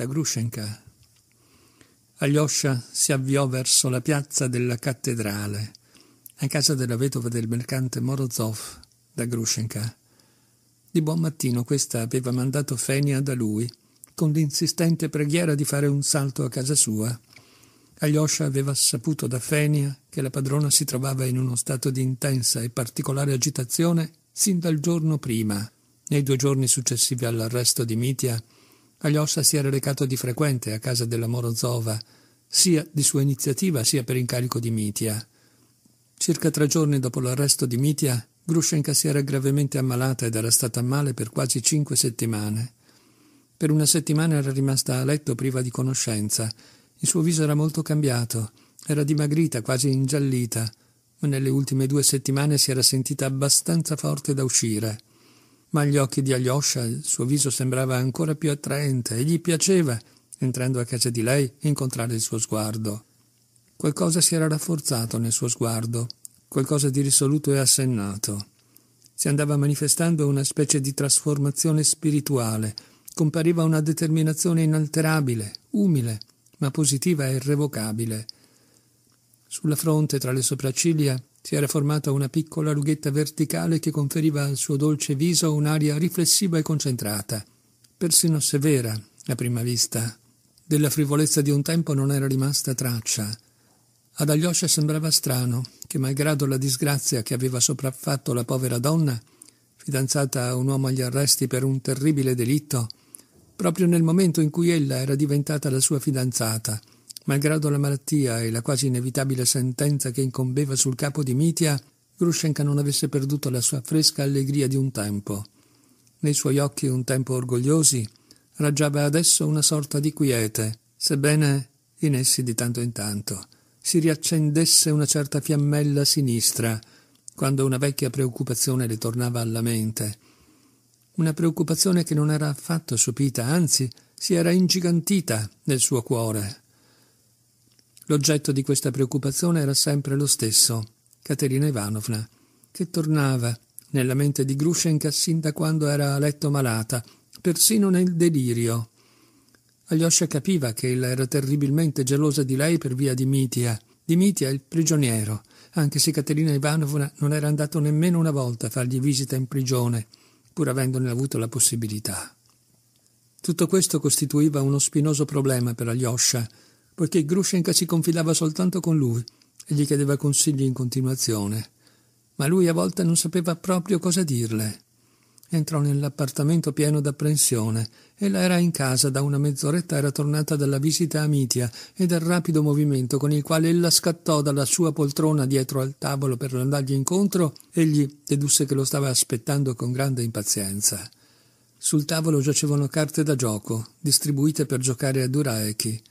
da Grushenka. Alyosha si avviò verso la piazza della cattedrale, a casa della vedova del mercante Morozov da Grushenka. Di buon mattino questa aveva mandato Fenia da lui, con l'insistente preghiera di fare un salto a casa sua. Alyosha aveva saputo da Fenia che la padrona si trovava in uno stato di intensa e particolare agitazione sin dal giorno prima. Nei due giorni successivi all'arresto di Mitia, Agliossa si era recato di frequente a casa della Morozova, sia di sua iniziativa sia per incarico di Mitia. Circa tre giorni dopo l'arresto di Mitia, Grushenka si era gravemente ammalata ed era stata male per quasi cinque settimane. Per una settimana era rimasta a letto priva di conoscenza. Il suo viso era molto cambiato, era dimagrita, quasi ingiallita, ma nelle ultime due settimane si era sentita abbastanza forte da uscire ma agli occhi di Alyosha il suo viso sembrava ancora più attraente e gli piaceva, entrando a casa di lei, incontrare il suo sguardo. Qualcosa si era rafforzato nel suo sguardo, qualcosa di risoluto e assennato. Si andava manifestando una specie di trasformazione spirituale, compariva una determinazione inalterabile, umile, ma positiva e irrevocabile. Sulla fronte, tra le sopracciglia, si era formata una piccola rughetta verticale che conferiva al suo dolce viso un'aria riflessiva e concentrata, persino severa a prima vista. Della frivolezza di un tempo non era rimasta traccia. Ad Alyosha sembrava strano che, malgrado la disgrazia che aveva sopraffatto la povera donna, fidanzata a un uomo agli arresti per un terribile delitto, proprio nel momento in cui ella era diventata la sua fidanzata, Malgrado la malattia e la quasi inevitabile sentenza che incombeva sul capo di Mitia, Grushenka non avesse perduto la sua fresca allegria di un tempo. Nei suoi occhi, un tempo orgogliosi, raggiava adesso una sorta di quiete, sebbene in essi di tanto in tanto si riaccendesse una certa fiammella sinistra, quando una vecchia preoccupazione le tornava alla mente. Una preoccupazione che non era affatto sopita, anzi si era ingigantita nel suo cuore, L'oggetto di questa preoccupazione era sempre lo stesso, Caterina Ivanovna, che tornava nella mente di Grushenka sin da quando era a letto malata, persino nel delirio. Alyosha capiva che ella era terribilmente gelosa di lei per via di Mitia, di Mitia il prigioniero, anche se Caterina Ivanovna non era andato nemmeno una volta a fargli visita in prigione, pur avendone avuto la possibilità. Tutto questo costituiva uno spinoso problema per Alyosha, poiché Grushenka si confidava soltanto con lui e gli chiedeva consigli in continuazione. Ma lui a volte non sapeva proprio cosa dirle. Entrò nell'appartamento pieno d'apprensione. Ella era in casa da una mezz'oretta, era tornata dalla visita a Mitia e dal rapido movimento con il quale ella scattò dalla sua poltrona dietro al tavolo per andargli incontro, egli dedusse che lo stava aspettando con grande impazienza. Sul tavolo giacevano carte da gioco, distribuite per giocare a Duraeki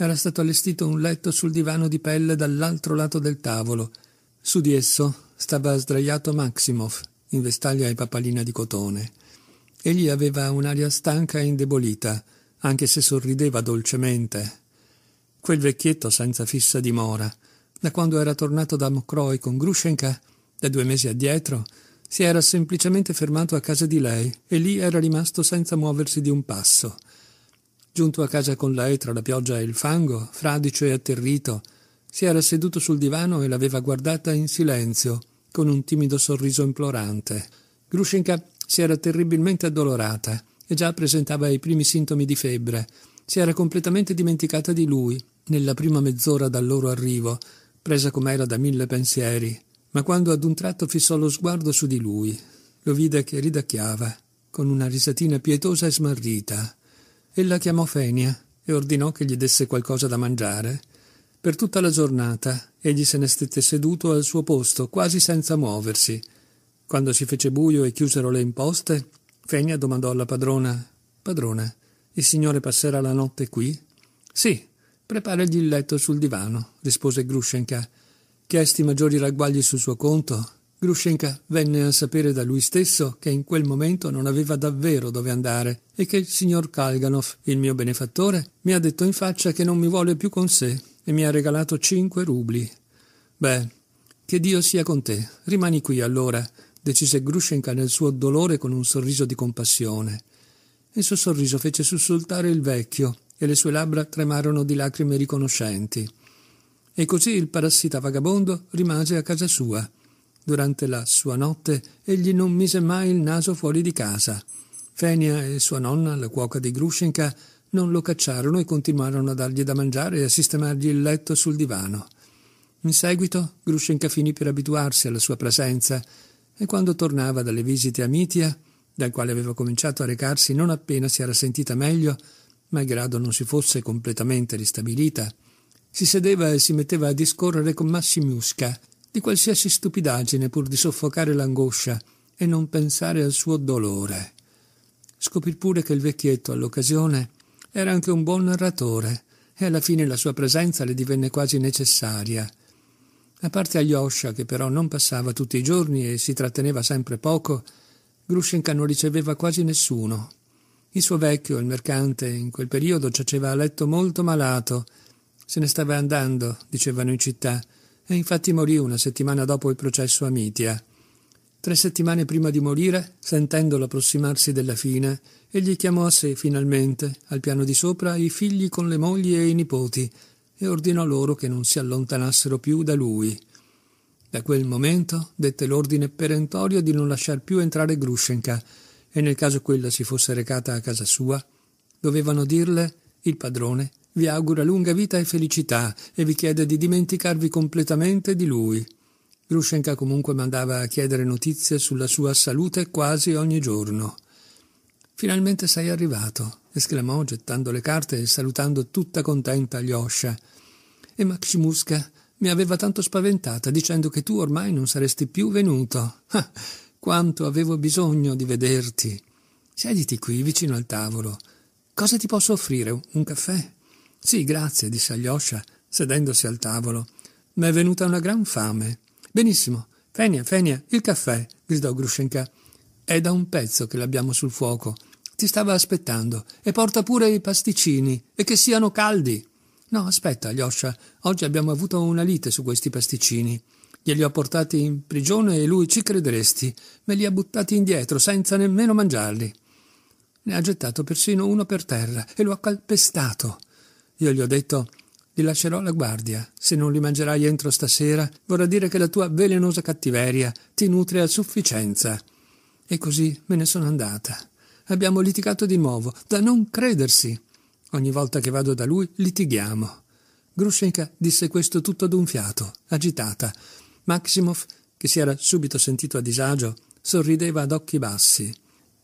era stato allestito un letto sul divano di pelle dall'altro lato del tavolo. Su di esso stava sdraiato Maximov, in vestaglia e papalina di cotone. Egli aveva un'aria stanca e indebolita, anche se sorrideva dolcemente. Quel vecchietto senza fissa dimora, da quando era tornato da Mokroi con Grushenka, da due mesi addietro, si era semplicemente fermato a casa di lei e lì era rimasto senza muoversi di un passo. Giunto a casa con lei tra la pioggia e il fango, fradicio e atterrito, si era seduto sul divano e l'aveva guardata in silenzio, con un timido sorriso implorante. Gruscinka si era terribilmente addolorata e già presentava i primi sintomi di febbre. Si era completamente dimenticata di lui nella prima mezz'ora dal loro arrivo, presa com'era da mille pensieri, ma quando ad un tratto fissò lo sguardo su di lui, lo vide che ridacchiava, con una risatina pietosa e smarrita. Ella chiamò Fenia e ordinò che gli desse qualcosa da mangiare. Per tutta la giornata egli se ne stette seduto al suo posto, quasi senza muoversi. Quando si fece buio e chiusero le imposte, Fenia domandò alla padrona Padrona, il signore passerà la notte qui? Sì, preparagli il letto sul divano, rispose Grushenka. Chiesti maggiori ragguagli sul suo conto, Grushenka venne a sapere da lui stesso che in quel momento non aveva davvero dove andare e che il signor Kalganov, il mio benefattore, mi ha detto in faccia che non mi vuole più con sé e mi ha regalato cinque rubli. Beh, che Dio sia con te. Rimani qui allora, decise Grushenka nel suo dolore con un sorriso di compassione. Il suo sorriso fece sussultare il vecchio e le sue labbra tremarono di lacrime riconoscenti. E così il parassita vagabondo rimase a casa sua Durante la sua notte egli non mise mai il naso fuori di casa. Fenia e sua nonna, la cuoca di Grushenka, non lo cacciarono e continuarono a dargli da mangiare e a sistemargli il letto sul divano. In seguito Grushenka finì per abituarsi alla sua presenza e quando tornava dalle visite a Mitia, dal quale aveva cominciato a recarsi non appena si era sentita meglio, malgrado non si fosse completamente ristabilita, si sedeva e si metteva a discorrere con Massimiuska, di qualsiasi stupidaggine pur di soffocare l'angoscia e non pensare al suo dolore. Scoprì pure che il vecchietto, all'occasione, era anche un buon narratore e alla fine la sua presenza le divenne quasi necessaria. A parte Alyosha, che però non passava tutti i giorni e si tratteneva sempre poco, Grushenka non riceveva quasi nessuno. Il suo vecchio, il mercante, in quel periodo giaceva a letto molto malato. Se ne stava andando, dicevano in città, e infatti morì una settimana dopo il processo a Mitia. Tre settimane prima di morire, sentendolo approssimarsi della fine, egli chiamò a sé finalmente, al piano di sopra, i figli con le mogli e i nipoti, e ordinò loro che non si allontanassero più da lui. Da quel momento dette l'ordine perentorio di non lasciar più entrare Grushenka, e nel caso quella si fosse recata a casa sua, dovevano dirle il padrone vi augura lunga vita e felicità e vi chiede di dimenticarvi completamente di lui. Grushenka comunque mandava a chiedere notizie sulla sua salute quasi ogni giorno. Finalmente sei arrivato, esclamò gettando le carte e salutando tutta contenta Alyosha. E Maximuska mi aveva tanto spaventata dicendo che tu ormai non saresti più venuto. Ah, quanto avevo bisogno di vederti. Siediti qui vicino al tavolo. Cosa ti posso offrire? Un caffè? Sì, grazie, disse Alyosha, sedendosi al tavolo. M'è venuta una gran fame. Benissimo. Fenia, Fenia, il caffè, gridò Grushenka. È da un pezzo che l'abbiamo sul fuoco. Ti stava aspettando. E porta pure i pasticcini. E che siano caldi. No, aspetta, Alyosha. Oggi abbiamo avuto una lite su questi pasticcini. Glieli ho portati in prigione e lui ci crederesti. Me li ha buttati indietro senza nemmeno mangiarli. Ne ha gettato persino uno per terra e lo ha calpestato. Io gli ho detto li lascerò alla guardia. Se non li mangerai entro stasera, vorrà dire che la tua velenosa cattiveria ti nutre a sufficienza. E così me ne sono andata. Abbiamo litigato di nuovo, da non credersi. Ogni volta che vado da lui litighiamo. Grushenka disse questo tutto ad un fiato, agitata. Maximov, che si era subito sentito a disagio, sorrideva ad occhi bassi.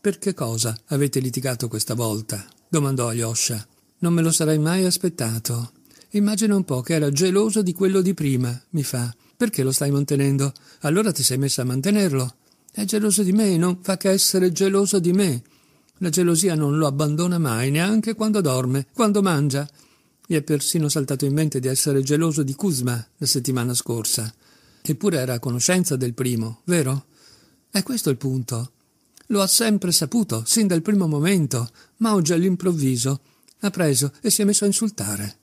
Per che cosa avete litigato questa volta? domandò Alyosha. Non me lo sarei mai aspettato. Immagina un po' che era geloso di quello di prima, mi fa. Perché lo stai mantenendo? Allora ti sei messa a mantenerlo. È geloso di me, non fa che essere geloso di me. La gelosia non lo abbandona mai, neanche quando dorme, quando mangia. Mi è persino saltato in mente di essere geloso di Kuzma la settimana scorsa. Eppure era a conoscenza del primo, vero? È questo il punto. Lo ha sempre saputo, sin dal primo momento, ma oggi all'improvviso ha preso e si è messo a insultare.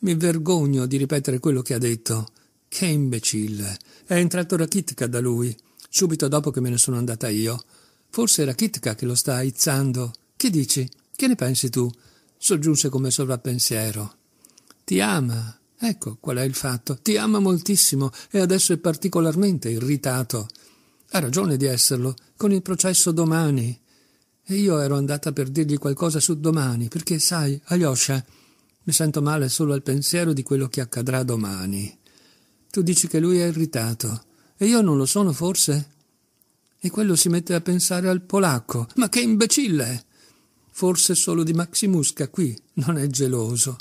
Mi vergogno di ripetere quello che ha detto. Che imbecille. È entrato Rakitka da lui, subito dopo che me ne sono andata io. Forse è Rakitka che lo sta aizzando. Che dici? Che ne pensi tu? Soggiunse come sovrappensiero. Ti ama. Ecco qual è il fatto. Ti ama moltissimo e adesso è particolarmente irritato. Ha ragione di esserlo, con il processo domani e io ero andata per dirgli qualcosa su domani, perché sai, Alyosha, mi sento male solo al pensiero di quello che accadrà domani. Tu dici che lui è irritato, e io non lo sono forse? E quello si mette a pensare al polacco. Ma che imbecille! Forse solo di Maximusca qui non è geloso.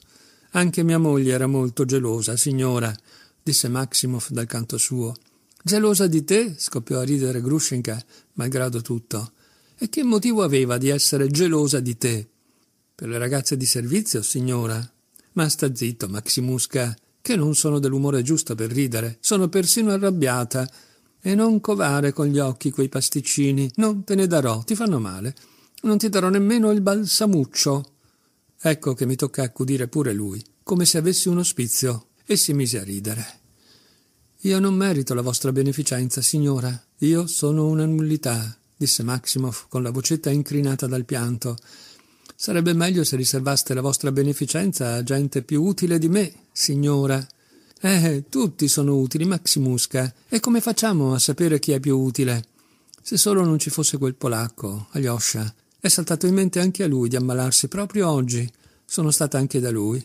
Anche mia moglie era molto gelosa, signora, disse Maximov dal canto suo. Gelosa di te? scoppiò a ridere Grushenka, malgrado tutto. E che motivo aveva di essere gelosa di te? Per le ragazze di servizio, signora? Ma sta zitto, Maximusca, che non sono dell'umore giusto per ridere, sono persino arrabbiata. E non covare con gli occhi quei pasticcini, non te ne darò, ti fanno male. Non ti darò nemmeno il balsamuccio. Ecco che mi tocca accudire pure lui, come se avessi un ospizio, e si mise a ridere. Io non merito la vostra beneficenza, signora. Io sono una nullità disse Maximov con la vocetta incrinata dal pianto. Sarebbe meglio se riservaste la vostra beneficenza a gente più utile di me, signora. Eh, tutti sono utili, Maximusca. E come facciamo a sapere chi è più utile? Se solo non ci fosse quel polacco, Alyosha. È saltato in mente anche a lui di ammalarsi proprio oggi. Sono stata anche da lui.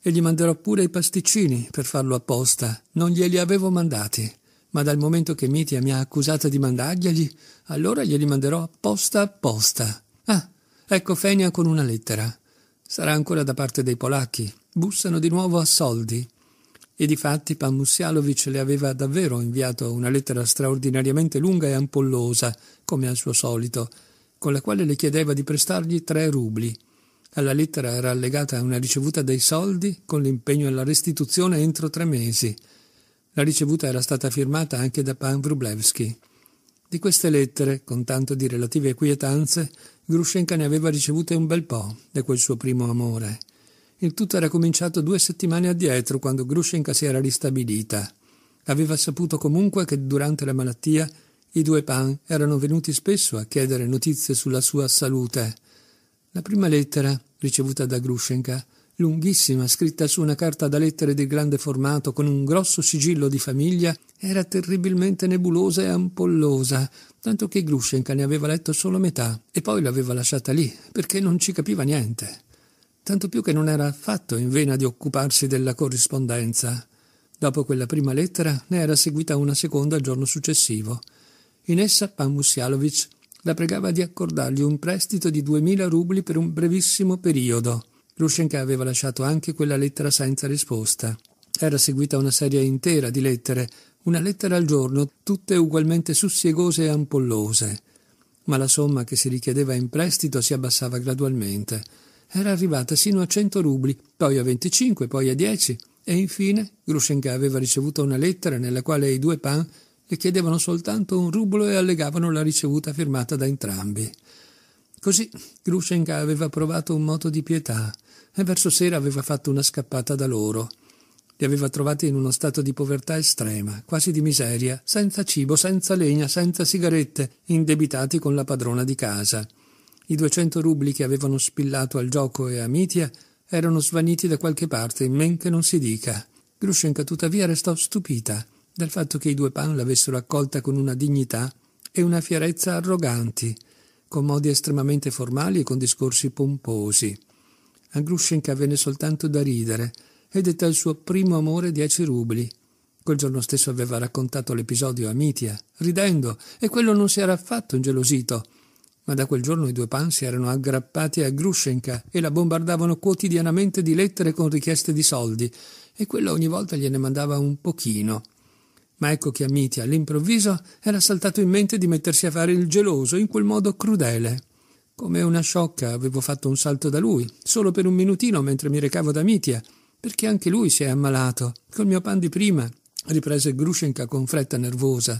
E gli manderò pure i pasticcini per farlo apposta. Non glieli avevo mandati ma dal momento che Mitia mi ha accusata di mandarglieli, allora glieli manderò apposta apposta. Ah, ecco Fenia con una lettera. Sarà ancora da parte dei polacchi. Bussano di nuovo a soldi. E difatti Pan Mussialovic le aveva davvero inviato una lettera straordinariamente lunga e ampollosa, come al suo solito, con la quale le chiedeva di prestargli tre rubli. Alla lettera era allegata una ricevuta dei soldi con l'impegno alla restituzione entro tre mesi. La ricevuta era stata firmata anche da Pan Wrublewski. Di queste lettere, con tanto di relative quietanze, Grushenka ne aveva ricevute un bel po' da quel suo primo amore. Il tutto era cominciato due settimane addietro, quando Grushenka si era ristabilita. Aveva saputo comunque che durante la malattia i due Pan erano venuti spesso a chiedere notizie sulla sua salute. La prima lettera, ricevuta da Grushenka, lunghissima, scritta su una carta da lettere di grande formato con un grosso sigillo di famiglia, era terribilmente nebulosa e ampollosa, tanto che Glushenka ne aveva letto solo metà e poi l'aveva lasciata lì perché non ci capiva niente. Tanto più che non era affatto in vena di occuparsi della corrispondenza. Dopo quella prima lettera ne era seguita una seconda il giorno successivo. In essa Pan Musialovic la pregava di accordargli un prestito di duemila rubli per un brevissimo periodo. Lushenka aveva lasciato anche quella lettera senza risposta. Era seguita una serie intera di lettere, una lettera al giorno, tutte ugualmente sussiegose e ampollose. Ma la somma che si richiedeva in prestito si abbassava gradualmente. Era arrivata sino a 100 rubli, poi a 25, poi a 10 e infine Grushenka aveva ricevuto una lettera nella quale i due pan le chiedevano soltanto un rublo e allegavano la ricevuta firmata da entrambi. Così Grushenka aveva provato un moto di pietà e verso sera aveva fatto una scappata da loro. Li aveva trovati in uno stato di povertà estrema, quasi di miseria, senza cibo, senza legna, senza sigarette, indebitati con la padrona di casa. I duecento rubli che avevano spillato al gioco e a Mitia erano svaniti da qualche parte, in men che non si dica. Grushenka tuttavia restò stupita dal fatto che i due pan l'avessero accolta con una dignità e una fierezza arroganti, con modi estremamente formali e con discorsi pomposi. A Grushenka venne soltanto da ridere e dette al suo primo amore dieci rubli. Quel giorno stesso aveva raccontato l'episodio a Mitia, ridendo, e quello non si era affatto ingelosito. Ma da quel giorno i due pan si erano aggrappati a Grushenka e la bombardavano quotidianamente di lettere con richieste di soldi, e quella ogni volta gliene mandava un pochino. Ma ecco che a Mitia all'improvviso era saltato in mente di mettersi a fare il geloso in quel modo crudele. Come una sciocca avevo fatto un salto da lui, solo per un minutino mentre mi recavo da Mitia, perché anche lui si è ammalato, col mio pan di prima, riprese Grushenka con fretta nervosa.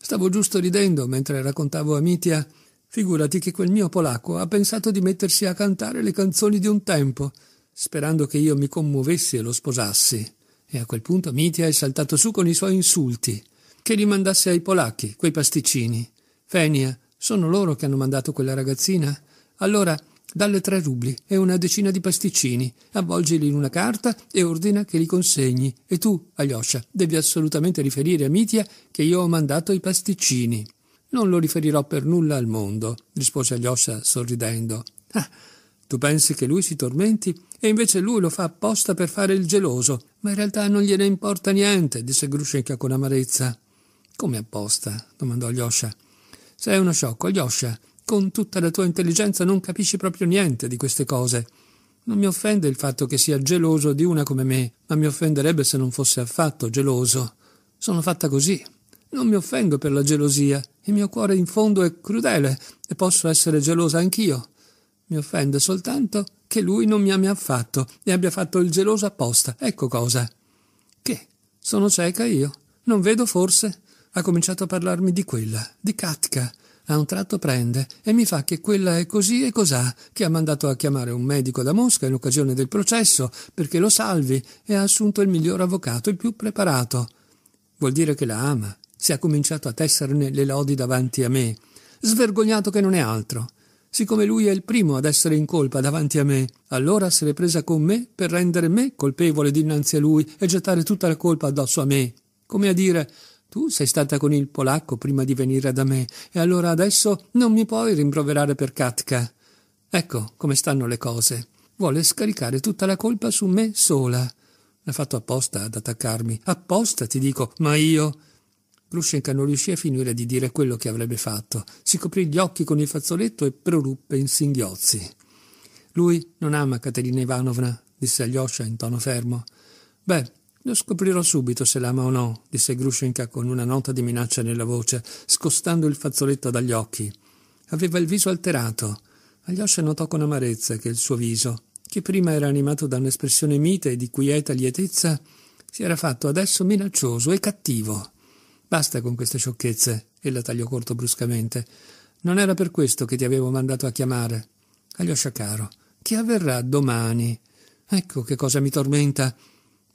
Stavo giusto ridendo mentre raccontavo a Mitia. Figurati che quel mio polacco ha pensato di mettersi a cantare le canzoni di un tempo, sperando che io mi commuovessi e lo sposassi. E a quel punto Mitia è saltato su con i suoi insulti. Che li mandasse ai polacchi, quei pasticcini. Fenia, sono loro che hanno mandato quella ragazzina? Allora, dalle tre rubli e una decina di pasticcini, avvolgili in una carta e ordina che li consegni. E tu, Alyosha, devi assolutamente riferire a Mitia che io ho mandato i pasticcini. Non lo riferirò per nulla al mondo, rispose Alyosha sorridendo. Ah, tu pensi che lui si tormenti? E invece lui lo fa apposta per fare il geloso, ma in realtà non gliene importa niente, disse Grushenka con amarezza. Come apposta? domandò Alyosha. Sei uno sciocco, Alyosha. Con tutta la tua intelligenza non capisci proprio niente di queste cose. Non mi offende il fatto che sia geloso di una come me, ma mi offenderebbe se non fosse affatto geloso. Sono fatta così. Non mi offendo per la gelosia. Il mio cuore in fondo è crudele e posso essere gelosa anch'io. Mi offende soltanto che lui non mi ami affatto e abbia fatto il geloso apposta. Ecco cosa. Che? Sono cieca io? Non vedo forse? Ha cominciato a parlarmi di quella, di Katka. A un tratto prende e mi fa che quella è così e cos'ha, che ha mandato a chiamare un medico da Mosca in occasione del processo perché lo salvi e ha assunto il miglior avvocato, il più preparato. Vuol dire che la ama. Si è cominciato a tesserne le lodi davanti a me. Svergognato che non è altro. Siccome lui è il primo ad essere in colpa davanti a me, allora se l'è presa con me per rendere me colpevole dinanzi a lui e gettare tutta la colpa addosso a me. Come a dire tu sei stata con il polacco prima di venire da me, e allora adesso non mi puoi rimproverare per Katka. Ecco come stanno le cose. Vuole scaricare tutta la colpa su me sola. L'ha fatto apposta ad attaccarmi. Apposta, ti dico, ma io. Grushenka non riuscì a finire di dire quello che avrebbe fatto. Si coprì gli occhi con il fazzoletto e proruppe in singhiozzi. Lui non ama Caterina Ivanovna, disse Alyosha in tono fermo. Beh, lo scoprirò subito se l'ama o no, disse Grushenka con una nota di minaccia nella voce, scostando il fazzoletto dagli occhi. Aveva il viso alterato. Alyosha notò con amarezza che il suo viso, che prima era animato da un'espressione mite e di quieta lietezza, si era fatto adesso minaccioso e cattivo. Basta con queste sciocchezze, ella tagliò corto bruscamente. Non era per questo che ti avevo mandato a chiamare. Alyosha caro, che avverrà domani? Ecco che cosa mi tormenta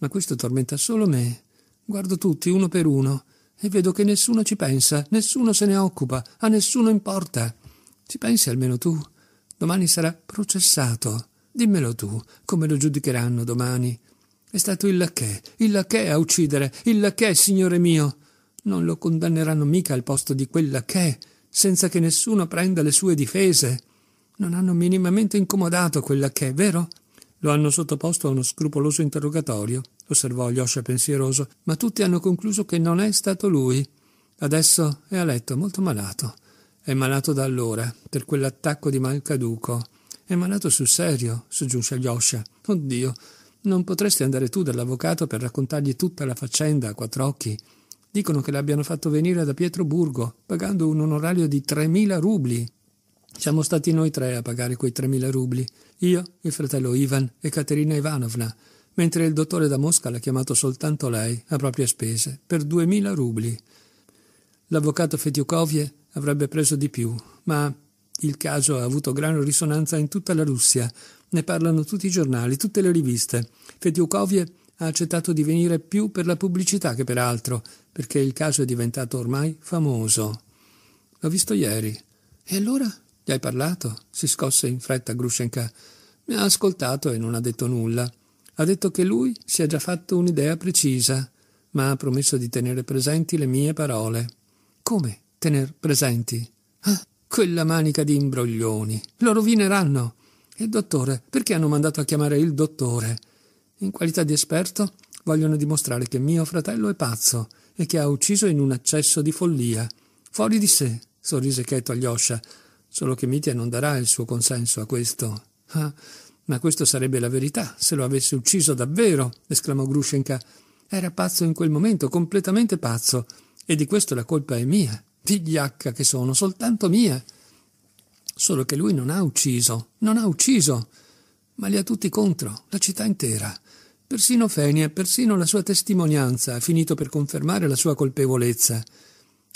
ma questo tormenta solo me. Guardo tutti uno per uno e vedo che nessuno ci pensa, nessuno se ne occupa, a nessuno importa. Ci pensi almeno tu? Domani sarà processato. Dimmelo tu, come lo giudicheranno domani. È stato il lacchè, il lacchè a uccidere, il lacchè, signore mio. Non lo condanneranno mica al posto di quel lacchè, senza che nessuno prenda le sue difese. Non hanno minimamente incomodato quel lacchè, vero? Lo hanno sottoposto a uno scrupoloso interrogatorio osservò Yosha pensieroso, ma tutti hanno concluso che non è stato lui. Adesso è a letto, molto malato. È malato da allora, per quell'attacco di malcaduco. È malato sul serio, soggiunse Yosha. Oddio, non potresti andare tu dall'avvocato per raccontargli tutta la faccenda a quattro occhi. Dicono che l'abbiano fatto venire da Pietroburgo, pagando un onorario di 3.000 rubli. Siamo stati noi tre a pagare quei 3.000 rubli. Io, il fratello Ivan e Caterina Ivanovna mentre il dottore da Mosca l'ha chiamato soltanto lei, a proprie spese, per duemila rubli. L'avvocato Fetiukovie avrebbe preso di più, ma il caso ha avuto gran risonanza in tutta la Russia. Ne parlano tutti i giornali, tutte le riviste. Fetiukovie ha accettato di venire più per la pubblicità che per altro, perché il caso è diventato ormai famoso. L'ho visto ieri. E allora? Gli hai parlato? si scosse in fretta Grushenka. Mi ha ascoltato e non ha detto nulla. Ha detto che lui si è già fatto un'idea precisa, ma ha promesso di tenere presenti le mie parole. Come tener presenti? Ah, quella manica di imbroglioni. Lo rovineranno. E il dottore? Perché hanno mandato a chiamare il dottore? In qualità di esperto vogliono dimostrare che mio fratello è pazzo e che ha ucciso in un accesso di follia. Fuori di sé, sorrise Cheto agli Osha, solo che Mitia non darà il suo consenso a questo. Ah, ma questa sarebbe la verità, se lo avesse ucciso davvero, esclamò Grushenka. Era pazzo in quel momento, completamente pazzo, e di questo la colpa è mia, vigliacca che sono, soltanto mia. Solo che lui non ha ucciso, non ha ucciso, ma li ha tutti contro, la città intera. Persino Fenia, persino la sua testimonianza ha finito per confermare la sua colpevolezza.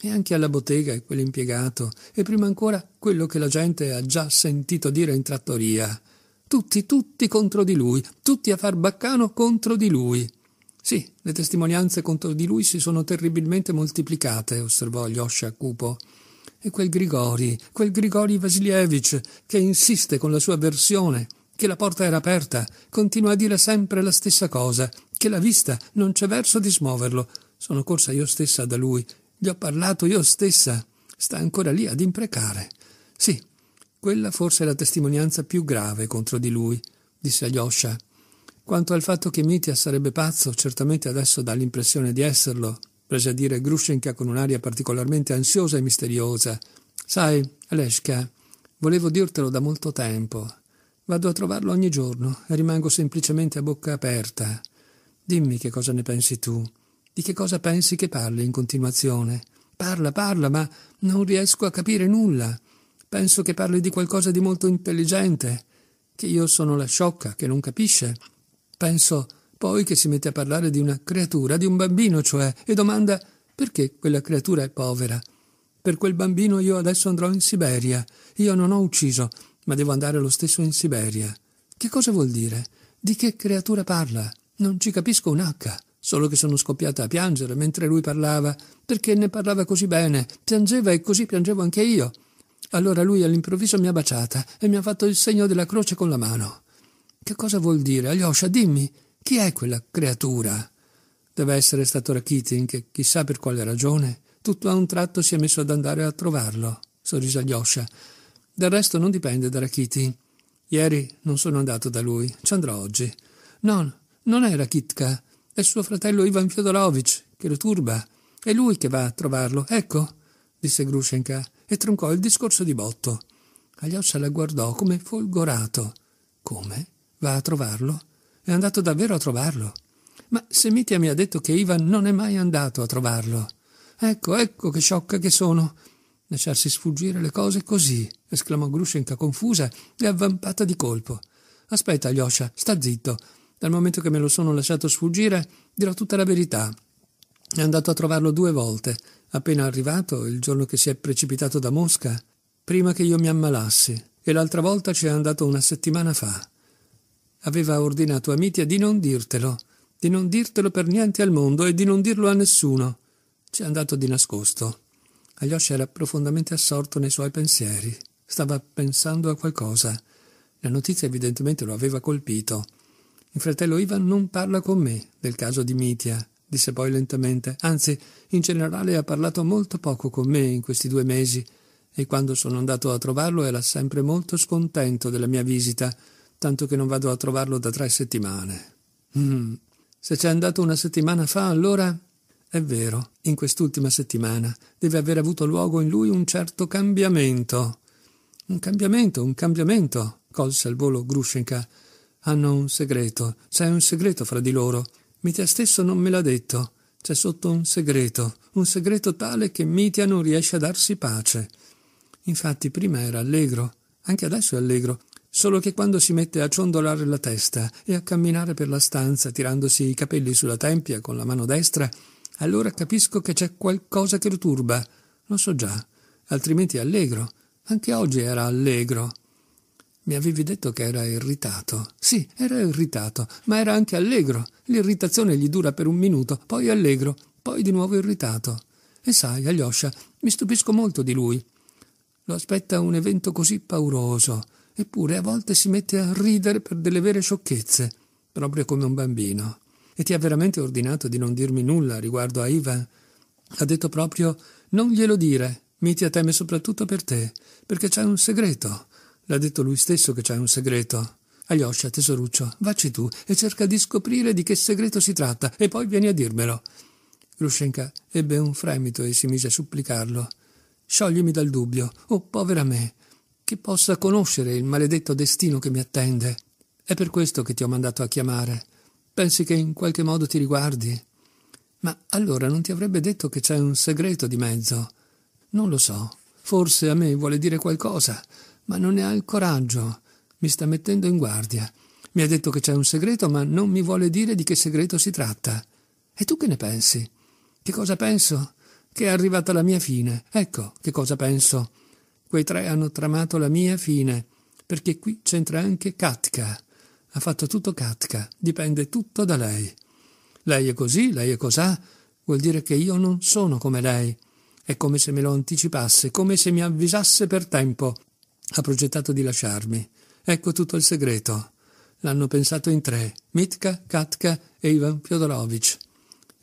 E anche alla bottega e quell'impiegato, e prima ancora quello che la gente ha già sentito dire in trattoria. Tutti, tutti contro di lui, tutti a far baccano contro di lui. Sì, le testimonianze contro di lui si sono terribilmente moltiplicate, osservò Alyosha cupo. E quel Grigori, quel Grigori Vasilievich, che insiste con la sua versione, che la porta era aperta, continua a dire sempre la stessa cosa, che l'ha vista, non c'è verso di smuoverlo. Sono corsa io stessa da lui, gli ho parlato io stessa. Sta ancora lì ad imprecare. Sì, quella forse è la testimonianza più grave contro di lui, disse Alyosha. Quanto al fatto che Mitya sarebbe pazzo, certamente adesso dà l'impressione di esserlo, prese a dire Grushenka con un'aria particolarmente ansiosa e misteriosa. Sai, Aleshka, volevo dirtelo da molto tempo. Vado a trovarlo ogni giorno e rimango semplicemente a bocca aperta. Dimmi che cosa ne pensi tu. Di che cosa pensi che parli in continuazione? Parla, parla, ma non riesco a capire nulla. Penso che parli di qualcosa di molto intelligente, che io sono la sciocca che non capisce. Penso poi che si mette a parlare di una creatura, di un bambino cioè, e domanda perché quella creatura è povera. Per quel bambino io adesso andrò in Siberia. Io non ho ucciso, ma devo andare lo stesso in Siberia. Che cosa vuol dire? Di che creatura parla? Non ci capisco un H, solo che sono scoppiata a piangere mentre lui parlava, perché ne parlava così bene, piangeva e così piangevo anche io. Allora lui all'improvviso mi ha baciata e mi ha fatto il segno della croce con la mano. Che cosa vuol dire? Alyosha, dimmi, chi è quella creatura? Deve essere stato Rakitin che, chissà per quale ragione, tutto a un tratto si è messo ad andare a trovarlo, sorrise Alyosha. Del resto non dipende da Rakitin. Ieri non sono andato da lui, ci andrò oggi. No, non è Rakitka, è suo fratello Ivan Fyodorovich che lo turba. È lui che va a trovarlo, ecco, disse Grushenka e troncò il discorso di botto. Caglioccia la guardò come folgorato. Come? Va a trovarlo? È andato davvero a trovarlo. Ma Semitia mi ha detto che Ivan non è mai andato a trovarlo. Ecco, ecco che sciocca che sono. Lasciarsi sfuggire le cose così, esclamò Grushenka confusa e avvampata di colpo. Aspetta, Alyosha, sta zitto. Dal momento che me lo sono lasciato sfuggire, dirò tutta la verità. È andato a trovarlo due volte, appena arrivato, il giorno che si è precipitato da Mosca, prima che io mi ammalassi, e l'altra volta ci è andato una settimana fa. Aveva ordinato a Mitia di non dirtelo, di non dirtelo per niente al mondo e di non dirlo a nessuno. Ci è andato di nascosto. Alyosha era profondamente assorto nei suoi pensieri. Stava pensando a qualcosa. La notizia evidentemente lo aveva colpito. Il fratello Ivan non parla con me del caso di Mitia disse poi lentamente. Anzi, in generale ha parlato molto poco con me in questi due mesi e quando sono andato a trovarlo era sempre molto scontento della mia visita, tanto che non vado a trovarlo da tre settimane. Mm. Se c'è andato una settimana fa, allora è vero, in quest'ultima settimana deve aver avuto luogo in lui un certo cambiamento. Un cambiamento, un cambiamento, colse al volo Grushenka. Hanno un segreto, c'è un segreto fra di loro. Mitia stesso non me l'ha detto. C'è sotto un segreto, un segreto tale che Mitia non riesce a darsi pace. Infatti prima era allegro, anche adesso è allegro, solo che quando si mette a ciondolare la testa e a camminare per la stanza tirandosi i capelli sulla tempia con la mano destra, allora capisco che c'è qualcosa che lo turba. Lo so già, altrimenti è allegro. Anche oggi era allegro. Mi avevi detto che era irritato. Sì, era irritato, ma era anche allegro. L'irritazione gli dura per un minuto, poi allegro, poi di nuovo irritato. E sai, Alyosha, mi stupisco molto di lui. Lo aspetta un evento così pauroso, eppure a volte si mette a ridere per delle vere sciocchezze, proprio come un bambino. E ti ha veramente ordinato di non dirmi nulla riguardo a Ivan? Ha detto proprio non glielo dire, Miti teme soprattutto per te, perché c'è un segreto. L'ha detto lui stesso che c'è un segreto. Alyosha, tesoruccio, vacci tu e cerca di scoprire di che segreto si tratta e poi vieni a dirmelo. Grushenka ebbe un fremito e si mise a supplicarlo. Scioglimi dal dubbio, oh povera me, che possa conoscere il maledetto destino che mi attende. È per questo che ti ho mandato a chiamare. Pensi che in qualche modo ti riguardi? Ma allora non ti avrebbe detto che c'è un segreto di mezzo? Non lo so. Forse a me vuole dire qualcosa ma non ne ha il coraggio. Mi sta mettendo in guardia. Mi ha detto che c'è un segreto, ma non mi vuole dire di che segreto si tratta. E tu che ne pensi? Che cosa penso? Che è arrivata la mia fine. Ecco che cosa penso. Quei tre hanno tramato la mia fine, perché qui c'entra anche Katka. Ha fatto tutto Katka, dipende tutto da lei. Lei è così, lei è cos'ha, vuol dire che io non sono come lei. È come se me lo anticipasse, come se mi avvisasse per tempo. Ha progettato di lasciarmi. Ecco tutto il segreto. L'hanno pensato in tre, Mitka, Katka e Ivan Fyodorovich.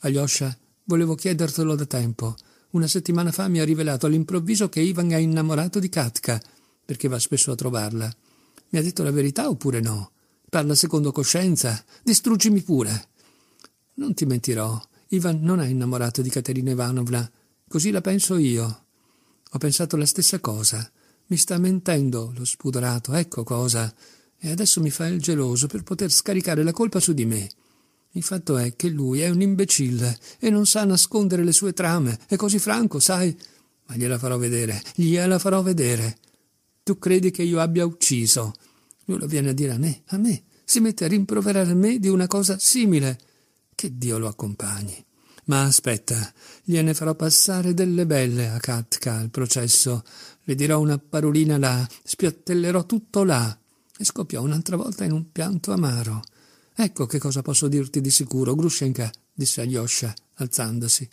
Alyosha, volevo chiedertelo da tempo. Una settimana fa mi ha rivelato all'improvviso che Ivan è innamorato di Katka, perché va spesso a trovarla. Mi ha detto la verità oppure no? Parla secondo coscienza. Distruggimi pure. Non ti mentirò. Ivan non è innamorato di Caterina Ivanovna. Così la penso io. Ho pensato la stessa cosa. Mi sta mentendo lo spudorato, ecco cosa. E adesso mi fa il geloso per poter scaricare la colpa su di me. Il fatto è che lui è un imbecille e non sa nascondere le sue trame. È così franco, sai? Ma gliela farò vedere, gliela farò vedere. Tu credi che io abbia ucciso? Lui lo viene a dire a me, a me. Si mette a rimproverare me di una cosa simile. Che Dio lo accompagni. Ma aspetta, gliene farò passare delle belle a Katka al processo le dirò una parolina là, spiattellerò tutto là. E scoppiò un'altra volta in un pianto amaro. Ecco che cosa posso dirti di sicuro, Grushenka, disse Alyosha, alzandosi.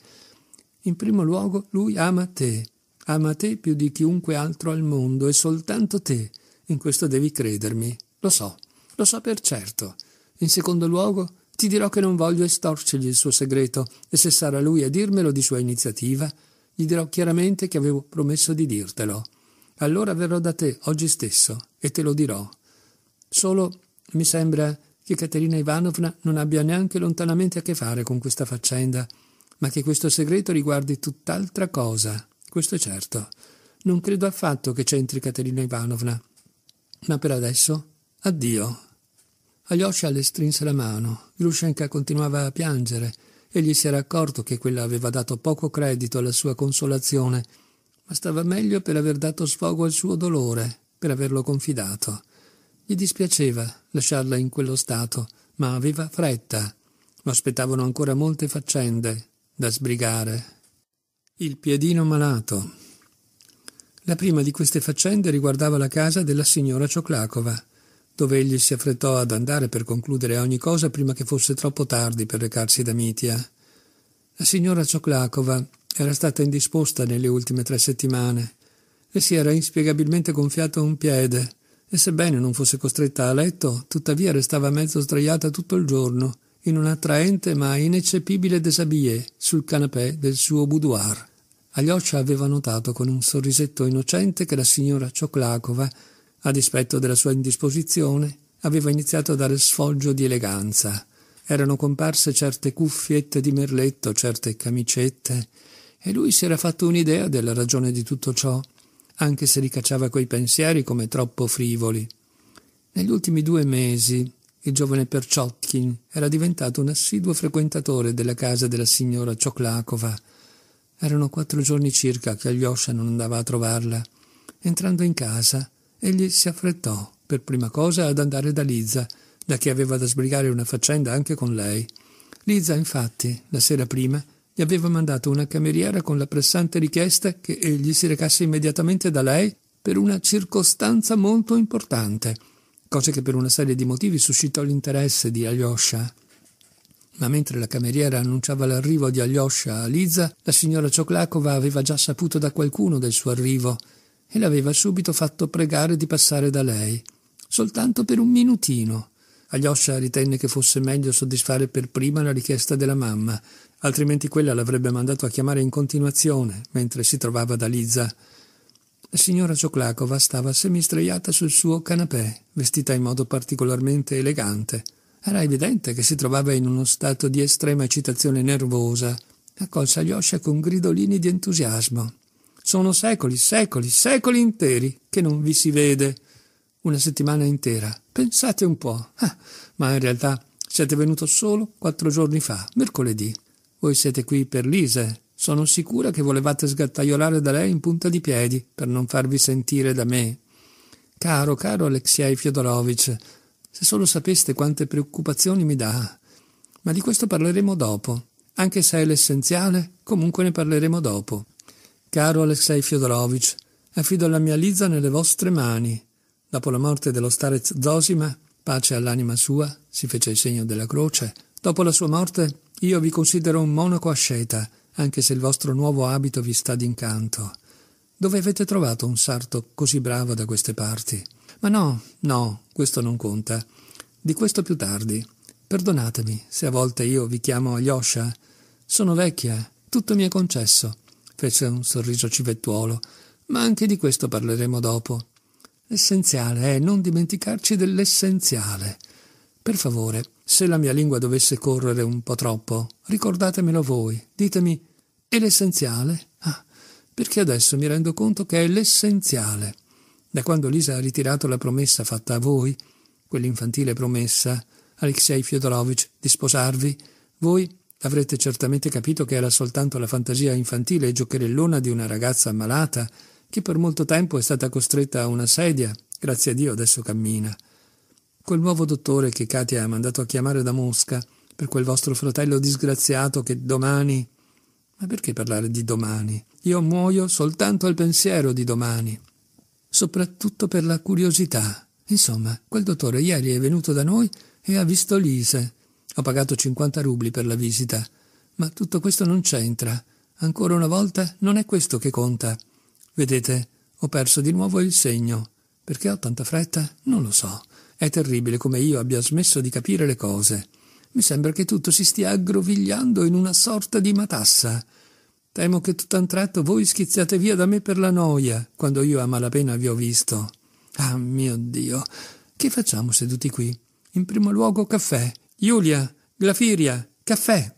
In primo luogo, lui ama te. Ama te più di chiunque altro al mondo e soltanto te. In questo devi credermi. Lo so, lo so per certo. In secondo luogo, ti dirò che non voglio estorcergli il suo segreto e se sarà lui a dirmelo di sua iniziativa, gli dirò chiaramente che avevo promesso di dirtelo. Allora verrò da te oggi stesso e te lo dirò. Solo mi sembra che Caterina Ivanovna non abbia neanche lontanamente a che fare con questa faccenda, ma che questo segreto riguardi tutt'altra cosa. Questo è certo. Non credo affatto che c'entri Caterina Ivanovna. Ma per adesso, addio. Alyosha le strinse la mano. Grushenka continuava a piangere Egli si era accorto che quella aveva dato poco credito alla sua consolazione, ma stava meglio per aver dato sfogo al suo dolore, per averlo confidato. Gli dispiaceva lasciarla in quello stato, ma aveva fretta. Lo aspettavano ancora molte faccende da sbrigare. Il piedino malato. La prima di queste faccende riguardava la casa della signora Cioclacova dove egli si affrettò ad andare per concludere ogni cosa prima che fosse troppo tardi per recarsi da Mitia. La signora Cioclacova era stata indisposta nelle ultime tre settimane e si era inspiegabilmente gonfiato un piede e sebbene non fosse costretta a letto, tuttavia restava mezzo sdraiata tutto il giorno in un attraente ma ineccepibile desabillé sul canapè del suo boudoir. Aglioccia aveva notato con un sorrisetto innocente che la signora Cioclacova a dispetto della sua indisposizione, aveva iniziato a dare sfoggio di eleganza. Erano comparse certe cuffiette di merletto, certe camicette, e lui si era fatto un'idea della ragione di tutto ciò, anche se ricacciava quei pensieri come troppo frivoli. Negli ultimi due mesi il giovane Perciotkin era diventato un assiduo frequentatore della casa della signora Cioklakova. Erano quattro giorni circa che Alyosha non andava a trovarla. Entrando in casa, egli si affrettò per prima cosa ad andare da Lizza, da che aveva da sbrigare una faccenda anche con lei. Lizza, infatti, la sera prima, gli aveva mandato una cameriera con la pressante richiesta che egli si recasse immediatamente da lei per una circostanza molto importante, cosa che per una serie di motivi suscitò l'interesse di Alyosha. Ma mentre la cameriera annunciava l'arrivo di Alyosha a Lizza, la signora Cioclacova aveva già saputo da qualcuno del suo arrivo e l'aveva subito fatto pregare di passare da lei, soltanto per un minutino. Alyosha ritenne che fosse meglio soddisfare per prima la richiesta della mamma, altrimenti quella l'avrebbe mandato a chiamare in continuazione mentre si trovava da Lizza. La signora Cioclacova stava semistraiata sul suo canapè, vestita in modo particolarmente elegante. Era evidente che si trovava in uno stato di estrema eccitazione nervosa. Accolse Alyosha con gridolini di entusiasmo. Sono secoli, secoli, secoli interi che non vi si vede. Una settimana intera. Pensate un po'. Ah, ma in realtà siete venuto solo quattro giorni fa, mercoledì. Voi siete qui per Lise. Sono sicura che volevate sgattaiolare da lei in punta di piedi per non farvi sentire da me. Caro, caro Alexei Fyodorovich, se solo sapeste quante preoccupazioni mi dà. Ma di questo parleremo dopo. Anche se è l'essenziale, comunque ne parleremo dopo. Caro Alexei Fyodorovich, affido la mia Liza nelle vostre mani. Dopo la morte dello starez Zosima, pace all'anima sua, si fece il segno della croce. Dopo la sua morte, io vi considero un monaco asceta, anche se il vostro nuovo abito vi sta d'incanto. Dove avete trovato un sarto così bravo da queste parti? Ma no, no, questo non conta. Di questo più tardi. Perdonatemi se a volte io vi chiamo Alyosha. Sono vecchia, tutto mi è concesso fece un sorriso civettuolo, ma anche di questo parleremo dopo. L'essenziale è non dimenticarci dell'essenziale. Per favore, se la mia lingua dovesse correre un po' troppo, ricordatemelo voi, ditemi è l'essenziale? Ah, perché adesso mi rendo conto che è l'essenziale. Da quando Lisa ha ritirato la promessa fatta a voi, quell'infantile promessa, Alexei Fyodorovich, di sposarvi, voi Avrete certamente capito che era soltanto la fantasia infantile e giocherellona di una ragazza malata che per molto tempo è stata costretta a una sedia, grazie a Dio adesso cammina. Quel nuovo dottore che Katia ha mandato a chiamare da Mosca per quel vostro fratello disgraziato che domani... Ma perché parlare di domani? Io muoio soltanto al pensiero di domani, soprattutto per la curiosità. Insomma, quel dottore ieri è venuto da noi e ha visto Lise. Ho pagato 50 rubli per la visita, ma tutto questo non c'entra. Ancora una volta non è questo che conta. Vedete, ho perso di nuovo il segno. Perché ho tanta fretta? Non lo so. È terribile come io abbia smesso di capire le cose. Mi sembra che tutto si stia aggrovigliando in una sorta di matassa. Temo che tutt'a un tratto voi schizziate via da me per la noia, quando io a malapena vi ho visto. Ah, mio Dio! Che facciamo seduti qui? In primo luogo caffè, Giulia, Glafiria, caffè.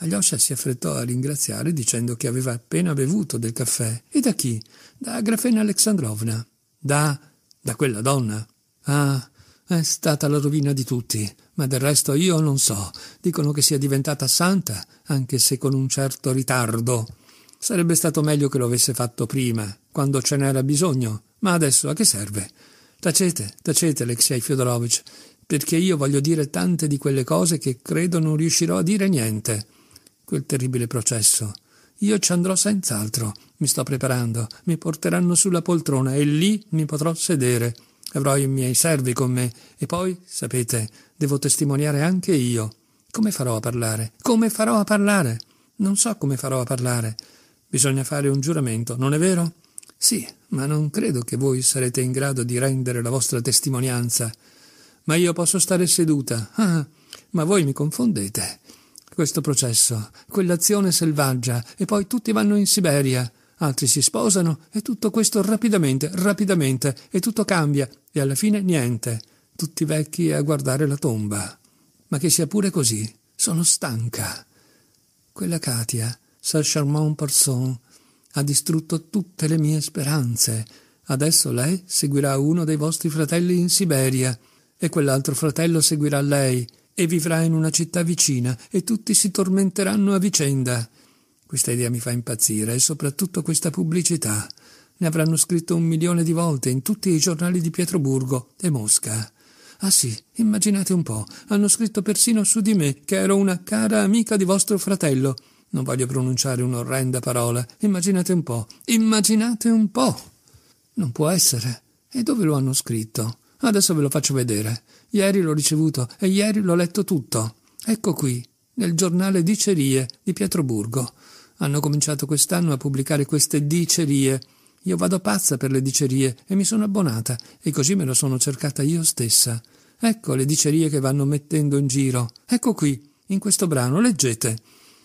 Alyosha si affrettò a ringraziare dicendo che aveva appena bevuto del caffè. E da chi? Da Grafena Alexandrovna. Da... da quella donna. Ah, è stata la rovina di tutti, ma del resto io non so. Dicono che sia diventata santa, anche se con un certo ritardo. Sarebbe stato meglio che lo avesse fatto prima, quando ce n'era bisogno. Ma adesso a che serve? Tacete, tacete, Alexei Fyodorovich perché io voglio dire tante di quelle cose che credo non riuscirò a dire niente. Quel terribile processo. Io ci andrò senz'altro. Mi sto preparando. Mi porteranno sulla poltrona e lì mi potrò sedere. Avrò i miei servi con me. E poi, sapete, devo testimoniare anche io. Come farò a parlare? Come farò a parlare? Non so come farò a parlare. Bisogna fare un giuramento, non è vero? Sì, ma non credo che voi sarete in grado di rendere la vostra testimonianza ma io posso stare seduta. Ah, ah, ma voi mi confondete. Questo processo, quell'azione selvaggia, e poi tutti vanno in Siberia, altri si sposano, e tutto questo rapidamente, rapidamente, e tutto cambia, e alla fine niente. Tutti vecchi a guardare la tomba. Ma che sia pure così, sono stanca. Quella Katia, sa charmant person, ha distrutto tutte le mie speranze. Adesso lei seguirà uno dei vostri fratelli in Siberia e quell'altro fratello seguirà lei e vivrà in una città vicina e tutti si tormenteranno a vicenda. Questa idea mi fa impazzire e soprattutto questa pubblicità. Ne avranno scritto un milione di volte in tutti i giornali di Pietroburgo e Mosca. Ah sì, immaginate un po', hanno scritto persino su di me che ero una cara amica di vostro fratello. Non voglio pronunciare un'orrenda parola. Immaginate un po', immaginate un po'. Non può essere. E dove lo hanno scritto? Adesso ve lo faccio vedere. Ieri l'ho ricevuto e ieri l'ho letto tutto. Ecco qui, nel giornale Dicerie di Pietroburgo. Hanno cominciato quest'anno a pubblicare queste dicerie. Io vado pazza per le dicerie e mi sono abbonata e così me lo sono cercata io stessa. Ecco le dicerie che vanno mettendo in giro. Ecco qui, in questo brano, leggete.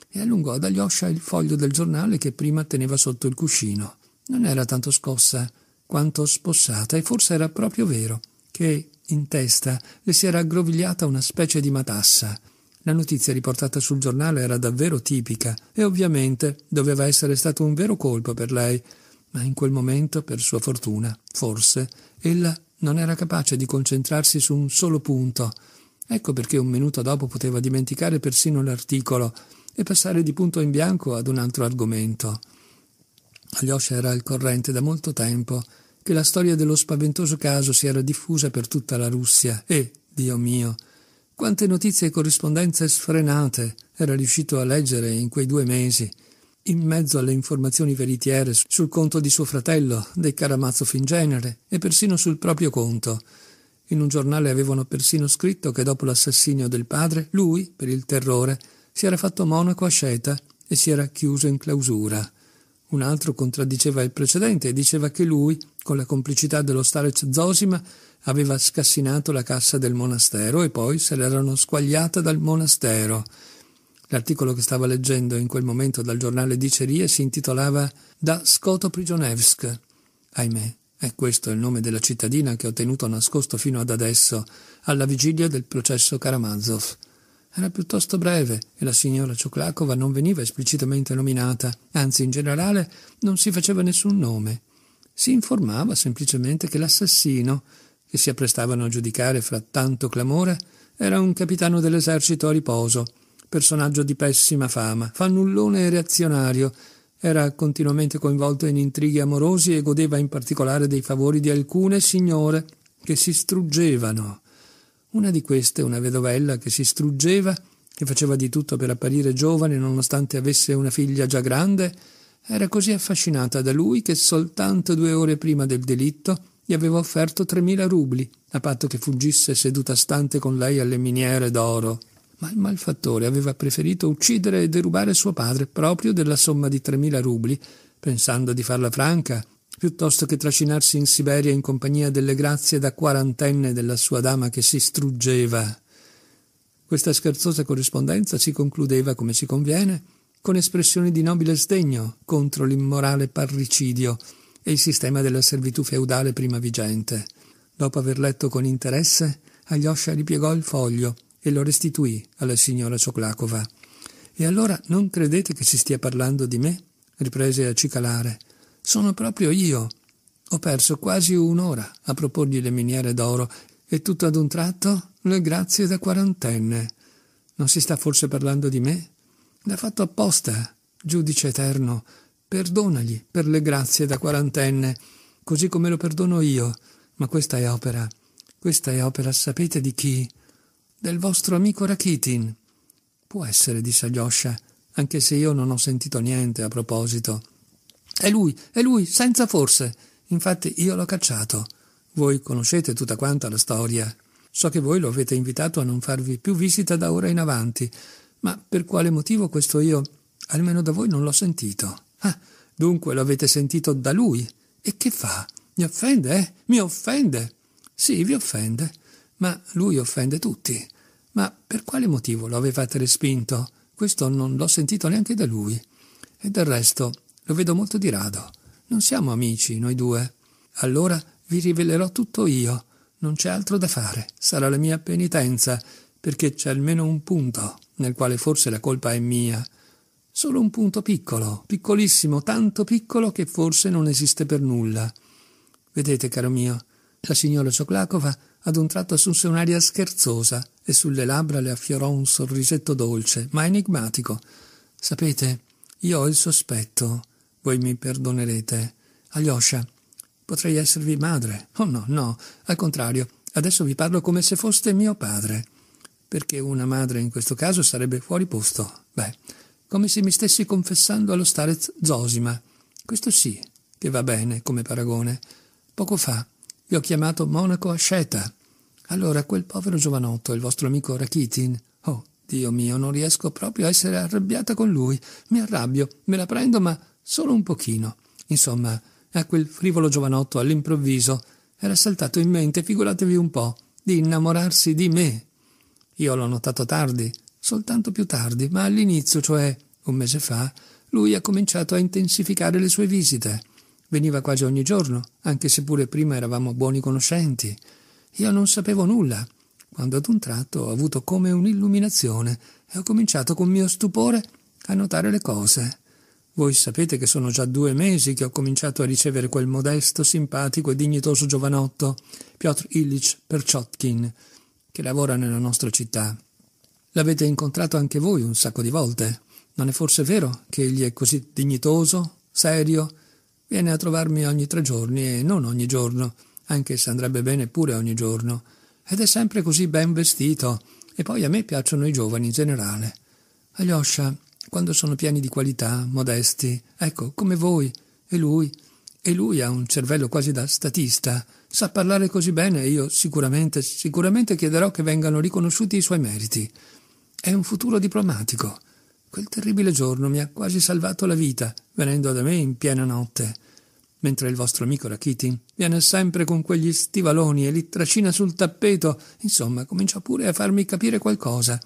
E allungò ad Alyosha il foglio del giornale che prima teneva sotto il cuscino. Non era tanto scossa quanto spossata e forse era proprio vero che in testa le si era aggrovigliata una specie di matassa. La notizia riportata sul giornale era davvero tipica e ovviamente doveva essere stato un vero colpo per lei, ma in quel momento, per sua fortuna, forse, ella non era capace di concentrarsi su un solo punto. Ecco perché un minuto dopo poteva dimenticare persino l'articolo e passare di punto in bianco ad un altro argomento. Alyosha era al corrente da molto tempo che la storia dello spaventoso caso si era diffusa per tutta la Russia e, Dio mio, quante notizie e corrispondenze sfrenate era riuscito a leggere in quei due mesi, in mezzo alle informazioni veritiere sul conto di suo fratello, dei Karamazov in genere, e persino sul proprio conto. In un giornale avevano persino scritto che dopo l'assassinio del padre, lui, per il terrore, si era fatto monaco a Sceta e si era chiuso in clausura. Un altro contraddiceva il precedente e diceva che lui, con la complicità dello starec Zosima, aveva scassinato la cassa del monastero e poi se l'erano squagliata dal monastero. L'articolo che stava leggendo in quel momento dal giornale Dicerie si intitolava Da Scoto Prigionevsk. Ahimè, è questo il nome della cittadina che ho tenuto nascosto fino ad adesso, alla vigilia del processo Karamazov era piuttosto breve e la signora Ciuclacova non veniva esplicitamente nominata, anzi in generale non si faceva nessun nome. Si informava semplicemente che l'assassino, che si apprestavano a giudicare fra tanto clamore, era un capitano dell'esercito a riposo, personaggio di pessima fama, fannullone e reazionario, era continuamente coinvolto in intrighi amorosi e godeva in particolare dei favori di alcune signore che si struggevano una di queste, una vedovella che si struggeva, che faceva di tutto per apparire giovane nonostante avesse una figlia già grande, era così affascinata da lui che soltanto due ore prima del delitto gli aveva offerto 3.000 rubli, a patto che fuggisse seduta stante con lei alle miniere d'oro. Ma il malfattore aveva preferito uccidere e derubare suo padre proprio della somma di 3.000 rubli, pensando di farla franca piuttosto che trascinarsi in Siberia in compagnia delle grazie da quarantenne della sua dama che si struggeva. Questa scherzosa corrispondenza si concludeva, come si conviene, con espressioni di nobile sdegno contro l'immorale parricidio e il sistema della servitù feudale prima vigente. Dopo aver letto con interesse, Alyosha ripiegò il foglio e lo restituì alla signora Cioclacova. E allora non credete che si stia parlando di me? riprese a cicalare. Sono proprio io. Ho perso quasi un'ora a proporgli le miniere d'oro e tutto ad un tratto le grazie da quarantenne. Non si sta forse parlando di me? L'ha fatto apposta, giudice eterno. Perdonagli per le grazie da quarantenne, così come lo perdono io. Ma questa è opera. Questa è opera, sapete di chi? Del vostro amico Rakitin. Può essere, disse Alyosha, anche se io non ho sentito niente a proposito. È lui, è lui, senza forse. Infatti io l'ho cacciato. Voi conoscete tutta quanta la storia. So che voi lo avete invitato a non farvi più visita da ora in avanti, ma per quale motivo questo io, almeno da voi, non l'ho sentito? Ah, dunque lo avete sentito da lui. E che fa? Mi offende, eh? Mi offende. Sì, vi offende, ma lui offende tutti. Ma per quale motivo lo avevate respinto? Questo non l'ho sentito neanche da lui. E del resto, lo vedo molto di rado. Non siamo amici, noi due. Allora vi rivelerò tutto io. Non c'è altro da fare. Sarà la mia penitenza, perché c'è almeno un punto nel quale forse la colpa è mia. Solo un punto piccolo, piccolissimo, tanto piccolo che forse non esiste per nulla. Vedete, caro mio, la signora Cioclacova ad un tratto assunse un'aria scherzosa e sulle labbra le affiorò un sorrisetto dolce, ma enigmatico. Sapete, io ho il sospetto voi mi perdonerete. Alyosha, potrei esservi madre. Oh no, no, al contrario, adesso vi parlo come se foste mio padre. Perché una madre in questo caso sarebbe fuori posto. Beh, come se mi stessi confessando allo starez Zosima. Questo sì, che va bene come paragone. Poco fa vi ho chiamato monaco asceta. Allora quel povero giovanotto, il vostro amico Rakitin. Oh, Dio mio, non riesco proprio a essere arrabbiata con lui. Mi arrabbio, me la prendo, ma solo un pochino. Insomma, a quel frivolo giovanotto all'improvviso era saltato in mente, figuratevi un po', di innamorarsi di me. Io l'ho notato tardi, soltanto più tardi, ma all'inizio, cioè un mese fa, lui ha cominciato a intensificare le sue visite. Veniva quasi ogni giorno, anche se pure prima eravamo buoni conoscenti. Io non sapevo nulla, quando ad un tratto ho avuto come un'illuminazione e ho cominciato con mio stupore a notare le cose. Voi sapete che sono già due mesi che ho cominciato a ricevere quel modesto, simpatico e dignitoso giovanotto, Piotr Illich Perciotkin, che lavora nella nostra città. L'avete incontrato anche voi un sacco di volte. Non è forse vero che egli è così dignitoso, serio? Viene a trovarmi ogni tre giorni e non ogni giorno, anche se andrebbe bene pure ogni giorno. Ed è sempre così ben vestito. E poi a me piacciono i giovani in generale. Alyosha, quando sono pieni di qualità, modesti, ecco, come voi e lui. E lui ha un cervello quasi da statista, sa parlare così bene e io sicuramente, sicuramente chiederò che vengano riconosciuti i suoi meriti. È un futuro diplomatico. Quel terribile giorno mi ha quasi salvato la vita, venendo da me in piena notte mentre il vostro amico Rakitin viene sempre con quegli stivaloni e li trascina sul tappeto. Insomma, comincia pure a farmi capire qualcosa.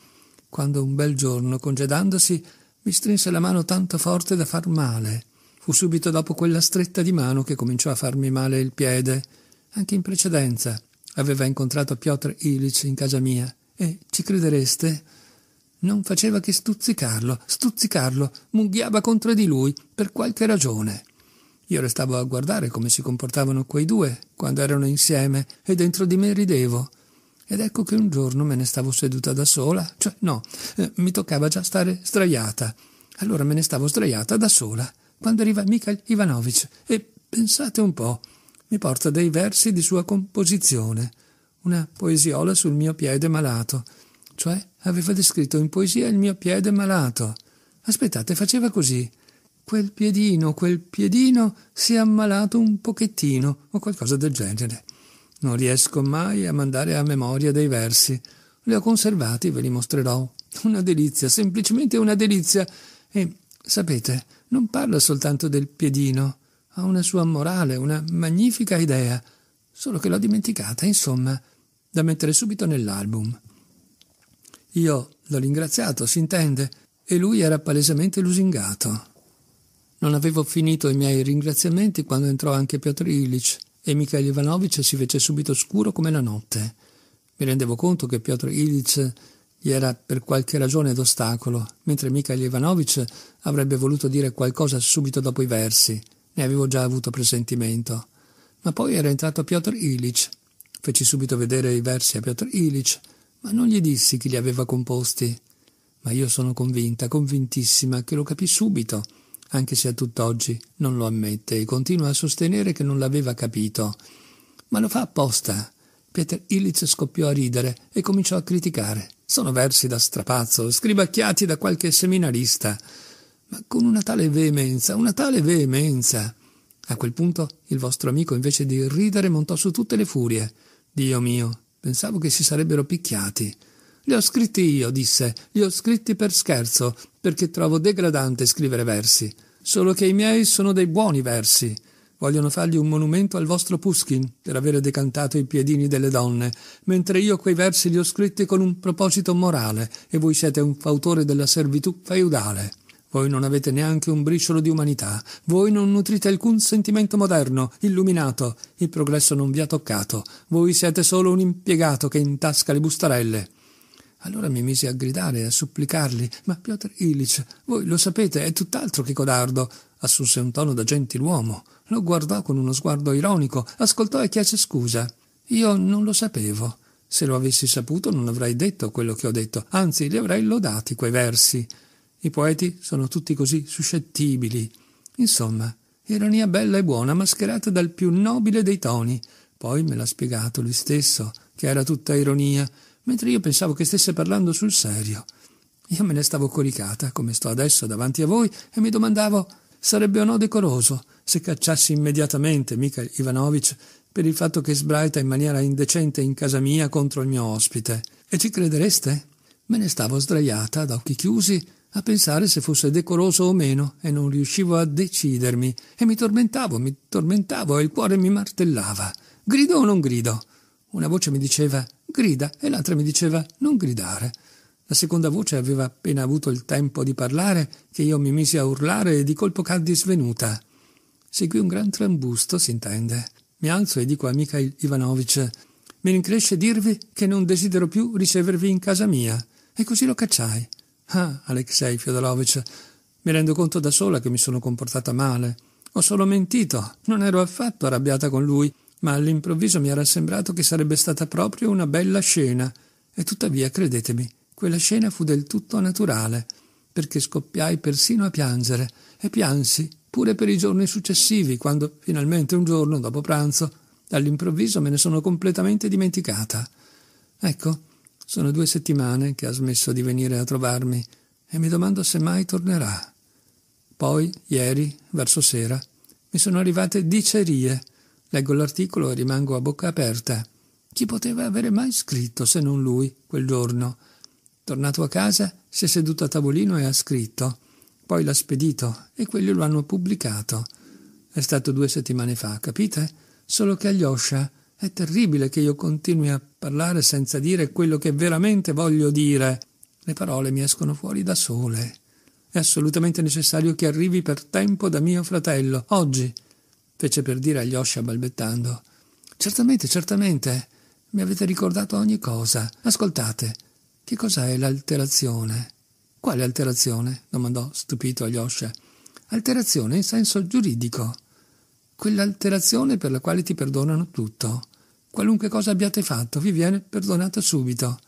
Quando un bel giorno, congedandosi, mi strinse la mano tanto forte da far male. Fu subito dopo quella stretta di mano che cominciò a farmi male il piede. Anche in precedenza aveva incontrato Piotr Ilic in casa mia e, ci credereste, non faceva che stuzzicarlo, stuzzicarlo, munghiava contro di lui per qualche ragione. Io restavo a guardare come si comportavano quei due quando erano insieme e dentro di me ridevo. Ed ecco che un giorno me ne stavo seduta da sola, cioè no, eh, mi toccava già stare sdraiata. Allora me ne stavo sdraiata da sola, quando arriva Mikhail Ivanovich e pensate un po', mi porta dei versi di sua composizione, una poesiola sul mio piede malato, cioè aveva descritto in poesia il mio piede malato. Aspettate, faceva così. Quel piedino, quel piedino si è ammalato un pochettino o qualcosa del genere. Non riesco mai a mandare a memoria dei versi. Li ho conservati, ve li mostrerò. Una delizia, semplicemente una delizia. E, sapete, non parla soltanto del piedino. Ha una sua morale, una magnifica idea. Solo che l'ho dimenticata, insomma, da mettere subito nell'album. Io l'ho ringraziato, si intende, e lui era palesemente lusingato. Non avevo finito i miei ringraziamenti quando entrò anche Piotr Illich e Mikhail Ivanovich si fece subito scuro come la notte. Mi rendevo conto che Piotr Ilyich gli era per qualche ragione d'ostacolo, mentre Mikhail Ivanovich avrebbe voluto dire qualcosa subito dopo i versi. Ne avevo già avuto presentimento. Ma poi era entrato Piotr Ilyich. Feci subito vedere i versi a Piotr Ilyich, ma non gli dissi chi li aveva composti. Ma io sono convinta, convintissima, che lo capì subito anche se a tutt'oggi non lo ammette e continua a sostenere che non l'aveva capito. Ma lo fa apposta. Peter Illich scoppiò a ridere e cominciò a criticare. Sono versi da strapazzo, scribacchiati da qualche seminarista. Ma con una tale veemenza, una tale veemenza. A quel punto il vostro amico invece di ridere montò su tutte le furie. Dio mio, pensavo che si sarebbero picchiati. Li ho scritti io, disse, li ho scritti per scherzo, perché trovo degradante scrivere versi. Solo che i miei sono dei buoni versi. Vogliono fargli un monumento al vostro Puskin per aver decantato i piedini delle donne, mentre io quei versi li ho scritti con un proposito morale e voi siete un fautore della servitù feudale. Voi non avete neanche un briciolo di umanità, voi non nutrite alcun sentimento moderno, illuminato, il progresso non vi ha toccato, voi siete solo un impiegato che intasca le bustarelle. Allora mi misi a gridare, a supplicarli. Ma Piotr Illich, voi lo sapete, è tutt'altro che codardo. Assunse un tono da gentiluomo. Lo guardò con uno sguardo ironico, ascoltò e chiese scusa. Io non lo sapevo. Se lo avessi saputo non avrei detto quello che ho detto, anzi li avrei lodati quei versi. I poeti sono tutti così suscettibili. Insomma, ironia bella e buona, mascherata dal più nobile dei toni. Poi me l'ha spiegato lui stesso, che era tutta ironia, mentre io pensavo che stesse parlando sul serio. Io me ne stavo coricata, come sto adesso davanti a voi, e mi domandavo sarebbe o no decoroso se cacciassi immediatamente Mikhail Ivanovich per il fatto che sbraita in maniera indecente in casa mia contro il mio ospite. E ci credereste? Me ne stavo sdraiata, ad occhi chiusi, a pensare se fosse decoroso o meno, e non riuscivo a decidermi, e mi tormentavo, mi tormentavo, e il cuore mi martellava. Grido o non grido? Una voce mi diceva grida, e l'altra mi diceva non gridare. La seconda voce aveva appena avuto il tempo di parlare che io mi misi a urlare e di colpo caddi svenuta. Seguì un gran trambusto, s'intende. Mi alzo e dico a Mikhail Ivanovich: Mi rincresce dirvi che non desidero più ricevervi in casa mia. E così lo cacciai. Ah, Alexei Fiodorovich, mi rendo conto da sola che mi sono comportata male. Ho solo mentito, non ero affatto arrabbiata con lui ma all'improvviso mi era sembrato che sarebbe stata proprio una bella scena, e tuttavia, credetemi, quella scena fu del tutto naturale, perché scoppiai persino a piangere, e piansi pure per i giorni successivi, quando finalmente un giorno, dopo pranzo, all'improvviso me ne sono completamente dimenticata. Ecco, sono due settimane che ha smesso di venire a trovarmi, e mi domando se mai tornerà. Poi, ieri, verso sera, mi sono arrivate dicerie Leggo l'articolo e rimango a bocca aperta. Chi poteva avere mai scritto se non lui quel giorno? Tornato a casa, si è seduto a tavolino e ha scritto. Poi l'ha spedito e quelli lo hanno pubblicato. È stato due settimane fa, capite? Solo che agli Osha è terribile che io continui a parlare senza dire quello che veramente voglio dire. Le parole mi escono fuori da sole. È assolutamente necessario che arrivi per tempo da mio fratello, oggi, fece per dire agli Osha balbettando. Certamente, certamente, mi avete ricordato ogni cosa. Ascoltate, che cos'è l'alterazione? Quale alterazione? domandò stupito agli Osha. Alterazione in senso giuridico. Quell'alterazione per la quale ti perdonano tutto. Qualunque cosa abbiate fatto vi viene perdonata subito.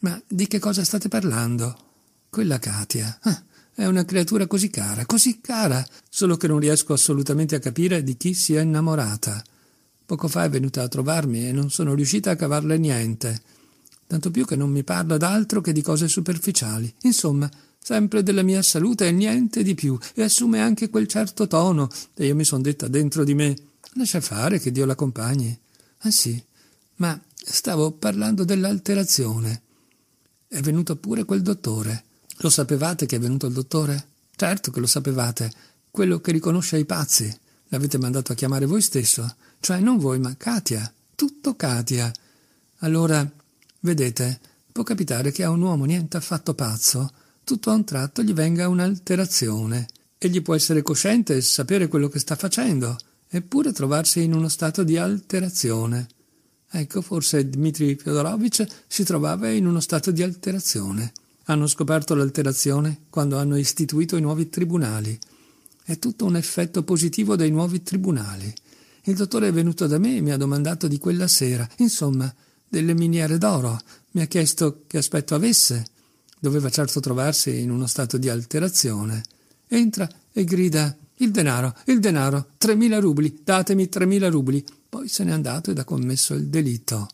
Ma di che cosa state parlando? Quella Katia. Ah, è una creatura così cara, così cara, solo che non riesco assolutamente a capire di chi si è innamorata. Poco fa è venuta a trovarmi e non sono riuscita a cavarle niente. Tanto più che non mi parla d'altro che di cose superficiali. Insomma, sempre della mia salute e niente di più, e assume anche quel certo tono, e io mi son detta dentro di me lascia fare che Dio l'accompagni. Ah sì, ma stavo parlando dell'alterazione. È venuto pure quel dottore. Lo sapevate che è venuto il dottore? Certo che lo sapevate. Quello che riconosce ai pazzi. L'avete mandato a chiamare voi stesso. Cioè non voi, ma Katia. Tutto Katia. Allora, vedete, può capitare che a un uomo niente affatto pazzo, tutto a un tratto gli venga un'alterazione. Egli può essere cosciente e sapere quello che sta facendo, eppure trovarsi in uno stato di alterazione. Ecco, forse Dmitri Fyodorovich si trovava in uno stato di alterazione hanno scoperto l'alterazione quando hanno istituito i nuovi tribunali. È tutto un effetto positivo dei nuovi tribunali. Il dottore è venuto da me e mi ha domandato di quella sera, insomma, delle miniere d'oro. Mi ha chiesto che aspetto avesse. Doveva certo trovarsi in uno stato di alterazione. Entra e grida il denaro, il denaro, 3.000 rubli, datemi 3.000 rubli. Poi se n'è andato ed ha commesso il delitto.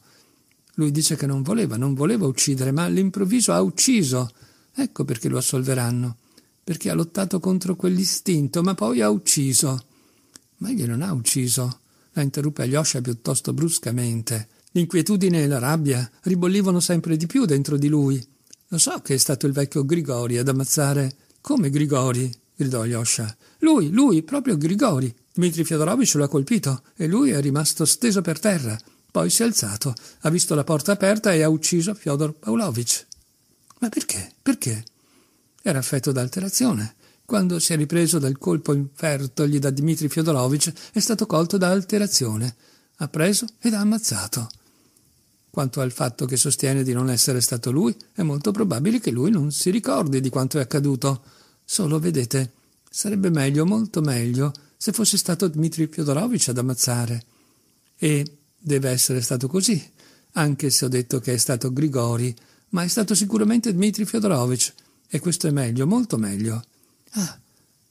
Lui dice che non voleva, non voleva uccidere, ma all'improvviso ha ucciso. Ecco perché lo assolveranno, perché ha lottato contro quell'istinto, ma poi ha ucciso. Ma egli non ha ucciso, la interruppe Alyosha piuttosto bruscamente. L'inquietudine e la rabbia ribollivano sempre di più dentro di lui. Lo so che è stato il vecchio Grigori ad ammazzare. Come Grigori? gridò Alyosha. Lui, lui, proprio Grigori. Dmitri Fyodorovich lo ha colpito e lui è rimasto steso per terra. Poi si è alzato, ha visto la porta aperta e ha ucciso Fyodor Pavlovich. Ma perché? Perché? Era affetto da alterazione. Quando si è ripreso dal colpo infertogli da Dmitri Fyodorovich, è stato colto da alterazione. Ha preso ed ha ammazzato. Quanto al fatto che sostiene di non essere stato lui, è molto probabile che lui non si ricordi di quanto è accaduto. Solo, vedete, sarebbe meglio, molto meglio, se fosse stato Dmitri Fyodorovich ad ammazzare. E Deve essere stato così, anche se ho detto che è stato Grigori, ma è stato sicuramente Dmitri Fyodorovich, e questo è meglio, molto meglio. Ah,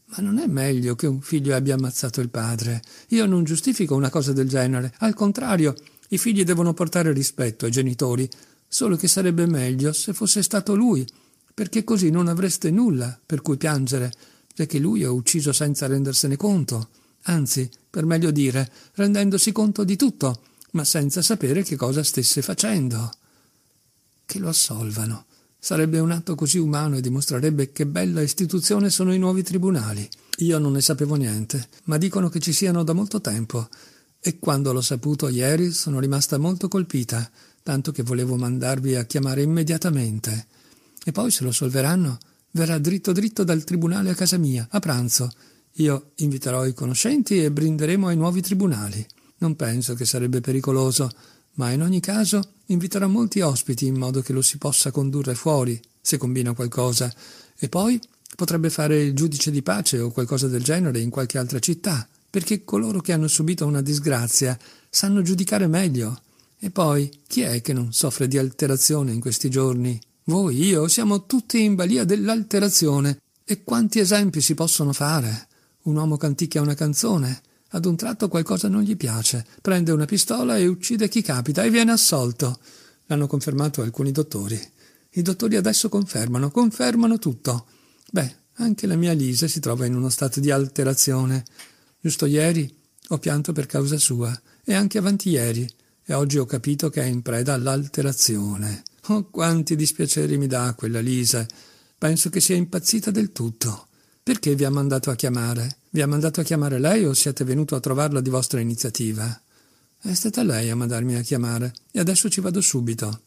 ma non è meglio che un figlio abbia ammazzato il padre. Io non giustifico una cosa del genere. Al contrario, i figli devono portare rispetto ai genitori. Solo che sarebbe meglio se fosse stato lui, perché così non avreste nulla per cui piangere, perché lui ha ucciso senza rendersene conto. Anzi, per meglio dire, rendendosi conto di tutto ma senza sapere che cosa stesse facendo. Che lo assolvano. Sarebbe un atto così umano e dimostrerebbe che bella istituzione sono i nuovi tribunali. Io non ne sapevo niente, ma dicono che ci siano da molto tempo. E quando l'ho saputo ieri sono rimasta molto colpita, tanto che volevo mandarvi a chiamare immediatamente. E poi se lo solveranno, verrà dritto dritto dal tribunale a casa mia, a pranzo. Io inviterò i conoscenti e brinderemo ai nuovi tribunali. Non penso che sarebbe pericoloso, ma in ogni caso inviterò molti ospiti in modo che lo si possa condurre fuori, se combina qualcosa, e poi potrebbe fare il giudice di pace o qualcosa del genere in qualche altra città, perché coloro che hanno subito una disgrazia sanno giudicare meglio. E poi, chi è che non soffre di alterazione in questi giorni? Voi, io, siamo tutti in balia dell'alterazione. E quanti esempi si possono fare? Un uomo canticchia una canzone, ad un tratto qualcosa non gli piace, prende una pistola e uccide chi capita e viene assolto. L'hanno confermato alcuni dottori. I dottori adesso confermano, confermano tutto. Beh, anche la mia Lisa si trova in uno stato di alterazione. Giusto ieri ho pianto per causa sua, e anche avanti ieri, e oggi ho capito che è in preda all'alterazione. Oh, quanti dispiaceri mi dà quella Lisa. Penso che sia impazzita del tutto. Perché vi ha mandato a chiamare? Vi ha mandato a chiamare lei o siete venuto a trovarla di vostra iniziativa? È stata lei a mandarmi a chiamare e adesso ci vado subito.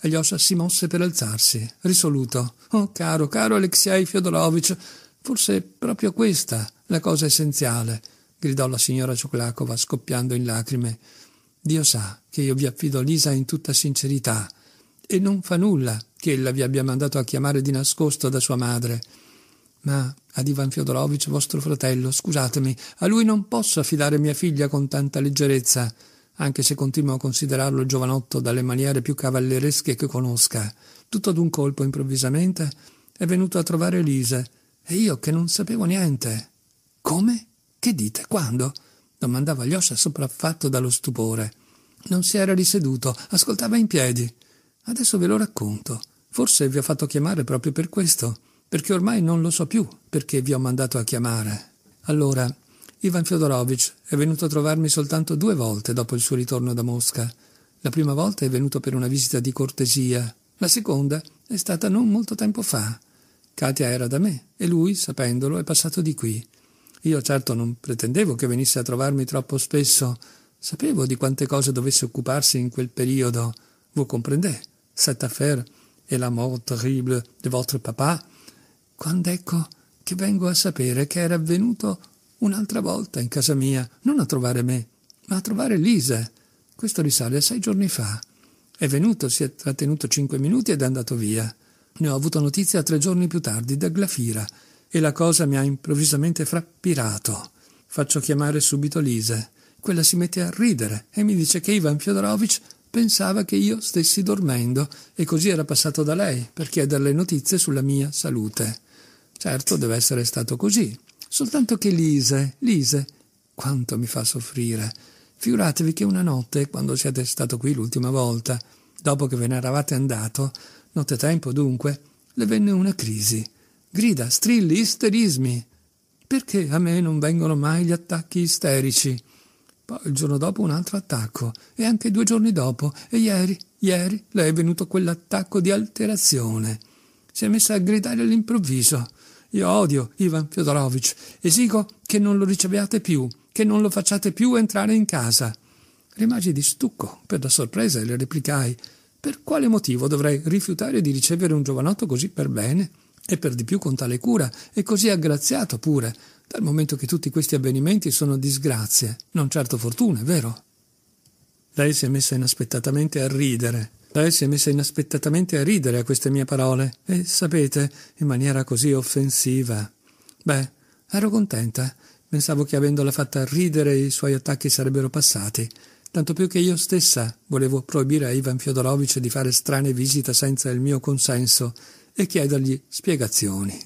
Alyosha si mosse per alzarsi, risoluto. Oh, caro, caro Alexei Fyodorovich, forse è proprio questa la cosa essenziale, gridò la signora Ciuclacova scoppiando in lacrime. Dio sa che io vi affido a Lisa in tutta sincerità e non fa nulla che ella vi abbia mandato a chiamare di nascosto da sua madre. Ma ad Ivan Fiodorovich, vostro fratello, scusatemi, a lui non posso affidare mia figlia con tanta leggerezza, anche se continuo a considerarlo giovanotto dalle maniere più cavalleresche che conosca. Tutto ad un colpo, improvvisamente, è venuto a trovare Elisa, e io che non sapevo niente. Come? Che dite? Quando? domandava Alyosha sopraffatto dallo stupore. Non si era riseduto, ascoltava in piedi. Adesso ve lo racconto. Forse vi ho fatto chiamare proprio per questo perché ormai non lo so più perché vi ho mandato a chiamare. Allora, Ivan Fyodorovich è venuto a trovarmi soltanto due volte dopo il suo ritorno da Mosca. La prima volta è venuto per una visita di cortesia, la seconda è stata non molto tempo fa. Katia era da me e lui, sapendolo, è passato di qui. Io certo non pretendevo che venisse a trovarmi troppo spesso. Sapevo di quante cose dovesse occuparsi in quel periodo. Vous comprenez, cette affaire et la mort terrible de votre papa quando ecco che vengo a sapere che era venuto un'altra volta in casa mia, non a trovare me, ma a trovare Lise. Questo risale a sei giorni fa. È venuto, si è trattenuto cinque minuti ed è andato via. Ne ho avuto notizia tre giorni più tardi da Glafira e la cosa mi ha improvvisamente frappirato. Faccio chiamare subito Lise. Quella si mette a ridere e mi dice che Ivan Fyodorovich pensava che io stessi dormendo e così era passato da lei per chiederle notizie sulla mia salute. Certo, deve essere stato così. Soltanto che Lise, Lise, quanto mi fa soffrire. Figuratevi che una notte, quando siete stato qui l'ultima volta, dopo che ve ne eravate andato, nottetempo dunque, le venne una crisi. Grida, strilli, isterismi. Perché a me non vengono mai gli attacchi isterici? Poi il giorno dopo un altro attacco, e anche due giorni dopo, e ieri, ieri, le è venuto quell'attacco di alterazione. Si è messa a gridare all'improvviso. Io odio Ivan Fyodorovich, esigo che non lo riceviate più, che non lo facciate più entrare in casa. Rimasi di stucco per la sorpresa e le replicai: Per quale motivo dovrei rifiutare di ricevere un giovanotto così per bene? E per di più con tale cura, e così aggraziato pure, dal momento che tutti questi avvenimenti sono disgrazie, non certo fortune, vero? Lei si è messa inaspettatamente a ridere lei eh, si è messa inaspettatamente a ridere a queste mie parole e, sapete, in maniera così offensiva. Beh, ero contenta. Pensavo che avendola fatta ridere i suoi attacchi sarebbero passati. Tanto più che io stessa volevo proibire a Ivan Fiodorovich di fare strane visite senza il mio consenso e chiedergli spiegazioni.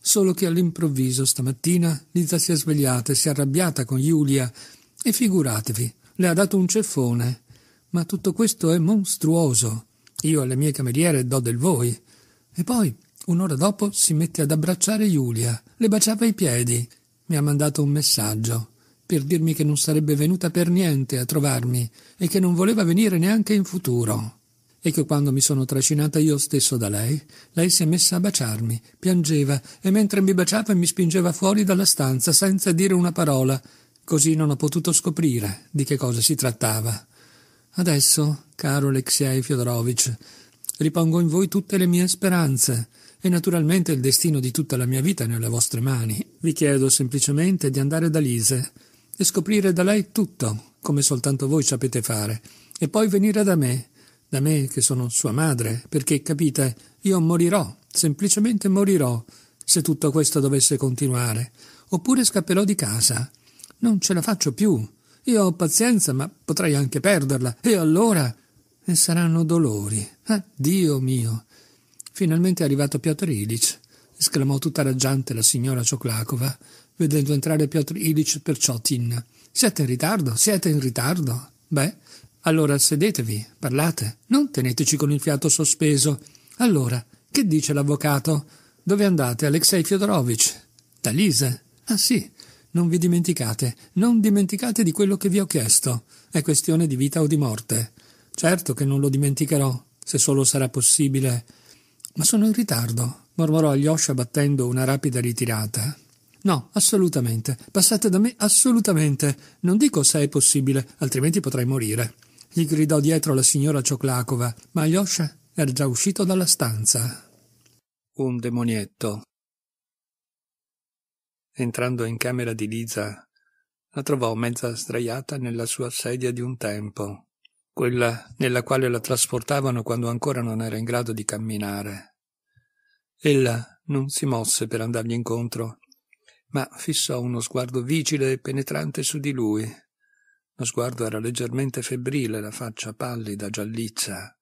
Solo che all'improvviso stamattina Lisa si è svegliata e si è arrabbiata con Giulia e figuratevi, le ha dato un ceffone ma tutto questo è mostruoso. Io alle mie cameriere do del voi. E poi, un'ora dopo, si mette ad abbracciare Giulia. Le baciava i piedi. Mi ha mandato un messaggio per dirmi che non sarebbe venuta per niente a trovarmi e che non voleva venire neanche in futuro. E che quando mi sono trascinata io stesso da lei, lei si è messa a baciarmi, piangeva e mentre mi baciava mi spingeva fuori dalla stanza senza dire una parola. Così non ho potuto scoprire di che cosa si trattava. Adesso, caro Alexei Fyodorovich, ripongo in voi tutte le mie speranze e naturalmente il destino di tutta la mia vita nelle vostre mani. Vi chiedo semplicemente di andare da Lise e scoprire da lei tutto, come soltanto voi sapete fare, e poi venire da me, da me che sono sua madre, perché capite, io morirò, semplicemente morirò, se tutto questo dovesse continuare, oppure scapperò di casa. Non ce la faccio più. Io ho pazienza, ma potrei anche perderla. E allora? E saranno dolori. Ah, Dio mio! Finalmente è arrivato Piotr Ilich, esclamò tutta raggiante la signora Cioclacova, vedendo entrare Piotr Ilich per Ciotin. Siete in ritardo? Siete in ritardo? Beh, allora sedetevi, parlate, non teneteci con il fiato sospeso. Allora, che dice l'avvocato? Dove andate, Alexei Fyodorovich? Talise? Ah sì, non vi dimenticate, non dimenticate di quello che vi ho chiesto. È questione di vita o di morte. Certo che non lo dimenticherò, se solo sarà possibile. Ma sono in ritardo, mormorò Alyosha battendo una rapida ritirata. No, assolutamente. Passate da me assolutamente. Non dico se è possibile, altrimenti potrei morire. Gli gridò dietro la signora Cioclacova, ma Alyosha era già uscito dalla stanza. Un demonietto entrando in camera di Lisa, la trovò mezza sdraiata nella sua sedia di un tempo, quella nella quale la trasportavano quando ancora non era in grado di camminare. Ella non si mosse per andargli incontro, ma fissò uno sguardo vigile e penetrante su di lui. Lo sguardo era leggermente febbrile, la faccia pallida, giallizza.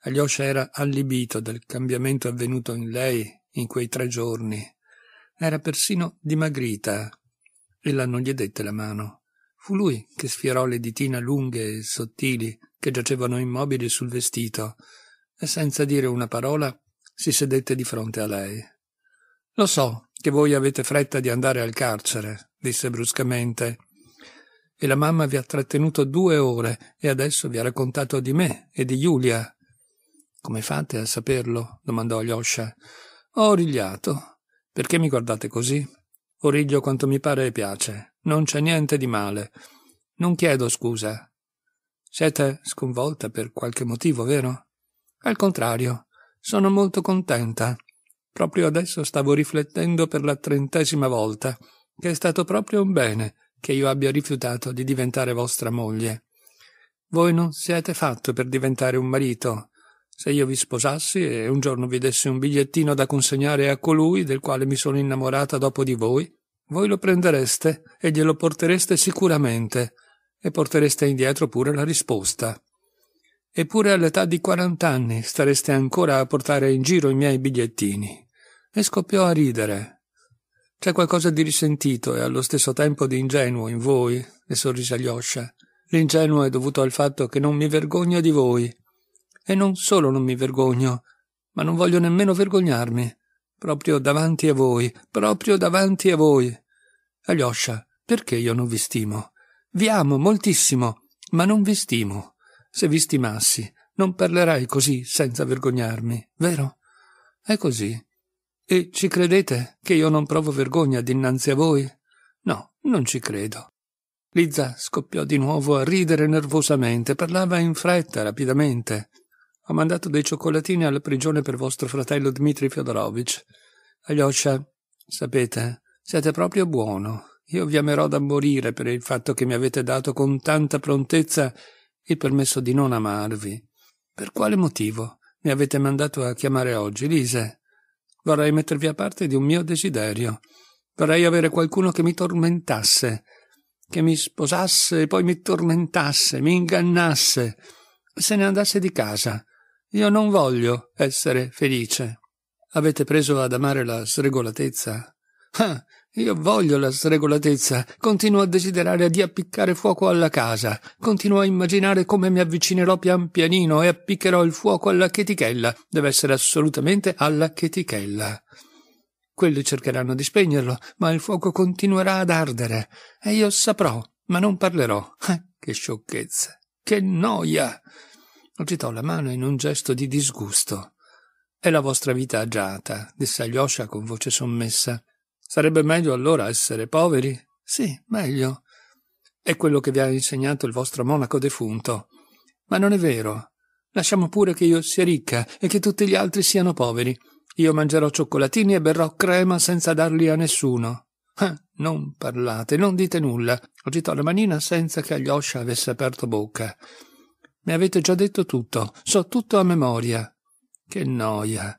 Alyosha era allibito del cambiamento avvenuto in lei in quei tre giorni era persino dimagrita. Ella non gli dette la mano. Fu lui che sfiorò le ditina lunghe e sottili che giacevano immobili sul vestito e senza dire una parola si sedette di fronte a lei. Lo so che voi avete fretta di andare al carcere, disse bruscamente. E la mamma vi ha trattenuto due ore e adesso vi ha raccontato di me e di Giulia. Come fate a saperlo? domandò Alyosha. Ho origliato. Perché mi guardate così? Origlio quanto mi pare e piace. Non c'è niente di male. Non chiedo scusa. Siete sconvolta per qualche motivo, vero? Al contrario, sono molto contenta. Proprio adesso stavo riflettendo per la trentesima volta che è stato proprio un bene che io abbia rifiutato di diventare vostra moglie. Voi non siete fatto per diventare un marito, se io vi sposassi e un giorno vi dessi un bigliettino da consegnare a colui del quale mi sono innamorata dopo di voi, voi lo prendereste e glielo portereste sicuramente, e portereste indietro pure la risposta. Eppure all'età di quarant'anni stareste ancora a portare in giro i miei bigliettini. E scoppiò a ridere. C'è qualcosa di risentito e allo stesso tempo di ingenuo in voi, le sorrise Alyosha. L'ingenuo è dovuto al fatto che non mi vergogno di voi, e non solo non mi vergogno, ma non voglio nemmeno vergognarmi. Proprio davanti a voi, proprio davanti a voi. Alyosha, perché io non vi stimo? Vi amo moltissimo, ma non vi stimo. Se vi stimassi, non parlerai così senza vergognarmi, vero? È così. E ci credete che io non provo vergogna dinanzi a voi? No, non ci credo. Lizza scoppiò di nuovo a ridere nervosamente, parlava in fretta, rapidamente. Ho mandato dei cioccolatini alla prigione per vostro fratello Dmitri Fyodorovich. Alyosha, sapete, siete proprio buono. Io vi amerò da morire per il fatto che mi avete dato con tanta prontezza il permesso di non amarvi. Per quale motivo mi avete mandato a chiamare oggi, Lise? Vorrei mettervi a parte di un mio desiderio. Vorrei avere qualcuno che mi tormentasse, che mi sposasse e poi mi tormentasse, mi ingannasse, se ne andasse di casa, io non voglio essere felice. Avete preso ad amare la sregolatezza? Ah, io voglio la sregolatezza, continuo a desiderare di appiccare fuoco alla casa, continuo a immaginare come mi avvicinerò pian pianino e appiccherò il fuoco alla chetichella, deve essere assolutamente alla chetichella. Quelli cercheranno di spegnerlo, ma il fuoco continuerà ad ardere e io saprò, ma non parlerò. Ah, che sciocchezza, che noia! agitò la mano in un gesto di disgusto. È la vostra vita agiata, disse Alyosha con voce sommessa. Sarebbe meglio allora essere poveri? Sì, meglio. È quello che vi ha insegnato il vostro monaco defunto. Ma non è vero. Lasciamo pure che io sia ricca e che tutti gli altri siano poveri. Io mangerò cioccolatini e berrò crema senza darli a nessuno. Ah, non parlate, non dite nulla. Agitò la manina senza che Alyosha avesse aperto bocca. Mi avete già detto tutto, so tutto a memoria. Che noia.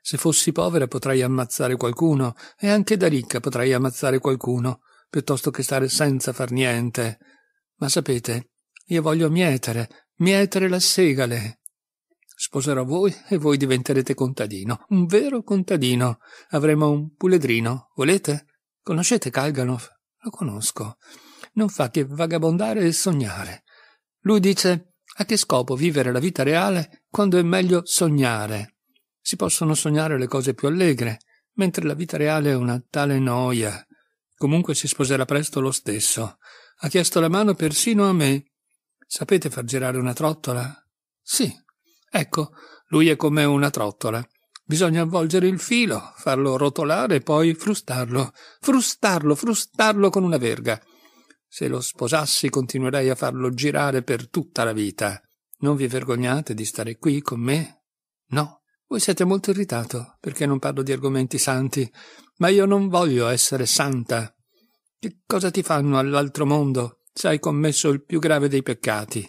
Se fossi povera potrei ammazzare qualcuno, e anche da ricca potrei ammazzare qualcuno, piuttosto che stare senza far niente. Ma sapete, io voglio mietere, mietere la segale. Sposerò voi e voi diventerete contadino, un vero contadino. Avremo un puledrino, volete? Conoscete Kalganov? Lo conosco. Non fa che vagabondare e sognare. Lui dice a che scopo vivere la vita reale quando è meglio sognare? Si possono sognare le cose più allegre, mentre la vita reale è una tale noia. Comunque si sposerà presto lo stesso. Ha chiesto la mano persino a me. Sapete far girare una trottola? Sì. Ecco, lui è come una trottola. Bisogna avvolgere il filo, farlo rotolare e poi frustarlo, frustarlo, frustarlo con una verga. Se lo sposassi continuerei a farlo girare per tutta la vita. Non vi vergognate di stare qui con me? No, voi siete molto irritato perché non parlo di argomenti santi, ma io non voglio essere santa. Che cosa ti fanno all'altro mondo se hai commesso il più grave dei peccati?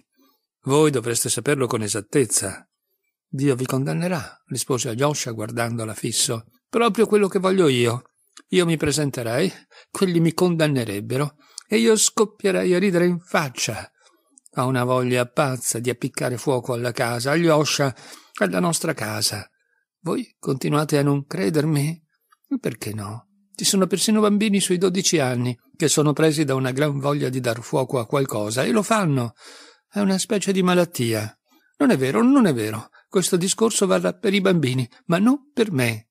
Voi dovreste saperlo con esattezza. Dio vi condannerà, rispose Alyosha guardandola fisso. Proprio quello che voglio io. Io mi presenterei, quelli mi condannerebbero e io scoppierei a ridere in faccia. Ha una voglia pazza di appiccare fuoco alla casa, agli Osha, alla nostra casa. Voi continuate a non credermi? Perché no? Ci sono persino bambini sui dodici anni che sono presi da una gran voglia di dar fuoco a qualcosa e lo fanno. È una specie di malattia. Non è vero, non è vero. Questo discorso varrà per i bambini, ma non per me.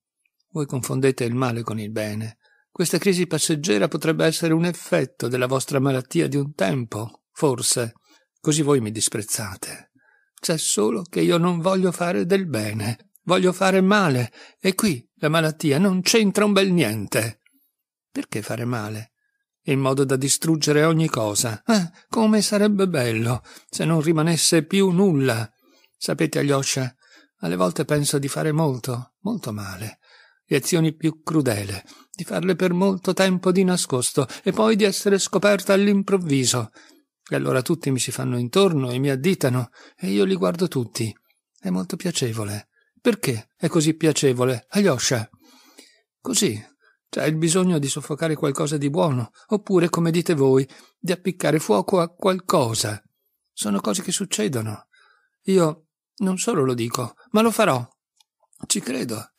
Voi confondete il male con il bene. Questa crisi passeggera potrebbe essere un effetto della vostra malattia di un tempo, forse. Così voi mi disprezzate. C'è solo che io non voglio fare del bene, voglio fare male, e qui la malattia non c'entra un bel niente. Perché fare male? in modo da distruggere ogni cosa. Ah, come sarebbe bello se non rimanesse più nulla. Sapete, Alyosha, alle volte penso di fare molto, molto male, le azioni più crudele, di farle per molto tempo di nascosto e poi di essere scoperta all'improvviso. E allora tutti mi si fanno intorno e mi additano e io li guardo tutti. È molto piacevole. Perché è così piacevole, Alyosha? Così. C'è il bisogno di soffocare qualcosa di buono, oppure, come dite voi, di appiccare fuoco a qualcosa. Sono cose che succedono. Io non solo lo dico, ma lo farò. Ci credo.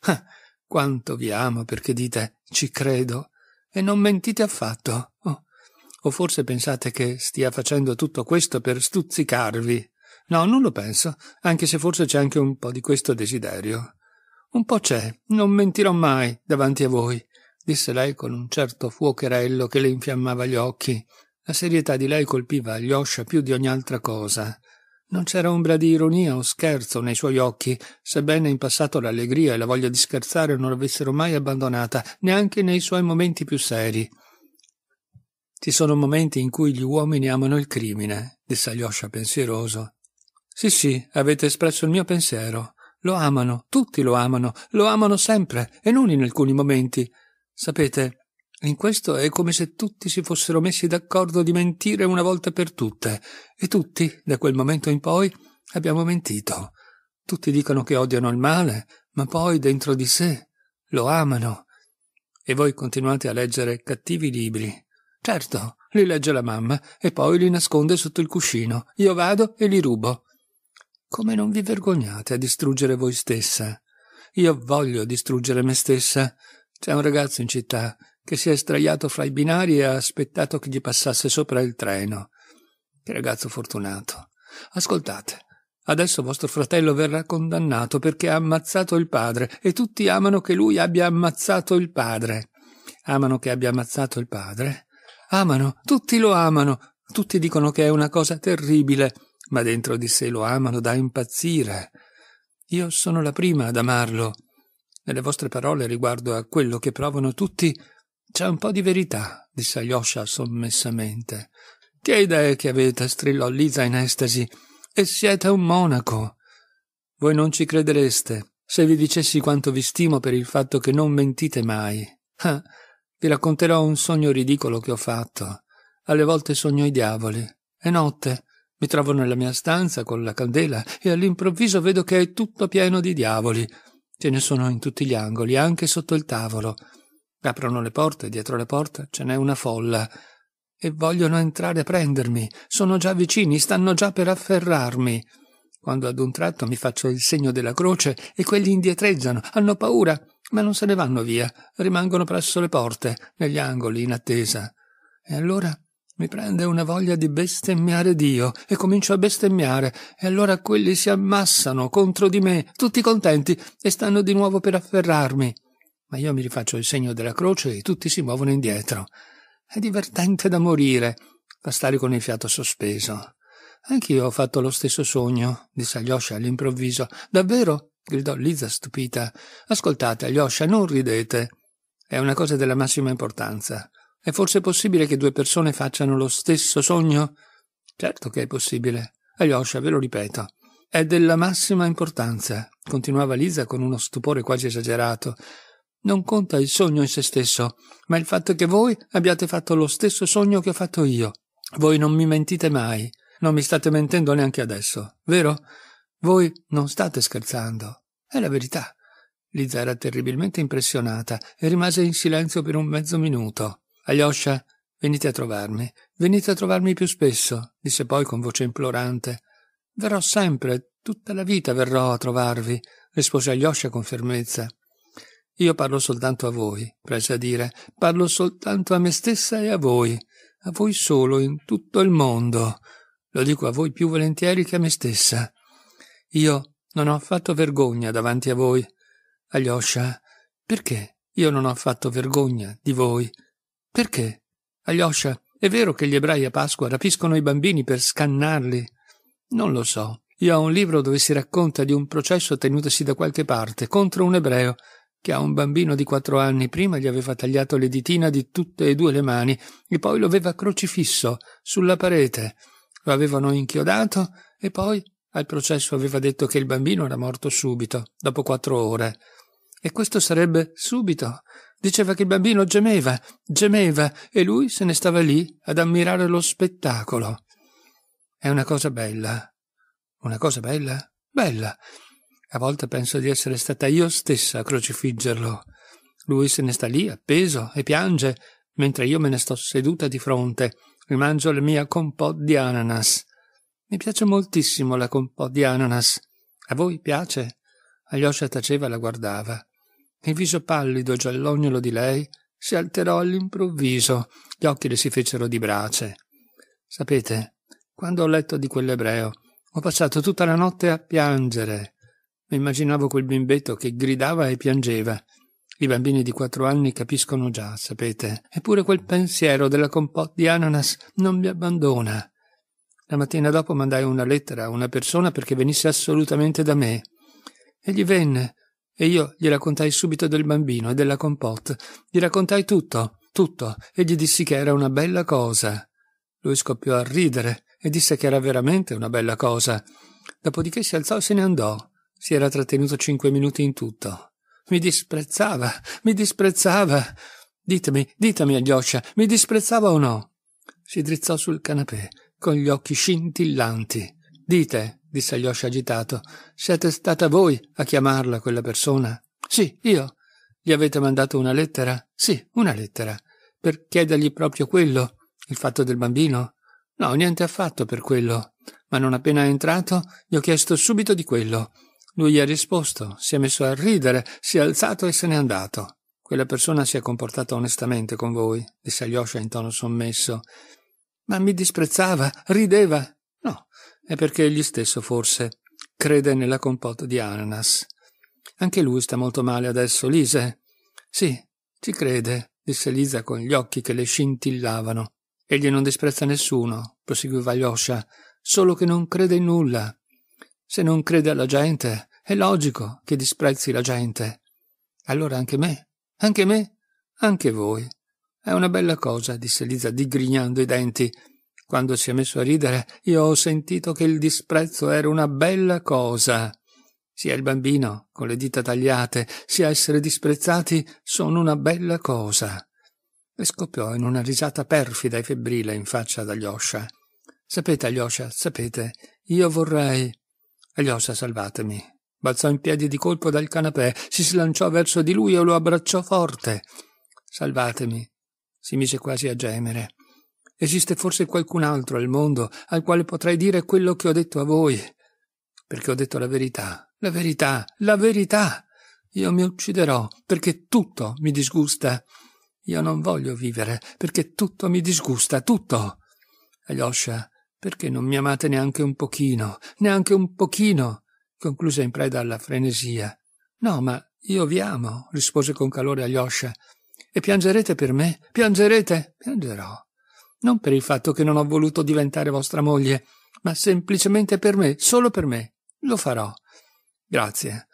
Quanto vi amo perché dite ci credo e non mentite affatto. Oh, o forse pensate che stia facendo tutto questo per stuzzicarvi. No, non lo penso, anche se forse c'è anche un po' di questo desiderio. Un po' c'è, non mentirò mai davanti a voi, disse lei con un certo fuocherello che le infiammava gli occhi. La serietà di lei colpiva gli Alyosha più di ogni altra cosa. Non c'era ombra di ironia o scherzo nei suoi occhi, sebbene in passato l'allegria e la voglia di scherzare non l'avessero mai abbandonata, neanche nei suoi momenti più seri. Ci sono momenti in cui gli uomini amano il crimine, disse Alyosha pensieroso. Sì, sì, avete espresso il mio pensiero. Lo amano, tutti lo amano, lo amano sempre, e non in alcuni momenti. Sapete, in questo è come se tutti si fossero messi d'accordo di mentire una volta per tutte, e tutti, da quel momento in poi, abbiamo mentito. Tutti dicono che odiano il male, ma poi dentro di sé lo amano. E voi continuate a leggere cattivi libri. Certo, li legge la mamma e poi li nasconde sotto il cuscino. Io vado e li rubo. Come non vi vergognate a distruggere voi stessa? Io voglio distruggere me stessa. C'è un ragazzo in città che si è sdraiato fra i binari e ha aspettato che gli passasse sopra il treno. Che ragazzo fortunato. Ascoltate, adesso vostro fratello verrà condannato perché ha ammazzato il padre e tutti amano che lui abbia ammazzato il padre. Amano che abbia ammazzato il padre? Amano, tutti lo amano, tutti dicono che è una cosa terribile, ma dentro di sé lo amano da impazzire. Io sono la prima ad amarlo. Nelle vostre parole riguardo a quello che provano tutti, c'è un po' di verità, disse Alyosha sommessamente. Che idee che avete, strillò Lisa in estasi. E siete un monaco. Voi non ci credereste se vi dicessi quanto vi stimo per il fatto che non mentite mai. Ah, vi racconterò un sogno ridicolo che ho fatto. Alle volte sogno i diavoli. È notte. Mi trovo nella mia stanza con la candela e all'improvviso vedo che è tutto pieno di diavoli. Ce ne sono in tutti gli angoli, anche sotto il tavolo. Aprono le porte, dietro le porte ce n'è una folla. E vogliono entrare a prendermi. Sono già vicini, stanno già per afferrarmi. Quando ad un tratto mi faccio il segno della croce e quelli indietreggiano, hanno paura, ma non se ne vanno via, rimangono presso le porte, negli angoli, in attesa. E allora mi prende una voglia di bestemmiare Dio e comincio a bestemmiare, e allora quelli si ammassano contro di me, tutti contenti, e stanno di nuovo per afferrarmi ma io mi rifaccio il segno della croce e tutti si muovono indietro. È divertente da morire, bastare con il fiato sospeso. Anch'io ho fatto lo stesso sogno, disse Alyosha all'improvviso. Davvero? gridò Liza stupita. Ascoltate, Alyosha, non ridete. È una cosa della massima importanza. È forse possibile che due persone facciano lo stesso sogno? Certo che è possibile. Alyosha, ve lo ripeto. È della massima importanza, continuava Lisa con uno stupore quasi esagerato. Non conta il sogno in se stesso, ma il fatto che voi abbiate fatto lo stesso sogno che ho fatto io. Voi non mi mentite mai, non mi state mentendo neanche adesso, vero? Voi non state scherzando. È la verità. Liza era terribilmente impressionata e rimase in silenzio per un mezzo minuto. Alyosha, venite a trovarmi, venite a trovarmi più spesso, disse poi con voce implorante. Verrò sempre, tutta la vita verrò a trovarvi, rispose Alyosha con fermezza. Io parlo soltanto a voi, prese a dire, parlo soltanto a me stessa e a voi, a voi solo in tutto il mondo. Lo dico a voi più volentieri che a me stessa. Io non ho affatto vergogna davanti a voi. Alyosha, perché io non ho affatto vergogna di voi? Perché? Alyosha, è vero che gli ebrai a Pasqua rapiscono i bambini per scannarli? Non lo so. Io ho un libro dove si racconta di un processo tenutosi da qualche parte contro un ebreo che a un bambino di quattro anni prima gli aveva tagliato le ditina di tutte e due le mani e poi lo aveva crocifisso sulla parete. Lo avevano inchiodato e poi al processo aveva detto che il bambino era morto subito, dopo quattro ore. E questo sarebbe subito. Diceva che il bambino gemeva, gemeva, e lui se ne stava lì ad ammirare lo spettacolo. È una cosa bella. Una cosa bella? Bella. A volte penso di essere stata io stessa a crocifiggerlo. Lui se ne sta lì, appeso, e piange, mentre io me ne sto seduta di fronte e mangio la mia compot di ananas. Mi piace moltissimo la compot di ananas. A voi piace? Alyosha taceva e la guardava. Il viso pallido e giallognolo di lei si alterò all'improvviso, gli occhi le si fecero di brace. Sapete, quando ho letto di quell'ebreo, ho passato tutta la notte a piangere. Mi immaginavo quel bimbetto che gridava e piangeva. I bambini di quattro anni capiscono già, sapete. Eppure quel pensiero della compote di ananas non mi abbandona. La mattina dopo mandai una lettera a una persona perché venisse assolutamente da me. Egli venne e io gli raccontai subito del bambino e della compote. Gli raccontai tutto, tutto, e gli dissi che era una bella cosa. Lui scoppiò a ridere e disse che era veramente una bella cosa. Dopodiché si alzò e se ne andò. Si era trattenuto cinque minuti in tutto. Mi disprezzava, mi disprezzava. Ditemi, ditemi, Aglioscia, mi disprezzava o no? Si drizzò sul canapè, con gli occhi scintillanti. Dite, disse Aglioscia agitato, siete stata voi a chiamarla quella persona? Sì, io. Gli avete mandato una lettera? Sì, una lettera. Per chiedergli proprio quello? Il fatto del bambino? No, niente affatto per quello. Ma non appena entrato, gli ho chiesto subito di quello. Lui gli ha risposto, si è messo a ridere, si è alzato e se n'è andato. Quella persona si è comportata onestamente con voi, disse Alyosha in tono sommesso. Ma mi disprezzava, rideva. No, è perché egli stesso forse crede nella compote di ananas. Anche lui sta molto male adesso, Lise. Sì, ci crede, disse Lisa con gli occhi che le scintillavano. Egli non disprezza nessuno, proseguiva Alyosha, solo che non crede in nulla. Se non crede alla gente, è logico che disprezzi la gente. Allora anche me, anche me, anche voi. È una bella cosa, disse Lisa digrignando i denti. Quando si è messo a ridere, io ho sentito che il disprezzo era una bella cosa. Sia il bambino, con le dita tagliate, sia essere disprezzati, sono una bella cosa. E scoppiò in una risata perfida e febbrile in faccia ad Alyosha. Sapete, Alyosha, sapete, io vorrei. Alyosha, salvatemi. Balzò in piedi di colpo dal canapè, si slanciò verso di lui e lo abbracciò forte. Salvatemi. Si mise quasi a gemere. Esiste forse qualcun altro al mondo al quale potrei dire quello che ho detto a voi. Perché ho detto la verità, la verità, la verità. Io mi ucciderò perché tutto mi disgusta. Io non voglio vivere perché tutto mi disgusta, tutto. Alyosha, perché non mi amate neanche un pochino, neanche un pochino? concluse in preda alla frenesia. No, ma io vi amo, rispose con calore Alyosha. E piangerete per me? Piangerete? Piangerò. Non per il fatto che non ho voluto diventare vostra moglie, ma semplicemente per me, solo per me. Lo farò. Grazie.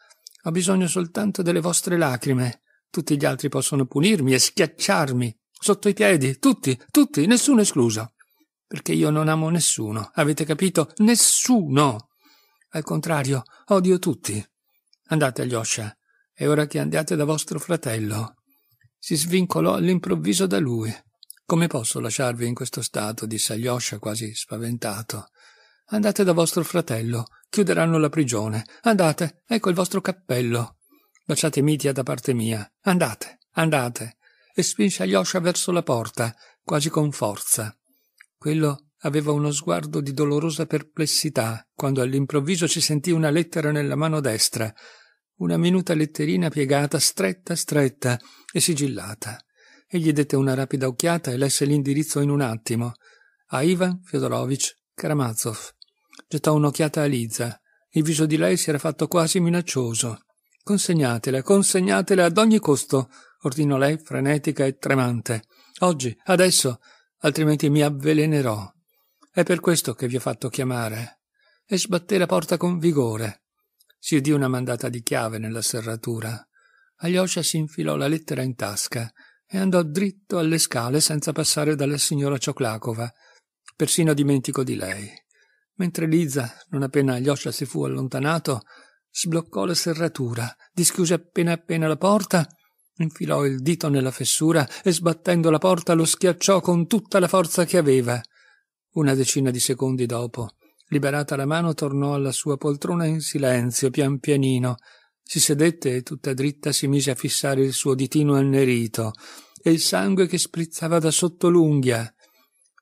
Ho bisogno soltanto delle vostre lacrime. Tutti gli altri possono punirmi e schiacciarmi sotto i piedi, tutti, tutti, nessuno escluso perché io non amo nessuno, avete capito? Nessuno! Al contrario, odio tutti. Andate, Alyosha, è ora che andiate da vostro fratello. Si svincolò all'improvviso da lui. Come posso lasciarvi in questo stato? disse Alyosha quasi spaventato. Andate da vostro fratello, chiuderanno la prigione. Andate, ecco il vostro cappello. Lasciate Mitia da parte mia. Andate, andate. E spinse Alyosha verso la porta, quasi con forza. Quello aveva uno sguardo di dolorosa perplessità quando all'improvviso si sentì una lettera nella mano destra, una minuta letterina piegata stretta stretta e sigillata. Egli dette una rapida occhiata e lesse l'indirizzo in un attimo. A Ivan Fyodorovich Karamazov. Gettò un'occhiata a Liza. Il viso di lei si era fatto quasi minaccioso. Consegnatela, consegnatela ad ogni costo, ordinò lei frenetica e tremante. Oggi, adesso, altrimenti mi avvelenerò. È per questo che vi ho fatto chiamare. E sbatté la porta con vigore. Si udì una mandata di chiave nella serratura. Alyosha si infilò la lettera in tasca e andò dritto alle scale senza passare dalla signora Cioclacova. Persino dimentico di lei. Mentre Liza, non appena Alyosha si fu allontanato, sbloccò la serratura, dischiuse appena appena la porta infilò il dito nella fessura e sbattendo la porta lo schiacciò con tutta la forza che aveva. Una decina di secondi dopo, liberata la mano, tornò alla sua poltrona in silenzio, pian pianino. Si sedette e tutta dritta si mise a fissare il suo ditino annerito e il sangue che sprizzava da sotto l'unghia.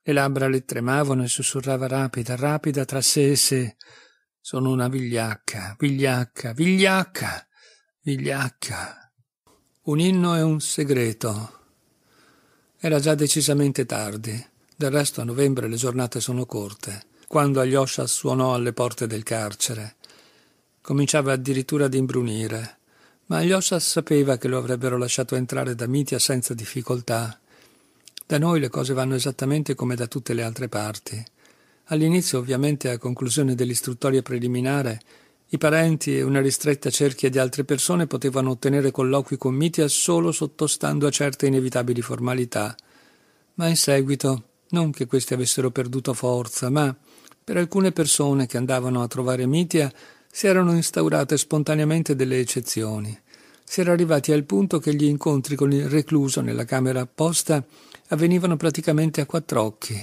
Le labbra le tremavano e sussurrava rapida, rapida tra sé e sé. Sono una vigliacca, vigliacca, vigliacca, vigliacca. Un inno e un segreto. Era già decisamente tardi. Del resto a novembre le giornate sono corte. Quando Alyosha suonò alle porte del carcere. Cominciava addirittura ad imbrunire, ma Alyosha sapeva che lo avrebbero lasciato entrare da Mitia senza difficoltà. Da noi le cose vanno esattamente come da tutte le altre parti. All'inizio, ovviamente, a conclusione dell'istruttoria preliminare, i parenti e una ristretta cerchia di altre persone potevano ottenere colloqui con Mitia solo sottostando a certe inevitabili formalità. Ma in seguito, non che questi avessero perduto forza, ma per alcune persone che andavano a trovare Mitia si erano instaurate spontaneamente delle eccezioni. Si era arrivati al punto che gli incontri con il recluso nella camera apposta avvenivano praticamente a quattro occhi.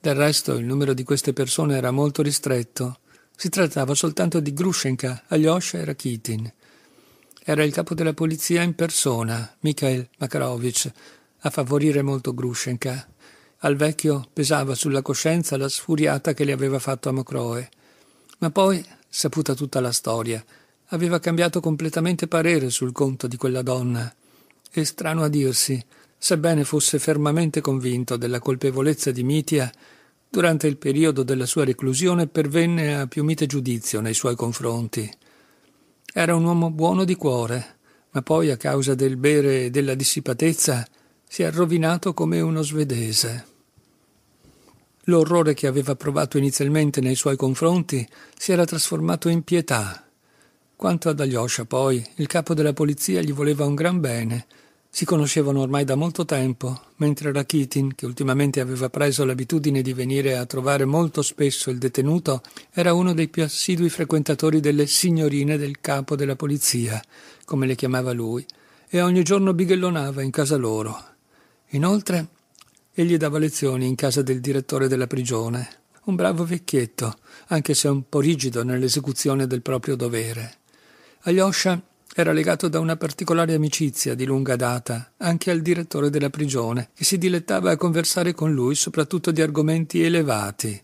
Del resto il numero di queste persone era molto ristretto si trattava soltanto di Grushenka, Alyosha e Rakitin. Era il capo della polizia in persona, Mikhail Makarovich, a favorire molto Grushenka. Al vecchio pesava sulla coscienza la sfuriata che le aveva fatto a Mokroe. Ma poi, saputa tutta la storia, aveva cambiato completamente parere sul conto di quella donna. E strano a dirsi, sebbene fosse fermamente convinto della colpevolezza di Mitia, Durante il periodo della sua reclusione pervenne a più mite giudizio nei suoi confronti. Era un uomo buono di cuore, ma poi a causa del bere e della dissipatezza si è rovinato come uno svedese. L'orrore che aveva provato inizialmente nei suoi confronti si era trasformato in pietà. Quanto ad Alyosha, poi, il capo della polizia gli voleva un gran bene si conoscevano ormai da molto tempo, mentre Rakitin, che ultimamente aveva preso l'abitudine di venire a trovare molto spesso il detenuto, era uno dei più assidui frequentatori delle signorine del capo della polizia, come le chiamava lui, e ogni giorno bighellonava in casa loro. Inoltre, egli dava lezioni in casa del direttore della prigione, un bravo vecchietto, anche se un po' rigido nell'esecuzione del proprio dovere. Alyosha era legato da una particolare amicizia di lunga data anche al direttore della prigione, che si dilettava a conversare con lui soprattutto di argomenti elevati.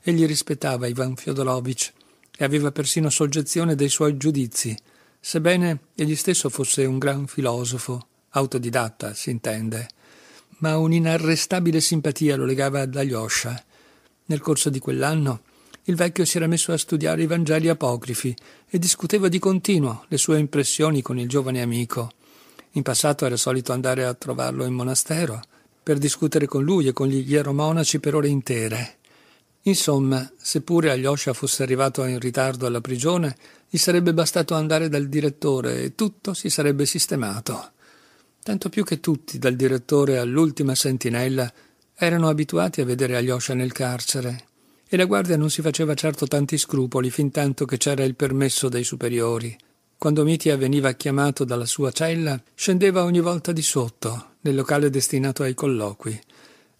Egli rispettava Ivan Fiodorovich e aveva persino soggezione dei suoi giudizi, sebbene egli stesso fosse un gran filosofo, autodidatta, si intende. Ma un'inarrestabile simpatia lo legava ad Alyosha. Nel corso di quell'anno il vecchio si era messo a studiare i Vangeli apocrifi e discuteva di continuo le sue impressioni con il giovane amico. In passato era solito andare a trovarlo in monastero per discutere con lui e con gli ieromonaci per ore intere. Insomma, seppure Alyosha fosse arrivato in ritardo alla prigione, gli sarebbe bastato andare dal direttore e tutto si sarebbe sistemato. Tanto più che tutti, dal direttore all'ultima sentinella, erano abituati a vedere Alyosha nel carcere e la guardia non si faceva certo tanti scrupoli fin tanto che c'era il permesso dei superiori. Quando Mitia veniva chiamato dalla sua cella, scendeva ogni volta di sotto, nel locale destinato ai colloqui.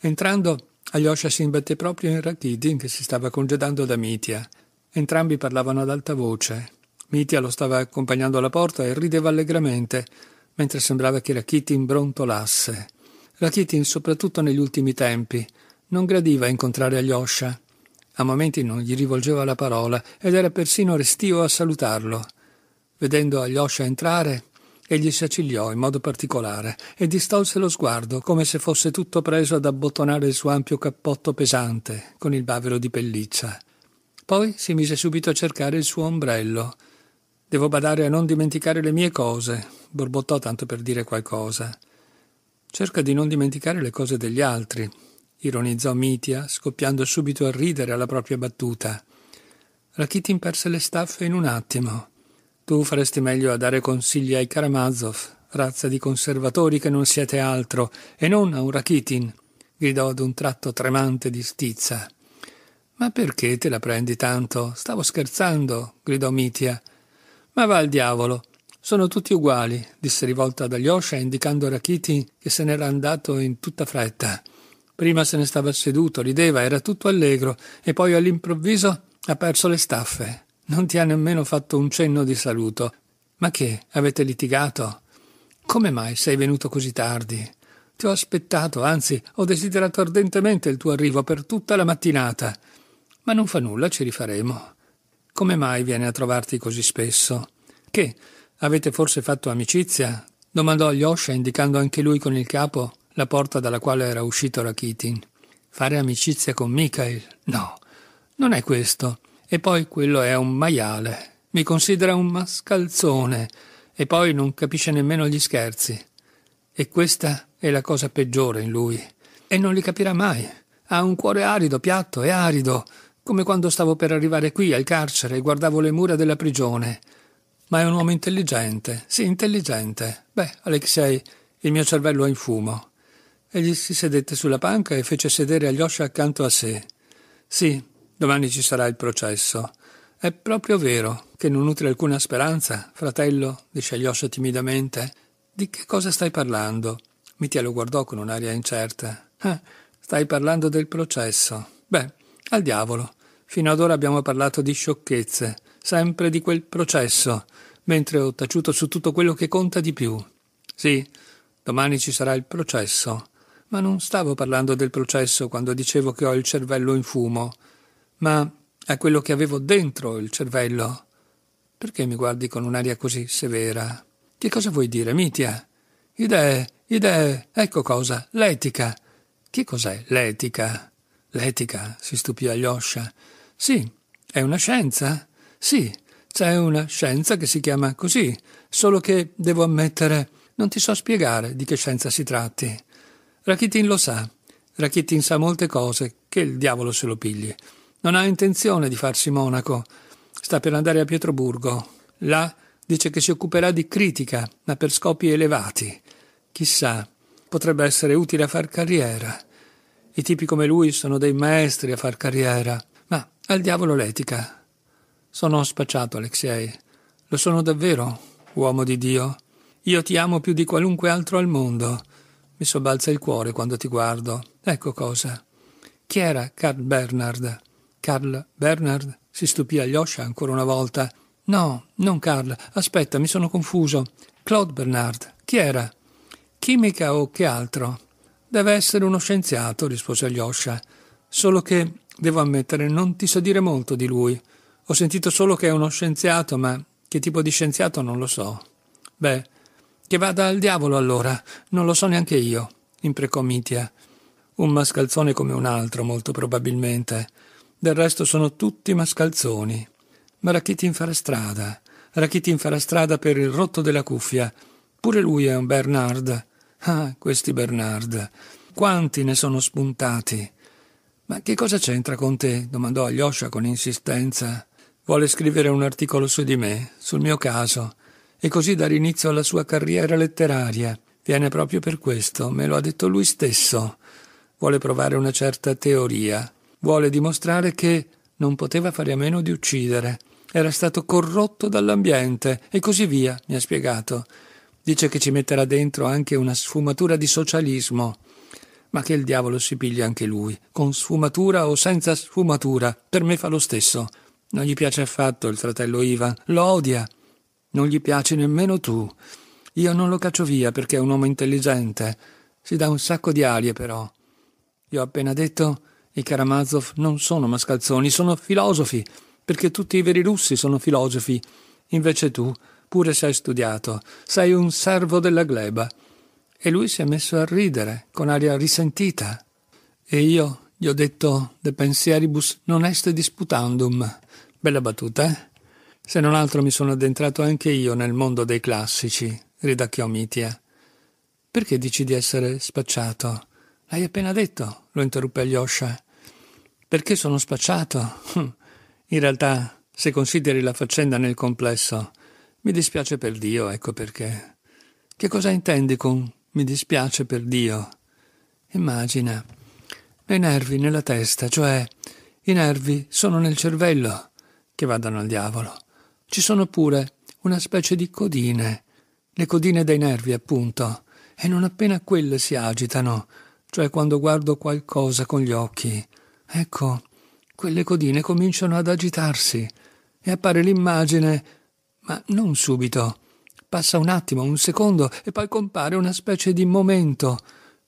Entrando, Alyosha si imbatté proprio in Rakidin che si stava congedando da Mitia. Entrambi parlavano ad alta voce. Mitia lo stava accompagnando alla porta e rideva allegramente, mentre sembrava che Rakitin brontolasse. Rakitin, soprattutto negli ultimi tempi, non gradiva incontrare Alyosha a momenti non gli rivolgeva la parola ed era persino restio a salutarlo. Vedendo Alyosha entrare, egli si accigliò in modo particolare e distolse lo sguardo, come se fosse tutto preso ad abbottonare il suo ampio cappotto pesante, con il bavero di pelliccia. Poi si mise subito a cercare il suo ombrello. Devo badare a non dimenticare le mie cose, borbottò tanto per dire qualcosa. Cerca di non dimenticare le cose degli altri, ironizzò Mitia, scoppiando subito a ridere alla propria battuta. Rakitin perse le staffe in un attimo. Tu faresti meglio a dare consigli ai Karamazov, razza di conservatori che non siete altro, e non a un Rakitin, gridò ad un tratto tremante di stizza. Ma perché te la prendi tanto? Stavo scherzando, gridò Mitia. Ma va al diavolo. Sono tutti uguali, disse rivolta ad Alyosha indicando Rakitin che se n'era andato in tutta fretta. Prima se ne stava seduto, rideva, era tutto allegro, e poi all'improvviso ha perso le staffe. Non ti ha nemmeno fatto un cenno di saluto. Ma che? Avete litigato? Come mai sei venuto così tardi? Ti ho aspettato, anzi, ho desiderato ardentemente il tuo arrivo per tutta la mattinata. Ma non fa nulla, ci rifaremo. Come mai viene a trovarti così spesso? Che? Avete forse fatto amicizia? domandò Alyosha, indicando anche lui con il capo la porta dalla quale era uscito Rakitin. Fare amicizia con Mikhail? No, non è questo. E poi quello è un maiale. Mi considera un mascalzone. E poi non capisce nemmeno gli scherzi. E questa è la cosa peggiore in lui. E non li capirà mai. Ha un cuore arido, piatto e arido, come quando stavo per arrivare qui al carcere e guardavo le mura della prigione. Ma è un uomo intelligente, sì, intelligente. Beh, Alexei, il mio cervello è in fumo. Egli si sedette sulla panca e fece sedere Alyosha accanto a sé. Sì, domani ci sarà il processo. È proprio vero che non nutri alcuna speranza, fratello, disse Alyosha timidamente. Di che cosa stai parlando? Mitya lo guardò con un'aria incerta. Ah, stai parlando del processo. Beh, al diavolo. Fino ad ora abbiamo parlato di sciocchezze, sempre di quel processo, mentre ho taciuto su tutto quello che conta di più. Sì, domani ci sarà il processo. Ma non stavo parlando del processo quando dicevo che ho il cervello in fumo, ma a quello che avevo dentro il cervello. Perché mi guardi con un'aria così severa? Che cosa vuoi dire, Mitia? Eh? Idee, idee, ecco cosa, l'etica. Che cos'è l'etica? L'etica, si stupì Alyosha. Sì, è una scienza. Sì, c'è una scienza che si chiama così, solo che devo ammettere, non ti so spiegare di che scienza si tratti. Rakitin lo sa. Rakitin sa molte cose, che il diavolo se lo pigli. Non ha intenzione di farsi monaco. Sta per andare a Pietroburgo. Là dice che si occuperà di critica, ma per scopi elevati. Chissà, potrebbe essere utile a far carriera. I tipi come lui sono dei maestri a far carriera, ma al diavolo l'etica. Sono spacciato, Alexei. Lo sono davvero, uomo di Dio. Io ti amo più di qualunque altro al mondo. Mi sobbalza il cuore quando ti guardo. Ecco cosa. Chi era Carl Bernard? Carl Bernard? Si stupì Alyosha ancora una volta. No, non Carl. Aspetta, mi sono confuso. Claude Bernard. Chi era? Chimica o che altro? Deve essere uno scienziato, rispose Alyosha. Solo che, devo ammettere, non ti so dire molto di lui. Ho sentito solo che è uno scienziato, ma che tipo di scienziato non lo so. Beh, che vada al diavolo allora, non lo so neanche io, imprecò Mitia. Un mascalzone come un altro, molto probabilmente. Del resto sono tutti mascalzoni. Ma Rakitin farà strada. Rakitin farà strada per il rotto della cuffia. Pure lui è un Bernard. Ah, questi Bernard. Quanti ne sono spuntati. Ma che cosa c'entra con te? domandò Alyosha con insistenza. Vuole scrivere un articolo su di me, sul mio caso e così dare inizio alla sua carriera letteraria. Viene proprio per questo, me lo ha detto lui stesso. Vuole provare una certa teoria, vuole dimostrare che non poteva fare a meno di uccidere, era stato corrotto dall'ambiente e così via, mi ha spiegato. Dice che ci metterà dentro anche una sfumatura di socialismo. Ma che il diavolo si piglia anche lui, con sfumatura o senza sfumatura, per me fa lo stesso. Non gli piace affatto il fratello Ivan, lo odia, non gli piaci nemmeno tu. Io non lo caccio via perché è un uomo intelligente. Si dà un sacco di arie, però. Io ho appena detto, i Karamazov non sono mascalzoni, sono filosofi, perché tutti i veri russi sono filosofi. Invece tu, pure sei studiato, sei un servo della gleba. E lui si è messo a ridere, con aria risentita. E io gli ho detto, de pensieribus non est disputandum. Bella battuta, eh? Se non altro mi sono addentrato anche io nel mondo dei classici, ridacchiò Mitia. Perché dici di essere spacciato? L'hai appena detto, lo interruppe Alyosha. Perché sono spacciato? Hm. In realtà, se consideri la faccenda nel complesso, mi dispiace per Dio, ecco perché. Che cosa intendi con mi dispiace per Dio? Immagina. Nei nervi, nella testa, cioè i nervi sono nel cervello, che vadano al diavolo. Ci sono pure una specie di codine, le codine dei nervi, appunto, e non appena quelle si agitano, cioè quando guardo qualcosa con gli occhi, ecco, quelle codine cominciano ad agitarsi e appare l'immagine, ma non subito. Passa un attimo, un secondo, e poi compare una specie di momento,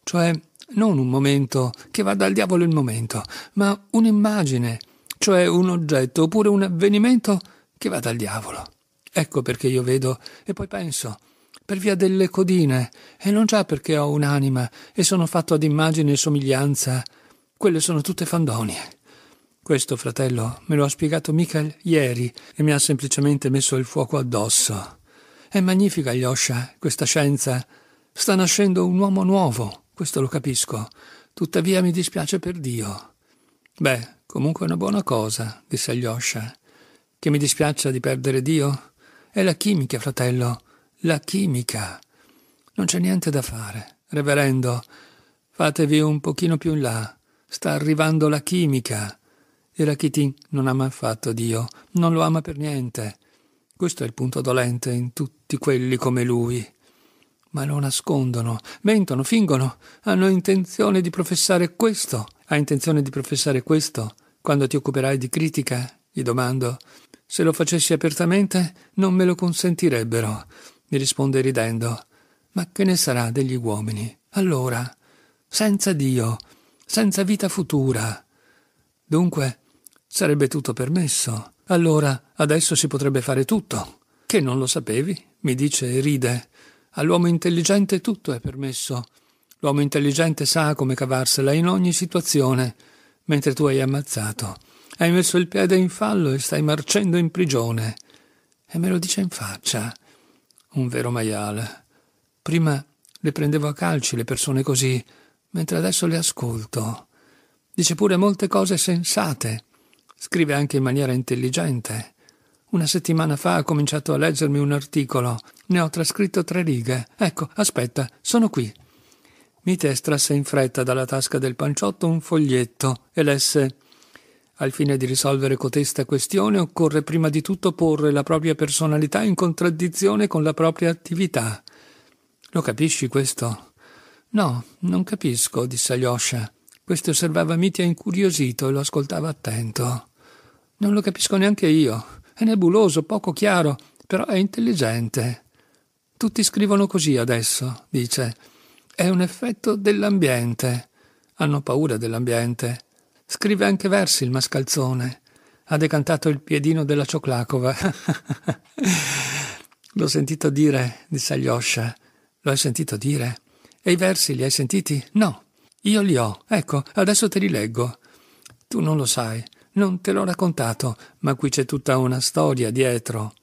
cioè non un momento, che va dal diavolo il momento, ma un'immagine, cioè un oggetto oppure un avvenimento che vada al diavolo. Ecco perché io vedo e poi penso, per via delle codine, e non già perché ho un'anima e sono fatto ad immagine e somiglianza. Quelle sono tutte fandonie. Questo, fratello, me lo ha spiegato Michael ieri e mi ha semplicemente messo il fuoco addosso. È magnifica, Yosha, questa scienza. Sta nascendo un uomo nuovo, questo lo capisco. Tuttavia mi dispiace per Dio. Beh, comunque è una buona cosa, disse Yosha che mi dispiaccia di perdere Dio? È la chimica, fratello, la chimica. Non c'è niente da fare. Reverendo, fatevi un pochino più in là. Sta arrivando la chimica. E la Kitty non ama affatto Dio, non lo ama per niente. Questo è il punto dolente in tutti quelli come lui. Ma lo nascondono, mentono, fingono, hanno intenzione di professare questo. Hai intenzione di professare questo quando ti occuperai di critica gli domando. Se lo facessi apertamente non me lo consentirebbero, mi risponde ridendo. Ma che ne sarà degli uomini? Allora, senza Dio, senza vita futura. Dunque, sarebbe tutto permesso. Allora, adesso si potrebbe fare tutto. Che non lo sapevi? mi dice e ride. All'uomo intelligente tutto è permesso. L'uomo intelligente sa come cavarsela in ogni situazione, mentre tu hai ammazzato hai messo il piede in fallo e stai marcendo in prigione. E me lo dice in faccia. Un vero maiale. Prima le prendevo a calci le persone così, mentre adesso le ascolto. Dice pure molte cose sensate. Scrive anche in maniera intelligente. Una settimana fa ha cominciato a leggermi un articolo. Ne ho trascritto tre righe. Ecco, aspetta, sono qui. Mite strasse in fretta dalla tasca del panciotto un foglietto e lesse al fine di risolvere cotesta questione occorre prima di tutto porre la propria personalità in contraddizione con la propria attività. Lo capisci questo? No, non capisco, disse Alyosha. Questo osservava Mitya incuriosito e lo ascoltava attento. Non lo capisco neanche io. È nebuloso, poco chiaro, però è intelligente. Tutti scrivono così adesso, dice. È un effetto dell'ambiente. Hanno paura dell'ambiente. Scrive anche versi il mascalzone. Ha decantato il piedino della Cioclacova. L'ho sentito dire, disse Alyosha. Lo sentito dire? E i versi li hai sentiti? No. Io li ho. Ecco, adesso te li leggo. Tu non lo sai. Non te l'ho raccontato, ma qui c'è tutta una storia dietro.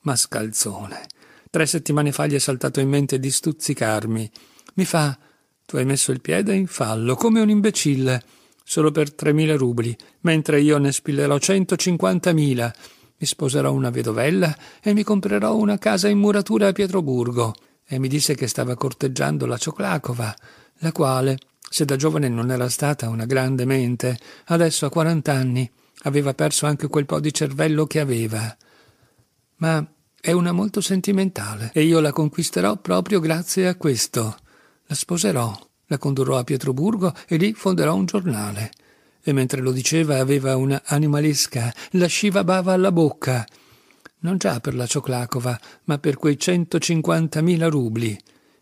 Mascalzone. Tre settimane fa gli è saltato in mente di stuzzicarmi. Mi fa: Tu hai messo il piede in fallo, come un imbecille solo per 3.000 rubli, mentre io ne spillerò 150.000. Mi sposerò una vedovella e mi comprerò una casa in muratura a Pietroburgo. E mi disse che stava corteggiando la Cioclacova, la quale, se da giovane non era stata una grande mente, adesso a 40 anni aveva perso anche quel po' di cervello che aveva. Ma è una molto sentimentale e io la conquisterò proprio grazie a questo. La sposerò la condurrò a Pietroburgo e lì fonderò un giornale. E mentre lo diceva aveva una animalesca, lasciva bava alla bocca. Non già per la Cioclacova, ma per quei 150.000 rubli.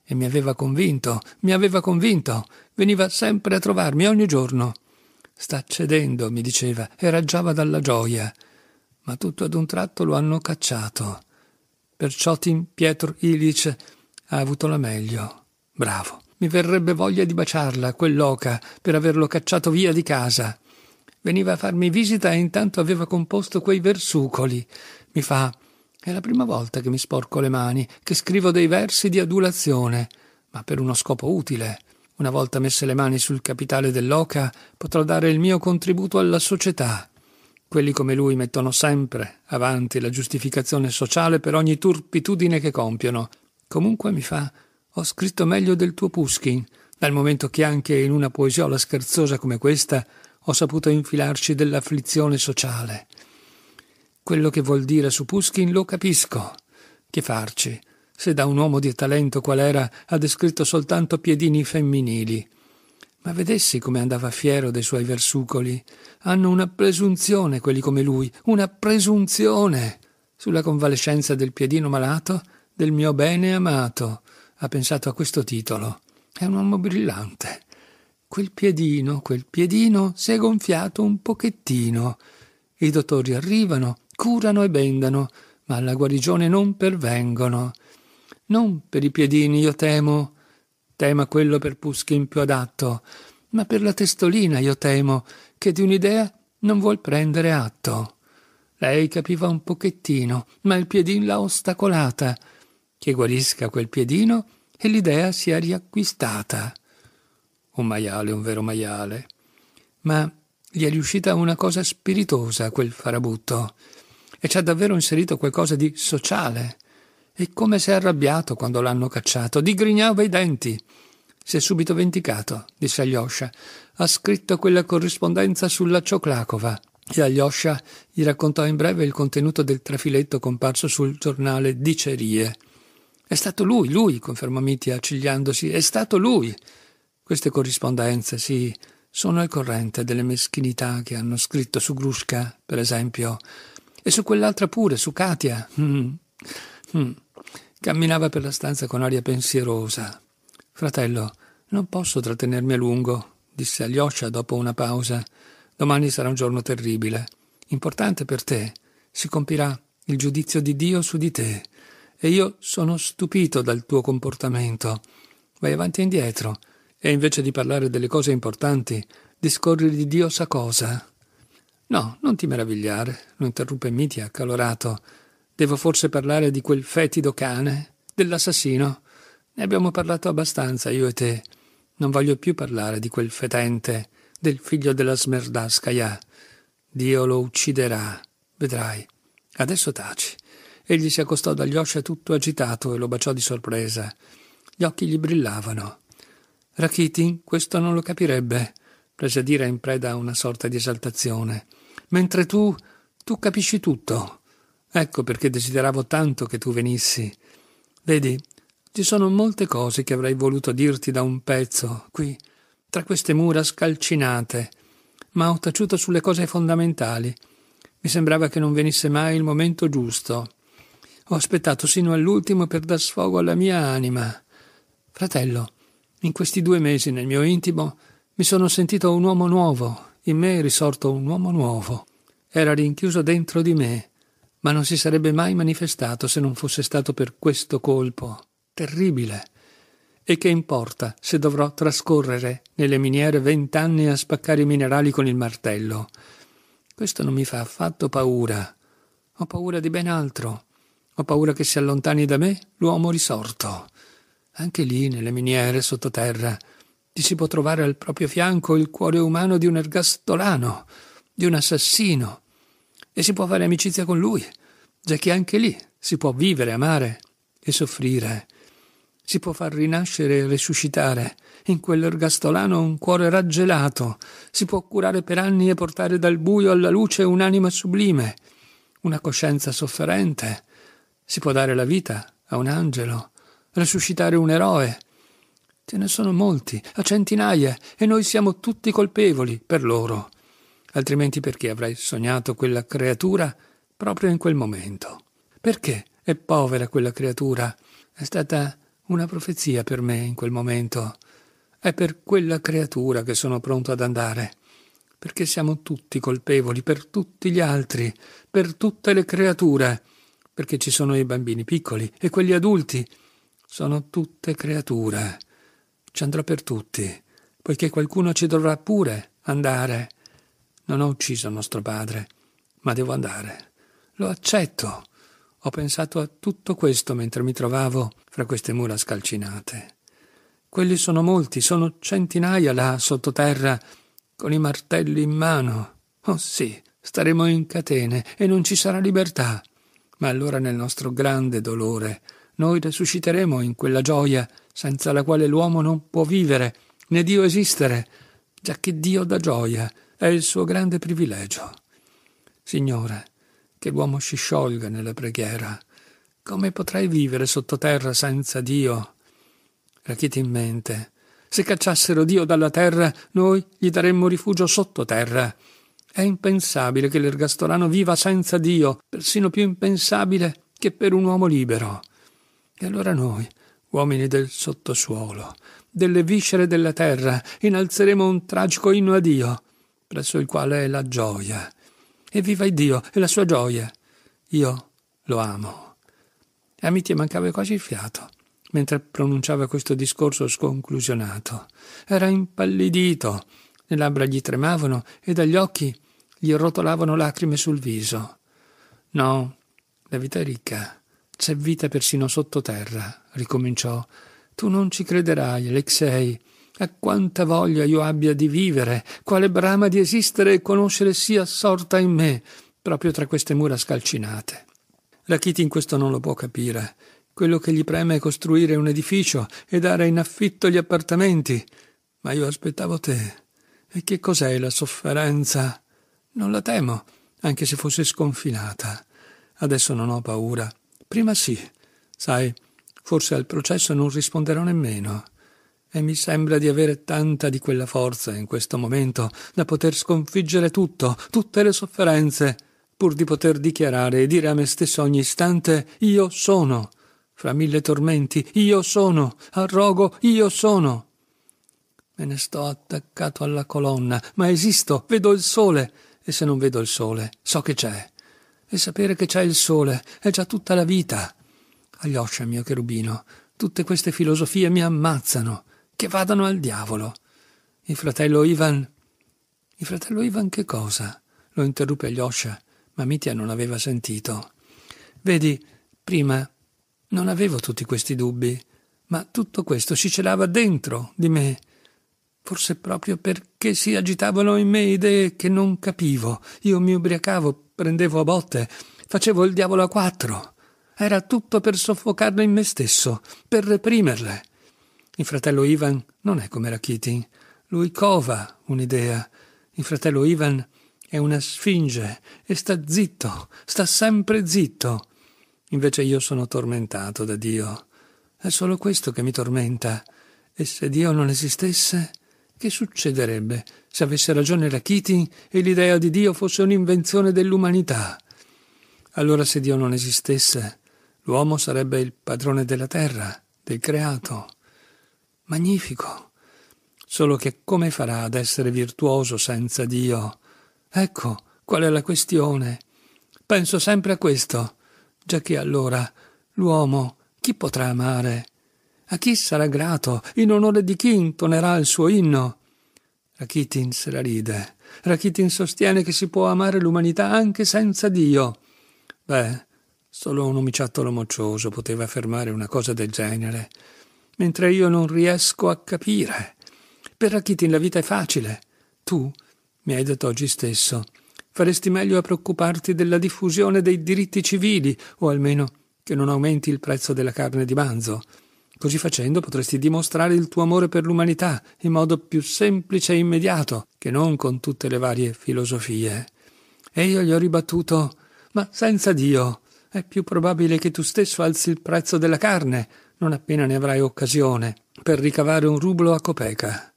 E mi aveva convinto, mi aveva convinto. Veniva sempre a trovarmi ogni giorno. Sta cedendo, mi diceva, e raggiava dalla gioia. Ma tutto ad un tratto lo hanno cacciato. Perciò Tim Pietro Ilic ha avuto la meglio. Bravo. Mi verrebbe voglia di baciarla, quell'oca, per averlo cacciato via di casa. Veniva a farmi visita e intanto aveva composto quei versucoli. Mi fa è la prima volta che mi sporco le mani, che scrivo dei versi di adulazione, ma per uno scopo utile. Una volta messe le mani sul capitale dell'oca, potrò dare il mio contributo alla società. Quelli come lui mettono sempre avanti la giustificazione sociale per ogni turpitudine che compiono. Comunque mi fa ho scritto meglio del tuo Pushkin, dal momento che anche in una poesiola scherzosa come questa ho saputo infilarci dell'afflizione sociale. Quello che vuol dire su Pushkin lo capisco. Che farci, se da un uomo di talento qual era ha descritto soltanto piedini femminili. Ma vedessi come andava fiero dei suoi versucoli. Hanno una presunzione quelli come lui, una presunzione sulla convalescenza del piedino malato del mio bene amato ha pensato a questo titolo. È un uomo brillante. Quel piedino, quel piedino s'è gonfiato un pochettino. I dottori arrivano, curano e bendano, ma alla guarigione non pervengono. Non per i piedini io temo, tema quello per Puskin più adatto, ma per la testolina io temo, che di un'idea non vuol prendere atto. Lei capiva un pochettino, ma il piedin l'ha ostacolata. Che guarisca quel piedino e l'idea si è riacquistata. Un maiale, un vero maiale. Ma gli è riuscita una cosa spiritosa quel farabutto e ci ha davvero inserito qualcosa di sociale. E come si è arrabbiato quando l'hanno cacciato, digrignava i denti. Si è subito vendicato, disse Alyosha. Ha scritto quella corrispondenza sulla Cioclacova. E Alyosha gli raccontò in breve il contenuto del trafiletto comparso sul giornale Dicerie. È stato lui, lui, confermò Mitia, accigliandosi, è stato lui. Queste corrispondenze, sì, sono al corrente delle meschinità che hanno scritto su Grushka, per esempio, e su quell'altra pure, su Katia. Mm. Mm. Camminava per la stanza con aria pensierosa. Fratello, non posso trattenermi a lungo, disse Alyosha dopo una pausa. Domani sarà un giorno terribile. Importante per te. Si compirà il giudizio di Dio su di te e io sono stupito dal tuo comportamento. Vai avanti e indietro, e invece di parlare delle cose importanti, discorri di Dio sa cosa. No, non ti meravigliare, lo interruppe Mitia, accalorato. Devo forse parlare di quel fetido cane, dell'assassino? Ne abbiamo parlato abbastanza io e te. Non voglio più parlare di quel fetente, del figlio della smerdascaia. Dio lo ucciderà, vedrai. Adesso taci. Egli si accostò ad Alyosha tutto agitato e lo baciò di sorpresa. Gli occhi gli brillavano. Rakiti questo non lo capirebbe, prese a dire in preda a una sorta di esaltazione. Mentre tu, tu capisci tutto. Ecco perché desideravo tanto che tu venissi. Vedi, ci sono molte cose che avrei voluto dirti da un pezzo, qui, tra queste mura scalcinate, ma ho taciuto sulle cose fondamentali. Mi sembrava che non venisse mai il momento giusto. Ho aspettato sino all'ultimo per dar sfogo alla mia anima. Fratello, in questi due mesi nel mio intimo mi sono sentito un uomo nuovo, in me è risorto un uomo nuovo. Era rinchiuso dentro di me, ma non si sarebbe mai manifestato se non fosse stato per questo colpo. Terribile. E che importa se dovrò trascorrere nelle miniere vent'anni a spaccare i minerali con il martello? Questo non mi fa affatto paura. Ho paura di ben altro. Ho paura che si allontani da me l'uomo risorto. Anche lì, nelle miniere, sottoterra, ti si può trovare al proprio fianco il cuore umano di un ergastolano, di un assassino. E si può fare amicizia con lui, già che anche lì si può vivere, amare e soffrire. Si può far rinascere e resuscitare in quell'ergastolano un cuore raggelato, si può curare per anni e portare dal buio alla luce un'anima sublime, una coscienza sofferente, si può dare la vita a un angelo, resuscitare un eroe. Ce ne sono molti, a centinaia, e noi siamo tutti colpevoli per loro. Altrimenti perché avrai sognato quella creatura proprio in quel momento? Perché è povera quella creatura? È stata una profezia per me in quel momento. È per quella creatura che sono pronto ad andare. Perché siamo tutti colpevoli per tutti gli altri, per tutte le creature perché ci sono i bambini piccoli e quelli adulti. Sono tutte creature. Ci andrò per tutti, poiché qualcuno ci dovrà pure andare. Non ho ucciso nostro padre, ma devo andare. Lo accetto. Ho pensato a tutto questo mentre mi trovavo fra queste mura scalcinate. Quelli sono molti, sono centinaia là sottoterra, con i martelli in mano. Oh sì, staremo in catene e non ci sarà libertà. Ma allora nel nostro grande dolore noi resusciteremo in quella gioia senza la quale l'uomo non può vivere, né Dio esistere, giacché Dio dà gioia, è il suo grande privilegio. Signore, che l'uomo si sciolga nella preghiera. Come potrai vivere sottoterra senza Dio? Rachiti in mente. Se cacciassero Dio dalla terra, noi gli daremmo rifugio sottoterra. terra è impensabile che l'ergastolano viva senza Dio, persino più impensabile che per un uomo libero. E allora noi, uomini del sottosuolo, delle viscere della terra, innalzeremo un tragico inno a Dio, presso il quale è la gioia. E viva il Dio e la sua gioia. Io lo amo. E a Mittie mancava quasi il fiato mentre pronunciava questo discorso sconclusionato. Era impallidito, le labbra gli tremavano e dagli occhi gli rotolavano lacrime sul viso. No, la vita è ricca. C'è vita persino sottoterra, ricominciò. Tu non ci crederai, Alexei. A quanta voglia io abbia di vivere, quale brama di esistere e conoscere sia sorta in me, proprio tra queste mura scalcinate. La Kitty in questo non lo può capire. Quello che gli preme è costruire un edificio e dare in affitto gli appartamenti. Ma io aspettavo te. E che cos'è la sofferenza? Non la temo, anche se fosse sconfinata. Adesso non ho paura. Prima sì. Sai, forse al processo non risponderò nemmeno. E mi sembra di avere tanta di quella forza in questo momento da poter sconfiggere tutto, tutte le sofferenze, pur di poter dichiarare e dire a me stesso ogni istante io sono. Fra mille tormenti, io sono, arrogo, io sono. Me ne sto attaccato alla colonna, ma esisto, vedo il sole, e se non vedo il sole, so che c'è. E sapere che c'è il sole è già tutta la vita. Aglioscia, mio cherubino, tutte queste filosofie mi ammazzano. Che vadano al diavolo. Il fratello Ivan. Il fratello Ivan che cosa? Lo interruppe Aglioscia, ma Mitia non aveva sentito. Vedi, prima non avevo tutti questi dubbi, ma tutto questo si celava dentro di me Forse proprio perché si agitavano in me idee che non capivo. Io mi ubriacavo, prendevo a botte, facevo il diavolo a quattro. Era tutto per soffocarle in me stesso, per reprimerle. Il fratello Ivan non è come Rakitin. Lui cova un'idea. Il fratello Ivan è una sfinge e sta zitto, sta sempre zitto. Invece io sono tormentato da Dio. È solo questo che mi tormenta. E se Dio non esistesse? Che succederebbe se avesse ragione la Kitty e l'idea di Dio fosse un'invenzione dell'umanità? Allora se Dio non esistesse, l'uomo sarebbe il padrone della terra, del creato. Magnifico. Solo che come farà ad essere virtuoso senza Dio? Ecco qual è la questione. Penso sempre a questo, già che allora l'uomo chi potrà amare? A chi sarà grato? In onore di chi intonerà il suo inno? Rakitin se la ride. Rakitin sostiene che si può amare l'umanità anche senza Dio. Beh, solo un omiciattolo moccioso poteva affermare una cosa del genere. Mentre io non riesco a capire. Per Rakitin la vita è facile. Tu, mi hai detto oggi stesso, faresti meglio a preoccuparti della diffusione dei diritti civili, o almeno che non aumenti il prezzo della carne di manzo. Così facendo potresti dimostrare il tuo amore per l'umanità in modo più semplice e immediato che non con tutte le varie filosofie. E io gli ho ribattuto Ma senza Dio è più probabile che tu stesso alzi il prezzo della carne, non appena ne avrai occasione, per ricavare un rublo a copeca.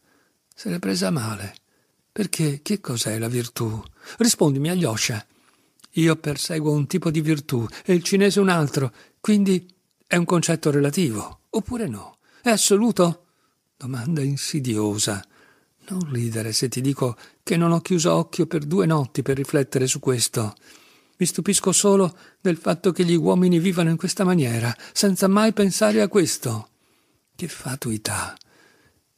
Se l'è presa male. Perché che cos'è la virtù? Rispondimi, agli Alyosha. Io perseguo un tipo di virtù e il cinese un altro, quindi è un concetto relativo oppure no? È assoluto? Domanda insidiosa. Non ridere se ti dico che non ho chiuso occhio per due notti per riflettere su questo. Mi stupisco solo del fatto che gli uomini vivano in questa maniera, senza mai pensare a questo. Che fatuità.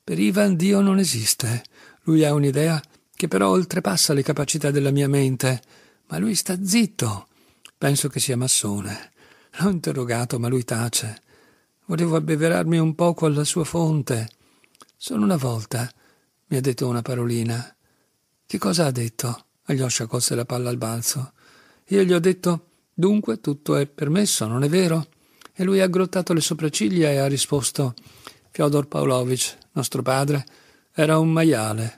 Per Ivan Dio non esiste. Lui ha un'idea che però oltrepassa le capacità della mia mente. Ma lui sta zitto. Penso che sia massone. L'ho interrogato, ma lui tace. Volevo abbeverarmi un poco alla sua fonte. Solo una volta mi ha detto una parolina. Che cosa ha detto? Alyosha colse la palla al balzo. Io gli ho detto: Dunque tutto è permesso, non è vero? E lui ha aggrottato le sopracciglia e ha risposto: Fyodor Pavlovich, nostro padre, era un maiale,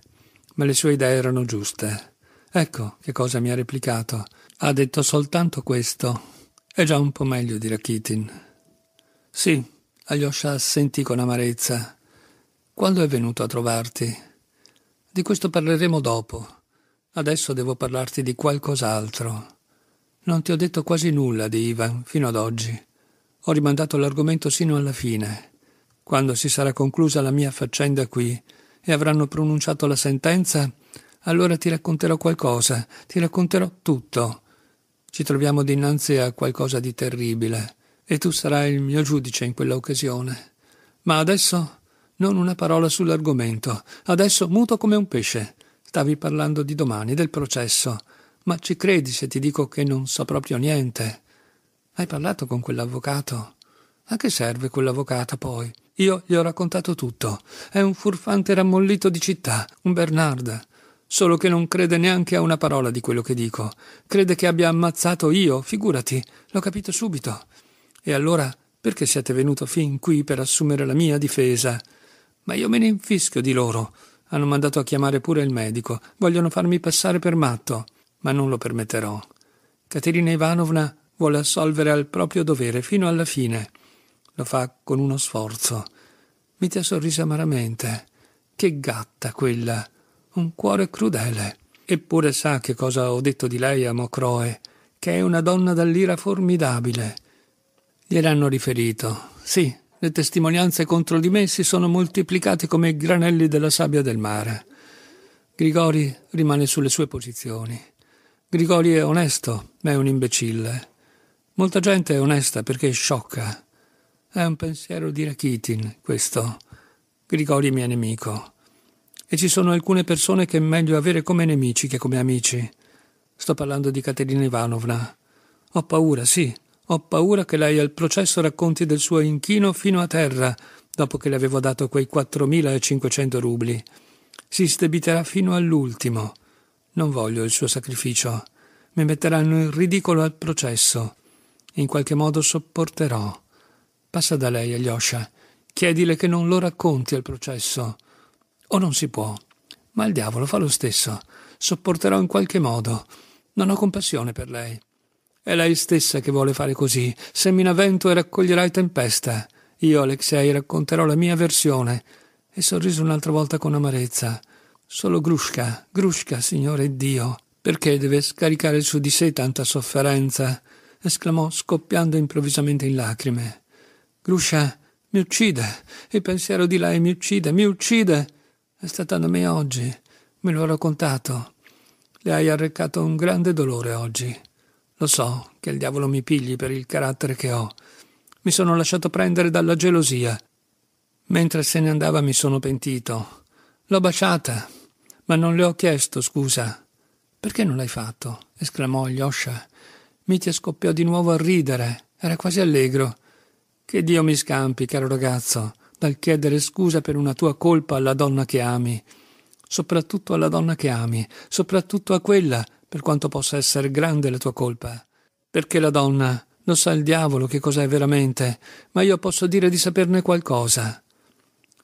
ma le sue idee erano giuste. Ecco che cosa mi ha replicato. Ha detto soltanto questo. È già un po' meglio di Rakitin. Sì, Alyosha assentì con amarezza. Quando è venuto a trovarti? Di questo parleremo dopo. Adesso devo parlarti di qualcos'altro. Non ti ho detto quasi nulla di Ivan fino ad oggi. Ho rimandato l'argomento sino alla fine. Quando si sarà conclusa la mia faccenda qui e avranno pronunciato la sentenza, allora ti racconterò qualcosa, ti racconterò tutto. Ci troviamo dinanzi a qualcosa di terribile e tu sarai il mio giudice in quella occasione. Ma adesso non una parola sull'argomento, adesso muto come un pesce. Stavi parlando di domani, del processo, ma ci credi se ti dico che non so proprio niente? Hai parlato con quell'avvocato? A che serve quell'avvocato poi? Io gli ho raccontato tutto. È un furfante rammollito di città, un Bernard. Solo che non crede neanche a una parola di quello che dico. Crede che abbia ammazzato io, figurati. L'ho capito subito. E allora perché siete venuto fin qui per assumere la mia difesa? Ma io me ne infischio di loro. Hanno mandato a chiamare pure il medico. Vogliono farmi passare per matto. Ma non lo permetterò. Caterina Ivanovna vuole assolvere al proprio dovere fino alla fine. Lo fa con uno sforzo. Mitya sorrise amaramente. Che gatta quella! Un cuore crudele. Eppure sa che cosa ho detto di lei a Mocroe, che è una donna dall'ira formidabile. Gliel'hanno riferito. Sì, le testimonianze contro di me si sono moltiplicate come i granelli della sabbia del mare. Grigori rimane sulle sue posizioni. Grigori è onesto, ma è un imbecille. Molta gente è onesta perché è sciocca. È un pensiero di Rakitin, questo. Grigori è mio nemico. E ci sono alcune persone che è meglio avere come nemici che come amici. Sto parlando di Caterina Ivanovna. Ho paura, sì, ho paura che lei al processo racconti del suo inchino fino a terra, dopo che le avevo dato quei 4.500 rubli. Si stebiterà fino all'ultimo. Non voglio il suo sacrificio. Mi metteranno in ridicolo al processo. In qualche modo sopporterò. Passa da lei, Alyosha. Chiedile che non lo racconti al processo. O non si può. Ma il diavolo fa lo stesso. Sopporterò in qualche modo. Non ho compassione per lei. È lei stessa che vuole fare così. Semina vento e raccoglierai tempesta. Io, Alexei, racconterò la mia versione. E sorrise un'altra volta con amarezza. Solo Grushka, Grushka, signore Dio, perché deve scaricare su di sé tanta sofferenza? esclamò, scoppiando improvvisamente in lacrime. Gruscia mi uccide. Il pensiero di lei mi uccide, mi uccide. È stata da me oggi. Me lo ha raccontato. Le hai arrecato un grande dolore oggi. Lo so che il diavolo mi pigli per il carattere che ho. Mi sono lasciato prendere dalla gelosia. Mentre se ne andava mi sono pentito. L'ho baciata, ma non le ho chiesto scusa. Perché non l'hai fatto? esclamò Yosha. Mitya scoppiò di nuovo a ridere. Era quasi allegro. Che Dio mi scampi, caro ragazzo, dal chiedere scusa per una tua colpa alla donna che ami. Soprattutto alla donna che ami, soprattutto a quella per quanto possa essere grande la tua colpa. Perché la donna lo sa il diavolo che cos'è veramente, ma io posso dire di saperne qualcosa.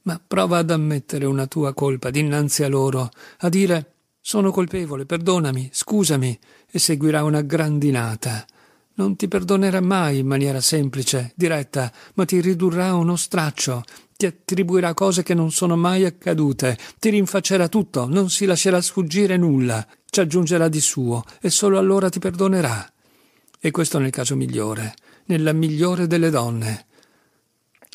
Ma prova ad ammettere una tua colpa dinanzi a loro, a dire sono colpevole, perdonami, scusami, e seguirà una grandinata. Non ti perdonerà mai in maniera semplice, diretta, ma ti ridurrà a uno straccio, ti attribuirà cose che non sono mai accadute, ti rinfaccerà tutto, non si lascerà sfuggire nulla ci aggiungerà di suo e solo allora ti perdonerà. E questo nel caso migliore, nella migliore delle donne.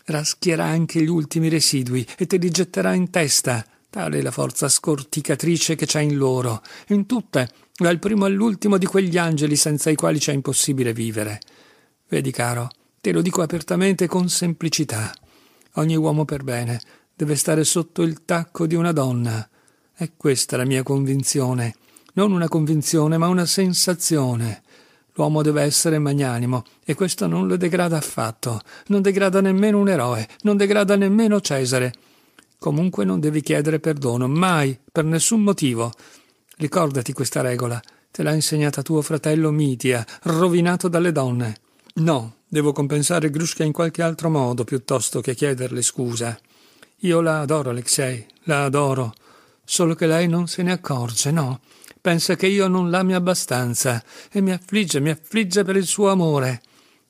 Raschierà anche gli ultimi residui e te li getterà in testa, tale la forza scorticatrice che c'è in loro, in tutte, dal primo all'ultimo di quegli angeli senza i quali c'è impossibile vivere. Vedi, caro, te lo dico apertamente e con semplicità. Ogni uomo per bene deve stare sotto il tacco di una donna. È questa la mia convinzione non una convinzione, ma una sensazione. L'uomo deve essere magnanimo, e questo non lo degrada affatto, non degrada nemmeno un eroe, non degrada nemmeno Cesare. Comunque non devi chiedere perdono, mai, per nessun motivo. Ricordati questa regola, te l'ha insegnata tuo fratello Mitia, rovinato dalle donne. No, devo compensare Grushka in qualche altro modo piuttosto che chiederle scusa. Io la adoro, Alexei, la adoro, solo che lei non se ne accorge, no? pensa che io non l'ami abbastanza e mi affligge, mi affligge per il suo amore.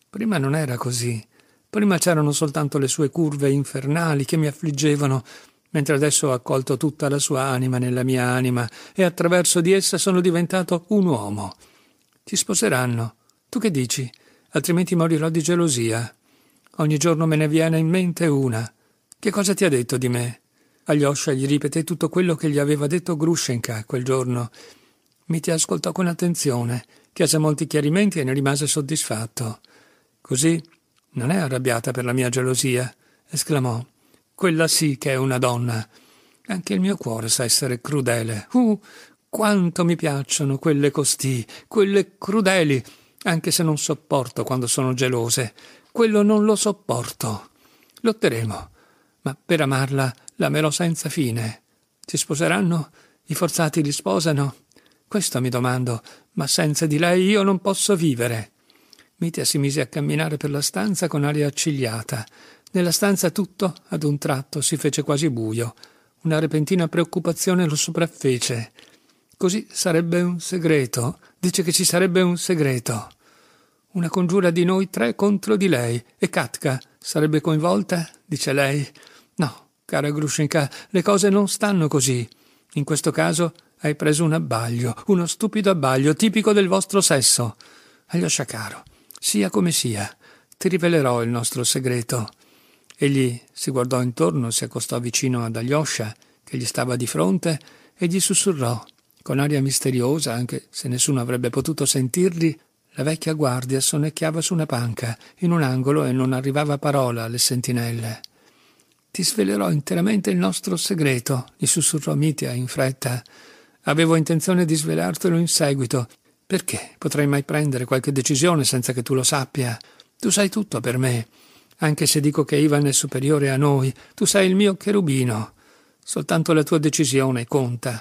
Prima non era così. Prima c'erano soltanto le sue curve infernali che mi affliggevano, mentre adesso ho accolto tutta la sua anima nella mia anima e attraverso di essa sono diventato un uomo. Ci sposeranno. Tu che dici? Altrimenti morirò di gelosia. Ogni giorno me ne viene in mente una. Che cosa ti ha detto di me? Alyosha gli ripeté tutto quello che gli aveva detto Grushenka quel giorno Miti ascoltò con attenzione, chiese molti chiarimenti e ne rimase soddisfatto. Così non è arrabbiata per la mia gelosia, esclamò. Quella sì che è una donna. Anche il mio cuore sa essere crudele. Uh, quanto mi piacciono quelle costì, quelle crudeli, anche se non sopporto quando sono gelose. Quello non lo sopporto. Lotteremo, ma per amarla l'amerò senza fine. Si sposeranno? I forzati li sposano? Questo mi domando, ma senza di lei io non posso vivere. Mitia si mise a camminare per la stanza con aria accigliata. Nella stanza tutto, ad un tratto, si fece quasi buio. Una repentina preoccupazione lo sopraffece. Così sarebbe un segreto. Dice che ci sarebbe un segreto. Una congiura di noi tre contro di lei. E Katka sarebbe coinvolta? Dice lei. No, cara Grushenka, le cose non stanno così. In questo caso hai preso un abbaglio, uno stupido abbaglio, tipico del vostro sesso. Alyosha caro, sia come sia, ti rivelerò il nostro segreto. Egli si guardò intorno, si accostò vicino ad Alyosha, che gli stava di fronte, e gli sussurrò, con aria misteriosa, anche se nessuno avrebbe potuto sentirli, la vecchia guardia sonnecchiava su una panca, in un angolo, e non arrivava parola alle sentinelle. Ti svelerò interamente il nostro segreto, gli sussurrò Mitia in fretta. Avevo intenzione di svelartelo in seguito. Perché potrei mai prendere qualche decisione senza che tu lo sappia? Tu sai tutto per me. Anche se dico che Ivan è superiore a noi, tu sei il mio cherubino. Soltanto la tua decisione conta.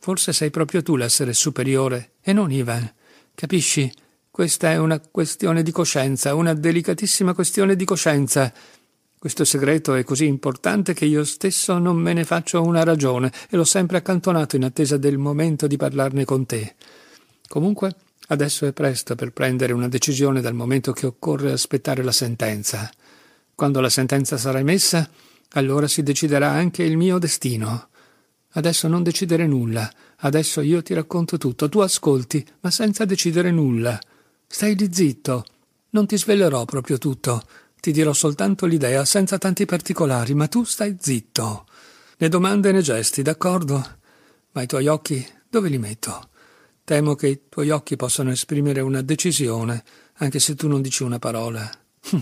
Forse sei proprio tu l'essere superiore e non Ivan. Capisci? Questa è una questione di coscienza, una delicatissima questione di coscienza. Questo segreto è così importante che io stesso non me ne faccio una ragione e l'ho sempre accantonato in attesa del momento di parlarne con te. Comunque, adesso è presto per prendere una decisione dal momento che occorre aspettare la sentenza. Quando la sentenza sarà emessa, allora si deciderà anche il mio destino. Adesso non decidere nulla. Adesso io ti racconto tutto. Tu ascolti, ma senza decidere nulla. Stai lì zitto. Non ti svelerò proprio tutto. Ti dirò soltanto l'idea, senza tanti particolari, ma tu stai zitto. Le domande ne gesti, d'accordo? Ma i tuoi occhi dove li metto? Temo che i tuoi occhi possano esprimere una decisione, anche se tu non dici una parola. Hm,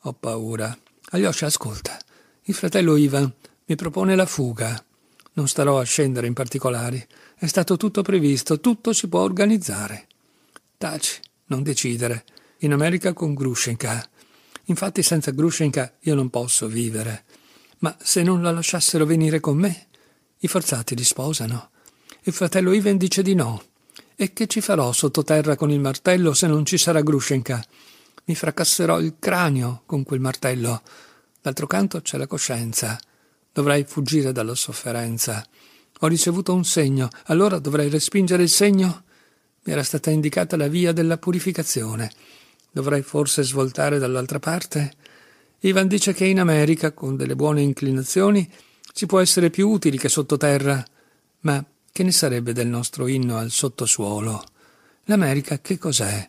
ho paura. Alyosha, ascolta. Il fratello Ivan mi propone la fuga. Non starò a scendere in particolari. È stato tutto previsto, tutto si può organizzare. Taci, non decidere. In America con Grushenka. Infatti senza Grushenka io non posso vivere. Ma se non la lasciassero venire con me? I forzati li sposano. Il fratello Ivan dice di no. E che ci farò sottoterra con il martello se non ci sarà Grushenka? Mi fracasserò il cranio con quel martello. D'altro canto c'è la coscienza. Dovrei fuggire dalla sofferenza. Ho ricevuto un segno, allora dovrei respingere il segno? Mi era stata indicata la via della purificazione. Dovrei forse svoltare dall'altra parte? Ivan dice che in America, con delle buone inclinazioni, si può essere più utili che sottoterra. Ma che ne sarebbe del nostro inno al sottosuolo? L'America che cos'è?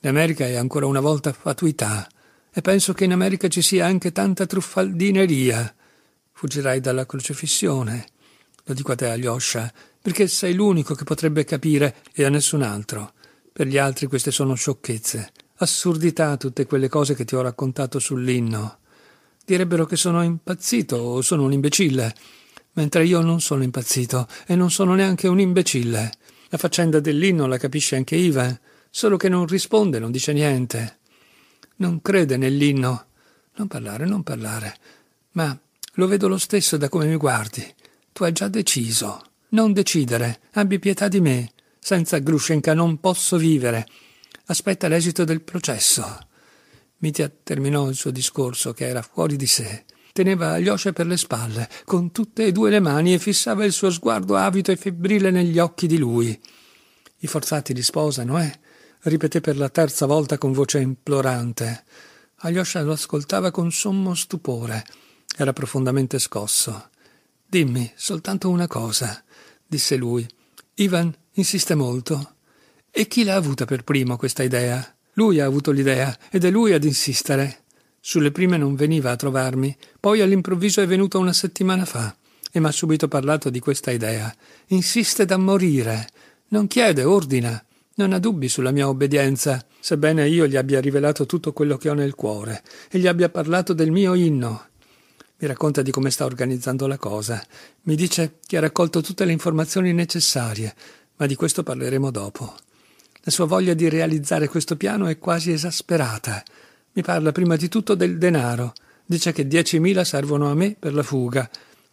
L'America è ancora una volta fatuità, e penso che in America ci sia anche tanta truffaldineria. Fuggirai dalla crocifissione. Lo dico a te, Alyosha, perché sei l'unico che potrebbe capire e a nessun altro. Per gli altri queste sono sciocchezze assurdità tutte quelle cose che ti ho raccontato sull'inno. Direbbero che sono impazzito o sono un imbecille, mentre io non sono impazzito e non sono neanche un imbecille. La faccenda dell'inno la capisce anche Ivan, solo che non risponde, non dice niente. Non crede nell'inno. Non parlare, non parlare. Ma lo vedo lo stesso da come mi guardi. Tu hai già deciso. Non decidere, abbi pietà di me. Senza Grushenka non posso vivere aspetta l'esito del processo. Mitya terminò il suo discorso, che era fuori di sé. Teneva Alyosha per le spalle, con tutte e due le mani, e fissava il suo sguardo avido e febbrile negli occhi di lui. I forzati li sposano, eh? ripeté per la terza volta con voce implorante. Alyosha lo ascoltava con sommo stupore. Era profondamente scosso. Dimmi soltanto una cosa, disse lui. Ivan insiste molto. E chi l'ha avuta per primo questa idea? Lui ha avuto l'idea ed è lui ad insistere. Sulle prime non veniva a trovarmi, poi all'improvviso è venuto una settimana fa e mi ha subito parlato di questa idea. Insiste da morire. Non chiede, ordina. Non ha dubbi sulla mia obbedienza, sebbene io gli abbia rivelato tutto quello che ho nel cuore e gli abbia parlato del mio inno. Mi racconta di come sta organizzando la cosa. Mi dice che ha raccolto tutte le informazioni necessarie, ma di questo parleremo dopo. La sua voglia di realizzare questo piano è quasi esasperata. Mi parla prima di tutto del denaro. Dice che 10.000 servono a me per la fuga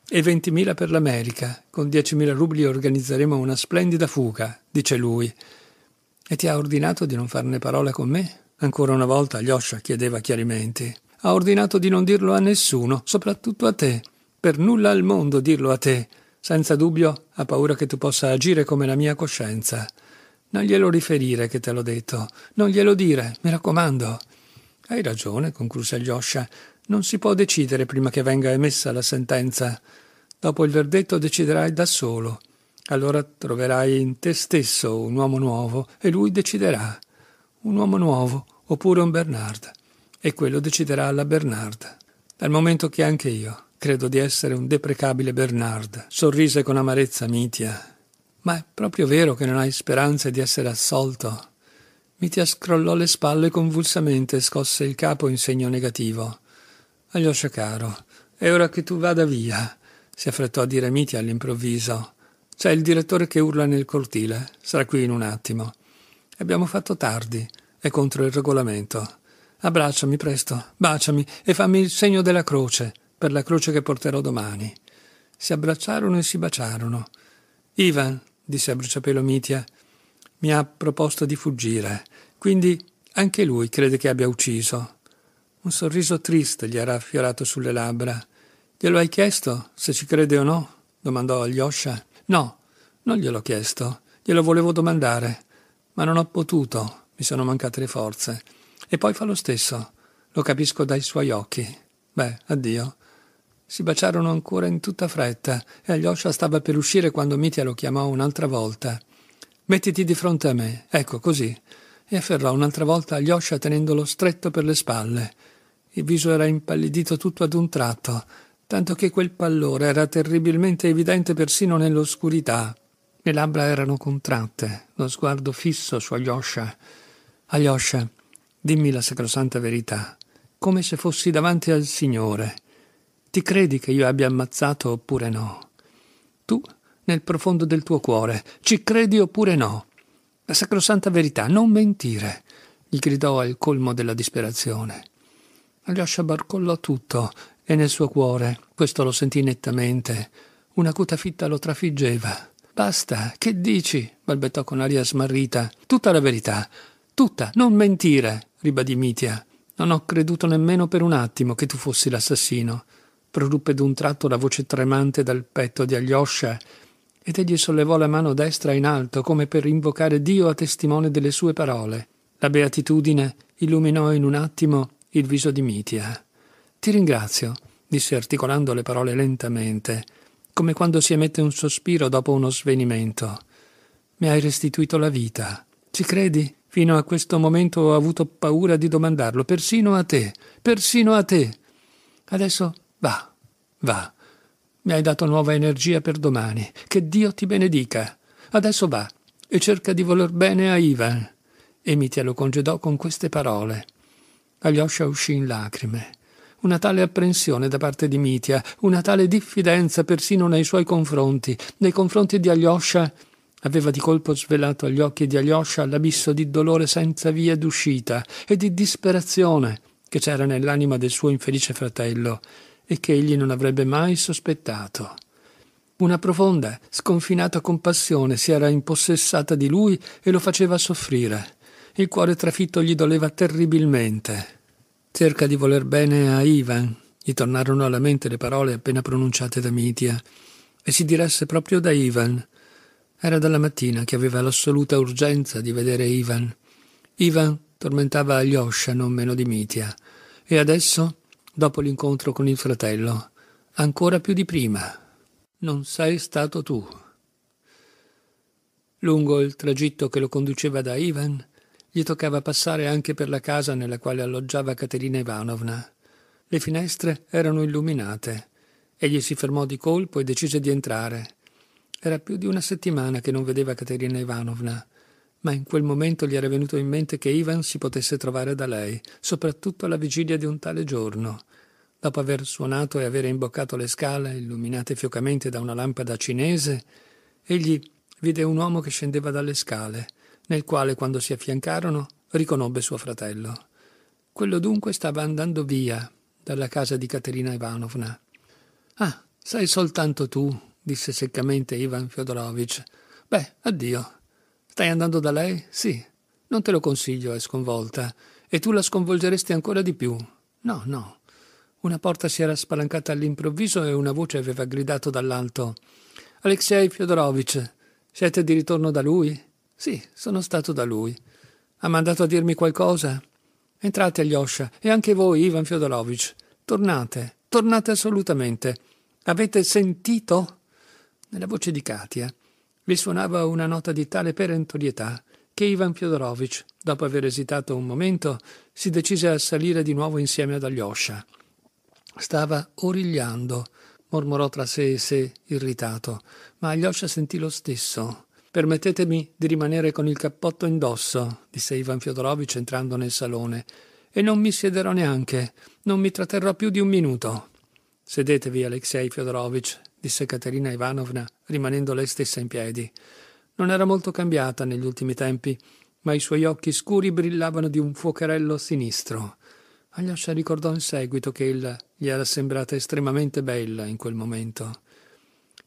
e 20.000 per l'America. Con 10.000 rubli organizzeremo una splendida fuga, dice lui. E ti ha ordinato di non farne parola con me? Ancora una volta Alyosha chiedeva chiarimenti. Ha ordinato di non dirlo a nessuno, soprattutto a te. Per nulla al mondo dirlo a te. Senza dubbio ha paura che tu possa agire come la mia coscienza. Non glielo riferire che te l'ho detto, non glielo dire, mi raccomando. Hai ragione, concluse Alyosha, non si può decidere prima che venga emessa la sentenza. Dopo il verdetto deciderai da solo. Allora troverai in te stesso un uomo nuovo e lui deciderà. Un uomo nuovo oppure un Bernard. E quello deciderà la Bernard. Dal momento che anche io credo di essere un deprecabile Bernard, sorrise con amarezza Mitia ma è proprio vero che non hai speranze di essere assolto? Mitia scrollò le spalle convulsamente e scosse il capo in segno negativo. Aglioscia caro, è ora che tu vada via, si affrettò a dire Mitia all'improvviso. C'è il direttore che urla nel cortile, sarà qui in un attimo. Abbiamo fatto tardi, è contro il regolamento. Abbracciami presto, baciami e fammi il segno della croce, per la croce che porterò domani. Si abbracciarono e si baciarono. Ivan, disse a bruciapelo Mitia, mi ha proposto di fuggire, quindi anche lui crede che abbia ucciso. Un sorriso triste gli era affiorato sulle labbra. Glielo hai chiesto se ci crede o no? domandò Alyosha. No, non gliel'ho chiesto, glielo volevo domandare, ma non ho potuto, mi sono mancate le forze. E poi fa lo stesso, lo capisco dai suoi occhi. Beh, addio. Si baciarono ancora in tutta fretta e Alyosha stava per uscire quando Mitya lo chiamò un'altra volta. Mettiti di fronte a me, ecco così. E afferrò un'altra volta Alyosha tenendolo stretto per le spalle. Il viso era impallidito tutto ad un tratto, tanto che quel pallore era terribilmente evidente persino nell'oscurità. Le labbra erano contratte, lo sguardo fisso su Alyosha. Alyosha, dimmi la sacrosanta verità, come se fossi davanti al Signore. Ti credi che io abbia ammazzato oppure no? Tu, nel profondo del tuo cuore, ci credi oppure no? La sacrosanta verità, non mentire, gli gridò al colmo della disperazione. Alyosha barcollò tutto e nel suo cuore, questo lo sentì nettamente, un'acuta fitta lo trafiggeva. Basta, che dici? balbettò con aria smarrita. Tutta la verità, tutta, non mentire, ribadì Mitia. Non ho creduto nemmeno per un attimo che tu fossi l'assassino. Proruppe d'un tratto la voce tremante dal petto di Alyosha ed egli sollevò la mano destra in alto come per invocare Dio a testimone delle sue parole. La beatitudine illuminò in un attimo il viso di Mitia. Ti ringrazio, disse articolando le parole lentamente, come quando si emette un sospiro dopo uno svenimento. Mi hai restituito la vita. Ci credi? Fino a questo momento ho avuto paura di domandarlo, persino a te, persino a te. Adesso Va, va. Mi hai dato nuova energia per domani. Che Dio ti benedica. Adesso va e cerca di voler bene a Ivan. E Emitia lo congedò con queste parole. Alyosha uscì in lacrime. Una tale apprensione da parte di Mitia, una tale diffidenza persino nei suoi confronti, nei confronti di Alyosha, aveva di colpo svelato agli occhi di Alyosha l'abisso di dolore senza via d'uscita e di disperazione che c'era nell'anima del suo infelice fratello e che egli non avrebbe mai sospettato. Una profonda, sconfinata compassione si era impossessata di lui e lo faceva soffrire. Il cuore trafitto gli doleva terribilmente. Cerca di voler bene a Ivan, gli tornarono alla mente le parole appena pronunciate da Mitia, e si diresse proprio da Ivan. Era dalla mattina che aveva l'assoluta urgenza di vedere Ivan. Ivan tormentava Alyosha non meno di Mitia, e adesso dopo l'incontro con il fratello, ancora più di prima. Non sei stato tu. Lungo il tragitto che lo conduceva da Ivan, gli toccava passare anche per la casa nella quale alloggiava Caterina Ivanovna. Le finestre erano illuminate. Egli si fermò di colpo e decise di entrare. Era più di una settimana che non vedeva Caterina Ivanovna ma in quel momento gli era venuto in mente che Ivan si potesse trovare da lei, soprattutto alla vigilia di un tale giorno. Dopo aver suonato e aver imboccato le scale, illuminate fiocamente da una lampada cinese, egli vide un uomo che scendeva dalle scale, nel quale, quando si affiancarono, riconobbe suo fratello. Quello dunque stava andando via dalla casa di Caterina Ivanovna. Ah, sei soltanto tu, disse seccamente Ivan Fiodorovich. Beh, addio. Stai andando da lei? Sì. Non te lo consiglio, è sconvolta. E tu la sconvolgeresti ancora di più. No, no. Una porta si era spalancata all'improvviso e una voce aveva gridato dall'alto. Alexei Fyodorovich, siete di ritorno da lui? Sì, sono stato da lui. Ha mandato a dirmi qualcosa? Entrate, Alyosha, e anche voi, Ivan Fyodorovich. Tornate, tornate assolutamente. Avete sentito? Nella voce di Katia mi suonava una nota di tale perentorietà che Ivan Fiodorovitch, dopo aver esitato un momento, si decise a salire di nuovo insieme ad Alyosha. Stava origliando, mormorò tra sé e sé, irritato, ma Alyosha sentì lo stesso. Permettetemi di rimanere con il cappotto indosso, disse Ivan Fiodorovitch entrando nel salone, e non mi siederò neanche, non mi tratterrò più di un minuto. Sedetevi, Alexei Fiodorovitch, disse Caterina Ivanovna, rimanendo lei stessa in piedi. Non era molto cambiata negli ultimi tempi, ma i suoi occhi scuri brillavano di un fuocherello sinistro. Aglioscia ricordò in seguito che ella gli era sembrata estremamente bella in quel momento.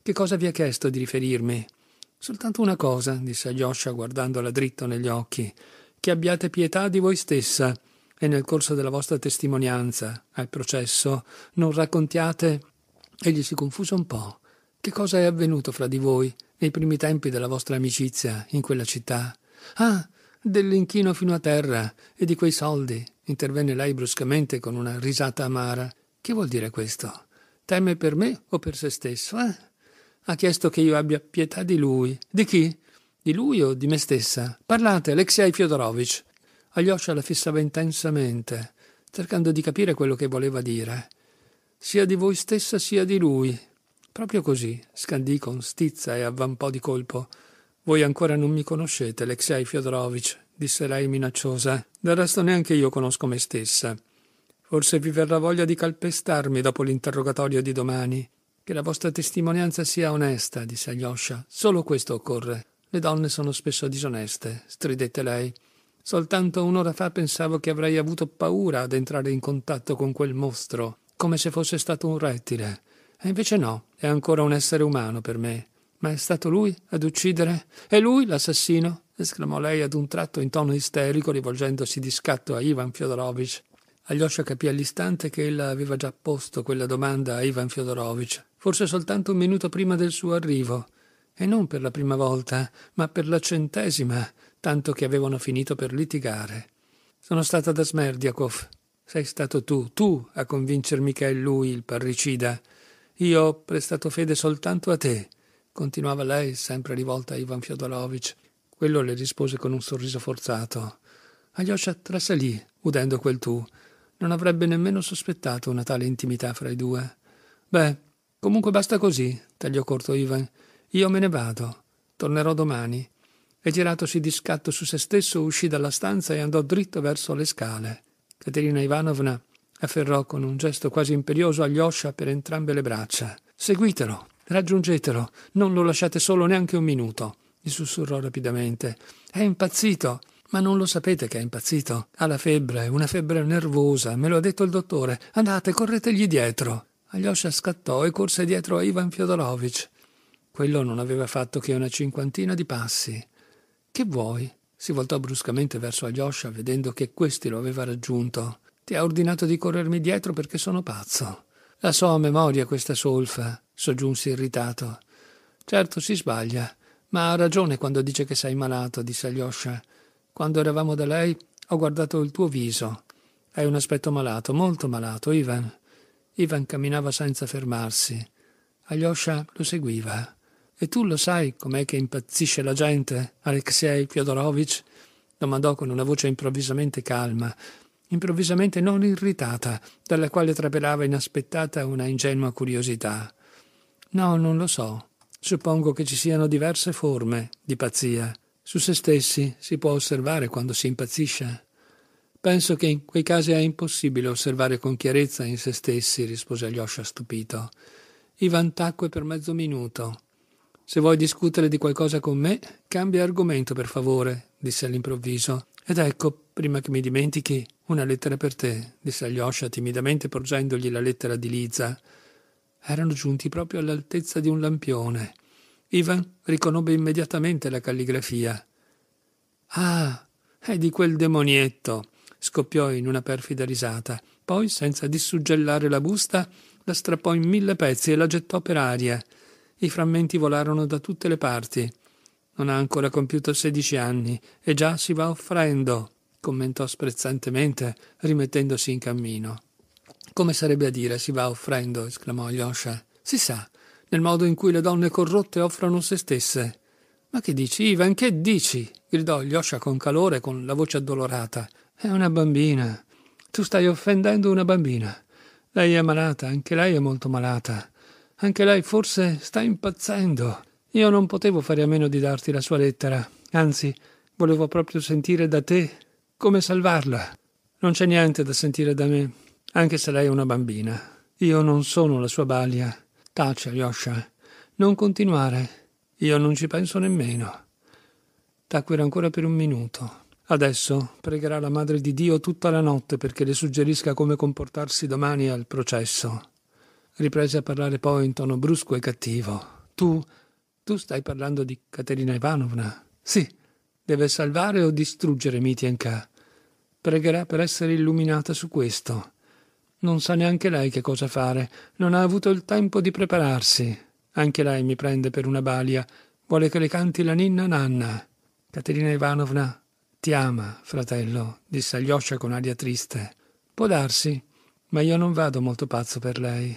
Che cosa vi ha chiesto di riferirmi? Soltanto una cosa, disse Aglioscia guardandola dritto negli occhi, che abbiate pietà di voi stessa e nel corso della vostra testimonianza al processo non raccontiate Egli si confuse un po'. Che cosa è avvenuto fra di voi nei primi tempi della vostra amicizia in quella città? Ah, dell'inchino fino a terra e di quei soldi, intervenne lei bruscamente con una risata amara. Che vuol dire questo? Teme per me o per se stesso, eh? Ha chiesto che io abbia pietà di lui. Di chi? Di lui o di me stessa? Parlate, Alexei Fyodorovich. Alyosha la fissava intensamente, cercando di capire quello che voleva dire sia di voi stessa sia di lui. Proprio così, scandì con stizza e avvampò di colpo. Voi ancora non mi conoscete, Alexei Fyodorovich, disse lei minacciosa. Del resto neanche io conosco me stessa. Forse vi verrà voglia di calpestarmi dopo l'interrogatorio di domani. Che la vostra testimonianza sia onesta, disse Alyosha. Solo questo occorre. Le donne sono spesso disoneste, stridette lei. Soltanto un'ora fa pensavo che avrei avuto paura ad entrare in contatto con quel mostro come se fosse stato un rettile. E invece no, è ancora un essere umano per me. Ma è stato lui ad uccidere? È lui l'assassino? esclamò lei ad un tratto in tono isterico, rivolgendosi di scatto a Ivan Fyodorovich. Aglioscia capì all'istante che ella aveva già posto quella domanda a Ivan Fyodorovich, forse soltanto un minuto prima del suo arrivo, e non per la prima volta, ma per la centesima, tanto che avevano finito per litigare. Sono stata da Smerdiakov, sei stato tu, tu a convincermi che è lui il parricida. Io ho prestato fede soltanto a te, continuava lei, sempre rivolta a Ivan Fyodorovich. Quello le rispose con un sorriso forzato. Alyosha trasalì, udendo quel tu. Non avrebbe nemmeno sospettato una tale intimità fra i due. Beh, comunque basta così, tagliò corto Ivan. Io me ne vado. Tornerò domani. E giratosi di scatto su se stesso, uscì dalla stanza e andò dritto verso le scale. Caterina Ivanovna afferrò con un gesto quasi imperioso Alyosha per entrambe le braccia. Seguitelo, raggiungetelo, non lo lasciate solo neanche un minuto, gli sussurrò rapidamente. È impazzito. Ma non lo sapete che è impazzito. Ha la febbre, una febbre nervosa, me lo ha detto il dottore. Andate, corretegli dietro. Alyosha scattò e corse dietro a Ivan Fyodorovich. Quello non aveva fatto che una cinquantina di passi. Che vuoi? Si voltò bruscamente verso Alyosha vedendo che questi lo aveva raggiunto. Ti ha ordinato di corrermi dietro perché sono pazzo. La so a memoria questa solfa, soggiunse irritato. Certo, si sbaglia, ma ha ragione quando dice che sei malato, disse Alyosha. Quando eravamo da lei ho guardato il tuo viso. Hai un aspetto malato, molto malato, Ivan. Ivan camminava senza fermarsi. Alyosha lo seguiva. E tu lo sai com'è che impazzisce la gente? Alexei Fyodorovich domandò con una voce improvvisamente calma, improvvisamente non irritata, dalla quale trapelava inaspettata una ingenua curiosità. No, non lo so. Suppongo che ci siano diverse forme di pazzia. Su se stessi si può osservare quando si impazzisce. Penso che in quei casi è impossibile osservare con chiarezza in se stessi, rispose Alyosha stupito. Ivan tacque per mezzo minuto. Se vuoi discutere di qualcosa con me, cambia argomento per favore, disse all'improvviso. Ed ecco, prima che mi dimentichi, una lettera per te, disse Alyosha timidamente porgendogli la lettera di Liza. Erano giunti proprio all'altezza di un lampione. Ivan riconobbe immediatamente la calligrafia. Ah, è di quel demonietto! scoppiò in una perfida risata. Poi, senza dissuggellare la busta, la strappò in mille pezzi e la gettò per aria. I frammenti volarono da tutte le parti. Non ha ancora compiuto sedici anni e già si va offrendo, commentò sprezzantemente, rimettendosi in cammino. Come sarebbe a dire si va offrendo? esclamò Yosha. Si sa, nel modo in cui le donne corrotte offrono se stesse. Ma che dici, Ivan, che dici? gridò Yosha con calore, con la voce addolorata. È una bambina. Tu stai offendendo una bambina. Lei è malata, anche lei è molto malata. Anche lei forse sta impazzendo. Io non potevo fare a meno di darti la sua lettera. Anzi, volevo proprio sentire da te come salvarla. Non c'è niente da sentire da me, anche se lei è una bambina. Io non sono la sua balia. Tace, Alyosha. Non continuare. Io non ci penso nemmeno. Tacquera ancora per un minuto. Adesso pregherà la Madre di Dio tutta la notte perché le suggerisca come comportarsi domani al processo riprese a parlare poi in tono brusco e cattivo. Tu, tu stai parlando di Caterina Ivanovna? Sì, deve salvare o distruggere Mitienka. Pregherà per essere illuminata su questo. Non sa neanche lei che cosa fare, non ha avuto il tempo di prepararsi. Anche lei mi prende per una balia, vuole che le canti la ninna nanna. Caterina Ivanovna ti ama, fratello, disse Aglioscia con aria triste. Può darsi, ma io non vado molto pazzo per lei.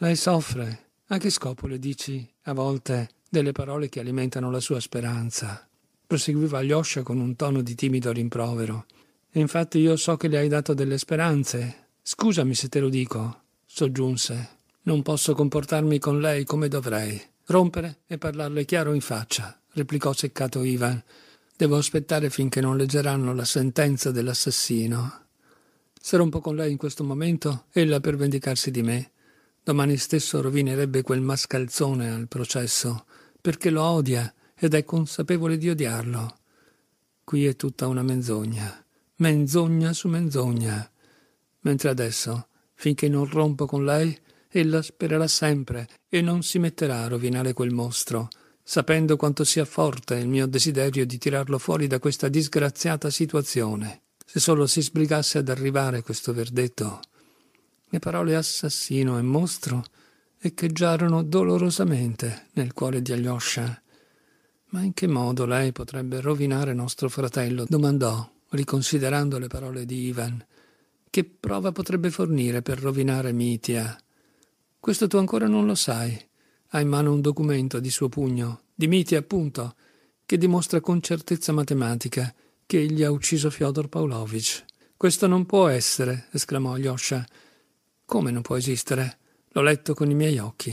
Lei soffre. A che scopo le dici, a volte, delle parole che alimentano la sua speranza? Proseguiva Alyosha con un tono di timido rimprovero. Infatti io so che le hai dato delle speranze. Scusami se te lo dico, soggiunse. Non posso comportarmi con lei come dovrei. Rompere e parlarle chiaro in faccia, replicò seccato Ivan. Devo aspettare finché non leggeranno la sentenza dell'assassino. Se rompo con lei in questo momento, ella per vendicarsi di me Domani stesso rovinerebbe quel mascalzone al processo, perché lo odia ed è consapevole di odiarlo. Qui è tutta una menzogna, menzogna su menzogna. Mentre adesso, finché non rompo con lei, ella spererà sempre e non si metterà a rovinare quel mostro, sapendo quanto sia forte il mio desiderio di tirarlo fuori da questa disgraziata situazione. Se solo si sbrigasse ad arrivare questo verdetto, le parole assassino e mostro echeggiarono dolorosamente nel cuore di Alyosha. Ma in che modo lei potrebbe rovinare nostro fratello? domandò, riconsiderando le parole di Ivan. Che prova potrebbe fornire per rovinare Mitia? Questo tu ancora non lo sai. Ha in mano un documento di suo pugno, di Mitia appunto, che dimostra con certezza matematica che egli ha ucciso Fyodor Pavlovich. Questo non può essere, esclamò Alyosha come non può esistere? L'ho letto con i miei occhi.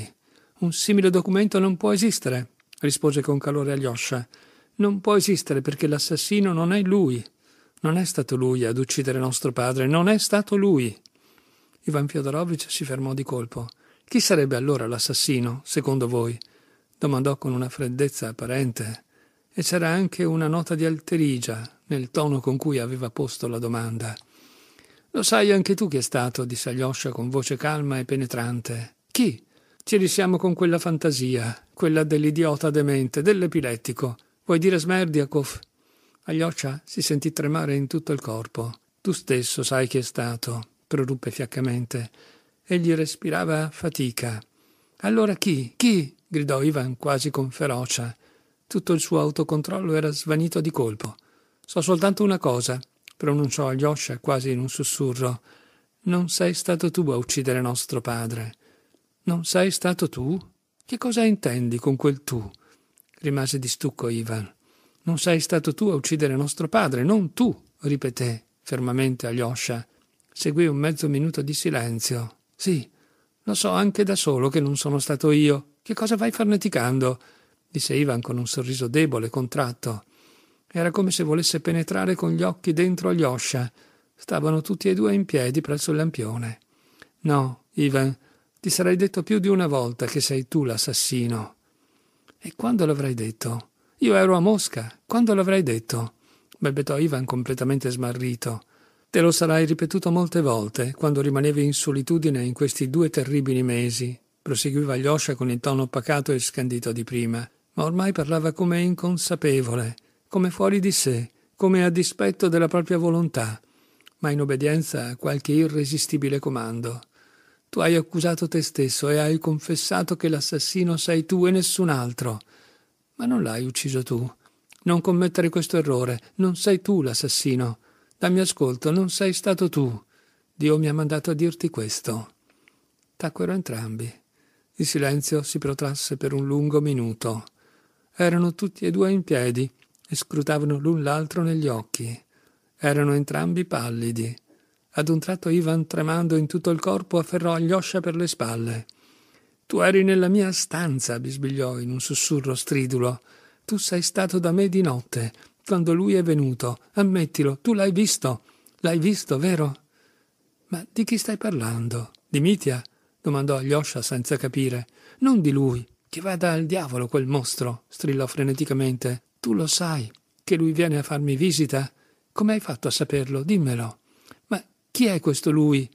Un simile documento non può esistere, rispose con calore Alyosha. Non può esistere perché l'assassino non è lui. Non è stato lui ad uccidere nostro padre, non è stato lui. Ivan Fyodorovich si fermò di colpo. Chi sarebbe allora l'assassino, secondo voi? domandò con una freddezza apparente. E c'era anche una nota di alterigia nel tono con cui aveva posto la domanda. Lo sai anche tu chi è stato, disse Alyosha con voce calma e penetrante. Chi? Ci risiamo con quella fantasia, quella dell'idiota demente, dell'epilettico. Vuoi dire Smerdiakov? Aglioccia si sentì tremare in tutto il corpo. Tu stesso sai chi è stato, proruppe fiaccamente. Egli respirava fatica. Allora chi? Chi? gridò Ivan quasi con ferocia. Tutto il suo autocontrollo era svanito di colpo. So soltanto una cosa pronunciò Alyosha quasi in un sussurro. Non sei stato tu a uccidere nostro padre. Non sei stato tu? Che cosa intendi con quel tu? rimase di stucco Ivan. Non sei stato tu a uccidere nostro padre, non tu, ripeté fermamente Alyosha. Seguì un mezzo minuto di silenzio. Sì, lo so anche da solo che non sono stato io. Che cosa vai farneticando? disse Ivan con un sorriso debole, e contratto. Era come se volesse penetrare con gli occhi dentro agli oscia. Stavano tutti e due in piedi presso il lampione. No, Ivan, ti sarei detto più di una volta che sei tu l'assassino. E quando l'avrai detto? Io ero a Mosca. Quando l'avrai detto? balbettò Ivan completamente smarrito. Te lo sarai ripetuto molte volte, quando rimanevi in solitudine in questi due terribili mesi, proseguiva Yosha con il tono pacato e scandito di prima, ma ormai parlava come inconsapevole, come fuori di sé, come a dispetto della propria volontà, ma in obbedienza a qualche irresistibile comando. Tu hai accusato te stesso e hai confessato che l'assassino sei tu e nessun altro. Ma non l'hai ucciso tu. Non commettere questo errore. Non sei tu l'assassino. Dammi ascolto, non sei stato tu. Dio mi ha mandato a dirti questo. Tacquero entrambi. Il silenzio si protrasse per un lungo minuto. Erano tutti e due in piedi, e scrutavano l'un l'altro negli occhi. Erano entrambi pallidi. Ad un tratto Ivan, tremando in tutto il corpo, afferrò Aglioscia per le spalle. Tu eri nella mia stanza, bisbigliò in un sussurro stridulo. Tu sei stato da me di notte, quando lui è venuto. Ammettilo, tu l'hai visto. L'hai visto, vero? Ma di chi stai parlando? Di Mitia? domandò Aglioscia senza capire. Non di lui. Che vada al diavolo quel mostro, strillò freneticamente. Tu lo sai che lui viene a farmi visita? Come hai fatto a saperlo? Dimmelo. Ma chi è questo lui?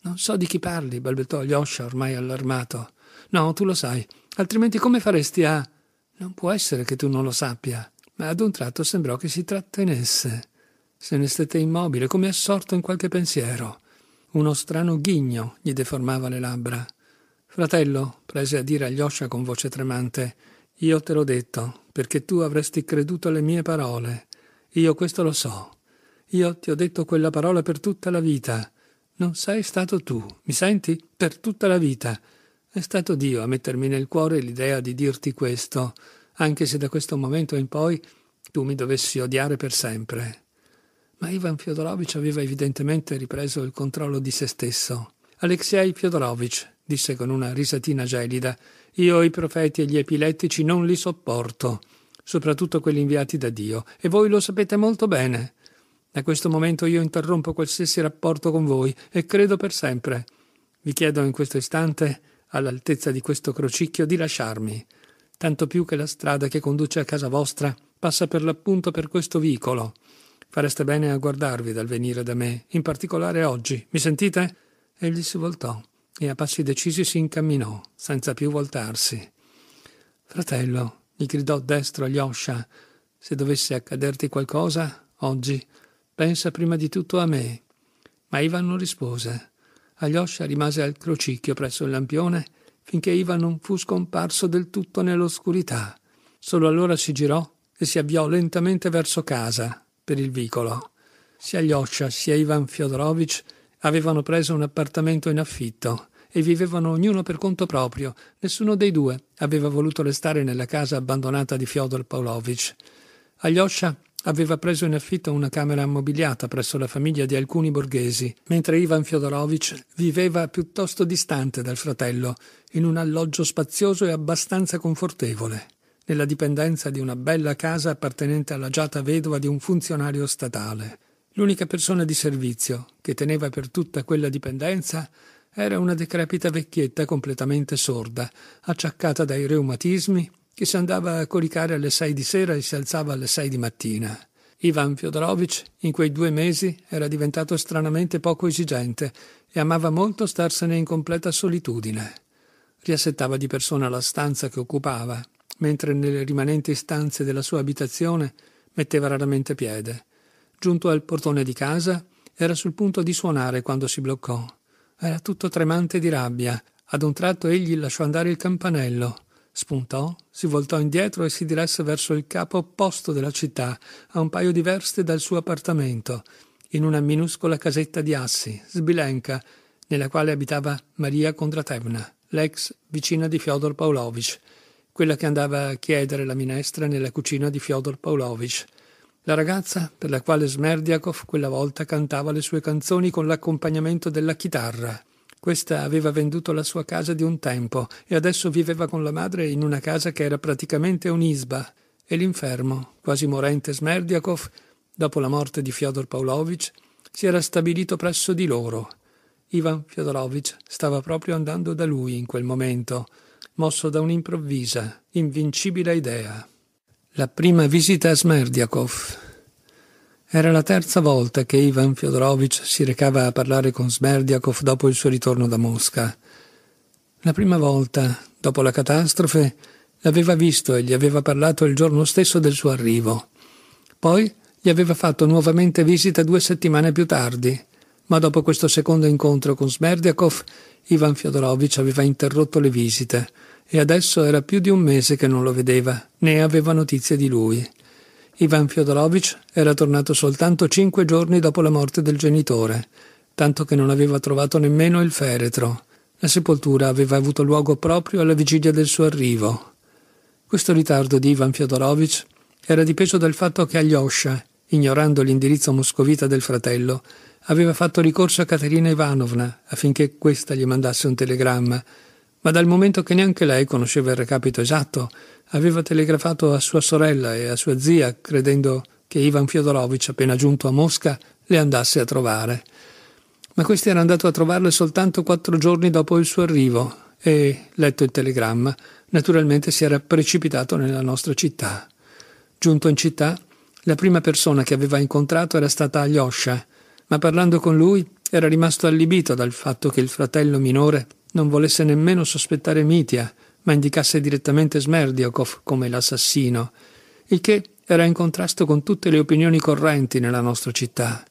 Non so di chi parli, balbettò Yosha ormai allarmato. No, tu lo sai, altrimenti come faresti a. Non può essere che tu non lo sappia. Ma ad un tratto sembrò che si trattenesse. Se ne stette immobile, come assorto in qualche pensiero. Uno strano ghigno gli deformava le labbra. Fratello, prese a dire a Yosha con voce tremante, io te l'ho detto, perché tu avresti creduto alle mie parole. Io questo lo so. Io ti ho detto quella parola per tutta la vita. Non sei stato tu, mi senti? Per tutta la vita. È stato Dio a mettermi nel cuore l'idea di dirti questo, anche se da questo momento in poi tu mi dovessi odiare per sempre. Ma Ivan Fyodorovich aveva evidentemente ripreso il controllo di se stesso. Alexei Fyodorovich, disse con una risatina gelida, io i profeti e gli epilettici non li sopporto, soprattutto quelli inviati da Dio, e voi lo sapete molto bene. Da questo momento io interrompo qualsiasi rapporto con voi e credo per sempre. Vi chiedo in questo istante, all'altezza di questo crocicchio, di lasciarmi, tanto più che la strada che conduce a casa vostra passa per l'appunto per questo vicolo. Fareste bene a guardarvi dal venire da me, in particolare oggi. Mi sentite? Egli si voltò e a passi decisi si incamminò, senza più voltarsi. Fratello, gli gridò destro Yosha, se dovesse accaderti qualcosa, oggi, pensa prima di tutto a me. Ma Ivan non rispose. Alyosha rimase al crocicchio presso il lampione finché Ivan non fu scomparso del tutto nell'oscurità. Solo allora si girò e si avviò lentamente verso casa, per il vicolo. Sia Alyosha sia Ivan Fyodorovich Avevano preso un appartamento in affitto e vivevano ognuno per conto proprio. Nessuno dei due aveva voluto restare nella casa abbandonata di Fyodor Pavlovich. Alyosha aveva preso in affitto una camera ammobiliata presso la famiglia di alcuni borghesi, mentre Ivan Fyodorovich viveva piuttosto distante dal fratello, in un alloggio spazioso e abbastanza confortevole, nella dipendenza di una bella casa appartenente alla giata vedova di un funzionario statale. L'unica persona di servizio che teneva per tutta quella dipendenza era una decrepita vecchietta completamente sorda, acciaccata dai reumatismi, che si andava a coricare alle sei di sera e si alzava alle sei di mattina. Ivan Fyodorovich in quei due mesi era diventato stranamente poco esigente e amava molto starsene in completa solitudine. Riassettava di persona la stanza che occupava, mentre nelle rimanenti stanze della sua abitazione metteva raramente piede. Giunto al portone di casa, era sul punto di suonare quando si bloccò. Era tutto tremante di rabbia. Ad un tratto egli lasciò andare il campanello. Spuntò, si voltò indietro e si diresse verso il capo opposto della città, a un paio di verste dal suo appartamento, in una minuscola casetta di assi, sbilenca, nella quale abitava Maria Kondratevna, l'ex vicina di Fyodor Pavlovich, quella che andava a chiedere la minestra nella cucina di Fyodor Pavlovich la ragazza per la quale Smerdiakov quella volta cantava le sue canzoni con l'accompagnamento della chitarra. Questa aveva venduto la sua casa di un tempo e adesso viveva con la madre in una casa che era praticamente un'isba. E l'infermo, quasi morente Smerdiakov, dopo la morte di Fyodor Pavlovich, si era stabilito presso di loro. Ivan Fyodorovich stava proprio andando da lui in quel momento, mosso da un'improvvisa, invincibile idea. La prima visita a Smerdiakov. Era la terza volta che Ivan Fyodorovich si recava a parlare con Smerdiakov dopo il suo ritorno da Mosca. La prima volta, dopo la catastrofe, l'aveva visto e gli aveva parlato il giorno stesso del suo arrivo. Poi gli aveva fatto nuovamente visita due settimane più tardi, ma dopo questo secondo incontro con Smerdiakov, Ivan Fyodorovich aveva interrotto le visite e adesso era più di un mese che non lo vedeva, né aveva notizie di lui. Ivan Fyodorovich era tornato soltanto cinque giorni dopo la morte del genitore, tanto che non aveva trovato nemmeno il feretro. La sepoltura aveva avuto luogo proprio alla vigilia del suo arrivo. Questo ritardo di Ivan Fyodorovich era dipeso dal fatto che Alyosha, ignorando l'indirizzo moscovita del fratello, aveva fatto ricorso a Caterina Ivanovna affinché questa gli mandasse un telegramma ma dal momento che neanche lei conosceva il recapito esatto, aveva telegrafato a sua sorella e a sua zia, credendo che Ivan Fiodorovich, appena giunto a Mosca, le andasse a trovare. Ma questi era andato a trovarle soltanto quattro giorni dopo il suo arrivo e, letto il telegramma, naturalmente si era precipitato nella nostra città. Giunto in città, la prima persona che aveva incontrato era stata Alyosha, ma parlando con lui era rimasto allibito dal fatto che il fratello minore non volesse nemmeno sospettare Mitia, ma indicasse direttamente Smerdiakov come l'assassino, il che era in contrasto con tutte le opinioni correnti nella nostra città.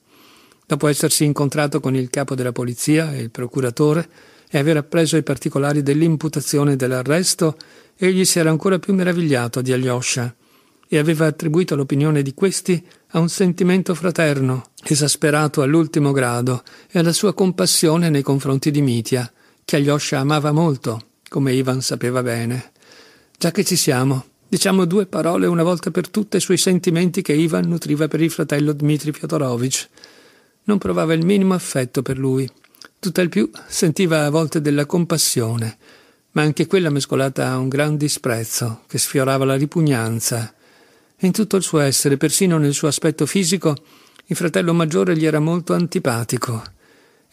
Dopo essersi incontrato con il capo della polizia e il procuratore e aver appreso i particolari dell'imputazione e dell'arresto, egli si era ancora più meravigliato di Alyosha e aveva attribuito l'opinione di questi a un sentimento fraterno, esasperato all'ultimo grado, e alla sua compassione nei confronti di Mitia, che Alyosha amava molto, come Ivan sapeva bene. Già che ci siamo, diciamo due parole una volta per tutte sui sentimenti che Ivan nutriva per il fratello Dmitri Fyodorovich. Non provava il minimo affetto per lui. Tutt'al più sentiva a volte della compassione, ma anche quella mescolata a un gran disprezzo che sfiorava la ripugnanza. In tutto il suo essere, persino nel suo aspetto fisico, il fratello maggiore gli era molto antipatico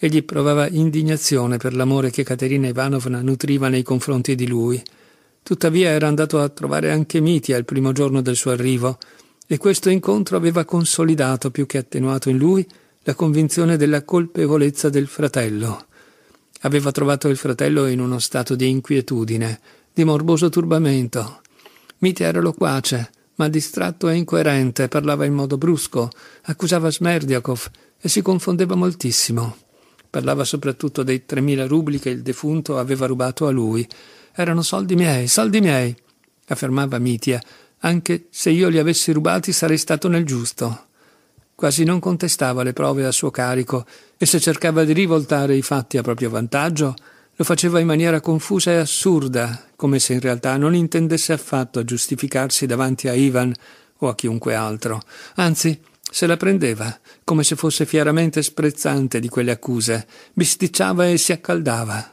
egli provava indignazione per l'amore che Caterina Ivanovna nutriva nei confronti di lui. Tuttavia era andato a trovare anche Mitia il primo giorno del suo arrivo, e questo incontro aveva consolidato più che attenuato in lui la convinzione della colpevolezza del fratello. Aveva trovato il fratello in uno stato di inquietudine, di morboso turbamento. Mitia era loquace, ma distratto e incoerente, parlava in modo brusco, accusava Smerdiakov e si confondeva moltissimo. Parlava soprattutto dei 3.000 rubli che il defunto aveva rubato a lui. Erano soldi miei, soldi miei, affermava Mitia. Anche se io li avessi rubati sarei stato nel giusto. Quasi non contestava le prove a suo carico e se cercava di rivoltare i fatti a proprio vantaggio, lo faceva in maniera confusa e assurda, come se in realtà non intendesse affatto giustificarsi davanti a Ivan o a chiunque altro. Anzi, se la prendeva, come se fosse fieramente sprezzante di quelle accuse, bisticciava e si accaldava.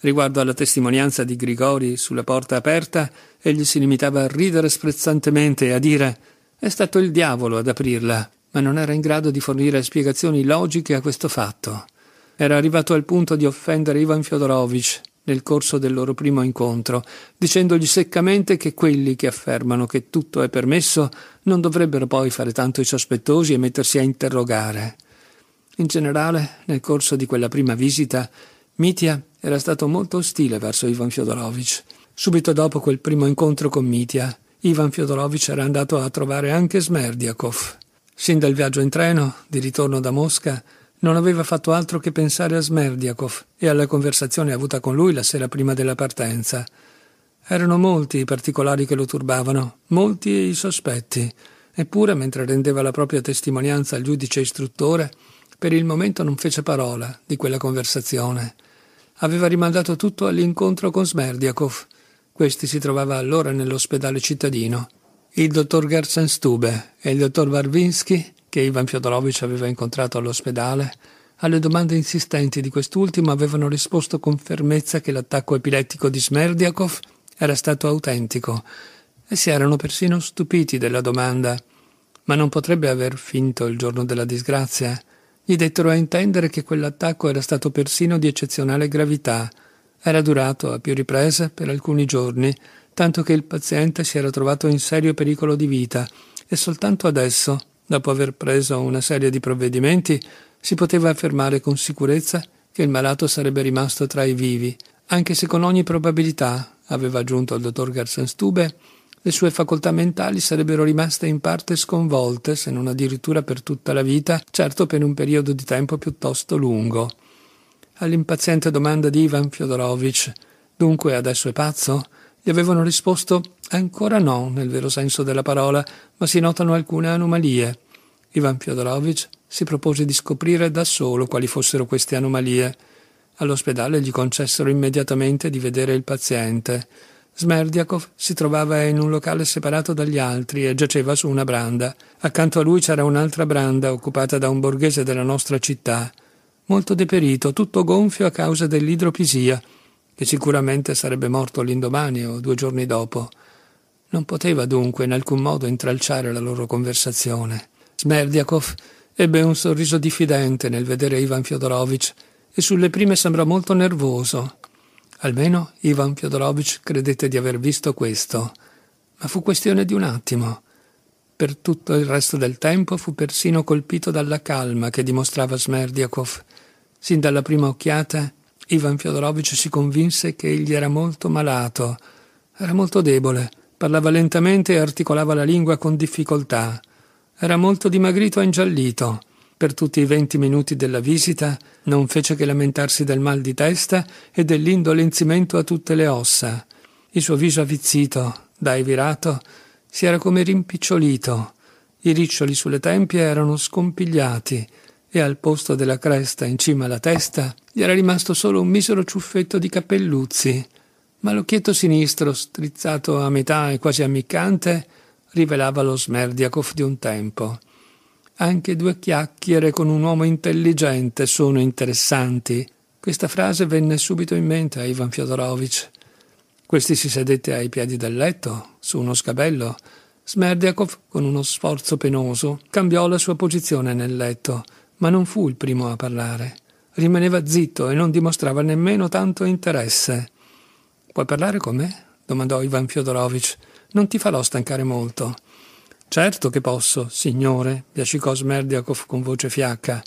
Riguardo alla testimonianza di Grigori sulla porta aperta, egli si limitava a ridere sprezzantemente e a dire è stato il diavolo ad aprirla, ma non era in grado di fornire spiegazioni logiche a questo fatto. Era arrivato al punto di offendere Ivan Fyodorovich nel corso del loro primo incontro, dicendogli seccamente che quelli che affermano che tutto è permesso non dovrebbero poi fare tanto i sospettosi e mettersi a interrogare. In generale, nel corso di quella prima visita, Mitia era stato molto ostile verso Ivan Fyodorovich. Subito dopo quel primo incontro con Mitia, Ivan Fyodorovich era andato a trovare anche Smerdiakov. Sin dal viaggio in treno, di ritorno da Mosca, non aveva fatto altro che pensare a Smerdiakov e alla conversazione avuta con lui la sera prima della partenza. Erano molti i particolari che lo turbavano, molti i sospetti. Eppure, mentre rendeva la propria testimonianza al giudice istruttore, per il momento non fece parola di quella conversazione. Aveva rimandato tutto all'incontro con Smerdiakov. Questi si trovava allora nell'ospedale cittadino. Il dottor Gersen Stube e il dottor Barvinsky che Ivan Fyodorovich aveva incontrato all'ospedale, alle domande insistenti di quest'ultimo avevano risposto con fermezza che l'attacco epilettico di Smerdiakov era stato autentico e si erano persino stupiti della domanda. Ma non potrebbe aver finto il giorno della disgrazia. Gli dettero a intendere che quell'attacco era stato persino di eccezionale gravità. Era durato a più riprese per alcuni giorni, tanto che il paziente si era trovato in serio pericolo di vita e soltanto adesso Dopo aver preso una serie di provvedimenti, si poteva affermare con sicurezza che il malato sarebbe rimasto tra i vivi, anche se con ogni probabilità, aveva aggiunto il dottor Garsenstube, le sue facoltà mentali sarebbero rimaste in parte sconvolte, se non addirittura per tutta la vita, certo per un periodo di tempo piuttosto lungo. All'impaziente domanda di Ivan Fyodorovich, dunque adesso è pazzo? Gli avevano risposto ancora no, nel vero senso della parola, ma si notano alcune anomalie. Ivan Fyodorovich si propose di scoprire da solo quali fossero queste anomalie. All'ospedale gli concessero immediatamente di vedere il paziente. Smerdiakov si trovava in un locale separato dagli altri e giaceva su una branda. Accanto a lui c'era un'altra branda occupata da un borghese della nostra città, molto deperito, tutto gonfio a causa dell'idropisia che sicuramente sarebbe morto l'indomani o due giorni dopo. Non poteva dunque in alcun modo intralciare la loro conversazione. Smerdiakov ebbe un sorriso diffidente nel vedere Ivan Fyodorovich e sulle prime sembrò molto nervoso. Almeno Ivan Fyodorovich credette di aver visto questo, ma fu questione di un attimo. Per tutto il resto del tempo fu persino colpito dalla calma che dimostrava Smerdiakov. Sin dalla prima occhiata Ivan Fiodorovic si convinse che egli era molto malato, era molto debole, parlava lentamente e articolava la lingua con difficoltà. Era molto dimagrito e ingiallito. Per tutti i venti minuti della visita non fece che lamentarsi del mal di testa e dell'indolenzimento a tutte le ossa. Il suo viso avvizzito, dai evirato, si era come rimpicciolito. I riccioli sulle tempie erano scompigliati e al posto della cresta in cima alla testa gli era rimasto solo un misero ciuffetto di capelluzzi, ma l'occhietto sinistro, strizzato a metà e quasi ammiccante, rivelava lo Smerdiakov di un tempo. Anche due chiacchiere con un uomo intelligente sono interessanti. Questa frase venne subito in mente a Ivan Fyodorovich. Questi si sedette ai piedi del letto, su uno scabello. Smerdiakov, con uno sforzo penoso, cambiò la sua posizione nel letto ma non fu il primo a parlare. Rimaneva zitto e non dimostrava nemmeno tanto interesse. Puoi parlare con me? domandò Ivan Fyodorovich. Non ti farò stancare molto. Certo che posso, signore, piacicò Smerdiakov con voce fiacca.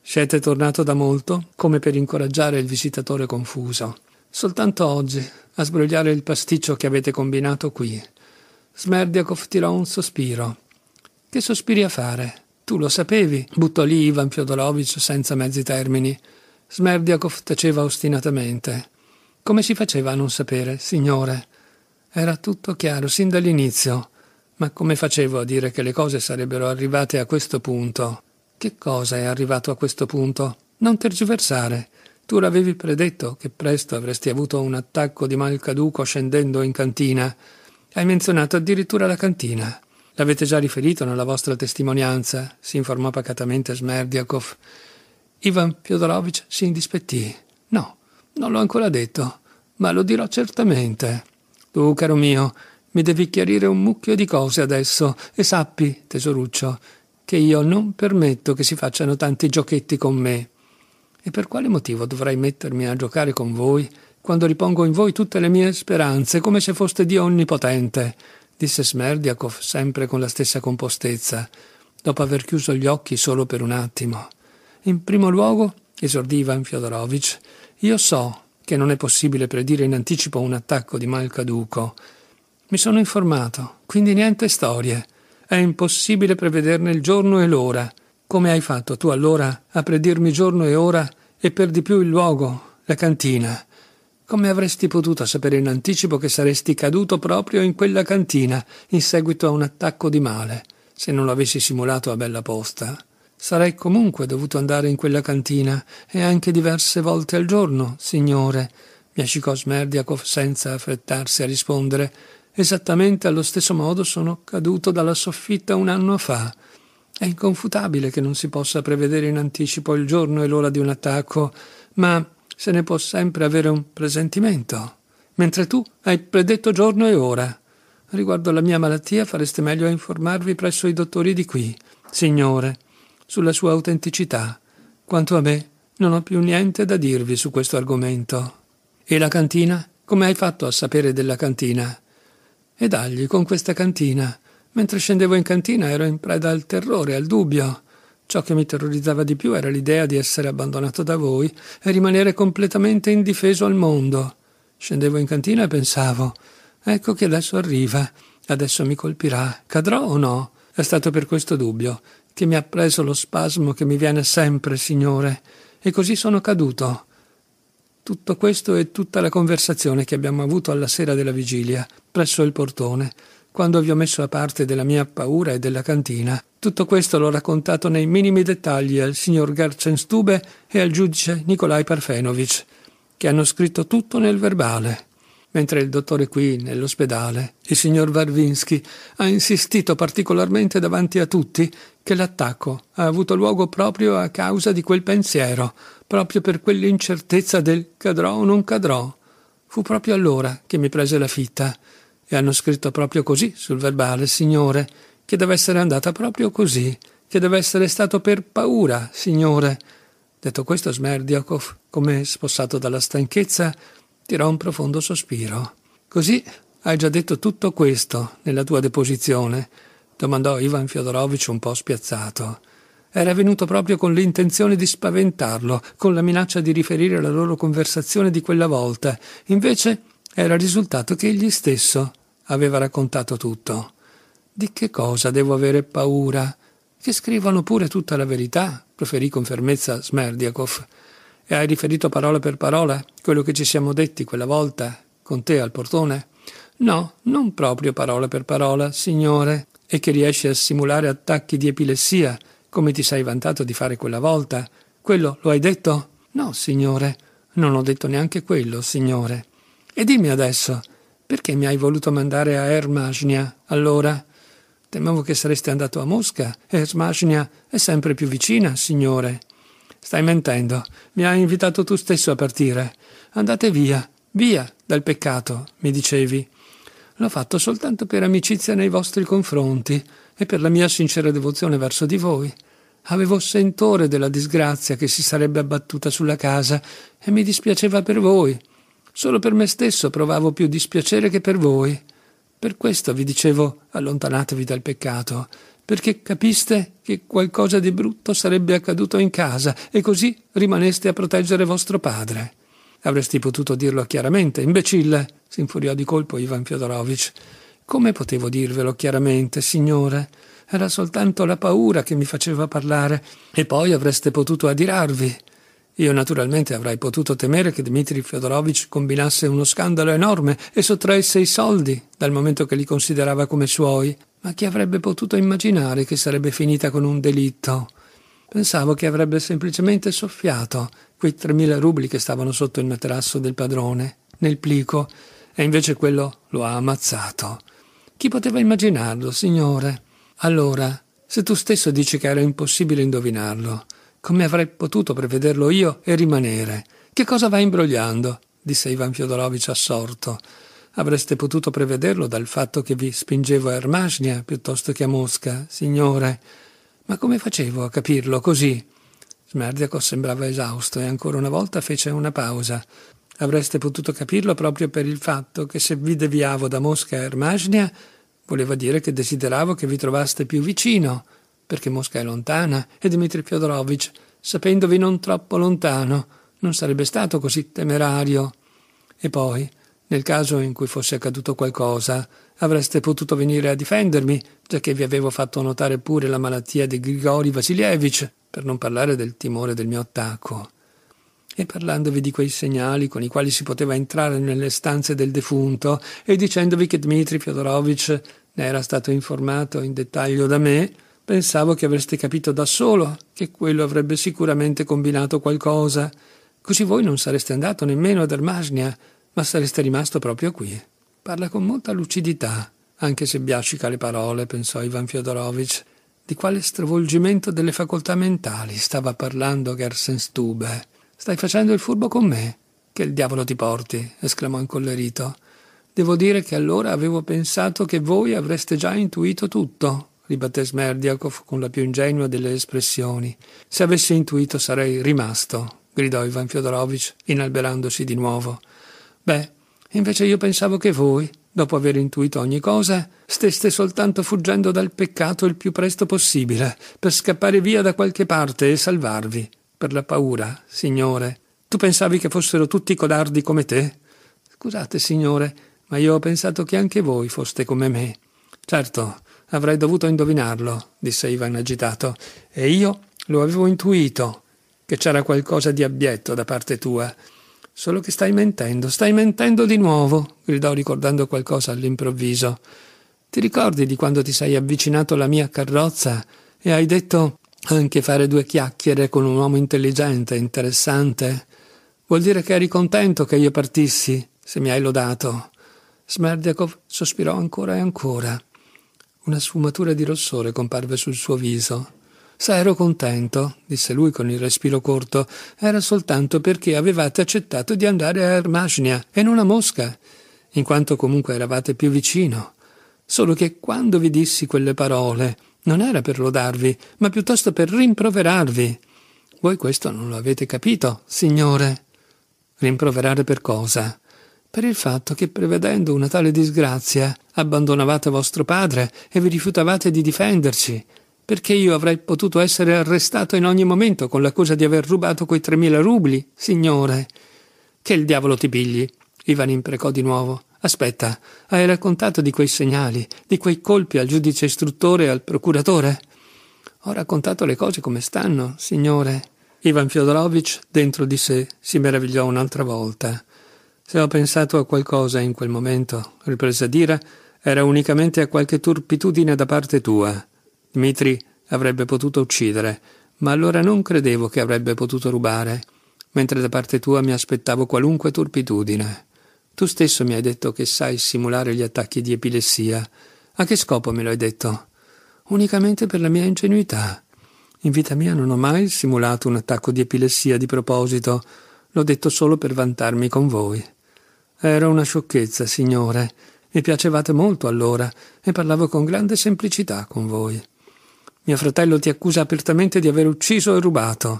Siete tornato da molto, come per incoraggiare il visitatore confuso. Soltanto oggi, a sbrogliare il pasticcio che avete combinato qui. Smerdiakov tirò un sospiro. Che sospiri a fare? Tu lo sapevi, buttò lì Ivan Fiodorovich senza mezzi termini. Smerdiakov taceva ostinatamente. Come si faceva a non sapere, signore? Era tutto chiaro sin dall'inizio. Ma come facevo a dire che le cose sarebbero arrivate a questo punto? Che cosa è arrivato a questo punto? Non tergiversare. Tu l'avevi predetto che presto avresti avuto un attacco di mal caduco scendendo in cantina. Hai menzionato addirittura la cantina. L'avete già riferito nella vostra testimonianza, si informò pacatamente Smerdiakov. Ivan Fyodorovich si indispettì. No, non l'ho ancora detto, ma lo dirò certamente. Tu, caro mio, mi devi chiarire un mucchio di cose adesso e sappi, tesoruccio, che io non permetto che si facciano tanti giochetti con me. E per quale motivo dovrei mettermi a giocare con voi quando ripongo in voi tutte le mie speranze, come se foste Dio onnipotente? disse Smerdiakov sempre con la stessa compostezza, dopo aver chiuso gli occhi solo per un attimo. In primo luogo, esordiva Ivan Fyodorovich, io so che non è possibile predire in anticipo un attacco di mal caduco. Mi sono informato, quindi niente storie. È impossibile prevederne il giorno e l'ora. Come hai fatto tu allora a predirmi giorno e ora e per di più il luogo, la cantina? Come avresti potuto sapere in anticipo che saresti caduto proprio in quella cantina, in seguito a un attacco di male, se non l'avessi simulato a bella posta? Sarei comunque dovuto andare in quella cantina, e anche diverse volte al giorno, signore, piacicò Smerdiakov senza affrettarsi a rispondere. Esattamente allo stesso modo sono caduto dalla soffitta un anno fa. È inconfutabile che non si possa prevedere in anticipo il giorno e l'ora di un attacco, ma se ne può sempre avere un presentimento, mentre tu hai predetto giorno e ora. Riguardo alla mia malattia fareste meglio a informarvi presso i dottori di qui, signore, sulla sua autenticità. Quanto a me, non ho più niente da dirvi su questo argomento. E la cantina? Come hai fatto a sapere della cantina? E dagli con questa cantina. Mentre scendevo in cantina ero in preda al terrore, al dubbio. Ciò che mi terrorizzava di più era l'idea di essere abbandonato da voi e rimanere completamente indifeso al mondo. Scendevo in cantina e pensavo Ecco che adesso arriva, adesso mi colpirà, cadrò o no? È stato per questo dubbio che mi ha preso lo spasmo che mi viene sempre, Signore, e così sono caduto. Tutto questo e tutta la conversazione che abbiamo avuto alla sera della vigilia, presso il portone, quando vi ho messo a parte della mia paura e della cantina, tutto questo l'ho raccontato nei minimi dettagli al signor Gerzenstube e al giudice Nikolai Parfenovic, che hanno scritto tutto nel verbale. Mentre il dottore qui, nell'ospedale, il signor Varvinsky, ha insistito particolarmente davanti a tutti che l'attacco ha avuto luogo proprio a causa di quel pensiero, proprio per quell'incertezza del cadrò o non cadrò. Fu proprio allora che mi prese la fitta. E hanno scritto proprio così sul verbale, signore che deve essere andata proprio così, che deve essere stato per paura, signore. Detto questo, Smerdiakov, come spossato dalla stanchezza, tirò un profondo sospiro. Così hai già detto tutto questo nella tua deposizione? domandò Ivan Fiodorovich un po' spiazzato. Era venuto proprio con l'intenzione di spaventarlo, con la minaccia di riferire la loro conversazione di quella volta. Invece era risultato che egli stesso aveva raccontato tutto. Di che cosa devo avere paura? Che scrivano pure tutta la verità, proferì con fermezza Smerdiakov. E hai riferito parola per parola quello che ci siamo detti quella volta con te al portone? No, non proprio parola per parola, signore. E che riesci a simulare attacchi di epilessia, come ti sei vantato di fare quella volta? Quello lo hai detto? No, signore. Non ho detto neanche quello, signore. E dimmi adesso, perché mi hai voluto mandare a Ermagnia, allora? Temevo che sareste andato a Mosca e Smashnia è sempre più vicina, signore. Stai mentendo. Mi hai invitato tu stesso a partire. Andate via, via dal peccato, mi dicevi. L'ho fatto soltanto per amicizia nei vostri confronti e per la mia sincera devozione verso di voi. Avevo sentore della disgrazia che si sarebbe abbattuta sulla casa e mi dispiaceva per voi. Solo per me stesso provavo più dispiacere che per voi. Per questo vi dicevo allontanatevi dal peccato, perché capiste che qualcosa di brutto sarebbe accaduto in casa e così rimaneste a proteggere vostro padre. Avresti potuto dirlo chiaramente, imbecille, si infuriò di colpo Ivan Fiodorovich. Come potevo dirvelo chiaramente, signore? Era soltanto la paura che mi faceva parlare, e poi avreste potuto adirarvi. Io naturalmente avrei potuto temere che Dmitri Fyodorovich combinasse uno scandalo enorme e sottraesse i soldi, dal momento che li considerava come suoi, ma chi avrebbe potuto immaginare che sarebbe finita con un delitto? Pensavo che avrebbe semplicemente soffiato quei 3.000 rubli che stavano sotto il materasso del padrone, nel plico, e invece quello lo ha ammazzato. Chi poteva immaginarlo, signore? Allora, se tu stesso dici che era impossibile indovinarlo, come avrei potuto prevederlo io e rimanere? Che cosa va imbrogliando? disse Ivan Fiodorovich assorto. Avreste potuto prevederlo dal fatto che vi spingevo a Ermasnia piuttosto che a Mosca, signore. Ma come facevo a capirlo così? Smerdiakov sembrava esausto e ancora una volta fece una pausa. Avreste potuto capirlo proprio per il fatto che se vi deviavo da Mosca a Ermasnia voleva dire che desideravo che vi trovaste più vicino perché Mosca è lontana e Dmitri Fyodorovich, sapendovi non troppo lontano, non sarebbe stato così temerario. E poi, nel caso in cui fosse accaduto qualcosa, avreste potuto venire a difendermi, già che vi avevo fatto notare pure la malattia di Grigori Vasilievich, per non parlare del timore del mio attacco. E parlandovi di quei segnali con i quali si poteva entrare nelle stanze del defunto e dicendovi che Dmitri Fyodorovich ne era stato informato in dettaglio da me, Pensavo che avreste capito da solo che quello avrebbe sicuramente combinato qualcosa. Così voi non sareste andato nemmeno ad Armasnia, ma sareste rimasto proprio qui. Parla con molta lucidità, anche se biascica le parole, pensò Ivan Fyodorovich. Di quale stravolgimento delle facoltà mentali stava parlando Gersenstube? Stai facendo il furbo con me? Che il diavolo ti porti! esclamò incollerito. Devo dire che allora avevo pensato che voi avreste già intuito tutto ribatté Smerdiakov con la più ingenua delle espressioni. Se avessi intuito sarei rimasto, gridò Ivan Fyodorovich, inalberandosi di nuovo. Beh, invece io pensavo che voi, dopo aver intuito ogni cosa, steste soltanto fuggendo dal peccato il più presto possibile, per scappare via da qualche parte e salvarvi. Per la paura, signore. Tu pensavi che fossero tutti codardi come te? Scusate, signore, ma io ho pensato che anche voi foste come me. Certo, Avrei dovuto indovinarlo, disse Ivan agitato, e io lo avevo intuito che c'era qualcosa di abietto da parte tua. Solo che stai mentendo, stai mentendo di nuovo, gridò ricordando qualcosa all'improvviso. Ti ricordi di quando ti sei avvicinato alla mia carrozza e hai detto anche fare due chiacchiere con un uomo intelligente, interessante? Vuol dire che eri contento che io partissi, se mi hai lodato. Smerdiakov sospirò ancora e ancora. Una sfumatura di rossore comparve sul suo viso. Sa, ero contento, disse lui con il respiro corto. Era soltanto perché avevate accettato di andare a Ermagnia e non a Mosca, in quanto comunque eravate più vicino. Solo che quando vi dissi quelle parole non era per lodarvi, ma piuttosto per rimproverarvi. Voi questo non lo avete capito, signore. Rimproverare per cosa? per il fatto che prevedendo una tale disgrazia abbandonavate vostro padre e vi rifiutavate di difenderci, perché io avrei potuto essere arrestato in ogni momento con l'accusa di aver rubato quei tremila rubli, signore. Che il diavolo ti pigli. Ivan imprecò di nuovo. Aspetta, hai raccontato di quei segnali, di quei colpi al giudice istruttore e al procuratore? Ho raccontato le cose come stanno, signore. Ivan Fiodorovich dentro di sé si meravigliò un'altra volta. Se ho pensato a qualcosa in quel momento, riprese Dira, era unicamente a qualche turpitudine da parte tua. Dmitri avrebbe potuto uccidere, ma allora non credevo che avrebbe potuto rubare, mentre da parte tua mi aspettavo qualunque turpitudine. Tu stesso mi hai detto che sai simulare gli attacchi di epilessia. A che scopo me lo hai detto? Unicamente per la mia ingenuità. In vita mia non ho mai simulato un attacco di epilessia di proposito. L'ho detto solo per vantarmi con voi. Era una sciocchezza, signore. Mi piacevate molto allora e parlavo con grande semplicità con voi. Mio fratello ti accusa apertamente di aver ucciso e rubato.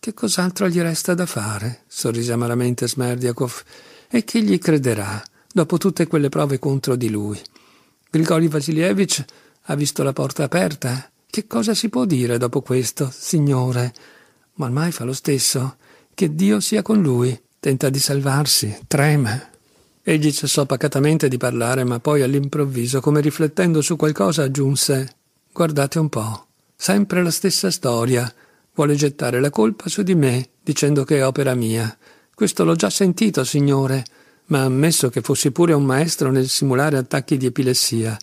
Che cos'altro gli resta da fare? sorrise amaramente Smerdiakov. E chi gli crederà, dopo tutte quelle prove contro di lui? Grigori Vasilievich ha visto la porta aperta. Che cosa si può dire dopo questo, signore? Ma ormai fa lo stesso. Che Dio sia con lui tenta di salvarsi, trema. Egli cessò pacatamente di parlare, ma poi all'improvviso, come riflettendo su qualcosa, aggiunse Guardate un po', sempre la stessa storia. Vuole gettare la colpa su di me, dicendo che è opera mia. Questo l'ho già sentito, signore, ma ammesso che fossi pure un maestro nel simulare attacchi di epilessia.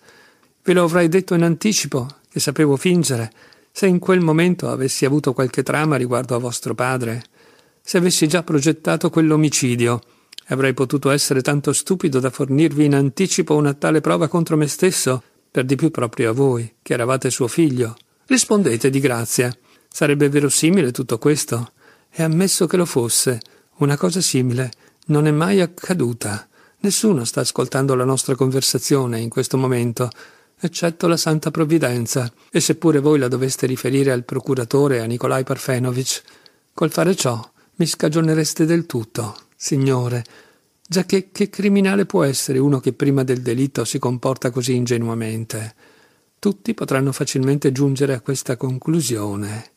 Ve lo avrei detto in anticipo, che sapevo fingere, se in quel momento avessi avuto qualche trama riguardo a vostro padre se avessi già progettato quell'omicidio. Avrei potuto essere tanto stupido da fornirvi in anticipo una tale prova contro me stesso, per di più proprio a voi, che eravate suo figlio. Rispondete di grazia. Sarebbe verosimile tutto questo? E ammesso che lo fosse, una cosa simile non è mai accaduta. Nessuno sta ascoltando la nostra conversazione in questo momento, eccetto la Santa Provvidenza, e seppure voi la doveste riferire al procuratore a Nikolai Parfenovich, col fare ciò mi scagionereste del tutto, Signore. Già che, che criminale può essere uno che prima del delitto si comporta così ingenuamente? Tutti potranno facilmente giungere a questa conclusione.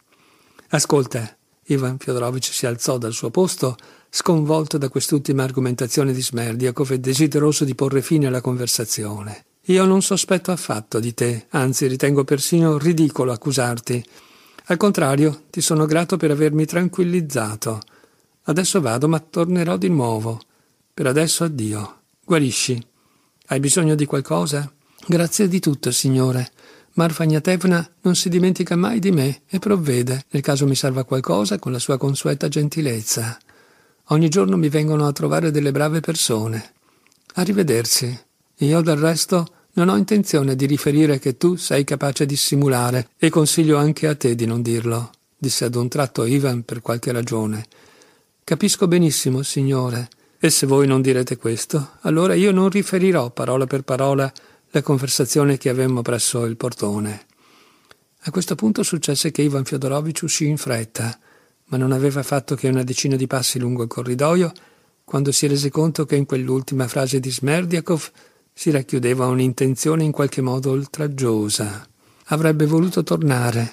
Ascolta, Ivan Fiodorovich si alzò dal suo posto, sconvolto da quest'ultima argomentazione di Smerdiakov e desideroso di porre fine alla conversazione. Io non sospetto affatto di te, anzi ritengo persino ridicolo accusarti. Al contrario, ti sono grato per avermi tranquillizzato. Adesso vado, ma tornerò di nuovo. Per adesso addio. Guarisci. Hai bisogno di qualcosa? Grazie di tutto, signore. Marfa Gnatevna non si dimentica mai di me e provvede, nel caso mi serva qualcosa, con la sua consueta gentilezza. Ogni giorno mi vengono a trovare delle brave persone. Arrivederci. Io del resto non ho intenzione di riferire che tu sei capace di simulare e consiglio anche a te di non dirlo, disse ad un tratto Ivan per qualche ragione. Capisco benissimo, signore. E se voi non direte questo, allora io non riferirò parola per parola la conversazione che avemmo presso il portone. A questo punto successe che Ivan Fiodorovich uscì in fretta, ma non aveva fatto che una decina di passi lungo il corridoio quando si rese conto che in quell'ultima frase di Smerdiakov si racchiudeva un'intenzione in qualche modo oltraggiosa. Avrebbe voluto tornare,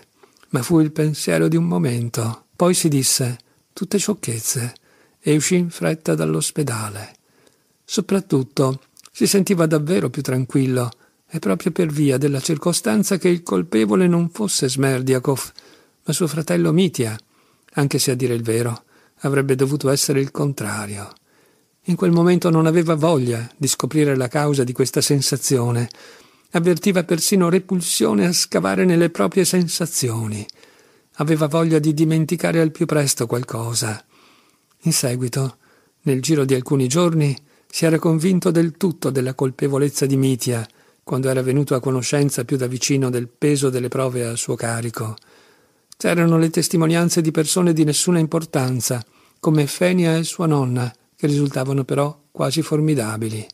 ma fu il pensiero di un momento. Poi si disse tutte sciocchezze e uscì in fretta dall'ospedale. Soprattutto si sentiva davvero più tranquillo e proprio per via della circostanza che il colpevole non fosse Smerdiakov, ma suo fratello Mitia, anche se a dire il vero avrebbe dovuto essere il contrario. In quel momento non aveva voglia di scoprire la causa di questa sensazione. Avvertiva persino repulsione a scavare nelle proprie sensazioni. Aveva voglia di dimenticare al più presto qualcosa. In seguito, nel giro di alcuni giorni, si era convinto del tutto della colpevolezza di Mitia, quando era venuto a conoscenza più da vicino del peso delle prove a suo carico. C'erano le testimonianze di persone di nessuna importanza, come Fenia e sua nonna, che risultavano però quasi formidabili.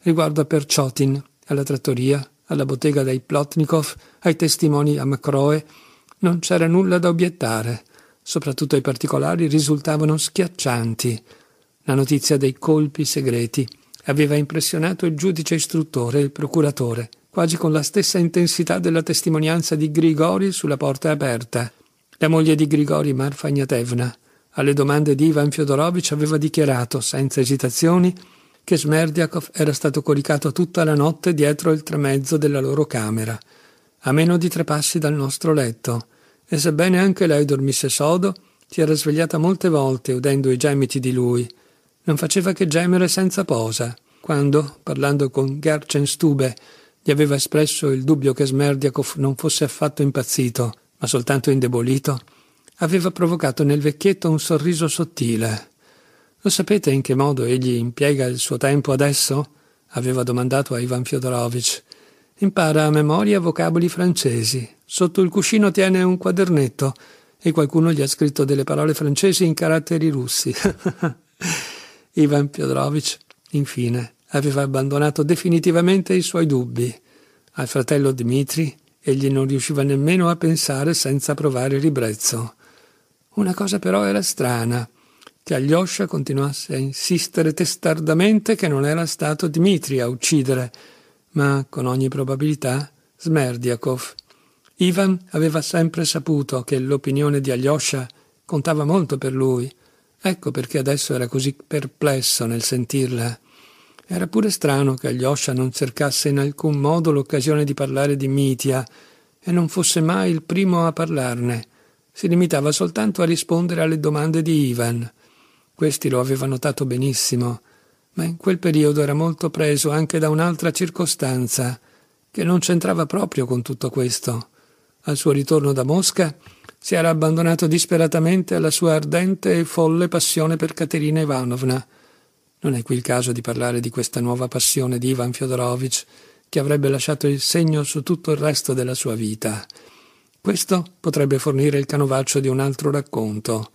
Riguardo a Perciotin, alla trattoria, alla bottega dei Plotnikov, ai testimoni a Macroe, non c'era nulla da obiettare. Soprattutto i particolari risultavano schiaccianti. La notizia dei colpi segreti aveva impressionato il giudice istruttore e il procuratore, quasi con la stessa intensità della testimonianza di Grigori sulla porta aperta. La moglie di Grigori Marfa Marfagnatevna alle domande di Ivan Fyodorovich aveva dichiarato, senza esitazioni, che Smerdiakov era stato coricato tutta la notte dietro il tremezzo della loro camera, a meno di tre passi dal nostro letto, e sebbene anche lei dormisse sodo, si era svegliata molte volte udendo i gemiti di lui. Non faceva che gemere senza posa. Quando, parlando con Gercenstube, gli aveva espresso il dubbio che Smerdiakov non fosse affatto impazzito, ma soltanto indebolito, aveva provocato nel vecchietto un sorriso sottile. Lo sapete in che modo egli impiega il suo tempo adesso? aveva domandato a Ivan Fyodorovich. Impara a memoria vocaboli francesi. Sotto il cuscino tiene un quadernetto e qualcuno gli ha scritto delle parole francesi in caratteri russi. Ivan Fyodorovich, infine, aveva abbandonato definitivamente i suoi dubbi. Al fratello Dmitri egli non riusciva nemmeno a pensare senza provare ribrezzo. Una cosa però era strana, che Alyosha continuasse a insistere testardamente che non era stato Dmitri a uccidere, ma con ogni probabilità Smerdiakov. Ivan aveva sempre saputo che l'opinione di Alyosha contava molto per lui. Ecco perché adesso era così perplesso nel sentirla. Era pure strano che Alyosha non cercasse in alcun modo l'occasione di parlare di Mitia e non fosse mai il primo a parlarne si limitava soltanto a rispondere alle domande di Ivan. Questi lo aveva notato benissimo, ma in quel periodo era molto preso anche da un'altra circostanza, che non c'entrava proprio con tutto questo. Al suo ritorno da Mosca si era abbandonato disperatamente alla sua ardente e folle passione per Caterina Ivanovna. Non è qui il caso di parlare di questa nuova passione di Ivan Fyodorovich, che avrebbe lasciato il segno su tutto il resto della sua vita. Questo potrebbe fornire il canovaccio di un altro racconto,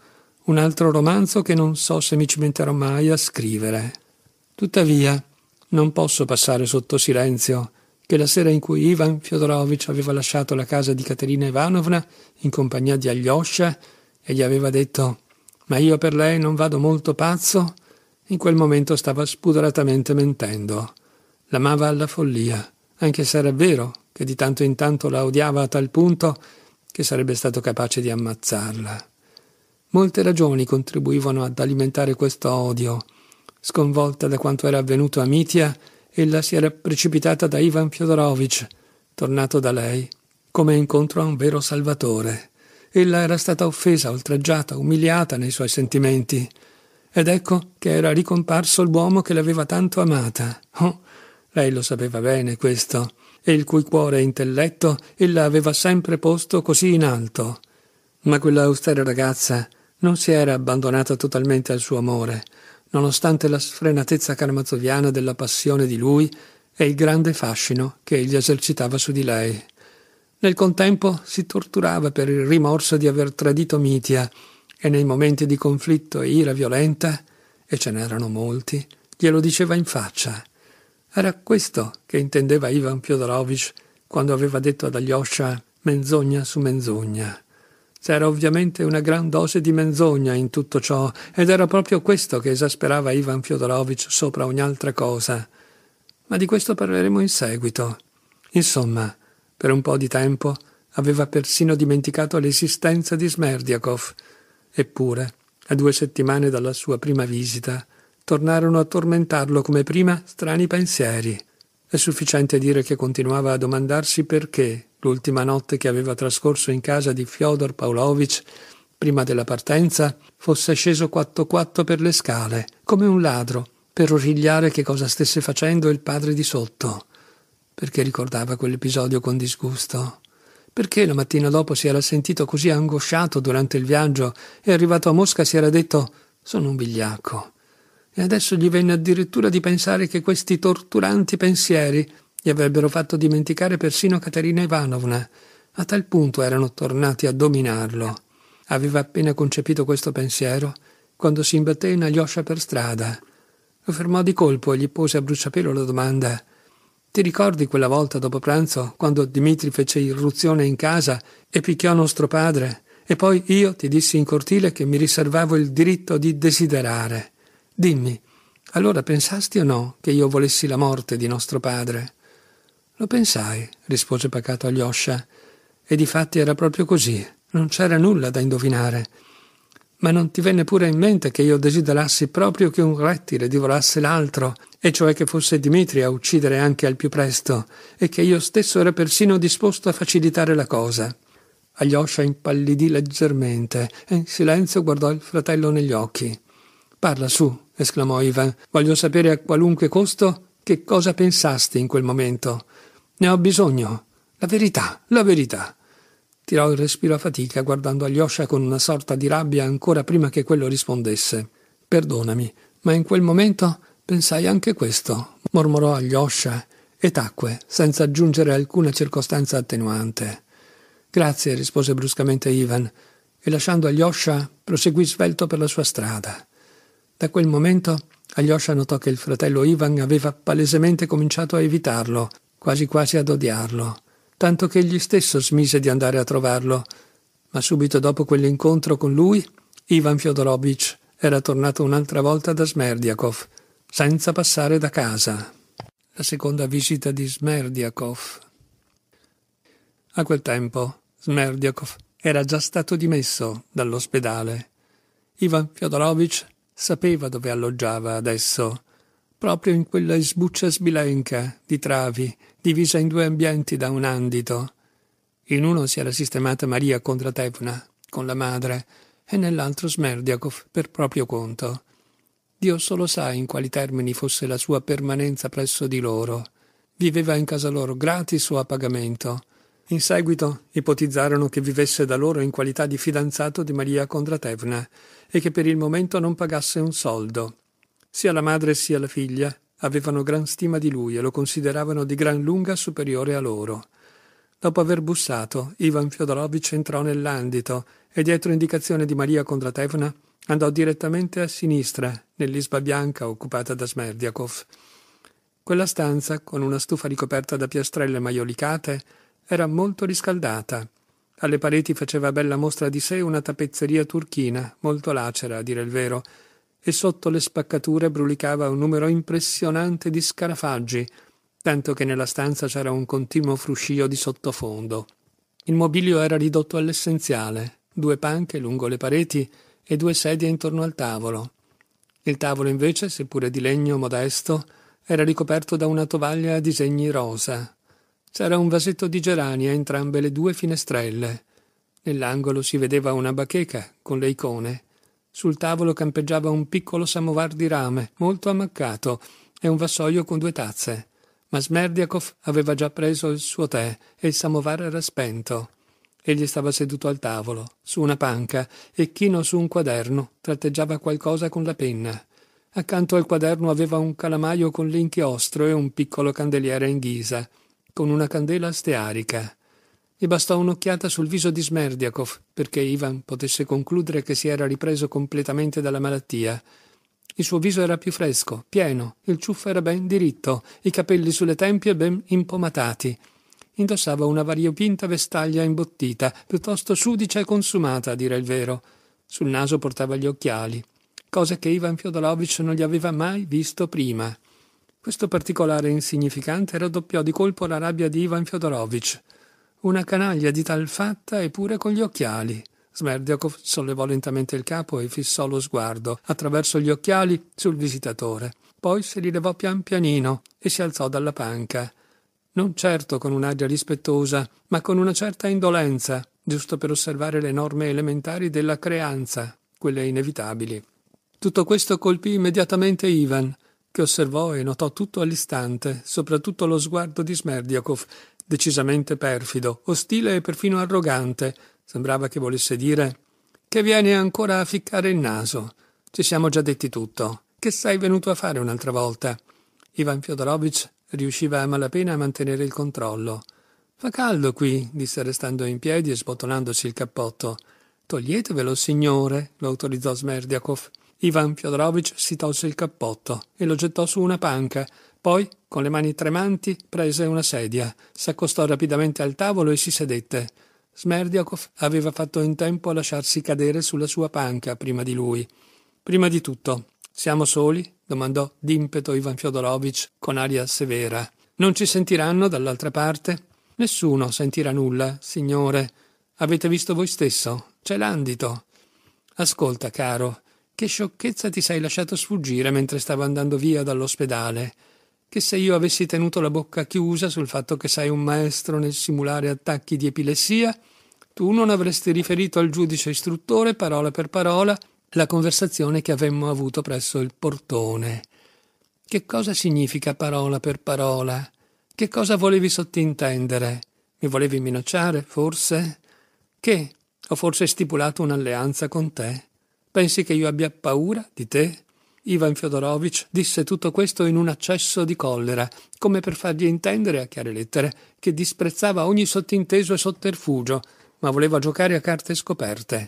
un altro romanzo che non so se mi cimenterò mai a scrivere. Tuttavia, non posso passare sotto silenzio che la sera in cui Ivan Fyodorovich aveva lasciato la casa di Caterina Ivanovna in compagnia di Alyosha e gli aveva detto «Ma io per lei non vado molto pazzo», in quel momento stava spudoratamente mentendo. L'amava alla follia, anche se era vero che di tanto in tanto la odiava a tal punto che sarebbe stato capace di ammazzarla. Molte ragioni contribuivano ad alimentare questo odio. Sconvolta da quanto era avvenuto a Mitia, ella si era precipitata da Ivan Fyodorovich, tornato da lei, come incontro a un vero salvatore. Ella era stata offesa, oltraggiata, umiliata nei suoi sentimenti. Ed ecco che era ricomparso l'uomo che l'aveva tanto amata. Oh, lei lo sapeva bene questo e il cui cuore e intelletto ella aveva sempre posto così in alto. Ma quella austera ragazza non si era abbandonata totalmente al suo amore, nonostante la sfrenatezza carmazzoviana della passione di lui e il grande fascino che egli esercitava su di lei. Nel contempo si torturava per il rimorso di aver tradito Mitia e nei momenti di conflitto e ira violenta, e ce n'erano molti, glielo diceva in faccia – era questo che intendeva Ivan Fyodorovich quando aveva detto ad Alyosha menzogna su menzogna. C'era ovviamente una gran dose di menzogna in tutto ciò, ed era proprio questo che esasperava Ivan Fyodorovich sopra ogni altra cosa. Ma di questo parleremo in seguito. Insomma, per un po' di tempo aveva persino dimenticato l'esistenza di Smerdiakov. Eppure, a due settimane dalla sua prima visita, tornarono a tormentarlo come prima strani pensieri. È sufficiente dire che continuava a domandarsi perché l'ultima notte che aveva trascorso in casa di Fyodor Pavlovich, prima della partenza, fosse sceso quatto quatto per le scale, come un ladro, per origliare che cosa stesse facendo il padre di sotto. Perché ricordava quell'episodio con disgusto? Perché la mattina dopo si era sentito così angosciato durante il viaggio e arrivato a Mosca si era detto sono un vigliacco, e adesso gli venne addirittura di pensare che questi torturanti pensieri gli avrebbero fatto dimenticare persino Caterina Ivanovna. A tal punto erano tornati a dominarlo. Aveva appena concepito questo pensiero quando si imbatté in Alyosha per strada. Lo fermò di colpo e gli pose a bruciapelo la domanda ti ricordi quella volta dopo pranzo, quando Dimitri fece irruzione in casa e picchiò nostro padre? E poi io ti dissi in cortile che mi riservavo il diritto di desiderare. Dimmi, allora pensasti o no che io volessi la morte di nostro padre? Lo pensai, rispose pacato Aglioscia, e di fatti era proprio così, non c'era nulla da indovinare. Ma non ti venne pure in mente che io desiderassi proprio che un rettile divorasse l'altro, e cioè che fosse Dimitri a uccidere anche al più presto, e che io stesso era persino disposto a facilitare la cosa. Aglioscia impallidì leggermente e in silenzio guardò il fratello negli occhi. Parla su, esclamò Ivan. Voglio sapere a qualunque costo che cosa pensasti in quel momento. Ne ho bisogno. La verità, la verità. Tirò il respiro a fatica, guardando Alyosha con una sorta di rabbia ancora prima che quello rispondesse. Perdonami, ma in quel momento pensai anche questo, mormorò Alyosha e tacque, senza aggiungere alcuna circostanza attenuante. Grazie, rispose bruscamente Ivan, e lasciando Alyosha proseguì svelto per la sua strada. Da quel momento Alyosha notò che il fratello Ivan aveva palesemente cominciato a evitarlo, quasi quasi ad odiarlo, tanto che egli stesso smise di andare a trovarlo. Ma subito dopo quell'incontro con lui, Ivan Fyodorovich era tornato un'altra volta da Smerdiakov, senza passare da casa. La seconda visita di Smerdiakov. A quel tempo Smerdiakov era già stato dimesso dall'ospedale. Ivan Fyodorovich Sapeva dove alloggiava adesso, proprio in quella sbuccia sbilenca di travi, divisa in due ambienti da un andito. In uno si era sistemata Maria Condratevna, con la madre, e nell'altro Smerdiakov, per proprio conto. Dio solo sa in quali termini fosse la sua permanenza presso di loro. Viveva in casa loro gratis o a pagamento, in seguito ipotizzarono che vivesse da loro in qualità di fidanzato di Maria Condratevna e che per il momento non pagasse un soldo. Sia la madre sia la figlia avevano gran stima di lui e lo consideravano di gran lunga superiore a loro. Dopo aver bussato, Ivan Fyodorovich entrò nell'andito e dietro indicazione di Maria Kondratevna andò direttamente a sinistra, nell'isba bianca occupata da Smerdiakov. Quella stanza, con una stufa ricoperta da piastrelle maiolicate, era molto riscaldata. Alle pareti faceva bella mostra di sé una tappezzeria turchina, molto lacera, a dire il vero, e sotto le spaccature brulicava un numero impressionante di scarafaggi, tanto che nella stanza c'era un continuo fruscio di sottofondo. Il mobilio era ridotto all'essenziale, due panche lungo le pareti e due sedie intorno al tavolo. Il tavolo invece, seppure di legno modesto, era ricoperto da una tovaglia a disegni rosa, c'era un vasetto di gerani a entrambe le due finestrelle. Nell'angolo si vedeva una bacheca con le icone. Sul tavolo campeggiava un piccolo samovar di rame, molto ammaccato, e un vassoio con due tazze. Ma Smerdiakov aveva già preso il suo tè e il samovar era spento. Egli stava seduto al tavolo, su una panca, e chino su un quaderno tratteggiava qualcosa con la penna. Accanto al quaderno aveva un calamaio con l'inchiostro e un piccolo candeliere in ghisa con una candela stearica. Mi bastò un'occhiata sul viso di Smerdiakov perché Ivan potesse concludere che si era ripreso completamente dalla malattia. Il suo viso era più fresco, pieno, il ciuffo era ben diritto, i capelli sulle tempie ben impomatati. Indossava una variopinta vestaglia imbottita, piuttosto sudicia e consumata, a dire il vero. Sul naso portava gli occhiali, cosa che Ivan Fiodorovich non gli aveva mai visto prima. Questo particolare insignificante raddoppiò di colpo la rabbia di Ivan Fyodorovich. Una canaglia di tal fatta eppure con gli occhiali. Smerdiakov sollevò lentamente il capo e fissò lo sguardo, attraverso gli occhiali, sul visitatore. Poi si rilevò pian pianino e si alzò dalla panca. Non certo con un'aria rispettosa, ma con una certa indolenza, giusto per osservare le norme elementari della creanza, quelle inevitabili. Tutto questo colpì immediatamente Ivan che osservò e notò tutto all'istante, soprattutto lo sguardo di Smerdiakov, decisamente perfido, ostile e perfino arrogante. Sembrava che volesse dire che viene ancora a ficcare il naso. Ci siamo già detti tutto. Che sei venuto a fare un'altra volta? Ivan Fyodorovich riusciva a malapena a mantenere il controllo. Fa caldo qui, disse restando in piedi e sbottonandosi il cappotto. Toglietevelo, signore, lo autorizzò Smerdiakov. Ivan Fyodorovich si tolse il cappotto e lo gettò su una panca. Poi, con le mani tremanti, prese una sedia, s'accostò rapidamente al tavolo e si sedette. Smerdiakov aveva fatto in tempo a lasciarsi cadere sulla sua panca prima di lui. Prima di tutto, siamo soli? domandò d'impeto Ivan Fyodorovich con aria severa. Non ci sentiranno dall'altra parte? Nessuno sentirà nulla, signore. Avete visto voi stesso. C'è l'andito. Ascolta, caro, che sciocchezza ti sei lasciato sfuggire mentre stavo andando via dall'ospedale. Che se io avessi tenuto la bocca chiusa sul fatto che sei un maestro nel simulare attacchi di epilessia, tu non avresti riferito al giudice istruttore parola per parola la conversazione che avemmo avuto presso il portone. Che cosa significa parola per parola? Che cosa volevi sottintendere? Mi volevi minacciare, forse? Che ho forse stipulato un'alleanza con te? Pensi che io abbia paura di te? Ivan Fyodorovich disse tutto questo in un accesso di collera, come per fargli intendere a chiare lettere che disprezzava ogni sottinteso e sotterfugio, ma voleva giocare a carte scoperte.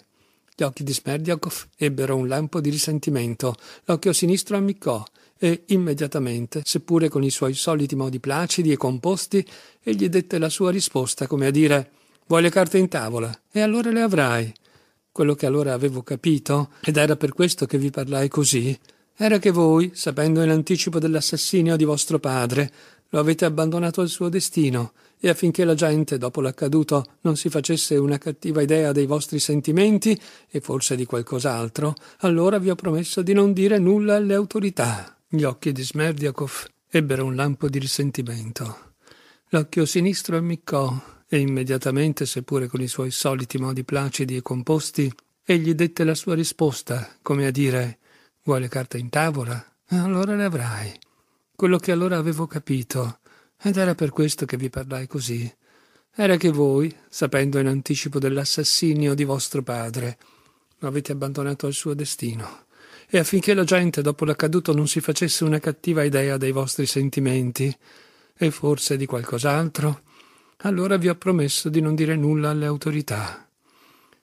Gli occhi di Smerdiakov ebbero un lampo di risentimento, l'occhio sinistro ammiccò e immediatamente, seppure con i suoi soliti modi placidi e composti, egli dette la sua risposta come a dire Vuoi le carte in tavola? E allora le avrai. Quello che allora avevo capito, ed era per questo che vi parlai così, era che voi, sapendo in anticipo dell'assassinio di vostro padre, lo avete abbandonato al suo destino, e affinché la gente, dopo l'accaduto, non si facesse una cattiva idea dei vostri sentimenti e forse di qualcos'altro, allora vi ho promesso di non dire nulla alle autorità. Gli occhi di Smerdiakov ebbero un lampo di risentimento. L'occhio sinistro ammiccò e immediatamente, seppure con i suoi soliti modi placidi e composti, egli dette la sua risposta, come a dire Vuoi le carte in tavola? Allora le avrai. Quello che allora avevo capito, ed era per questo che vi parlai così, era che voi, sapendo in anticipo dell'assassinio di vostro padre, lo avete abbandonato al suo destino. E affinché la gente, dopo l'accaduto, non si facesse una cattiva idea dei vostri sentimenti, e forse di qualcos'altro, allora vi ho promesso di non dire nulla alle autorità.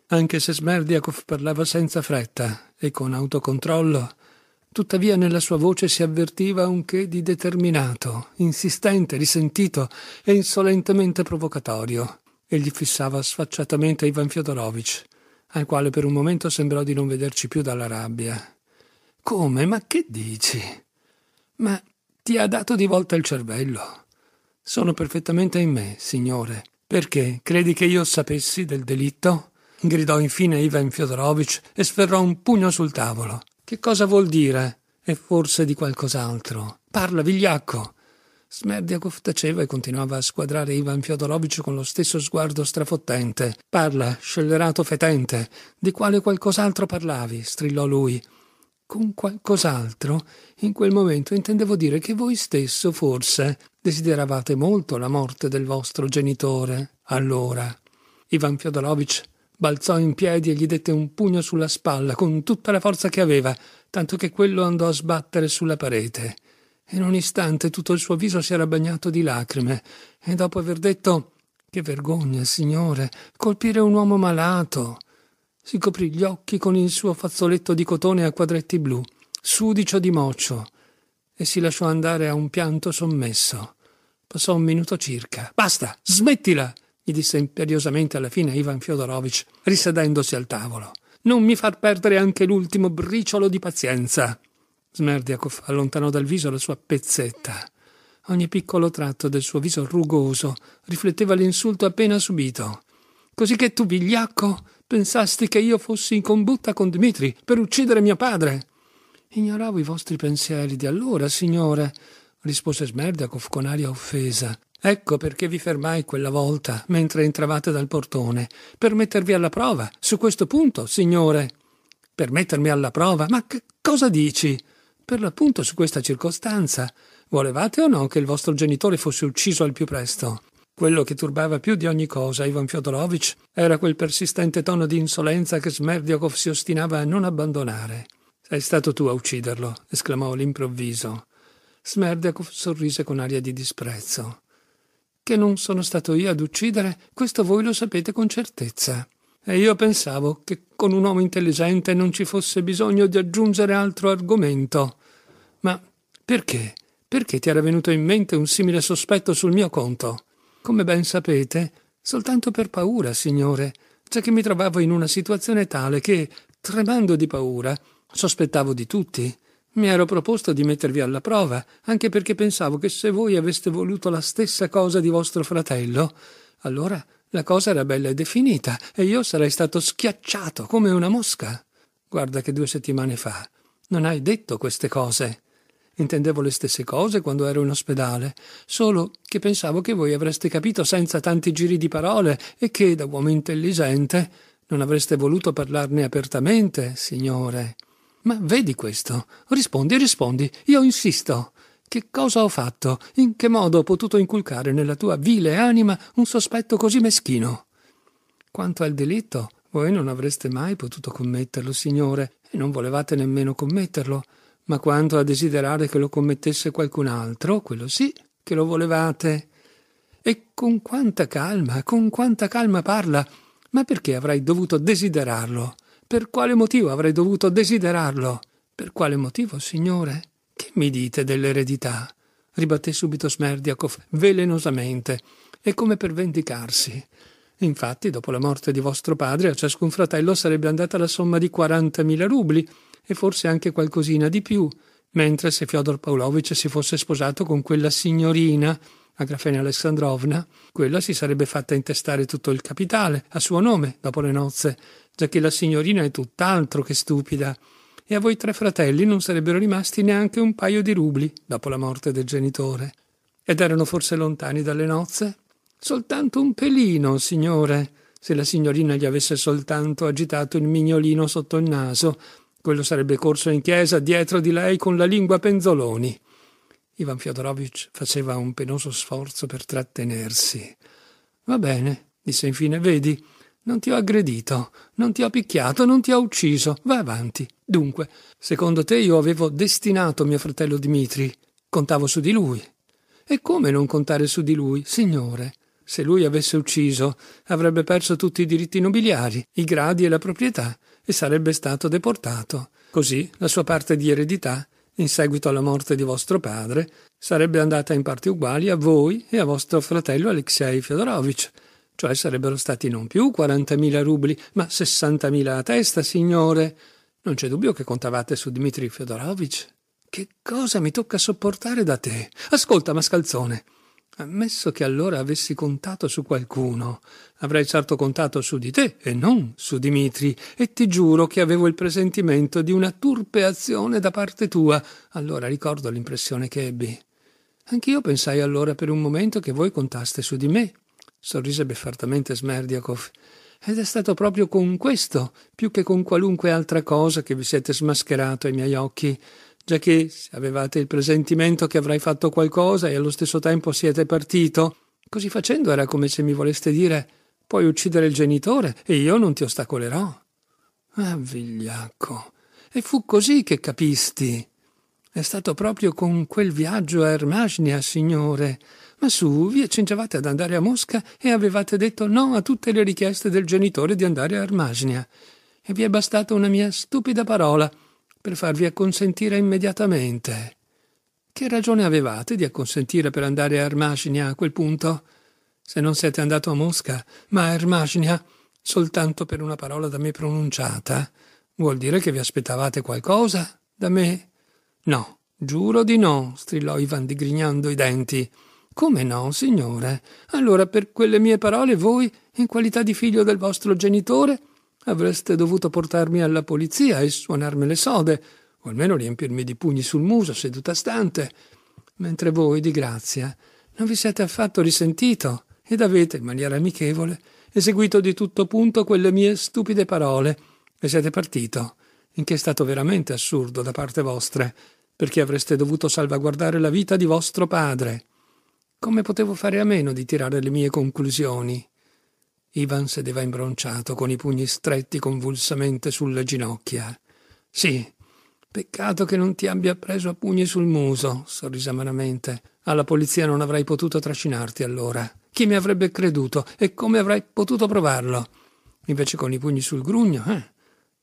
Anche se Smerdiakov parlava senza fretta e con autocontrollo, tuttavia nella sua voce si avvertiva un che di determinato, insistente, risentito e insolentemente provocatorio. Egli fissava sfacciatamente Ivan Fyodorovich, al quale per un momento sembrò di non vederci più dalla rabbia. Come? Ma che dici? Ma ti ha dato di volta il cervello sono perfettamente in me, Signore. Perché credi che io sapessi del delitto? gridò infine Ivan Fyodorovich e sferrò un pugno sul tavolo. Che cosa vuol dire? E forse di qualcos'altro. Parla, vigliacco. Smerdiakov taceva e continuava a squadrare Ivan Fyodorovich con lo stesso sguardo strafottente. Parla, scellerato fetente. Di quale qualcos'altro parlavi? strillò lui con qualcos'altro, in quel momento intendevo dire che voi stesso forse desideravate molto la morte del vostro genitore. Allora, Ivan Fyodorovich balzò in piedi e gli dette un pugno sulla spalla con tutta la forza che aveva, tanto che quello andò a sbattere sulla parete. In un istante tutto il suo viso si era bagnato di lacrime e dopo aver detto Che vergogna, signore, colpire un uomo malato si coprì gli occhi con il suo fazzoletto di cotone a quadretti blu, sudicio di moccio, e si lasciò andare a un pianto sommesso. Passò un minuto circa. Basta, smettila! gli disse imperiosamente alla fine Ivan Fyodorovich, risedendosi al tavolo. Non mi far perdere anche l'ultimo briciolo di pazienza. Smerdiakov allontanò dal viso la sua pezzetta. Ogni piccolo tratto del suo viso rugoso rifletteva l'insulto appena subito. Così che tu, vigliacco, Pensasti che io fossi in combutta con Dmitri per uccidere mio padre. Ignoravo i vostri pensieri di allora, signore, rispose Smerdakov con aria offesa. Ecco perché vi fermai quella volta, mentre entravate dal portone, per mettervi alla prova, su questo punto, signore. Per mettermi alla prova? Ma che cosa dici? Per l'appunto su questa circostanza. Volevate o no che il vostro genitore fosse ucciso al più presto? Quello che turbava più di ogni cosa Ivan Fyodorovich era quel persistente tono di insolenza che Smerdiakov si ostinava a non abbandonare. Sei stato tu a ucciderlo, esclamò all'improvviso. Smerdiakov sorrise con aria di disprezzo. Che non sono stato io ad uccidere, questo voi lo sapete con certezza. E io pensavo che con un uomo intelligente non ci fosse bisogno di aggiungere altro argomento. Ma perché? Perché ti era venuto in mente un simile sospetto sul mio conto? come ben sapete, soltanto per paura, signore, già che mi trovavo in una situazione tale che, tremando di paura, sospettavo di tutti. Mi ero proposto di mettervi alla prova, anche perché pensavo che se voi aveste voluto la stessa cosa di vostro fratello, allora la cosa era bella e definita, e io sarei stato schiacciato come una mosca. Guarda che due settimane fa non hai detto queste cose intendevo le stesse cose quando ero in ospedale, solo che pensavo che voi avreste capito senza tanti giri di parole e che, da uomo intelligente, non avreste voluto parlarne apertamente, signore. Ma vedi questo. Rispondi, rispondi. Io insisto. Che cosa ho fatto? In che modo ho potuto inculcare nella tua vile anima un sospetto così meschino? Quanto al delitto, voi non avreste mai potuto commetterlo, signore, e non volevate nemmeno commetterlo ma quanto a desiderare che lo commettesse qualcun altro, quello sì che lo volevate. E con quanta calma, con quanta calma parla. Ma perché avrei dovuto desiderarlo? Per quale motivo avrei dovuto desiderarlo? Per quale motivo, signore? Che mi dite dell'eredità? ribatté subito Smerdiakov velenosamente e come per vendicarsi. Infatti, dopo la morte di vostro padre, a ciascun fratello sarebbe andata la somma di 40.000 rubli e forse anche qualcosina di più, mentre se Fyodor Pavlovich si fosse sposato con quella signorina, la grafena Alessandrovna, quella si sarebbe fatta intestare tutto il capitale a suo nome dopo le nozze, giacché la signorina è tutt'altro che stupida. E a voi tre fratelli non sarebbero rimasti neanche un paio di rubli dopo la morte del genitore. Ed erano forse lontani dalle nozze? Soltanto un pelino, signore, se la signorina gli avesse soltanto agitato il mignolino sotto il naso quello sarebbe corso in chiesa dietro di lei con la lingua penzoloni. Ivan Fiodorovich faceva un penoso sforzo per trattenersi. Va bene, disse infine, vedi, non ti ho aggredito, non ti ho picchiato, non ti ho ucciso. Va avanti. Dunque, secondo te io avevo destinato mio fratello Dimitri. Contavo su di lui. E come non contare su di lui, signore? Se lui avesse ucciso, avrebbe perso tutti i diritti nobiliari, i gradi e la proprietà e sarebbe stato deportato. Così la sua parte di eredità, in seguito alla morte di vostro padre, sarebbe andata in parti uguali a voi e a vostro fratello Alexei Fyodorovich. Cioè sarebbero stati non più 40.000 rubli, ma 60.000 a testa, signore. Non c'è dubbio che contavate su Dmitri Fyodorovich. Che cosa mi tocca sopportare da te? Ascolta, Mascalzone. Ammesso che allora avessi contato su qualcuno, avrei certo contato su di te e non su Dimitri, e ti giuro che avevo il presentimento di una turpe azione da parte tua. Allora ricordo l'impressione che ebbi. Anch'io pensai allora per un momento che voi contaste su di me, sorrise beffardamente Smerdiakov. Ed è stato proprio con questo, più che con qualunque altra cosa, che vi siete smascherato ai miei occhi già che avevate il presentimento che avrei fatto qualcosa e allo stesso tempo siete partito? Così facendo era come se mi voleste dire puoi uccidere il genitore e io non ti ostacolerò. Ah, vigliacco. E fu così che capisti. È stato proprio con quel viaggio a Ermagnia, signore. Ma su, vi accingevate ad andare a Mosca e avevate detto no a tutte le richieste del genitore di andare a Ermagnia. E vi è bastata una mia stupida parola per farvi acconsentire immediatamente. Che ragione avevate di acconsentire per andare a Ermacinia a quel punto? Se non siete andato a Mosca, ma a Ermacinia, soltanto per una parola da me pronunciata, vuol dire che vi aspettavate qualcosa da me? No, giuro di no, strillò Ivan digrignando i denti. Come no, signore? Allora per quelle mie parole voi, in qualità di figlio del vostro genitore, Avreste dovuto portarmi alla polizia e suonarmi le sode, o almeno riempirmi di pugni sul muso, seduta stante. Mentre voi, di grazia, non vi siete affatto risentito ed avete, in maniera amichevole, eseguito di tutto punto quelle mie stupide parole e siete partito, in che è stato veramente assurdo da parte vostra, perché avreste dovuto salvaguardare la vita di vostro padre. Come potevo fare a meno di tirare le mie conclusioni? Ivan sedeva imbronciato, con i pugni stretti convulsamente sulle ginocchia. Sì, peccato che non ti abbia preso a pugni sul muso, sorrise amaramente. Alla polizia non avrei potuto trascinarti allora. Chi mi avrebbe creduto e come avrei potuto provarlo? Invece con i pugni sul grugno, eh?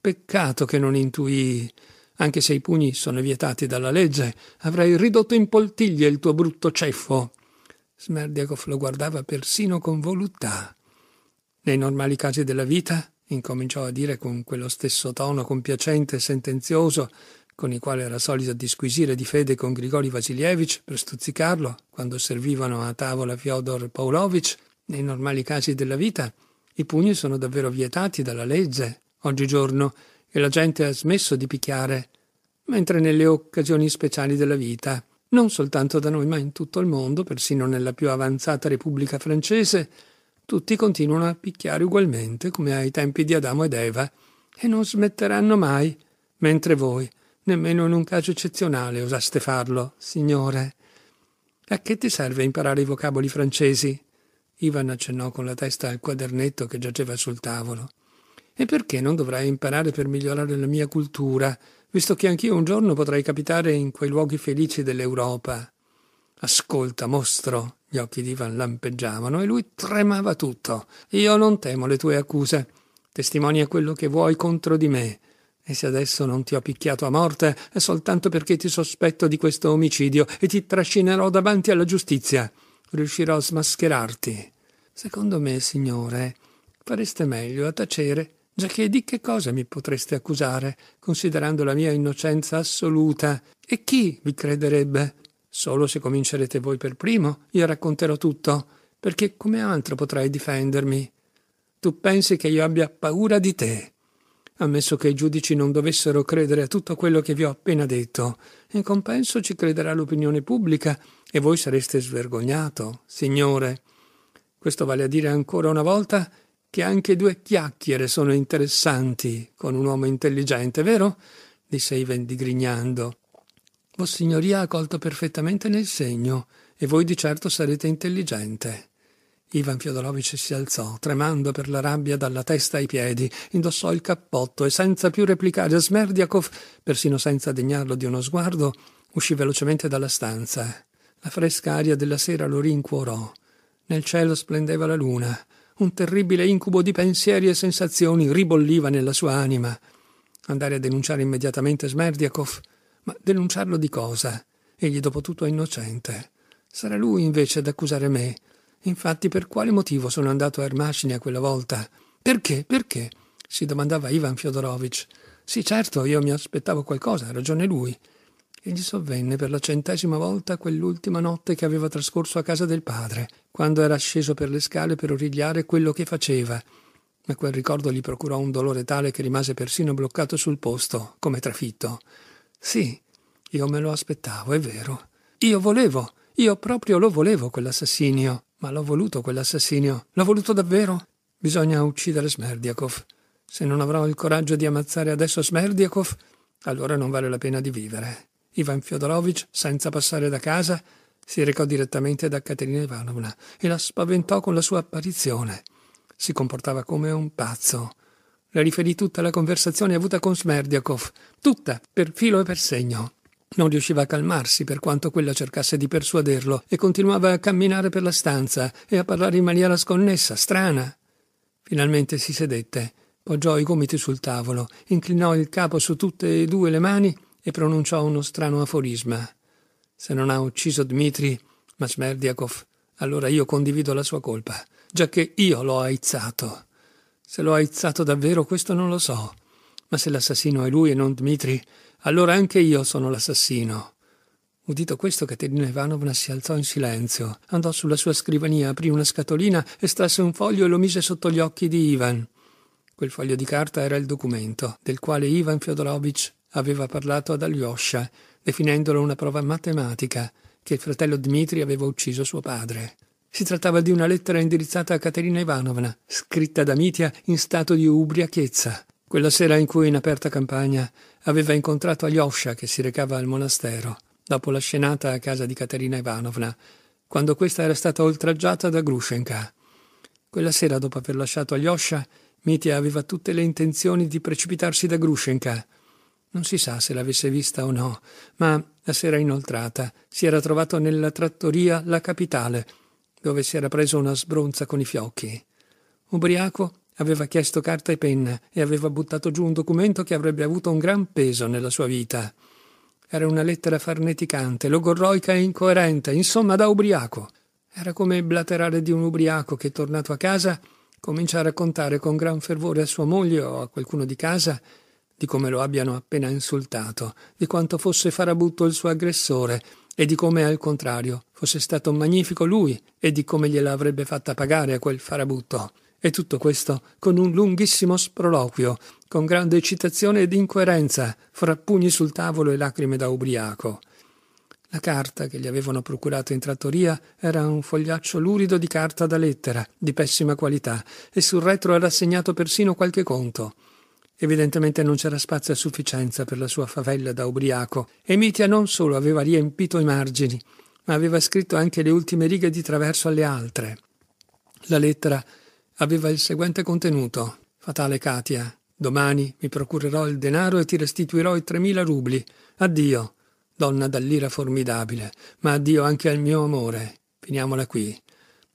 Peccato che non intuì. Anche se i pugni sono vietati dalla legge, avrei ridotto in poltiglie il tuo brutto ceffo. Smerdiakov lo guardava persino con voluttà. Nei normali casi della vita, incominciò a dire con quello stesso tono compiacente e sentenzioso con il quale era solito disquisire di fede con Grigori Vasilievich per stuzzicarlo quando servivano a tavola Fyodor Paulovich, nei normali casi della vita, i pugni sono davvero vietati dalla legge oggigiorno e la gente ha smesso di picchiare, mentre nelle occasioni speciali della vita, non soltanto da noi ma in tutto il mondo, persino nella più avanzata Repubblica francese, tutti continuano a picchiare ugualmente come ai tempi di Adamo ed Eva, e non smetteranno mai, mentre voi, nemmeno in un caso eccezionale, osaste farlo, signore. A che ti serve imparare i vocaboli francesi? Ivan accennò con la testa al quadernetto che giaceva sul tavolo. E perché non dovrai imparare per migliorare la mia cultura, visto che anch'io un giorno potrei capitare in quei luoghi felici dell'Europa? Ascolta, mostro, gli occhi di Ivan lampeggiavano e lui tremava tutto. Io non temo le tue accuse. Testimonia quello che vuoi contro di me. E se adesso non ti ho picchiato a morte è soltanto perché ti sospetto di questo omicidio e ti trascinerò davanti alla giustizia. Riuscirò a smascherarti. Secondo me, signore, fareste meglio a tacere, già che di che cosa mi potreste accusare, considerando la mia innocenza assoluta? E chi vi crederebbe? Solo se comincerete voi per primo, io racconterò tutto, perché come altro potrei difendermi? Tu pensi che io abbia paura di te? Ammesso che i giudici non dovessero credere a tutto quello che vi ho appena detto, in compenso ci crederà l'opinione pubblica e voi sareste svergognato, signore. Questo vale a dire ancora una volta che anche due chiacchiere sono interessanti con un uomo intelligente, vero? disse Ivan digrignando. Vossignoria ha colto perfettamente nel segno, e voi di certo sarete intelligente. Ivan Fiodorovich si alzò, tremando per la rabbia dalla testa ai piedi, indossò il cappotto e senza più replicare a Smerdiakov, persino senza degnarlo di uno sguardo, uscì velocemente dalla stanza. La fresca aria della sera lo rincuorò. Nel cielo splendeva la luna. Un terribile incubo di pensieri e sensazioni ribolliva nella sua anima. Andare a denunciare immediatamente Smerdiakov ma denunciarlo di cosa? Egli dopo tutto è innocente. Sarà lui invece ad accusare me. Infatti per quale motivo sono andato a Ermacine quella volta? Perché? Perché? si domandava Ivan Fyodorovich. Sì, certo, io mi aspettavo qualcosa, ha ragione lui. E gli sovvenne per la centesima volta quell'ultima notte che aveva trascorso a casa del padre, quando era sceso per le scale per origliare quello che faceva. Ma quel ricordo gli procurò un dolore tale che rimase persino bloccato sul posto, come trafitto. Sì, io me lo aspettavo, è vero. Io volevo, io proprio lo volevo quell'assassinio, ma l'ho voluto quell'assassinio, l'ho voluto davvero. Bisogna uccidere Smerdiakov. Se non avrò il coraggio di ammazzare adesso Smerdiakov, allora non vale la pena di vivere. Ivan Fyodorovich, senza passare da casa, si recò direttamente da Caterina Ivanovna e la spaventò con la sua apparizione. Si comportava come un pazzo. La riferì tutta la conversazione avuta con Smerdiakov, tutta, per filo e per segno. Non riusciva a calmarsi per quanto quella cercasse di persuaderlo e continuava a camminare per la stanza e a parlare in maniera sconnessa, strana. Finalmente si sedette, poggiò i gomiti sul tavolo, inclinò il capo su tutte e due le mani e pronunciò uno strano aforisma. Se non ha ucciso Dmitri, ma Smerdiakov, allora io condivido la sua colpa, giacché io l'ho aizzato. Se lo ha aizzato davvero, questo non lo so. Ma se l'assassino è lui e non Dmitri, allora anche io sono l'assassino. Udito questo, Caterina Ivanovna si alzò in silenzio, andò sulla sua scrivania, aprì una scatolina, estrasse un foglio e lo mise sotto gli occhi di Ivan. Quel foglio di carta era il documento del quale Ivan Fyodorovich aveva parlato ad Alyosha, definendolo una prova matematica che il fratello Dmitri aveva ucciso suo padre. Si trattava di una lettera indirizzata a Caterina Ivanovna, scritta da Mitia in stato di ubriachezza, quella sera in cui in aperta campagna aveva incontrato Alyosha che si recava al monastero, dopo la scenata a casa di Caterina Ivanovna, quando questa era stata oltraggiata da Grushenka. Quella sera, dopo aver lasciato Alyosha, Mitia aveva tutte le intenzioni di precipitarsi da Grushenka. Non si sa se l'avesse vista o no, ma la sera inoltrata si era trovato nella trattoria La Capitale, dove si era preso una sbronza con i fiocchi. Ubriaco aveva chiesto carta e penna e aveva buttato giù un documento che avrebbe avuto un gran peso nella sua vita. Era una lettera farneticante, logorroica e incoerente, insomma da ubriaco. Era come blaterare di un ubriaco che, tornato a casa, comincia a raccontare con gran fervore a sua moglie o a qualcuno di casa di come lo abbiano appena insultato, di quanto fosse farabutto il suo aggressore, e di come al contrario fosse stato magnifico lui e di come gliela avrebbe fatta pagare a quel farabutto. E tutto questo con un lunghissimo sproloquio, con grande eccitazione ed incoerenza, fra pugni sul tavolo e lacrime da ubriaco. La carta che gli avevano procurato in trattoria era un fogliaccio lurido di carta da lettera, di pessima qualità, e sul retro era segnato persino qualche conto. Evidentemente non c'era spazio a sufficienza per la sua favella da ubriaco, e Mitia non solo aveva riempito i margini, ma aveva scritto anche le ultime righe di traverso alle altre. La lettera aveva il seguente contenuto: Fatale Katia, domani mi procurerò il denaro e ti restituirò i 3.000 rubli. Addio, donna dall'ira formidabile, ma addio anche al mio amore. Finiamola qui.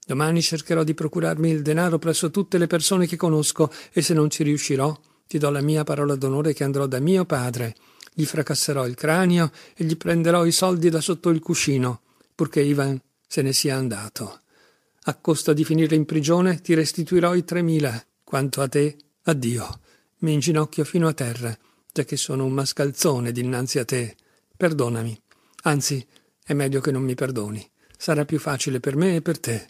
Domani cercherò di procurarmi il denaro presso tutte le persone che conosco e se non ci riuscirò, ti do la mia parola d'onore che andrò da mio padre. Gli fracasserò il cranio e gli prenderò i soldi da sotto il cuscino, purché Ivan se ne sia andato. A costa di finire in prigione ti restituirò i tremila. Quanto a te, addio. Mi inginocchio fino a terra, giacché sono un mascalzone dinanzi a te. Perdonami. Anzi, è meglio che non mi perdoni. Sarà più facile per me e per te.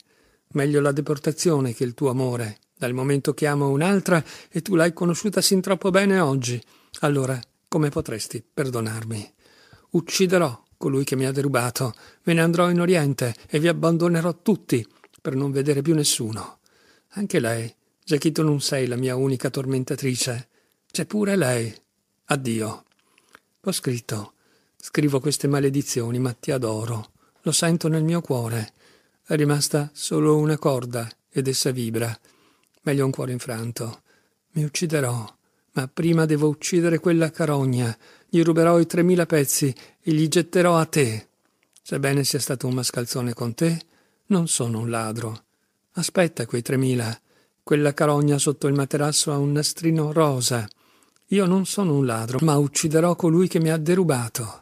Meglio la deportazione che il tuo amore dal momento che amo un'altra e tu l'hai conosciuta sin troppo bene oggi. Allora, come potresti perdonarmi? Ucciderò colui che mi ha derubato, me ne andrò in Oriente e vi abbandonerò tutti per non vedere più nessuno. Anche lei, Giachito non sei la mia unica tormentatrice. C'è pure lei. Addio. Ho scritto. Scrivo queste maledizioni, ma ti adoro. Lo sento nel mio cuore. È rimasta solo una corda ed essa vibra. Meglio un cuore infranto. Mi ucciderò, ma prima devo uccidere quella carogna. Gli ruberò i tremila pezzi e li getterò a te. Sebbene sia stato un mascalzone con te, non sono un ladro. Aspetta quei tremila. Quella carogna sotto il materasso ha un nastrino rosa. Io non sono un ladro, ma ucciderò colui che mi ha derubato.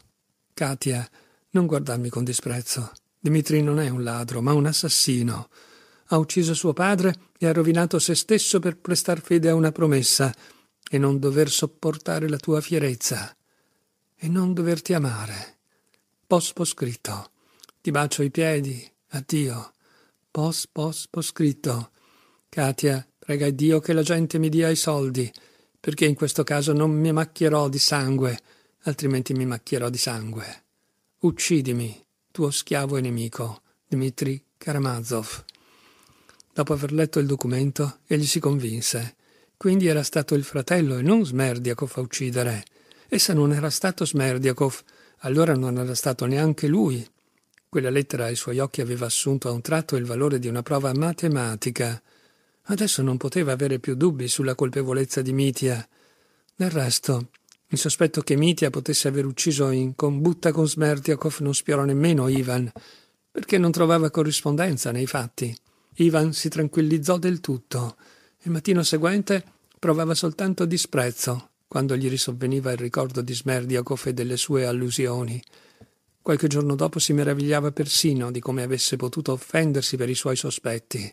Katia, non guardarmi con disprezzo. Dimitri non è un ladro, ma un assassino. Ha ucciso suo padre e ha rovinato se stesso per prestar fede a una promessa e non dover sopportare la tua fierezza e non doverti amare. Pos poscritto. Ti bacio i piedi. Addio. Pos pos poscritto. Katia, prega Dio che la gente mi dia i soldi, perché in questo caso non mi macchierò di sangue, altrimenti mi macchierò di sangue. Uccidimi, tuo schiavo e nemico, Dmitri Karamazov. Dopo aver letto il documento, egli si convinse. Quindi era stato il fratello e non Smerdiakov a uccidere. Essa non era stato Smerdiakov, allora non era stato neanche lui. Quella lettera ai suoi occhi aveva assunto a un tratto il valore di una prova matematica. Adesso non poteva avere più dubbi sulla colpevolezza di Mitia. Del resto, il sospetto che Mitia potesse aver ucciso in combutta con Smerdiakov non spiorò nemmeno Ivan, perché non trovava corrispondenza nei fatti. Ivan si tranquillizzò del tutto. Il mattino seguente provava soltanto disprezzo quando gli risovveniva il ricordo di Smerdiakov e delle sue allusioni. Qualche giorno dopo si meravigliava persino di come avesse potuto offendersi per i suoi sospetti.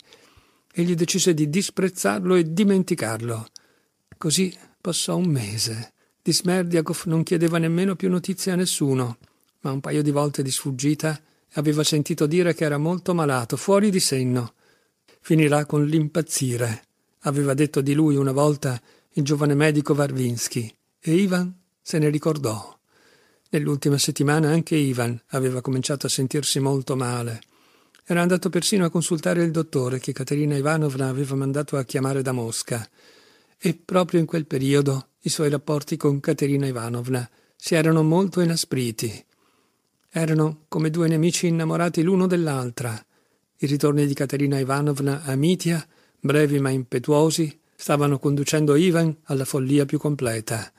Egli decise di disprezzarlo e dimenticarlo. Così passò un mese. Di Smerdiakov non chiedeva nemmeno più notizie a nessuno, ma un paio di volte di sfuggita aveva sentito dire che era molto malato, fuori di senno finirà con l'impazzire, aveva detto di lui una volta il giovane medico Varvinsky, e Ivan se ne ricordò. Nell'ultima settimana anche Ivan aveva cominciato a sentirsi molto male. Era andato persino a consultare il dottore che Caterina Ivanovna aveva mandato a chiamare da Mosca. E proprio in quel periodo i suoi rapporti con Caterina Ivanovna si erano molto inaspriti. Erano come due nemici innamorati l'uno dell'altra. I ritorni di Caterina Ivanovna a Mitia, brevi ma impetuosi, stavano conducendo Ivan alla follia più completa.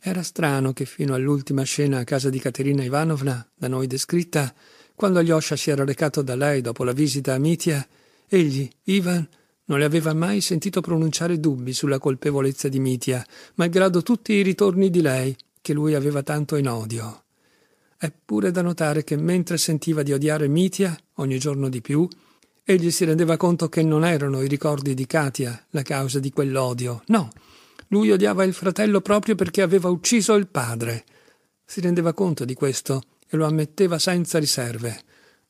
Era strano che fino all'ultima scena a casa di Caterina Ivanovna, da noi descritta, quando Alyosha si era recato da lei dopo la visita a Mitia, egli, Ivan, non le aveva mai sentito pronunciare dubbi sulla colpevolezza di Mitia, malgrado tutti i ritorni di lei, che lui aveva tanto in odio. È pure da notare che mentre sentiva di odiare Mitia ogni giorno di più, egli si rendeva conto che non erano i ricordi di Katia la causa di quell'odio. No, lui odiava il fratello proprio perché aveva ucciso il padre. Si rendeva conto di questo e lo ammetteva senza riserve.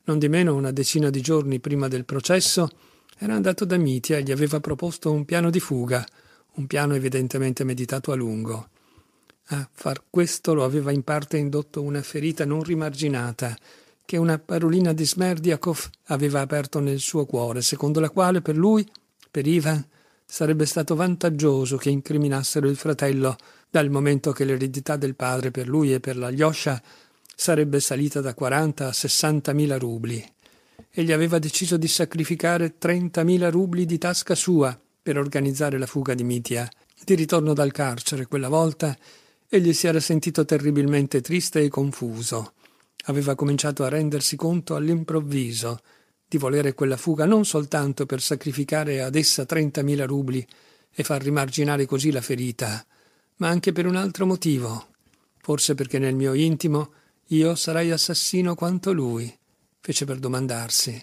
Nondimeno una decina di giorni prima del processo era andato da Mitia e gli aveva proposto un piano di fuga, un piano evidentemente meditato a lungo. A far questo lo aveva in parte indotto una ferita non rimarginata che una parolina di Smerdiakov aveva aperto nel suo cuore, secondo la quale per lui, per Ivan, sarebbe stato vantaggioso che incriminassero il fratello, dal momento che l'eredità del padre per lui e per l'Alyosha sarebbe salita da 40 a 60 mila rubli. Egli aveva deciso di sacrificare 30 mila rubli di tasca sua per organizzare la fuga di Mitia. Di ritorno dal carcere, quella volta, Egli si era sentito terribilmente triste e confuso. Aveva cominciato a rendersi conto all'improvviso di volere quella fuga non soltanto per sacrificare ad essa trentamila rubli e far rimarginare così la ferita, ma anche per un altro motivo. Forse perché nel mio intimo io sarei assassino quanto lui, fece per domandarsi.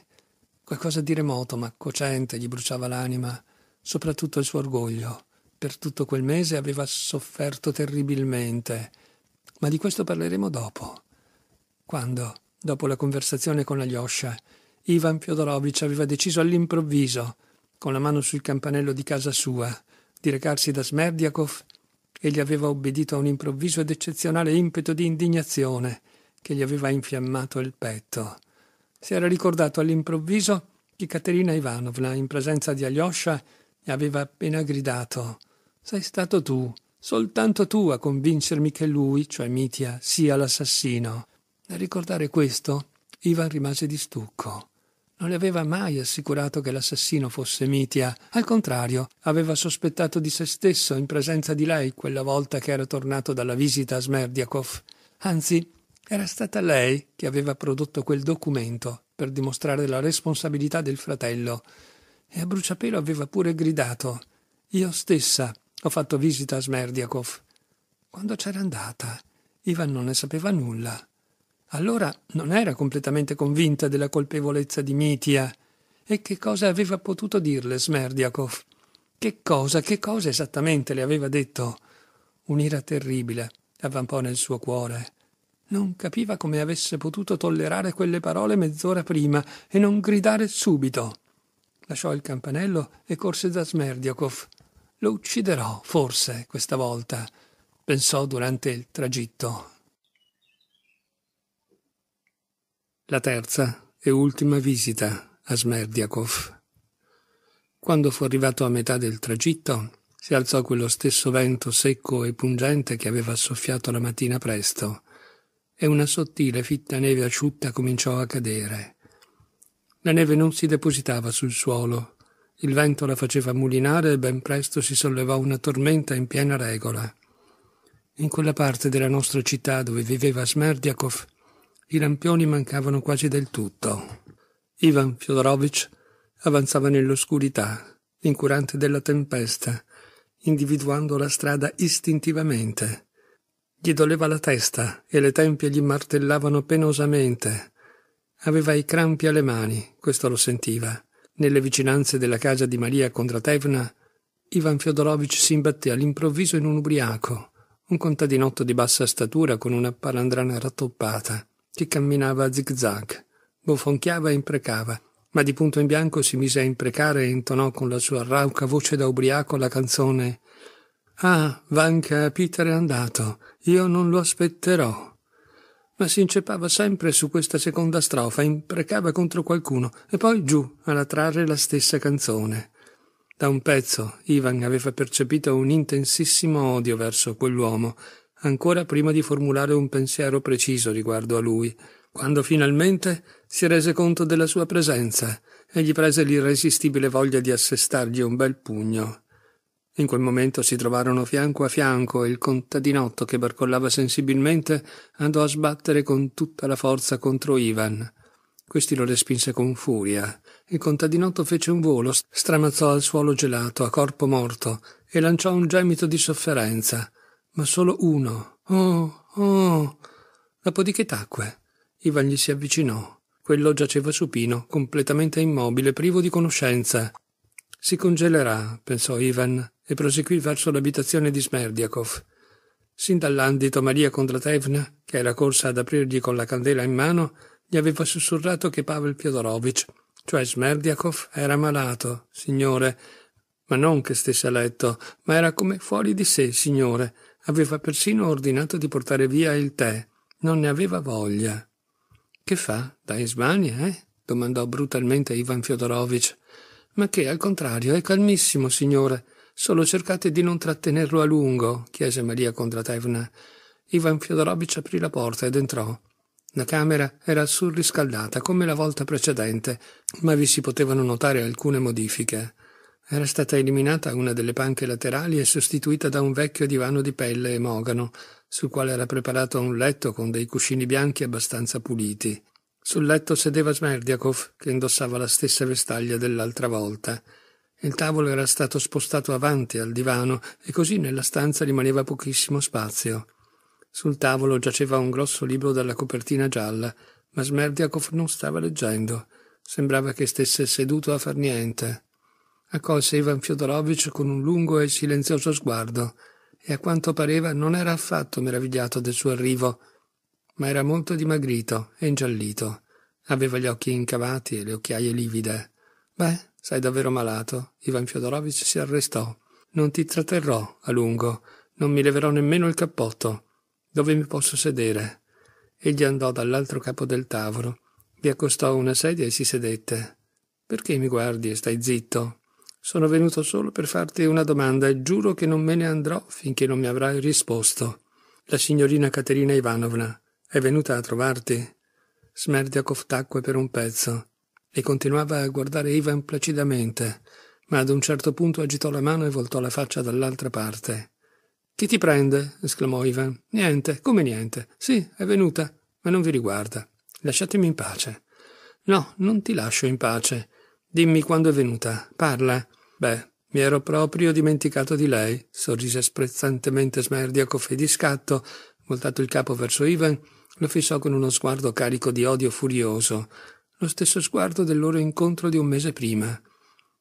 Qualcosa di remoto ma cocente gli bruciava l'anima, soprattutto il suo orgoglio per tutto quel mese aveva sofferto terribilmente. Ma di questo parleremo dopo. Quando, dopo la conversazione con Alyosha, Ivan Fyodorovich aveva deciso all'improvviso, con la mano sul campanello di casa sua, di recarsi da Smerdiakov, gli aveva obbedito a un improvviso ed eccezionale impeto di indignazione che gli aveva infiammato il petto. Si era ricordato all'improvviso che Caterina Ivanovna, in presenza di Alyosha, aveva appena gridato sei stato tu, soltanto tu, a convincermi che lui, cioè Mitia, sia l'assassino. Nel ricordare questo, Ivan rimase di stucco. Non le aveva mai assicurato che l'assassino fosse Mitia, al contrario, aveva sospettato di se stesso in presenza di lei quella volta che era tornato dalla visita a Smerdiakov. Anzi, era stata lei che aveva prodotto quel documento per dimostrare la responsabilità del fratello. E a bruciapelo aveva pure gridato: Io stessa ho fatto visita a Smerdiakov. Quando c'era andata, Ivan non ne sapeva nulla. Allora non era completamente convinta della colpevolezza di Mitia. E che cosa aveva potuto dirle Smerdiakov? Che cosa, che cosa esattamente le aveva detto? Un'ira terribile avvampò nel suo cuore. Non capiva come avesse potuto tollerare quelle parole mezz'ora prima e non gridare subito. Lasciò il campanello e corse da Smerdiakov. Lo ucciderò, forse, questa volta, pensò durante il tragitto. La terza e ultima visita a Smerdiakov. Quando fu arrivato a metà del tragitto, si alzò quello stesso vento secco e pungente che aveva soffiato la mattina presto, e una sottile, fitta neve asciutta cominciò a cadere. La neve non si depositava sul suolo, il vento la faceva mulinare e ben presto si sollevò una tormenta in piena regola. In quella parte della nostra città dove viveva Smerdiakov, i lampioni mancavano quasi del tutto. Ivan Fyodorovich avanzava nell'oscurità, incurante della tempesta, individuando la strada istintivamente. Gli doleva la testa e le tempie gli martellavano penosamente. Aveva i crampi alle mani, questo lo sentiva nelle vicinanze della casa di Maria Kondratevna, Ivan Fyodorovich si imbatté all'improvviso in un ubriaco, un contadinotto di bassa statura con una palandrana rattoppata, che camminava a zigzag, bofonchiava e imprecava, ma di punto in bianco si mise a imprecare e intonò con la sua rauca voce da ubriaco la canzone Ah, Vanka Peter è andato, io non lo aspetterò ma si inceppava sempre su questa seconda strofa, imprecava contro qualcuno, e poi giù a latrare la stessa canzone. Da un pezzo Ivan aveva percepito un intensissimo odio verso quell'uomo, ancora prima di formulare un pensiero preciso riguardo a lui, quando finalmente si rese conto della sua presenza e gli prese l'irresistibile voglia di assestargli un bel pugno. In quel momento si trovarono fianco a fianco e il contadinotto che barcollava sensibilmente andò a sbattere con tutta la forza contro Ivan. Questi lo respinse con furia. Il contadinotto fece un volo, stramazzò al suolo gelato, a corpo morto, e lanciò un gemito di sofferenza. Ma solo uno. Oh, oh. Dopodiché tacque. Ivan gli si avvicinò. Quello giaceva supino, completamente immobile, privo di conoscenza. Si congelerà, pensò Ivan e proseguì verso l'abitazione di Smerdiakov. Sin dall'andito Maria Kondratevna, che era corsa ad aprirgli con la candela in mano, gli aveva sussurrato che Pavel Fiodorovich, cioè Smerdiakov, era malato, signore, ma non che stesse a letto, ma era come fuori di sé, signore. Aveva persino ordinato di portare via il tè. Non ne aveva voglia. Che fa? Da Ismania, eh? domandò brutalmente Ivan Fiodorovich. Ma che, al contrario, è calmissimo, signore. Solo cercate di non trattenerlo a lungo, chiese Maria Kondratevna. Ivan Fiodorovitch aprì la porta ed entrò. La camera era surriscaldata come la volta precedente, ma vi si potevano notare alcune modifiche. Era stata eliminata una delle panche laterali e sostituita da un vecchio divano di pelle e mogano, sul quale era preparato un letto con dei cuscini bianchi abbastanza puliti. Sul letto sedeva Smerdiakov, che indossava la stessa vestaglia dell'altra volta. Il tavolo era stato spostato avanti al divano e così nella stanza rimaneva pochissimo spazio. Sul tavolo giaceva un grosso libro dalla copertina gialla, ma Smerdiakov non stava leggendo. Sembrava che stesse seduto a far niente. Accolse Ivan Fyodorovich con un lungo e silenzioso sguardo e a quanto pareva non era affatto meravigliato del suo arrivo, ma era molto dimagrito e ingiallito. Aveva gli occhi incavati e le occhiaie livide. Beh, sei davvero malato. Ivan Fiodorovich si arrestò. Non ti tratterrò a lungo. Non mi leverò nemmeno il cappotto. Dove mi posso sedere? Egli andò dall'altro capo del tavolo. Vi accostò una sedia e si sedette. Perché mi guardi e stai zitto? Sono venuto solo per farti una domanda e giuro che non me ne andrò finché non mi avrai risposto. La signorina Caterina Ivanovna è venuta a trovarti? Smerdiakov tacque per un pezzo. Li continuava a guardare Ivan placidamente, ma ad un certo punto agitò la mano e voltò la faccia dall'altra parte. Chi ti prende? esclamò Ivan. Niente, come niente. Sì, è venuta, ma non vi riguarda. Lasciatemi in pace. No, non ti lascio in pace. Dimmi quando è venuta. Parla. Beh, mi ero proprio dimenticato di lei, sorrise sprezzantemente Smerdiakov e di scatto, voltato il capo verso Ivan, lo fissò con uno sguardo carico di odio furioso lo stesso sguardo del loro incontro di un mese prima.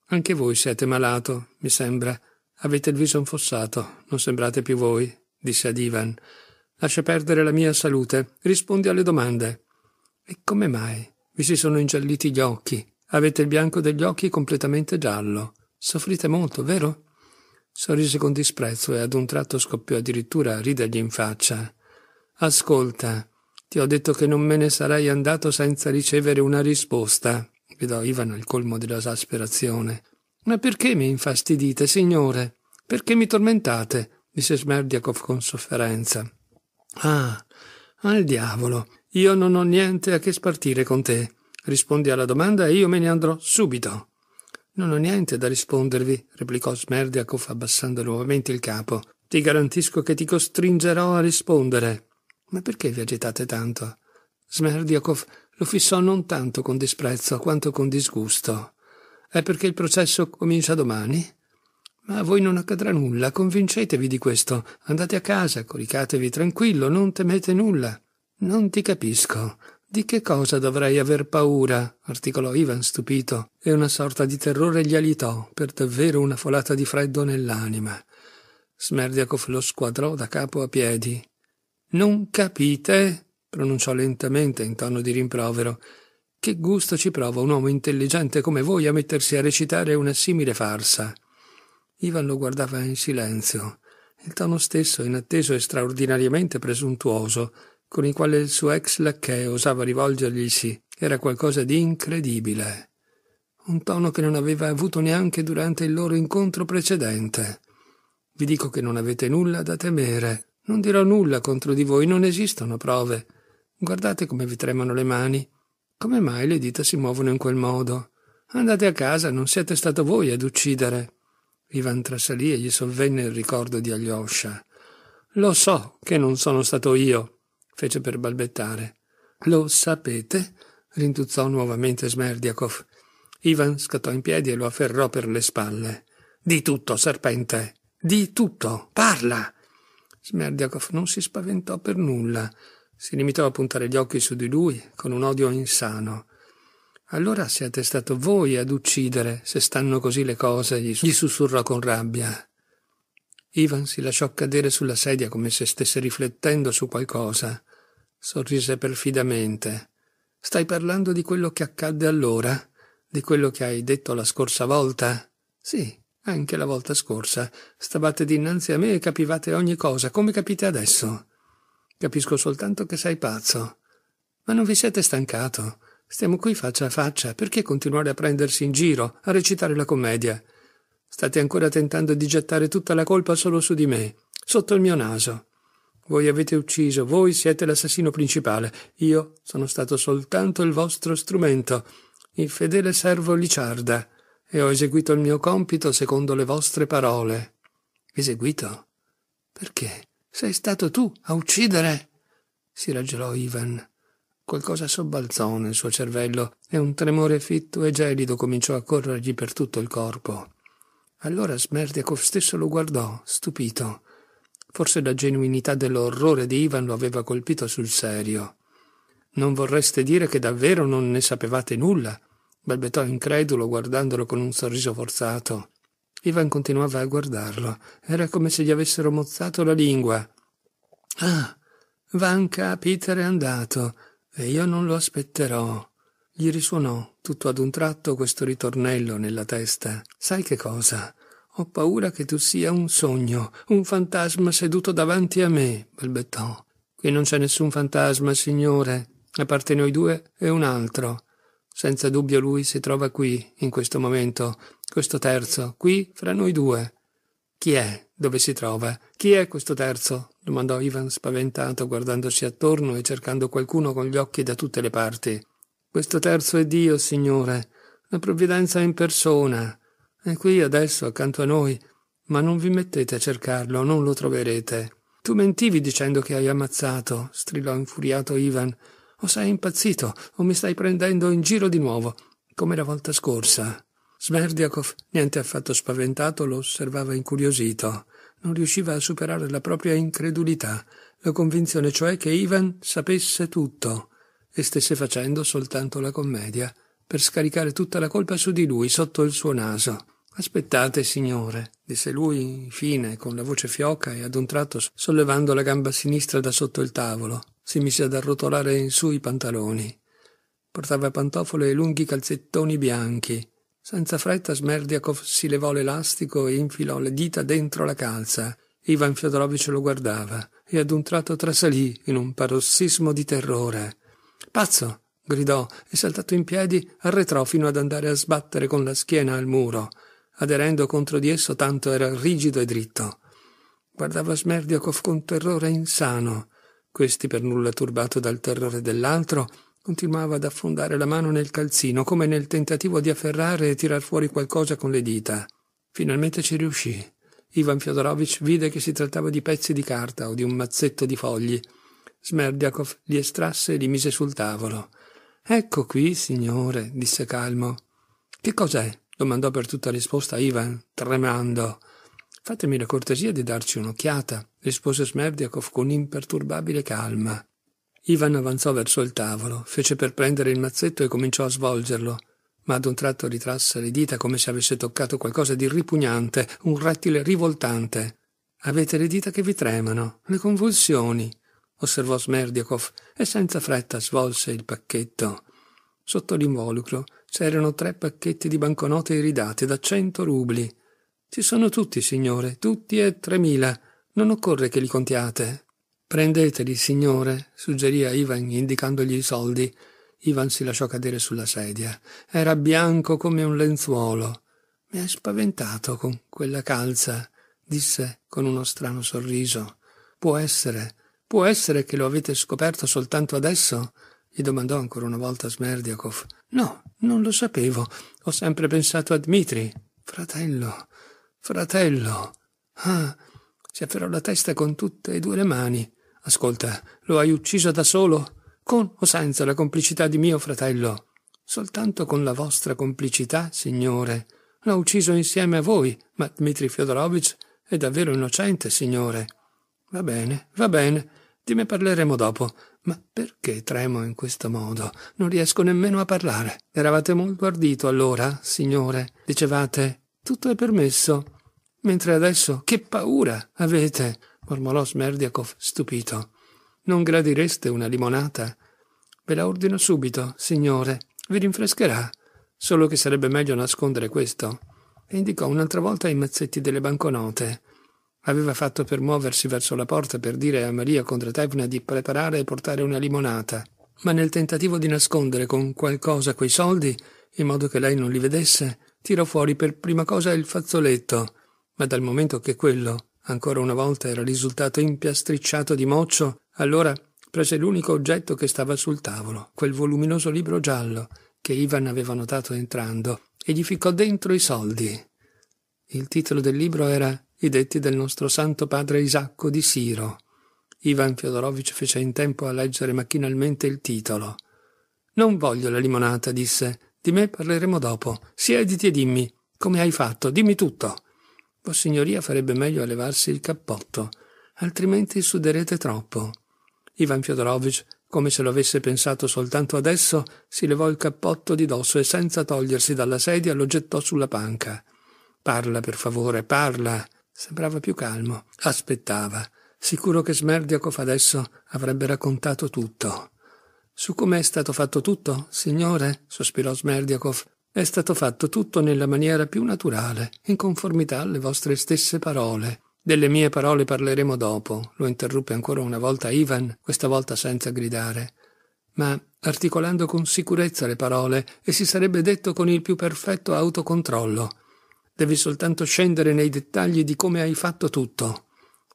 Anche voi siete malato, mi sembra. Avete il viso infossato, non sembrate più voi, disse ad Ivan. Lascia perdere la mia salute, rispondi alle domande. E come mai? Vi si sono ingialliti gli occhi. Avete il bianco degli occhi completamente giallo. Soffrite molto, vero? Sorrise con disprezzo e ad un tratto scoppiò addirittura a ridergli in faccia. Ascolta, ti ho detto che non me ne sarei andato senza ricevere una risposta, gridò Ivan al colmo dell'esasperazione. Ma perché mi infastidite, signore? Perché mi tormentate? disse Smerdiakov con sofferenza. Ah, al diavolo, io non ho niente a che spartire con te. Rispondi alla domanda e io me ne andrò subito. Non ho niente da rispondervi, replicò Smerdiakov abbassando nuovamente il capo. Ti garantisco che ti costringerò a rispondere. Ma perché vi agitate tanto? Smerdiakov lo fissò non tanto con disprezzo quanto con disgusto. È perché il processo comincia domani? Ma a voi non accadrà nulla, convincetevi di questo. Andate a casa, coricatevi tranquillo, non temete nulla. Non ti capisco. Di che cosa dovrei aver paura? articolò Ivan stupito, e una sorta di terrore gli alitò, per davvero una folata di freddo nell'anima. Smerdiakov lo squadrò da capo a piedi. Non capite, pronunciò lentamente in tono di rimprovero, che gusto ci prova un uomo intelligente come voi a mettersi a recitare una simile farsa. Ivan lo guardava in silenzio, il tono stesso inatteso e straordinariamente presuntuoso con il quale il suo ex lacchè osava rivolgerglisi era qualcosa di incredibile. Un tono che non aveva avuto neanche durante il loro incontro precedente. Vi dico che non avete nulla da temere, non dirò nulla contro di voi, non esistono prove. Guardate come vi tremano le mani. Come mai le dita si muovono in quel modo? Andate a casa, non siete stato voi ad uccidere. Ivan trasalì e gli sovvenne il ricordo di Alyosha. Lo so che non sono stato io, fece per balbettare. Lo sapete? rintuzzò nuovamente Smerdiakov. Ivan scattò in piedi e lo afferrò per le spalle. Di tutto, serpente. Di tutto. Parla. Smerdiakov non si spaventò per nulla, si limitò a puntare gli occhi su di lui con un odio insano. Allora siete stato voi ad uccidere, se stanno così le cose, gli sussurrò con rabbia. Ivan si lasciò cadere sulla sedia come se stesse riflettendo su qualcosa. Sorrise perfidamente. Stai parlando di quello che accadde allora? Di quello che hai detto la scorsa volta? Sì, anche la volta scorsa stavate dinanzi a me e capivate ogni cosa, come capite adesso. Capisco soltanto che sei pazzo. Ma non vi siete stancato. Stiamo qui faccia a faccia, perché continuare a prendersi in giro, a recitare la commedia? State ancora tentando di gettare tutta la colpa solo su di me, sotto il mio naso. Voi avete ucciso, voi siete l'assassino principale, io sono stato soltanto il vostro strumento, il fedele servo Liciarda e ho eseguito il mio compito secondo le vostre parole. Eseguito? Perché? Sei stato tu a uccidere? si raggelò Ivan. Qualcosa sobbalzò nel suo cervello e un tremore fitto e gelido cominciò a corrergli per tutto il corpo. Allora Smerdiakov stesso lo guardò, stupito. Forse la genuinità dell'orrore di Ivan lo aveva colpito sul serio. Non vorreste dire che davvero non ne sapevate nulla? balbettò incredulo guardandolo con un sorriso forzato. Ivan continuava a guardarlo. Era come se gli avessero mozzato la lingua. Ah, Vanca Peter è andato e io non lo aspetterò. Gli risuonò tutto ad un tratto questo ritornello nella testa. Sai che cosa? Ho paura che tu sia un sogno, un fantasma seduto davanti a me, balbettò. Qui non c'è nessun fantasma, signore. A parte noi due e un altro. Senza dubbio lui si trova qui, in questo momento, questo terzo, qui fra noi due. Chi è? Dove si trova? Chi è questo terzo? domandò Ivan spaventato, guardandosi attorno e cercando qualcuno con gli occhi da tutte le parti. Questo terzo è Dio, signore, la provvidenza in persona. È qui adesso accanto a noi, ma non vi mettete a cercarlo, non lo troverete. Tu mentivi dicendo che hai ammazzato, strillò infuriato Ivan. O sei impazzito, o mi stai prendendo in giro di nuovo, come la volta scorsa. Smerdiakov, niente affatto spaventato, lo osservava incuriosito. Non riusciva a superare la propria incredulità, la convinzione cioè che Ivan sapesse tutto e stesse facendo soltanto la commedia, per scaricare tutta la colpa su di lui, sotto il suo naso. Aspettate, signore, disse lui infine con la voce fioca e ad un tratto sollevando la gamba sinistra da sotto il tavolo si mise ad arrotolare in su i pantaloni. Portava pantofole e lunghi calzettoni bianchi. Senza fretta Smerdiakov si levò l'elastico e infilò le dita dentro la calza. Ivan Fiodorovich lo guardava e ad un tratto trasalì in un parossismo di terrore. Pazzo! gridò e saltato in piedi arretrò fino ad andare a sbattere con la schiena al muro, aderendo contro di esso tanto era rigido e dritto. Guardava Smerdiakov con terrore insano. Questi, per nulla turbato dal terrore dell'altro, continuava ad affondare la mano nel calzino, come nel tentativo di afferrare e tirar fuori qualcosa con le dita. Finalmente ci riuscì. Ivan Fyodorovich vide che si trattava di pezzi di carta o di un mazzetto di fogli. Smerdiakov li estrasse e li mise sul tavolo. Ecco qui, signore, disse calmo. Che cos'è? domandò per tutta risposta Ivan, tremando. Fatemi la cortesia di darci un'occhiata, rispose Smerdiakov con imperturbabile calma. Ivan avanzò verso il tavolo, fece per prendere il mazzetto e cominciò a svolgerlo, ma ad un tratto ritrasse le dita come se avesse toccato qualcosa di ripugnante, un rettile rivoltante. Avete le dita che vi tremano, le convulsioni, osservò Smerdiakov e senza fretta svolse il pacchetto. Sotto l'involucro c'erano tre pacchetti di banconote iridate da cento rubli. Ci sono tutti, signore, tutti e tremila. Non occorre che li contiate. Prendeteli, signore, suggerì a Ivan indicandogli i soldi. Ivan si lasciò cadere sulla sedia. Era bianco come un lenzuolo. Mi hai spaventato con quella calza, disse con uno strano sorriso. Può essere, può essere che lo avete scoperto soltanto adesso? gli domandò ancora una volta Smerdiakov. No, non lo sapevo. Ho sempre pensato a Dmitri. Fratello, Fratello. Ah, si afferrò la testa con tutte e due le mani. Ascolta, lo hai ucciso da solo? Con o senza la complicità di mio fratello? Soltanto con la vostra complicità, signore. L'ho ucciso insieme a voi, ma Dmitri Fyodorovich è davvero innocente, signore. Va bene, va bene. Di me parleremo dopo. Ma perché tremo in questo modo? Non riesco nemmeno a parlare. Eravate molto ardito allora, signore. Dicevate tutto è permesso. Mentre adesso che paura avete? mormorò Smerdiakov stupito. Non gradireste una limonata? Ve la ordino subito, signore. Vi rinfrescherà. Solo che sarebbe meglio nascondere questo. E indicò un'altra volta i mazzetti delle banconote. Aveva fatto per muoversi verso la porta per dire a Maria Kondratevna di preparare e portare una limonata, ma nel tentativo di nascondere con qualcosa quei soldi, in modo che lei non li vedesse, tirò fuori per prima cosa il fazzoletto ma dal momento che quello, ancora una volta, era risultato impiastricciato di moccio, allora prese l'unico oggetto che stava sul tavolo, quel voluminoso libro giallo che Ivan aveva notato entrando, e gli ficcò dentro i soldi. Il titolo del libro era I detti del nostro santo padre Isacco di Siro. Ivan Fiodorovich fece in tempo a leggere macchinalmente il titolo. Non voglio la limonata, disse. Di me parleremo dopo. Siediti e dimmi. Come hai fatto? Dimmi tutto. Vossignoria farebbe meglio a levarsi il cappotto, altrimenti suderete troppo. Ivan Fyodorovich, come se lo avesse pensato soltanto adesso, si levò il cappotto di dosso e senza togliersi dalla sedia lo gettò sulla panca. Parla, per favore, parla. Sembrava più calmo. Aspettava. Sicuro che Smerdiakov adesso avrebbe raccontato tutto. Su com'è stato fatto tutto, signore? sospirò Smerdiakov. È stato fatto tutto nella maniera più naturale, in conformità alle vostre stesse parole. Delle mie parole parleremo dopo, lo interruppe ancora una volta Ivan, questa volta senza gridare, ma articolando con sicurezza le parole e si sarebbe detto con il più perfetto autocontrollo. Devi soltanto scendere nei dettagli di come hai fatto tutto.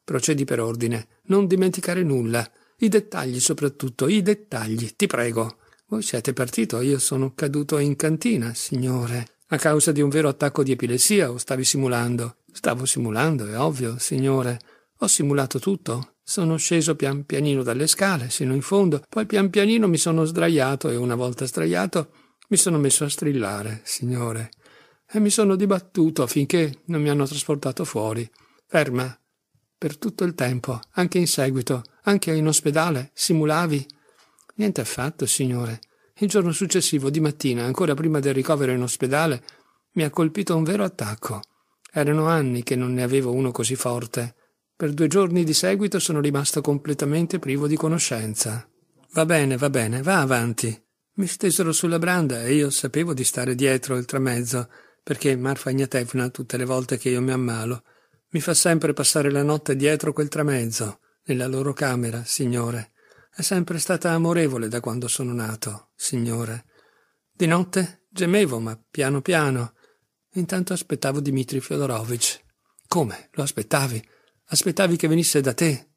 Procedi per ordine, non dimenticare nulla. I dettagli soprattutto, i dettagli, ti prego. Voi siete partito, io sono caduto in cantina, signore, a causa di un vero attacco di epilessia o stavi simulando? Stavo simulando, è ovvio, signore. Ho simulato tutto. Sono sceso pian pianino dalle scale, sino in fondo, poi pian pianino mi sono sdraiato e una volta sdraiato mi sono messo a strillare, signore. E mi sono dibattuto finché non mi hanno trasportato fuori. Ferma. Per tutto il tempo, anche in seguito, anche in ospedale, simulavi. Niente affatto, signore. Il giorno successivo, di mattina, ancora prima del ricovero in ospedale, mi ha colpito un vero attacco. Erano anni che non ne avevo uno così forte. Per due giorni di seguito sono rimasto completamente privo di conoscenza. Va bene, va bene, va avanti. Mi stesero sulla branda e io sapevo di stare dietro il tramezzo, perché Marfa Ignatevna, tutte le volte che io mi ammalo, mi fa sempre passare la notte dietro quel tramezzo, nella loro camera, signore. È sempre stata amorevole da quando sono nato, signore. Di notte gemevo, ma piano piano. Intanto aspettavo Dimitri Fyodorovich. Come? Lo aspettavi? Aspettavi che venisse da te?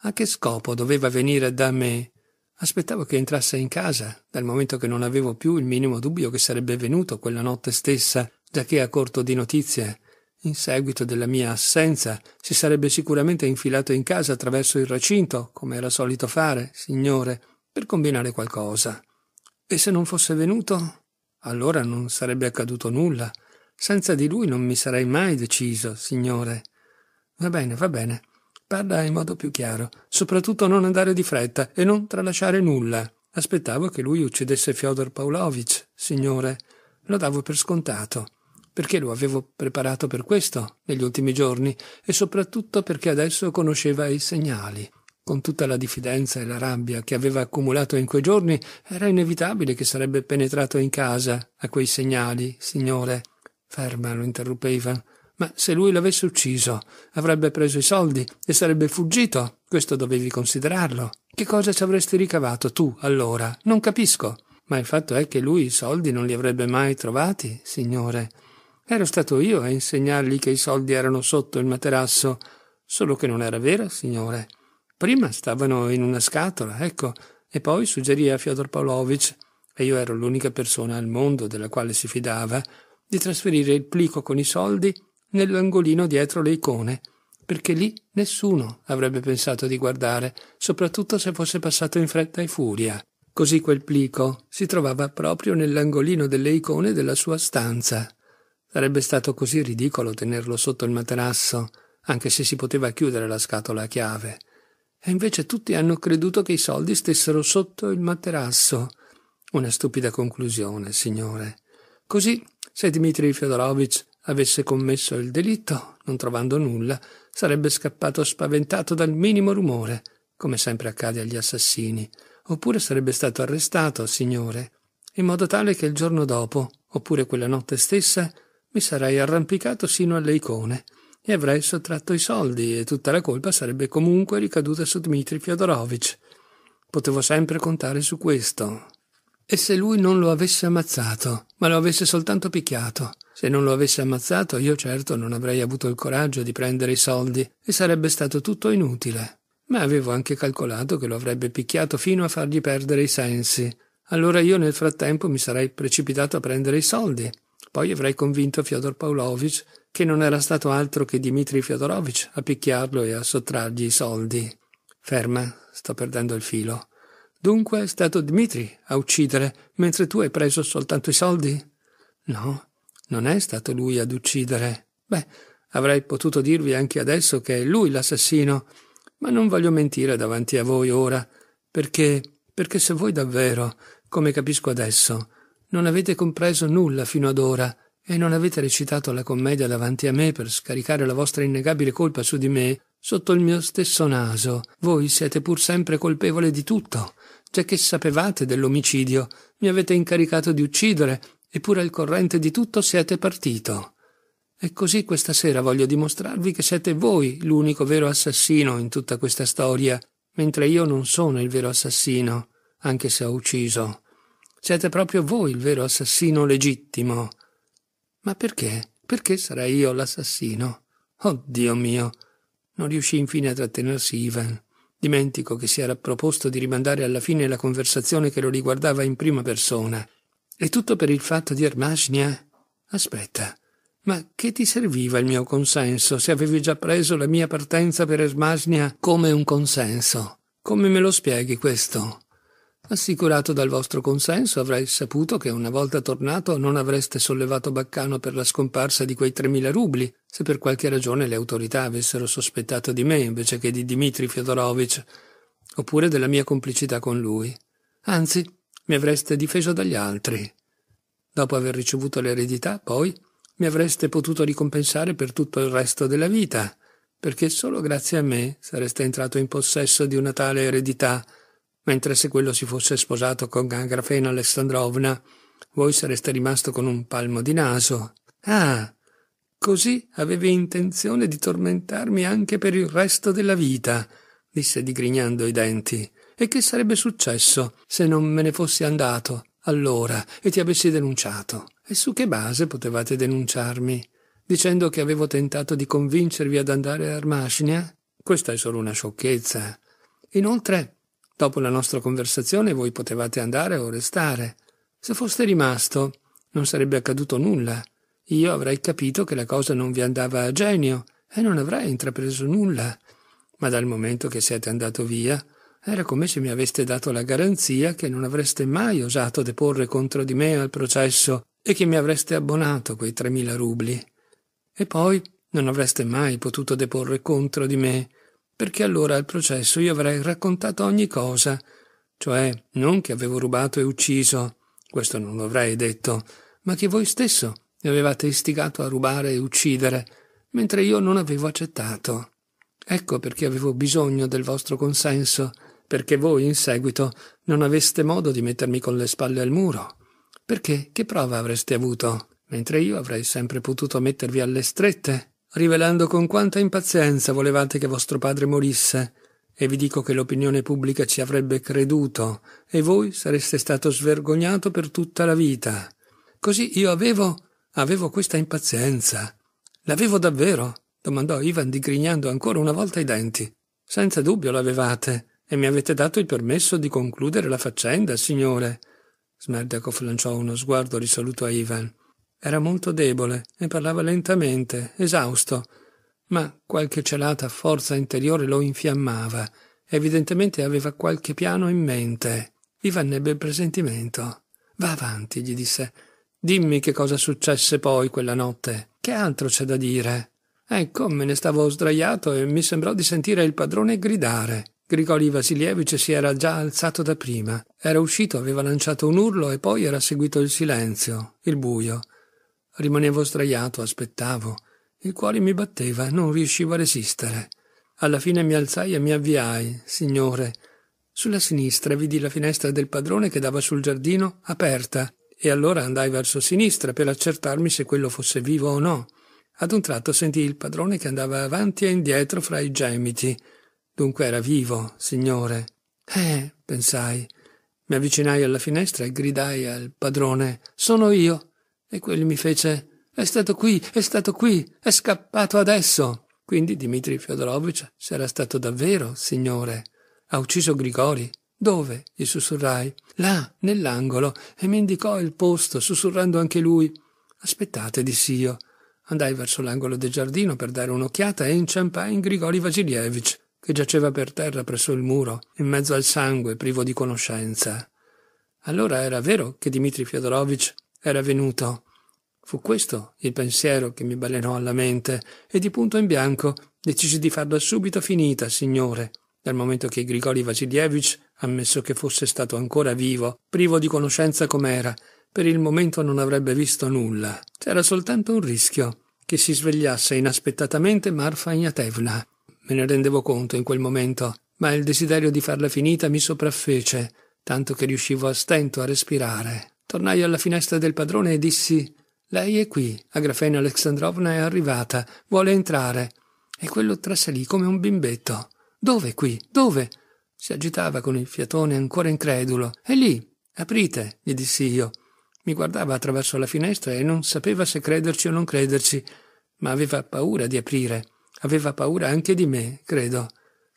A che scopo doveva venire da me? Aspettavo che entrasse in casa, dal momento che non avevo più il minimo dubbio che sarebbe venuto quella notte stessa, giacché a corto di notizie. In seguito della mia assenza si sarebbe sicuramente infilato in casa attraverso il recinto, come era solito fare, signore, per combinare qualcosa. E se non fosse venuto? Allora non sarebbe accaduto nulla. Senza di lui non mi sarei mai deciso, signore. Va bene, va bene. Parla in modo più chiaro. Soprattutto non andare di fretta e non tralasciare nulla. Aspettavo che lui uccidesse Fyodor Pavlovich, signore. Lo davo per scontato perché lo avevo preparato per questo negli ultimi giorni e soprattutto perché adesso conosceva i segnali. Con tutta la diffidenza e la rabbia che aveva accumulato in quei giorni, era inevitabile che sarebbe penetrato in casa a quei segnali, signore. Ferma, lo interrompeva. Ma se lui l'avesse ucciso, avrebbe preso i soldi e sarebbe fuggito. Questo dovevi considerarlo. Che cosa ci avresti ricavato tu, allora? Non capisco. Ma il fatto è che lui i soldi non li avrebbe mai trovati, signore. Ero stato io a insegnargli che i soldi erano sotto il materasso, solo che non era vero, signore. Prima stavano in una scatola, ecco, e poi suggerì a Fyodor Pavlovich, e io ero l'unica persona al mondo della quale si fidava, di trasferire il plico con i soldi nell'angolino dietro le icone, perché lì nessuno avrebbe pensato di guardare, soprattutto se fosse passato in fretta e furia. Così quel plico si trovava proprio nell'angolino delle icone della sua stanza. Sarebbe stato così ridicolo tenerlo sotto il materasso, anche se si poteva chiudere la scatola a chiave. E invece tutti hanno creduto che i soldi stessero sotto il materasso. Una stupida conclusione, signore. Così, se Dmitri Fyodorovich avesse commesso il delitto, non trovando nulla, sarebbe scappato spaventato dal minimo rumore, come sempre accade agli assassini, oppure sarebbe stato arrestato, signore, in modo tale che il giorno dopo, oppure quella notte stessa, mi sarei arrampicato sino alle icone e avrei sottratto i soldi e tutta la colpa sarebbe comunque ricaduta su Dmitri Fyodorovich. Potevo sempre contare su questo. E se lui non lo avesse ammazzato, ma lo avesse soltanto picchiato? Se non lo avesse ammazzato, io certo non avrei avuto il coraggio di prendere i soldi e sarebbe stato tutto inutile. Ma avevo anche calcolato che lo avrebbe picchiato fino a fargli perdere i sensi. Allora io nel frattempo mi sarei precipitato a prendere i soldi poi avrei convinto Fyodor Pavlovich che non era stato altro che Dmitri Fyodorovich a picchiarlo e a sottrargli i soldi. Ferma, sto perdendo il filo. Dunque è stato Dmitri a uccidere, mentre tu hai preso soltanto i soldi? No, non è stato lui ad uccidere. Beh, avrei potuto dirvi anche adesso che è lui l'assassino, ma non voglio mentire davanti a voi ora, perché perché se voi davvero, come capisco adesso, non avete compreso nulla fino ad ora e non avete recitato la commedia davanti a me per scaricare la vostra innegabile colpa su di me, sotto il mio stesso naso. Voi siete pur sempre colpevole di tutto, già che sapevate dell'omicidio, mi avete incaricato di uccidere, eppure al corrente di tutto siete partito. E così questa sera voglio dimostrarvi che siete voi l'unico vero assassino in tutta questa storia, mentre io non sono il vero assassino, anche se ho ucciso. Siete proprio voi il vero assassino legittimo. Ma perché? Perché sarei io l'assassino? Oh Dio mio! Non riuscì infine a trattenersi Ivan. Dimentico che si era proposto di rimandare alla fine la conversazione che lo riguardava in prima persona. E tutto per il fatto di Ermashnia? Aspetta, ma che ti serviva il mio consenso se avevi già preso la mia partenza per Ermashnia come un consenso? Come me lo spieghi questo? Assicurato dal vostro consenso, avrei saputo che una volta tornato non avreste sollevato Baccano per la scomparsa di quei tremila rubli, se per qualche ragione le autorità avessero sospettato di me invece che di Dmitri Fyodorovich, oppure della mia complicità con lui. Anzi, mi avreste difeso dagli altri. Dopo aver ricevuto l'eredità, poi, mi avreste potuto ricompensare per tutto il resto della vita, perché solo grazie a me sareste entrato in possesso di una tale eredità mentre se quello si fosse sposato con Grafena Alessandrovna, voi sareste rimasto con un palmo di naso. Ah, così avevi intenzione di tormentarmi anche per il resto della vita, disse digrignando i denti. E che sarebbe successo se non me ne fossi andato allora e ti avessi denunciato? E su che base potevate denunciarmi? Dicendo che avevo tentato di convincervi ad andare a Armascina? Questa è solo una sciocchezza. Inoltre, Dopo la nostra conversazione voi potevate andare o restare. Se foste rimasto, non sarebbe accaduto nulla. Io avrei capito che la cosa non vi andava a genio e non avrei intrapreso nulla. Ma dal momento che siete andato via, era come se mi aveste dato la garanzia che non avreste mai osato deporre contro di me al processo e che mi avreste abbonato quei tremila rubli. E poi non avreste mai potuto deporre contro di me perché allora al processo io avrei raccontato ogni cosa, cioè non che avevo rubato e ucciso, questo non lo avrei detto, ma che voi stesso mi avevate istigato a rubare e uccidere, mentre io non avevo accettato. Ecco perché avevo bisogno del vostro consenso, perché voi in seguito non aveste modo di mettermi con le spalle al muro. Perché che prova avreste avuto, mentre io avrei sempre potuto mettervi alle strette rivelando con quanta impazienza volevate che vostro padre morisse, e vi dico che l'opinione pubblica ci avrebbe creduto, e voi sareste stato svergognato per tutta la vita. Così io avevo avevo questa impazienza. L'avevo davvero? domandò Ivan digrignando ancora una volta i denti. Senza dubbio l'avevate, e mi avete dato il permesso di concludere la faccenda, signore. Smerdakov lanciò uno sguardo risoluto a Ivan. Era molto debole e parlava lentamente, esausto, ma qualche celata forza interiore lo infiammava. Evidentemente aveva qualche piano in mente. Ivan ebbe il presentimento. Va avanti, gli disse. Dimmi che cosa successe poi quella notte. Che altro c'è da dire? Ecco, me ne stavo sdraiato e mi sembrò di sentire il padrone gridare. Grigoli Vasilievich si era già alzato da prima. Era uscito, aveva lanciato un urlo e poi era seguito il silenzio, il buio. Rimanevo sdraiato, aspettavo. Il cuore mi batteva, non riuscivo a resistere. Alla fine mi alzai e mi avviai, signore. Sulla sinistra vidi la finestra del padrone che dava sul giardino aperta, e allora andai verso sinistra per accertarmi se quello fosse vivo o no. Ad un tratto sentii il padrone che andava avanti e indietro fra i gemiti. Dunque era vivo, signore. Eh, pensai. Mi avvicinai alla finestra e gridai al padrone Sono io. E quelli mi fece «È stato qui, è stato qui, è scappato adesso!» Quindi Dmitri Fyodorovich c'era stato davvero, signore. Ha ucciso Grigori. Dove? gli sussurrai. Là, nell'angolo, e mi indicò il posto, sussurrando anche lui. Aspettate, dissi io. Andai verso l'angolo del giardino per dare un'occhiata e inciampai in Grigori Vasilievich, che giaceva per terra presso il muro, in mezzo al sangue, privo di conoscenza. Allora era vero che Dmitri Fyodorovich era venuto. Fu questo il pensiero che mi balenò alla mente e di punto in bianco decisi di farla subito finita, signore, dal momento che Grigori Vasilievich, ammesso che fosse stato ancora vivo, privo di conoscenza com'era, per il momento non avrebbe visto nulla. C'era soltanto un rischio che si svegliasse inaspettatamente Marfa Ignatevna. Me ne rendevo conto in quel momento, ma il desiderio di farla finita mi sopraffece, tanto che riuscivo a stento a respirare. Tornai alla finestra del padrone e dissi Lei è qui, Agrafena Alexandrovna è arrivata, vuole entrare. E quello trasalì come un bimbetto. Dove qui? Dove? Si agitava con il fiatone ancora incredulo. È lì. Aprite, gli dissi io. Mi guardava attraverso la finestra e non sapeva se crederci o non crederci, ma aveva paura di aprire. Aveva paura anche di me, credo.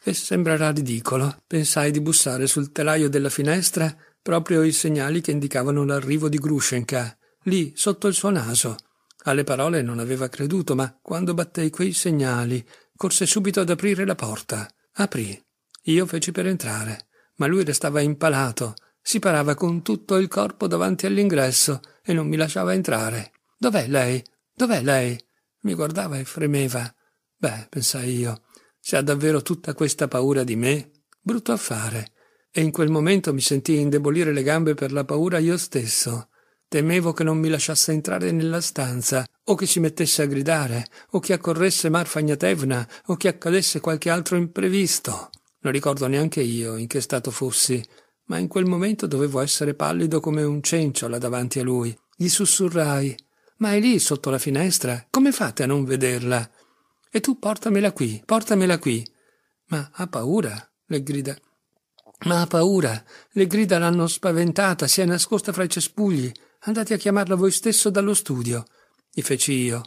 E sembrerà ridicolo. Pensai di bussare sul telaio della finestra proprio i segnali che indicavano l'arrivo di Grushenka, lì sotto il suo naso. Alle parole non aveva creduto, ma quando battei quei segnali, corse subito ad aprire la porta. Aprì. Io feci per entrare, ma lui restava impalato, si parava con tutto il corpo davanti all'ingresso e non mi lasciava entrare. Dov'è lei? Dov'è lei? Mi guardava e fremeva. Beh, pensai io, se ha davvero tutta questa paura di me, brutto affare e in quel momento mi sentii indebolire le gambe per la paura io stesso. Temevo che non mi lasciasse entrare nella stanza, o che si mettesse a gridare, o che accorresse Marfa Ignatevna, o che accadesse qualche altro imprevisto. Non ricordo neanche io in che stato fossi, ma in quel momento dovevo essere pallido come un cenciola davanti a lui. Gli sussurrai Ma è lì sotto la finestra, come fate a non vederla? E tu portamela qui, portamela qui. Ma ha paura, le grida. Ma ha paura. Le grida l'hanno spaventata, si è nascosta fra i cespugli. Andate a chiamarla voi stesso dallo studio. Gli feci io.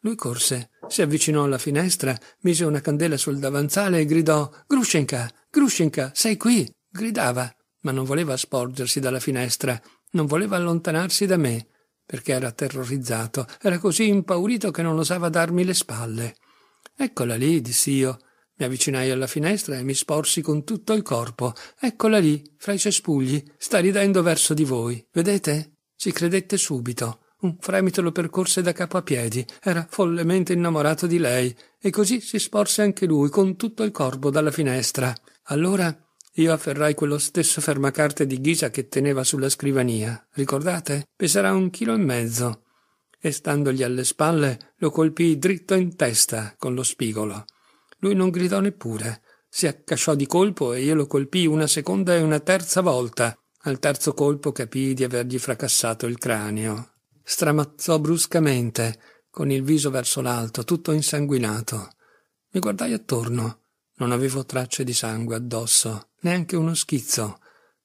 Lui corse, si avvicinò alla finestra, mise una candela sul davanzale e gridò Grushenka, Grushenka, sei qui? Gridava, ma non voleva sporgersi dalla finestra, non voleva allontanarsi da me, perché era terrorizzato, era così impaurito che non osava darmi le spalle. Eccola lì, dissi io. Mi avvicinai alla finestra e mi sporsi con tutto il corpo. Eccola lì, fra i cespugli. Sta ridendo verso di voi. Vedete? Ci credette subito. Un fremito lo percorse da capo a piedi. Era follemente innamorato di lei. E così si sporse anche lui con tutto il corpo dalla finestra. Allora io afferrai quello stesso fermacarte di ghisa che teneva sulla scrivania. Ricordate? Peserà un chilo e mezzo. E standogli alle spalle lo colpii dritto in testa con lo spigolo. Lui non gridò neppure. Si accasciò di colpo e io lo colpì una seconda e una terza volta. Al terzo colpo capii di avergli fracassato il cranio. Stramazzò bruscamente, con il viso verso l'alto, tutto insanguinato. Mi guardai attorno. Non avevo tracce di sangue addosso, neanche uno schizzo.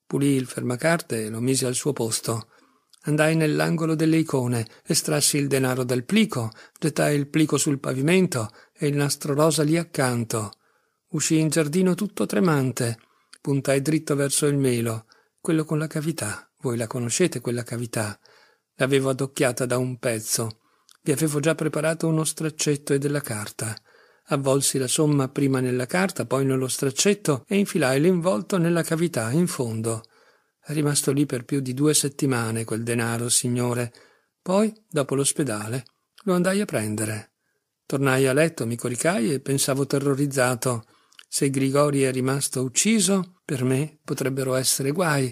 Pulì il fermacarte e lo mise al suo posto. Andai nell'angolo delle icone, estrassi il denaro dal plico, gettai il plico sul pavimento e il nastro rosa lì accanto. Uscii in giardino tutto tremante. Puntai dritto verso il melo, quello con la cavità. Voi la conoscete quella cavità. L'avevo adocchiata da un pezzo. Vi avevo già preparato uno straccetto e della carta. Avvolsi la somma prima nella carta, poi nello straccetto e infilai l'involto nella cavità in fondo. È rimasto lì per più di due settimane quel denaro, signore. Poi, dopo l'ospedale, lo andai a prendere. Tornai a letto, mi coricai e pensavo terrorizzato. Se Grigori è rimasto ucciso, per me potrebbero essere guai.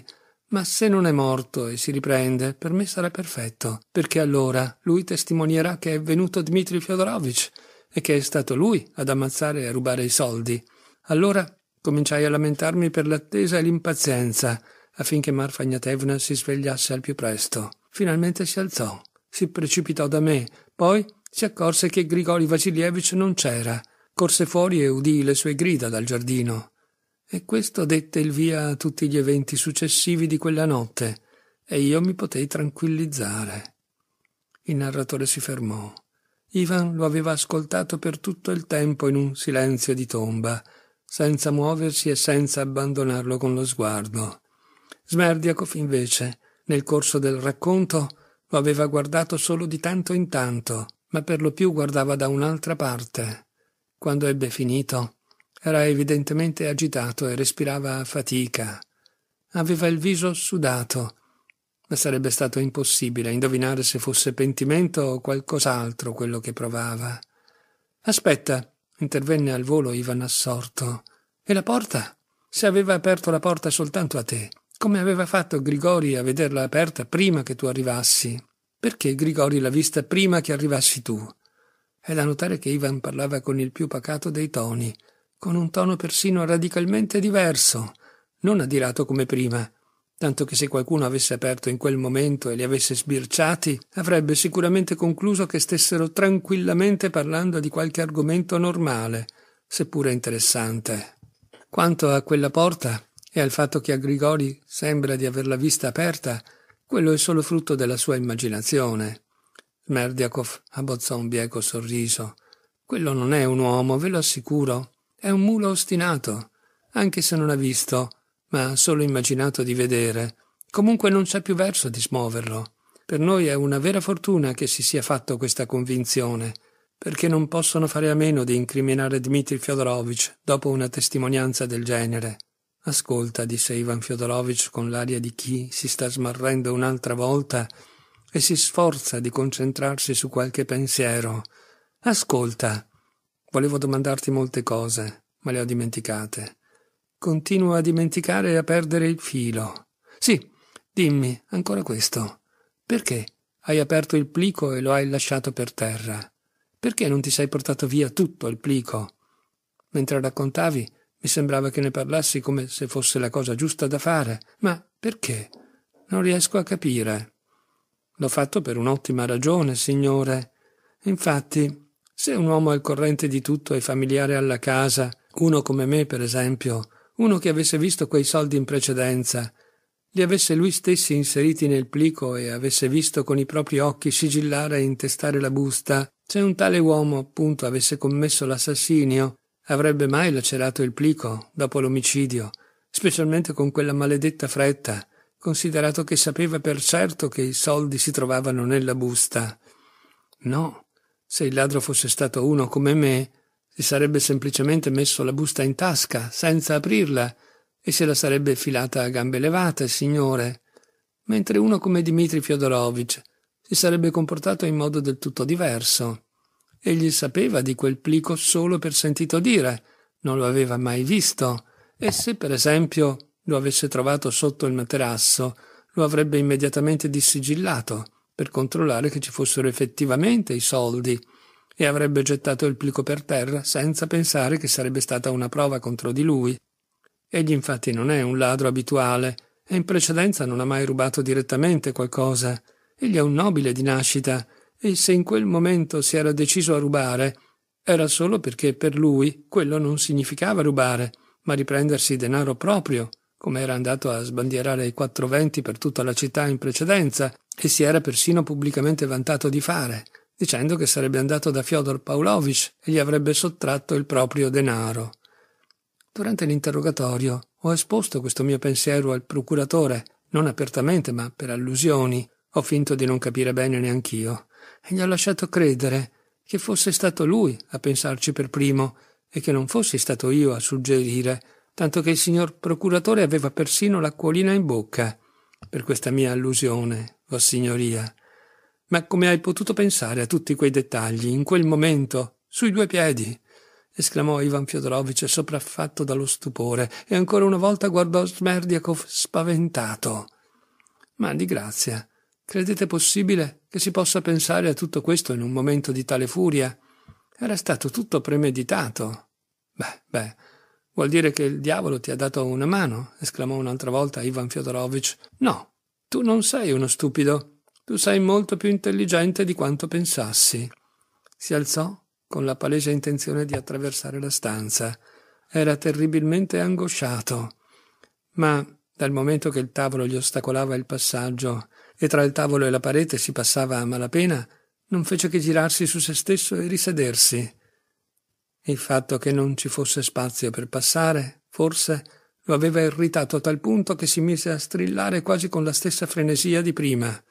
Ma se non è morto e si riprende, per me sarà perfetto, perché allora lui testimonierà che è venuto Dmitri Fyodorovich e che è stato lui ad ammazzare e a rubare i soldi. Allora cominciai a lamentarmi per l'attesa e l'impazienza affinché Marfa Ignatevna si svegliasse al più presto. Finalmente si alzò, si precipitò da me, poi si accorse che Grigori Vasilievich non c'era. Corse fuori e udì le sue grida dal giardino. E questo dette il via a tutti gli eventi successivi di quella notte, e io mi potei tranquillizzare. Il narratore si fermò. Ivan lo aveva ascoltato per tutto il tempo in un silenzio di tomba, senza muoversi e senza abbandonarlo con lo sguardo. Smerdiakov invece, nel corso del racconto, lo aveva guardato solo di tanto in tanto, ma per lo più guardava da un'altra parte. Quando ebbe finito, era evidentemente agitato e respirava a fatica. Aveva il viso sudato, ma sarebbe stato impossibile indovinare se fosse pentimento o qualcos'altro quello che provava. Aspetta, intervenne al volo Ivan assorto. E la porta? Se aveva aperto la porta soltanto a te come aveva fatto Grigori a vederla aperta prima che tu arrivassi, perché Grigori l'ha vista prima che arrivassi tu. È da notare che Ivan parlava con il più pacato dei toni, con un tono persino radicalmente diverso, non adirato come prima, tanto che se qualcuno avesse aperto in quel momento e li avesse sbirciati, avrebbe sicuramente concluso che stessero tranquillamente parlando di qualche argomento normale, seppure interessante. Quanto a quella porta, e al fatto che a Grigori sembra di averla vista aperta, quello è solo frutto della sua immaginazione. Smerdiakov abbozzò un bieco sorriso. Quello non è un uomo, ve lo assicuro. È un mulo ostinato, anche se non ha visto, ma ha solo immaginato di vedere. Comunque non c'è più verso di smuoverlo. Per noi è una vera fortuna che si sia fatto questa convinzione, perché non possono fare a meno di incriminare Dmitri Fyodorovich dopo una testimonianza del genere. Ascolta, disse Ivan Fyodorovich con l'aria di chi si sta smarrendo un'altra volta e si sforza di concentrarsi su qualche pensiero. Ascolta. Volevo domandarti molte cose, ma le ho dimenticate. Continuo a dimenticare e a perdere il filo. Sì, dimmi, ancora questo. Perché hai aperto il plico e lo hai lasciato per terra? Perché non ti sei portato via tutto il plico? Mentre raccontavi, mi sembrava che ne parlassi come se fosse la cosa giusta da fare. Ma perché? Non riesco a capire. L'ho fatto per un'ottima ragione, signore. Infatti, se un uomo è al corrente di tutto e familiare alla casa, uno come me, per esempio, uno che avesse visto quei soldi in precedenza, li avesse lui stessi inseriti nel plico e avesse visto con i propri occhi sigillare e intestare la busta, se un tale uomo appunto avesse commesso l'assassinio, avrebbe mai lacerato il plico dopo l'omicidio, specialmente con quella maledetta fretta, considerato che sapeva per certo che i soldi si trovavano nella busta. No, se il ladro fosse stato uno come me, si sarebbe semplicemente messo la busta in tasca, senza aprirla, e se la sarebbe filata a gambe levate, signore. Mentre uno come Dmitri Fiodorovich si sarebbe comportato in modo del tutto diverso. Egli sapeva di quel plico solo per sentito dire, non lo aveva mai visto, e se per esempio lo avesse trovato sotto il materasso, lo avrebbe immediatamente dissigillato per controllare che ci fossero effettivamente i soldi e avrebbe gettato il plico per terra senza pensare che sarebbe stata una prova contro di lui. Egli infatti non è un ladro abituale e in precedenza non ha mai rubato direttamente qualcosa. Egli è un nobile di nascita e se in quel momento si era deciso a rubare, era solo perché per lui quello non significava rubare, ma riprendersi denaro proprio, come era andato a sbandierare i quattro venti per tutta la città in precedenza e si era persino pubblicamente vantato di fare, dicendo che sarebbe andato da Fyodor Pavlovich e gli avrebbe sottratto il proprio denaro. Durante l'interrogatorio ho esposto questo mio pensiero al procuratore, non apertamente ma per allusioni. Ho finto di non capire bene neanch'io e gli ha lasciato credere che fosse stato lui a pensarci per primo e che non fossi stato io a suggerire, tanto che il signor procuratore aveva persino l'acquolina in bocca per questa mia allusione, vossignoria. Ma come hai potuto pensare a tutti quei dettagli in quel momento, sui due piedi? esclamò Ivan Fiodorovitch sopraffatto dallo stupore e ancora una volta guardò Smerdiakov spaventato. Ma di grazia, Credete possibile che si possa pensare a tutto questo in un momento di tale furia? Era stato tutto premeditato. Beh, beh, vuol dire che il diavolo ti ha dato una mano, esclamò un'altra volta Ivan Fyodorovich. No, tu non sei uno stupido. Tu sei molto più intelligente di quanto pensassi. Si alzò con la palese intenzione di attraversare la stanza. Era terribilmente angosciato. Ma dal momento che il tavolo gli ostacolava il passaggio, e tra il tavolo e la parete si passava a malapena, non fece che girarsi su se stesso e risedersi. Il fatto che non ci fosse spazio per passare, forse, lo aveva irritato a tal punto che si mise a strillare quasi con la stessa frenesia di prima.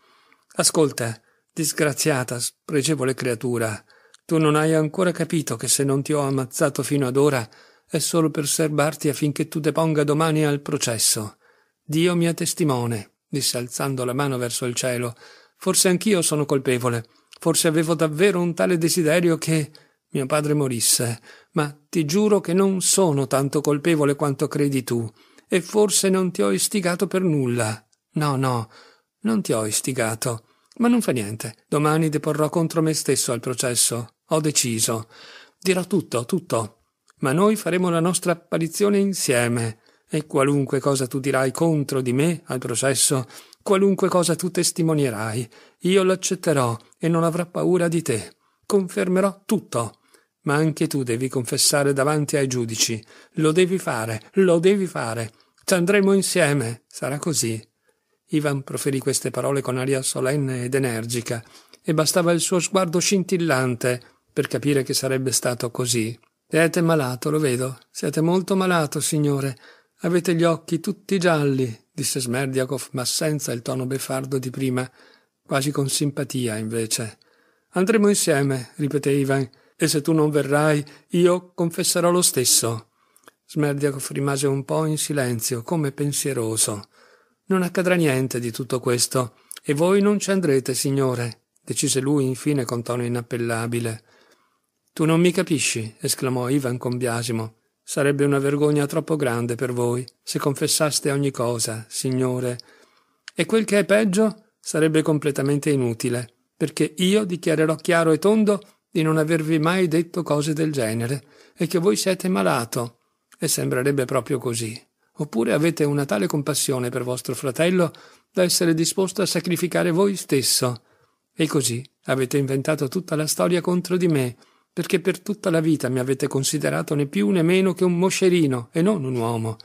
Ascolta, disgraziata, spregevole creatura, tu non hai ancora capito che se non ti ho ammazzato fino ad ora è solo per serbarti affinché tu deponga domani al processo. Dio mia testimone disse alzando la mano verso il cielo. Forse anch'io sono colpevole. Forse avevo davvero un tale desiderio che mio padre morisse. Ma ti giuro che non sono tanto colpevole quanto credi tu. E forse non ti ho istigato per nulla. No, no, non ti ho istigato. Ma non fa niente. Domani deporrò contro me stesso al processo. Ho deciso. Dirò tutto, tutto. Ma noi faremo la nostra apparizione insieme. E qualunque cosa tu dirai contro di me al processo, qualunque cosa tu testimonierai, io l'accetterò e non avrò paura di te. Confermerò tutto. Ma anche tu devi confessare davanti ai giudici. Lo devi fare, lo devi fare. Ci andremo insieme. Sarà così. Ivan proferì queste parole con aria solenne ed energica, e bastava il suo sguardo scintillante per capire che sarebbe stato così. Siete malato, lo vedo. Siete molto malato, signore avete gli occhi tutti gialli disse smerdiakov ma senza il tono beffardo di prima quasi con simpatia invece andremo insieme ripeté ivan e se tu non verrai io confesserò lo stesso smerdiakov rimase un po in silenzio come pensieroso non accadrà niente di tutto questo e voi non ci andrete signore decise lui infine con tono inappellabile tu non mi capisci esclamò ivan con biasimo Sarebbe una vergogna troppo grande per voi se confessaste ogni cosa, Signore. E quel che è peggio sarebbe completamente inutile, perché io dichiarerò chiaro e tondo di non avervi mai detto cose del genere e che voi siete malato. E sembrerebbe proprio così. Oppure avete una tale compassione per vostro fratello da essere disposto a sacrificare voi stesso. E così avete inventato tutta la storia contro di me perché per tutta la vita mi avete considerato né più né meno che un moscerino e non un uomo.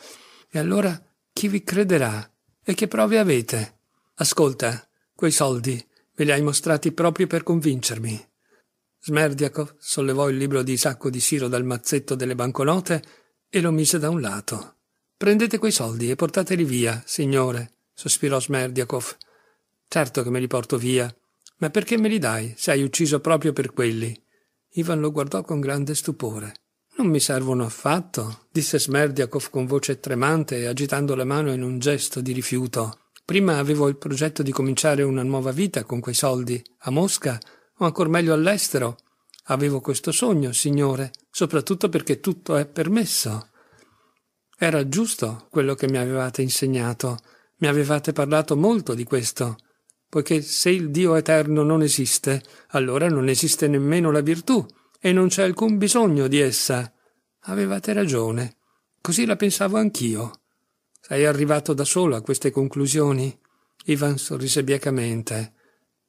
E allora chi vi crederà? E che prove avete? Ascolta, quei soldi me li hai mostrati proprio per convincermi. Smerdiakov sollevò il libro di Isacco di Siro dal mazzetto delle banconote e lo mise da un lato. Prendete quei soldi e portateli via, signore, sospirò Smerdiakov. Certo che me li porto via, ma perché me li dai se hai ucciso proprio per quelli? Ivan lo guardò con grande stupore. Non mi servono affatto, disse Smerdiakov con voce tremante e agitando la mano in un gesto di rifiuto. Prima avevo il progetto di cominciare una nuova vita con quei soldi, a Mosca o ancora meglio all'estero. Avevo questo sogno, signore, soprattutto perché tutto è permesso. Era giusto quello che mi avevate insegnato. Mi avevate parlato molto di questo poiché se il Dio eterno non esiste, allora non esiste nemmeno la virtù, e non c'è alcun bisogno di essa. Avevate ragione. Così la pensavo anch'io. Sei arrivato da solo a queste conclusioni? Ivan sorrise biecamente.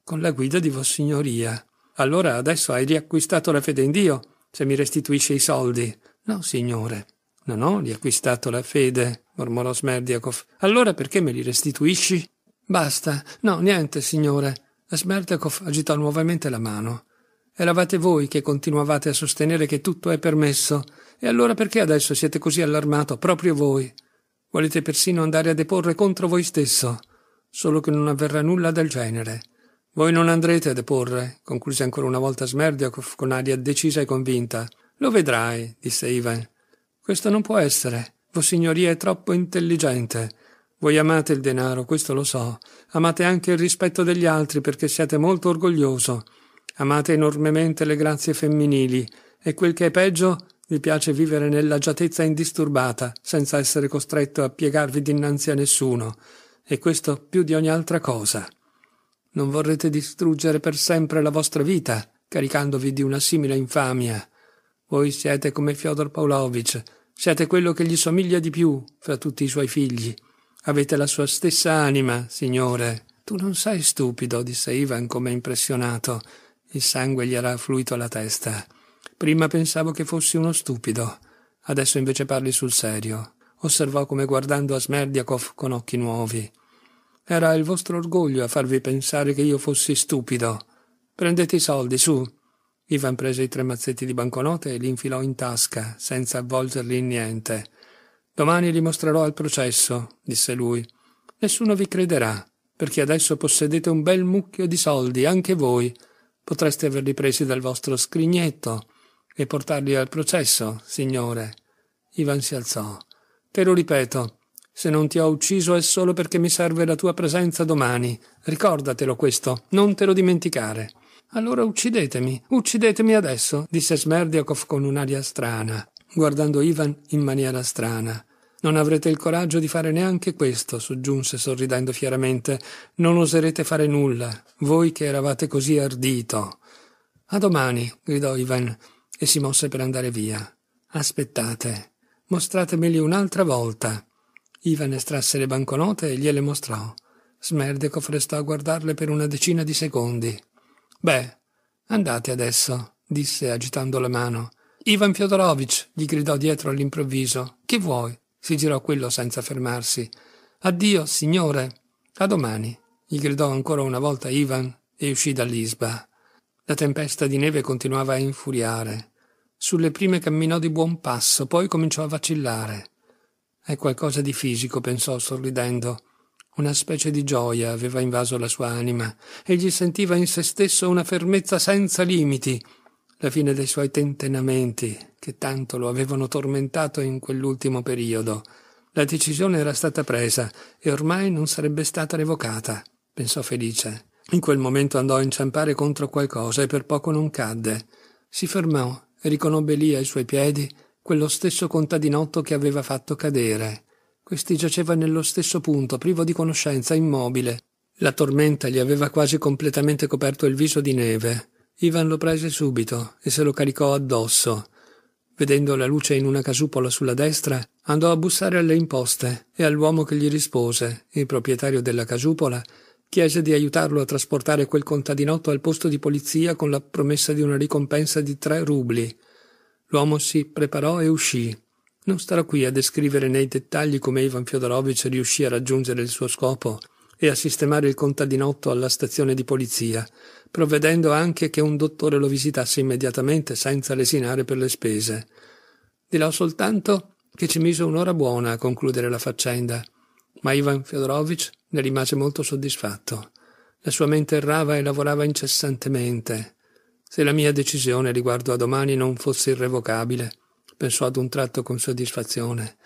Con la guida di Vossignoria. Allora adesso hai riacquistato la fede in Dio, se mi restituisce i soldi. No, signore. Non ho riacquistato la fede, mormorò Smerdiakov. Allora perché me li restituisci? Basta. No, niente, signore. Smertekov agitò nuovamente la mano. Eravate voi che continuavate a sostenere che tutto è permesso. E allora perché adesso siete così allarmato, proprio voi? Volete persino andare a deporre contro voi stesso. Solo che non avverrà nulla del genere. Voi non andrete a deporre, concluse ancora una volta Smerdiakov con aria decisa e convinta. Lo vedrai, disse Ivan. Questo non può essere. Vossignoria è troppo intelligente. Voi amate il denaro, questo lo so. Amate anche il rispetto degli altri perché siete molto orgoglioso. Amate enormemente le grazie femminili e quel che è peggio, vi piace vivere nell'agiatezza indisturbata, senza essere costretto a piegarvi dinanzi a nessuno. E questo più di ogni altra cosa. Non vorrete distruggere per sempre la vostra vita, caricandovi di una simile infamia. Voi siete come Fyodor Pavlovich, siete quello che gli somiglia di più fra tutti i suoi figli Avete la sua stessa anima, signore. Tu non sei stupido, disse Ivan come impressionato. Il sangue gli era affluito alla testa. Prima pensavo che fossi uno stupido. Adesso invece parli sul serio. Osservò come guardando a Smerdiakov con occhi nuovi. Era il vostro orgoglio a farvi pensare che io fossi stupido. Prendete i soldi, su. Ivan prese i tre mazzetti di banconote e li infilò in tasca, senza avvolgerli in niente. Domani li mostrerò al processo, disse lui. Nessuno vi crederà, perché adesso possedete un bel mucchio di soldi, anche voi. Potreste averli presi dal vostro scrignetto e portarli al processo, signore. Ivan si alzò. Te lo ripeto, se non ti ho ucciso è solo perché mi serve la tua presenza domani. Ricordatelo questo, non te lo dimenticare. Allora uccidetemi, uccidetemi adesso, disse Smerdiakov con un'aria strana guardando Ivan in maniera strana. Non avrete il coraggio di fare neanche questo, soggiunse sorridendo fieramente. Non oserete fare nulla, voi che eravate così ardito. A domani, gridò Ivan e si mosse per andare via. Aspettate, mostratemeli un'altra volta. Ivan estrasse le banconote e gliele mostrò. Smerdekov restò a guardarle per una decina di secondi. Beh, andate adesso, disse agitando la mano. Ivan Fyodorovich, gli gridò dietro all'improvviso. Che vuoi? si girò quello senza fermarsi. Addio, signore. A domani, gli gridò ancora una volta Ivan e uscì dall'isba. La tempesta di neve continuava a infuriare. Sulle prime camminò di buon passo, poi cominciò a vacillare. È qualcosa di fisico, pensò sorridendo. Una specie di gioia aveva invaso la sua anima. Egli sentiva in se stesso una fermezza senza limiti la fine dei suoi tentenamenti che tanto lo avevano tormentato in quell'ultimo periodo. La decisione era stata presa e ormai non sarebbe stata revocata, pensò Felice. In quel momento andò a inciampare contro qualcosa e per poco non cadde. Si fermò e riconobbe lì ai suoi piedi quello stesso contadinotto che aveva fatto cadere. Questi giaceva nello stesso punto, privo di conoscenza, immobile. La tormenta gli aveva quasi completamente coperto il viso di neve. Ivan lo prese subito e se lo caricò addosso. Vedendo la luce in una casupola sulla destra, andò a bussare alle imposte e all'uomo che gli rispose, il proprietario della casupola, chiese di aiutarlo a trasportare quel contadinotto al posto di polizia con la promessa di una ricompensa di tre rubli. L'uomo si preparò e uscì. Non starò qui a descrivere nei dettagli come Ivan Fyodorovich riuscì a raggiungere il suo scopo e a sistemare il contadinotto alla stazione di polizia, provvedendo anche che un dottore lo visitasse immediatamente senza lesinare per le spese. Dirò soltanto che ci mise un'ora buona a concludere la faccenda, ma Ivan Fyodorovich ne rimase molto soddisfatto. La sua mente errava e lavorava incessantemente. Se la mia decisione riguardo a domani non fosse irrevocabile, pensò ad un tratto con soddisfazione,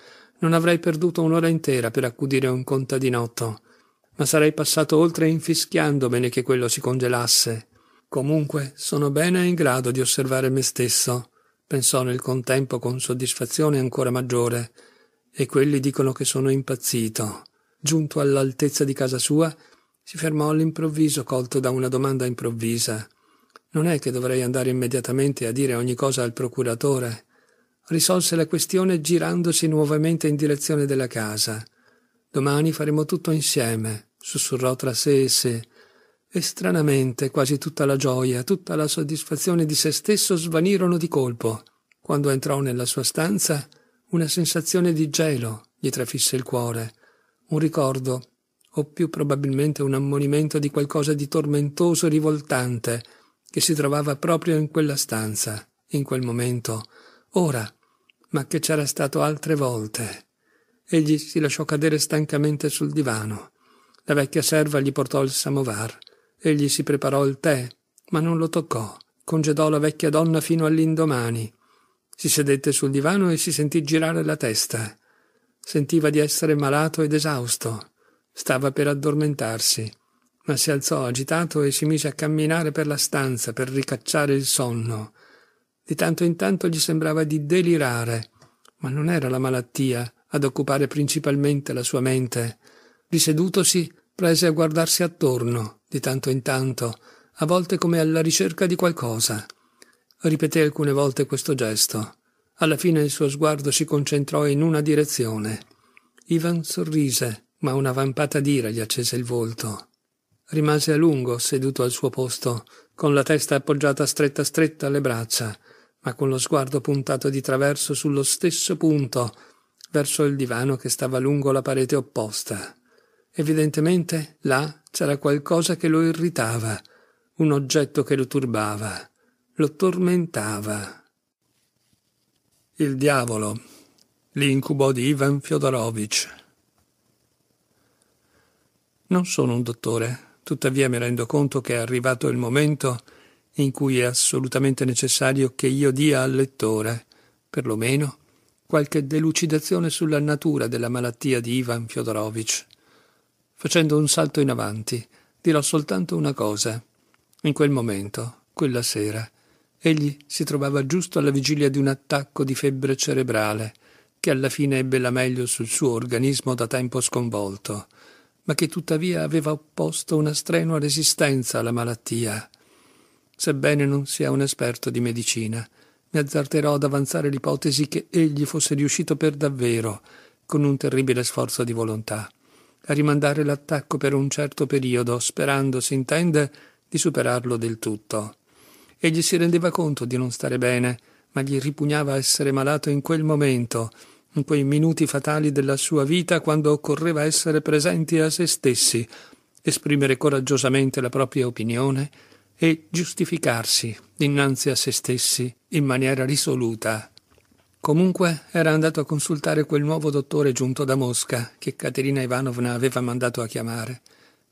non avrei perduto un'ora intera per accudire un contadinotto ma sarei passato oltre infischiandomene che quello si congelasse. Comunque sono bene in grado di osservare me stesso, pensò nel contempo con soddisfazione ancora maggiore, e quelli dicono che sono impazzito. Giunto all'altezza di casa sua, si fermò all'improvviso, colto da una domanda improvvisa. Non è che dovrei andare immediatamente a dire ogni cosa al procuratore. Risolse la questione girandosi nuovamente in direzione della casa. Domani faremo tutto insieme, sussurrò tra sé e sé. E stranamente quasi tutta la gioia, tutta la soddisfazione di se stesso svanirono di colpo. Quando entrò nella sua stanza, una sensazione di gelo gli trafisse il cuore, un ricordo, o più probabilmente un ammonimento di qualcosa di tormentoso e rivoltante che si trovava proprio in quella stanza, in quel momento, ora, ma che c'era stato altre volte. Egli si lasciò cadere stancamente sul divano. La vecchia serva gli portò il samovar. Egli si preparò il tè, ma non lo toccò. Congedò la vecchia donna fino all'indomani. Si sedette sul divano e si sentì girare la testa. Sentiva di essere malato ed esausto. Stava per addormentarsi, ma si alzò agitato e si mise a camminare per la stanza per ricacciare il sonno. Di tanto in tanto gli sembrava di delirare, ma non era la malattia ad occupare principalmente la sua mente. Risedutosi, prese a guardarsi attorno, di tanto in tanto, a volte come alla ricerca di qualcosa. Ripeté alcune volte questo gesto. Alla fine il suo sguardo si concentrò in una direzione. Ivan sorrise, ma una vampata d'ira gli accese il volto. Rimase a lungo seduto al suo posto, con la testa appoggiata stretta stretta alle braccia, ma con lo sguardo puntato di traverso sullo stesso punto verso il divano che stava lungo la parete opposta. Evidentemente là c'era qualcosa che lo irritava, un oggetto che lo turbava, lo tormentava. Il diavolo, l'incubo di Ivan Fyodorovich. Non sono un dottore, tuttavia mi rendo conto che è arrivato il momento in cui è assolutamente necessario che io dia al lettore, perlomeno, qualche delucidazione sulla natura della malattia di Ivan Fyodorovich. Facendo un salto in avanti, dirò soltanto una cosa. In quel momento, quella sera, egli si trovava giusto alla vigilia di un attacco di febbre cerebrale, che alla fine ebbe la meglio sul suo organismo da tempo sconvolto, ma che tuttavia aveva opposto una strenua resistenza alla malattia. Sebbene non sia un esperto di medicina, mi azzarderò ad avanzare l'ipotesi che egli fosse riuscito per davvero, con un terribile sforzo di volontà, a rimandare l'attacco per un certo periodo, sperando, si intende, di superarlo del tutto. Egli si rendeva conto di non stare bene, ma gli ripugnava essere malato in quel momento, in quei minuti fatali della sua vita quando occorreva essere presenti a se stessi, esprimere coraggiosamente la propria opinione, e giustificarsi dinanzi a se stessi in maniera risoluta. Comunque era andato a consultare quel nuovo dottore giunto da Mosca che Caterina Ivanovna aveva mandato a chiamare,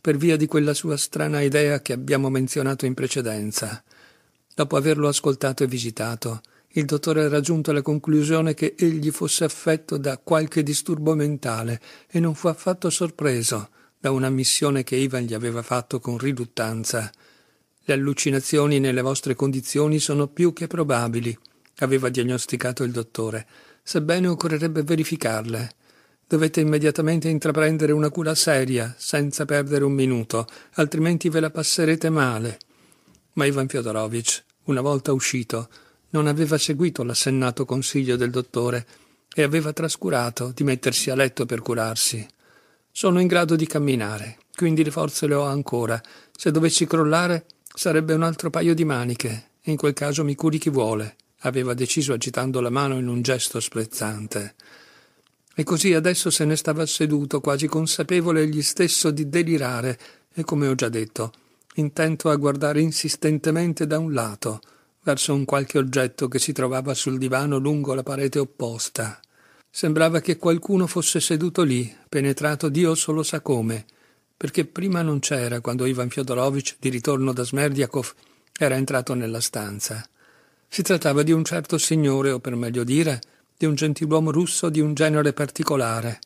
per via di quella sua strana idea che abbiamo menzionato in precedenza. Dopo averlo ascoltato e visitato, il dottore era giunto alla conclusione che egli fosse affetto da qualche disturbo mentale e non fu affatto sorpreso da una missione che Ivan gli aveva fatto con riluttanza. Le allucinazioni nelle vostre condizioni sono più che probabili, aveva diagnosticato il dottore, sebbene occorrerebbe verificarle. Dovete immediatamente intraprendere una cura seria, senza perdere un minuto, altrimenti ve la passerete male. Ma Ivan Fyodorovich, una volta uscito, non aveva seguito l'assennato consiglio del dottore e aveva trascurato di mettersi a letto per curarsi. Sono in grado di camminare, quindi le forze le ho ancora. Se dovessi crollare, Sarebbe un altro paio di maniche, e in quel caso mi curi chi vuole, aveva deciso agitando la mano in un gesto sprezzante. E così adesso se ne stava seduto, quasi consapevole egli stesso di delirare, e come ho già detto, intento a guardare insistentemente da un lato, verso un qualche oggetto che si trovava sul divano lungo la parete opposta. Sembrava che qualcuno fosse seduto lì, penetrato Dio solo sa come, perché prima non c'era quando Ivan Fyodorovich, di ritorno da Smerdiakov, era entrato nella stanza. Si trattava di un certo signore, o per meglio dire, di un gentiluomo russo di un genere particolare,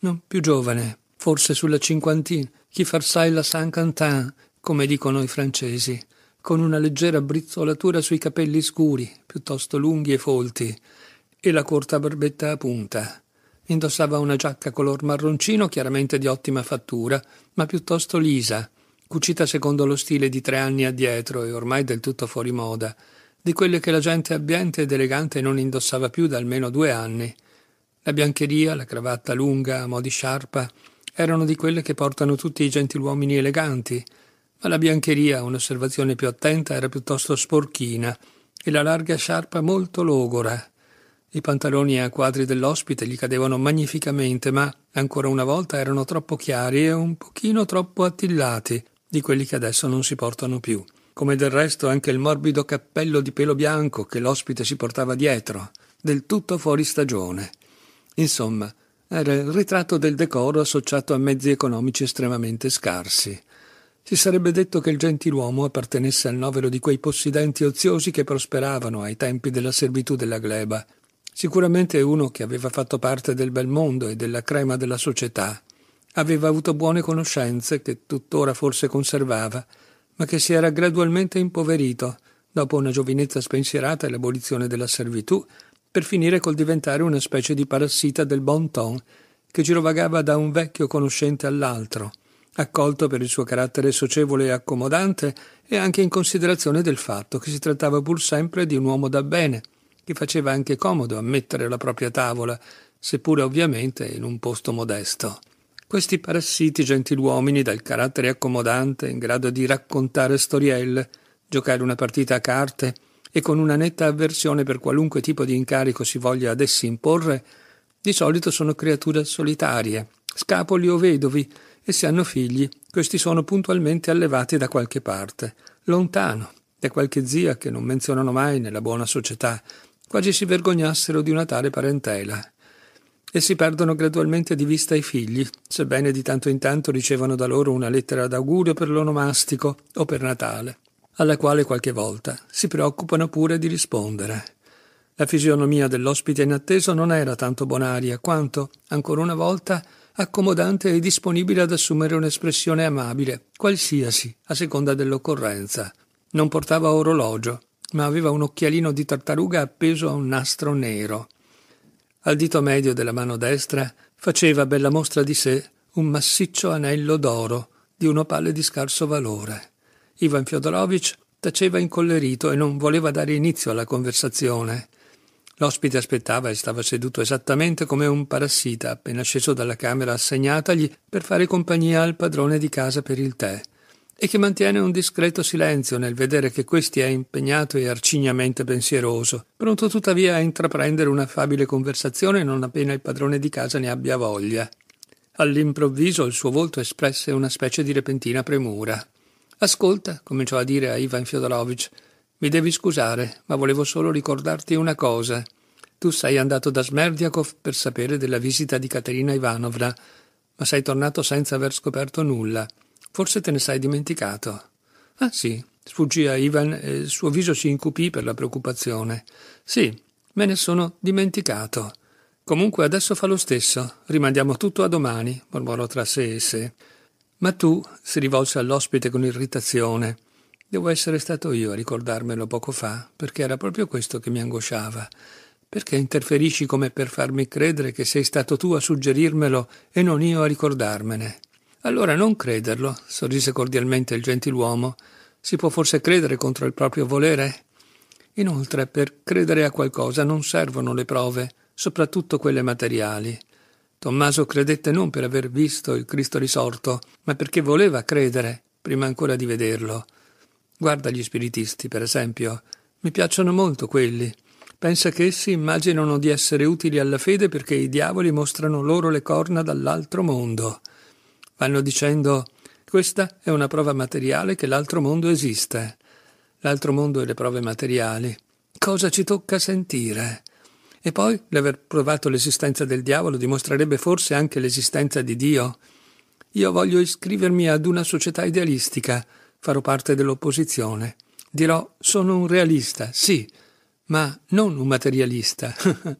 non più giovane, forse sulla cinquantina, chi farsai la Saint-Quentin, come dicono i francesi, con una leggera brizzolatura sui capelli scuri, piuttosto lunghi e folti, e la corta barbetta a punta. Indossava una giacca color marroncino, chiaramente di ottima fattura, ma piuttosto lisa, cucita secondo lo stile di tre anni addietro e ormai del tutto fuori moda, di quelle che la gente abbiente ed elegante non indossava più da almeno due anni. La biancheria, la cravatta lunga a mo' di sciarpa, erano di quelle che portano tutti i gentiluomini eleganti, ma la biancheria, un'osservazione più attenta, era piuttosto sporchina e la larga sciarpa molto logora, i pantaloni a quadri dell'ospite gli cadevano magnificamente, ma ancora una volta erano troppo chiari e un pochino troppo attillati, di quelli che adesso non si portano più. Come del resto anche il morbido cappello di pelo bianco che l'ospite si portava dietro, del tutto fuori stagione. Insomma, era il ritratto del decoro associato a mezzi economici estremamente scarsi. Si sarebbe detto che il gentiluomo appartenesse al novero di quei possidenti oziosi che prosperavano ai tempi della servitù della gleba, Sicuramente uno che aveva fatto parte del bel mondo e della crema della società, aveva avuto buone conoscenze che tuttora forse conservava, ma che si era gradualmente impoverito dopo una giovinezza spensierata e l'abolizione della servitù, per finire col diventare una specie di parassita del bon ton che girovagava da un vecchio conoscente all'altro, accolto per il suo carattere socievole e accomodante e anche in considerazione del fatto che si trattava pur sempre di un uomo da bene, che faceva anche comodo ammettere la propria tavola, seppure ovviamente in un posto modesto. Questi parassiti gentiluomini dal carattere accomodante, in grado di raccontare storielle, giocare una partita a carte e con una netta avversione per qualunque tipo di incarico si voglia ad essi imporre, di solito sono creature solitarie, scapoli o vedovi, e se hanno figli, questi sono puntualmente allevati da qualche parte, lontano, da qualche zia che non menzionano mai nella buona società, quasi si vergognassero di una tale parentela. E si perdono gradualmente di vista i figli, sebbene di tanto in tanto ricevano da loro una lettera d'augurio per l'onomastico o per Natale, alla quale qualche volta si preoccupano pure di rispondere. La fisionomia dell'ospite inatteso non era tanto bonaria quanto, ancora una volta, accomodante e disponibile ad assumere un'espressione amabile, qualsiasi, a seconda dell'occorrenza. Non portava orologio, ma aveva un occhialino di tartaruga appeso a un nastro nero. Al dito medio della mano destra faceva bella mostra di sé un massiccio anello d'oro di un opale di scarso valore. Ivan Fyodorovich taceva incollerito e non voleva dare inizio alla conversazione. L'ospite aspettava e stava seduto esattamente come un parassita appena sceso dalla camera assegnatagli per fare compagnia al padrone di casa per il tè e che mantiene un discreto silenzio nel vedere che questi è impegnato e arcignamente pensieroso, pronto tuttavia a intraprendere un'affabile conversazione non appena il padrone di casa ne abbia voglia. All'improvviso il suo volto espresse una specie di repentina premura. Ascolta, cominciò a dire a Ivan Fyodorovich, mi devi scusare, ma volevo solo ricordarti una cosa. Tu sei andato da Smerdiakov per sapere della visita di Caterina Ivanovna, ma sei tornato senza aver scoperto nulla. Forse te ne sei dimenticato. Ah sì, sfuggì a Ivan e il suo viso si incupì per la preoccupazione. Sì, me ne sono dimenticato. Comunque adesso fa lo stesso. Rimandiamo tutto a domani, mormorò tra sé e sé. Ma tu si rivolse all'ospite con irritazione. Devo essere stato io a ricordarmelo poco fa, perché era proprio questo che mi angosciava. Perché interferisci come per farmi credere che sei stato tu a suggerirmelo e non io a ricordarmene? Allora non crederlo, sorrise cordialmente il gentiluomo. Si può forse credere contro il proprio volere? Inoltre, per credere a qualcosa non servono le prove, soprattutto quelle materiali. Tommaso credette non per aver visto il Cristo risorto, ma perché voleva credere, prima ancora di vederlo. Guarda gli spiritisti, per esempio. Mi piacciono molto quelli. Pensa che essi immaginano di essere utili alla fede perché i diavoli mostrano loro le corna dall'altro mondo vanno dicendo questa è una prova materiale che l'altro mondo esiste. L'altro mondo e le prove materiali. Cosa ci tocca sentire? E poi l'aver provato l'esistenza del diavolo dimostrerebbe forse anche l'esistenza di Dio? Io voglio iscrivermi ad una società idealistica, farò parte dell'opposizione. Dirò sono un realista, sì, ma non un materialista.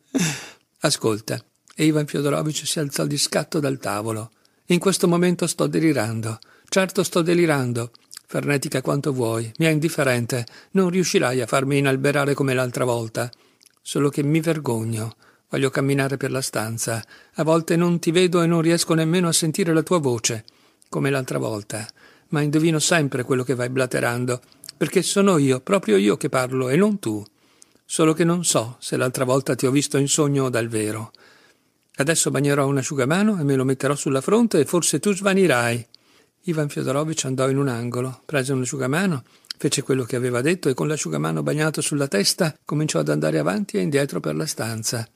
Ascolta. E Ivan Fiodorovich si alzò di scatto dal tavolo. In questo momento sto delirando. Certo sto delirando. Fernetica quanto vuoi, mi è indifferente. Non riuscirai a farmi inalberare come l'altra volta. Solo che mi vergogno. Voglio camminare per la stanza. A volte non ti vedo e non riesco nemmeno a sentire la tua voce, come l'altra volta. Ma indovino sempre quello che vai blaterando, perché sono io, proprio io che parlo e non tu. Solo che non so se l'altra volta ti ho visto in sogno o dal vero. Adesso bagnerò un asciugamano e me lo metterò sulla fronte e forse tu svanirai. Ivan Fyodorovich andò in un angolo, prese un asciugamano, fece quello che aveva detto e con l'asciugamano bagnato sulla testa cominciò ad andare avanti e indietro per la stanza.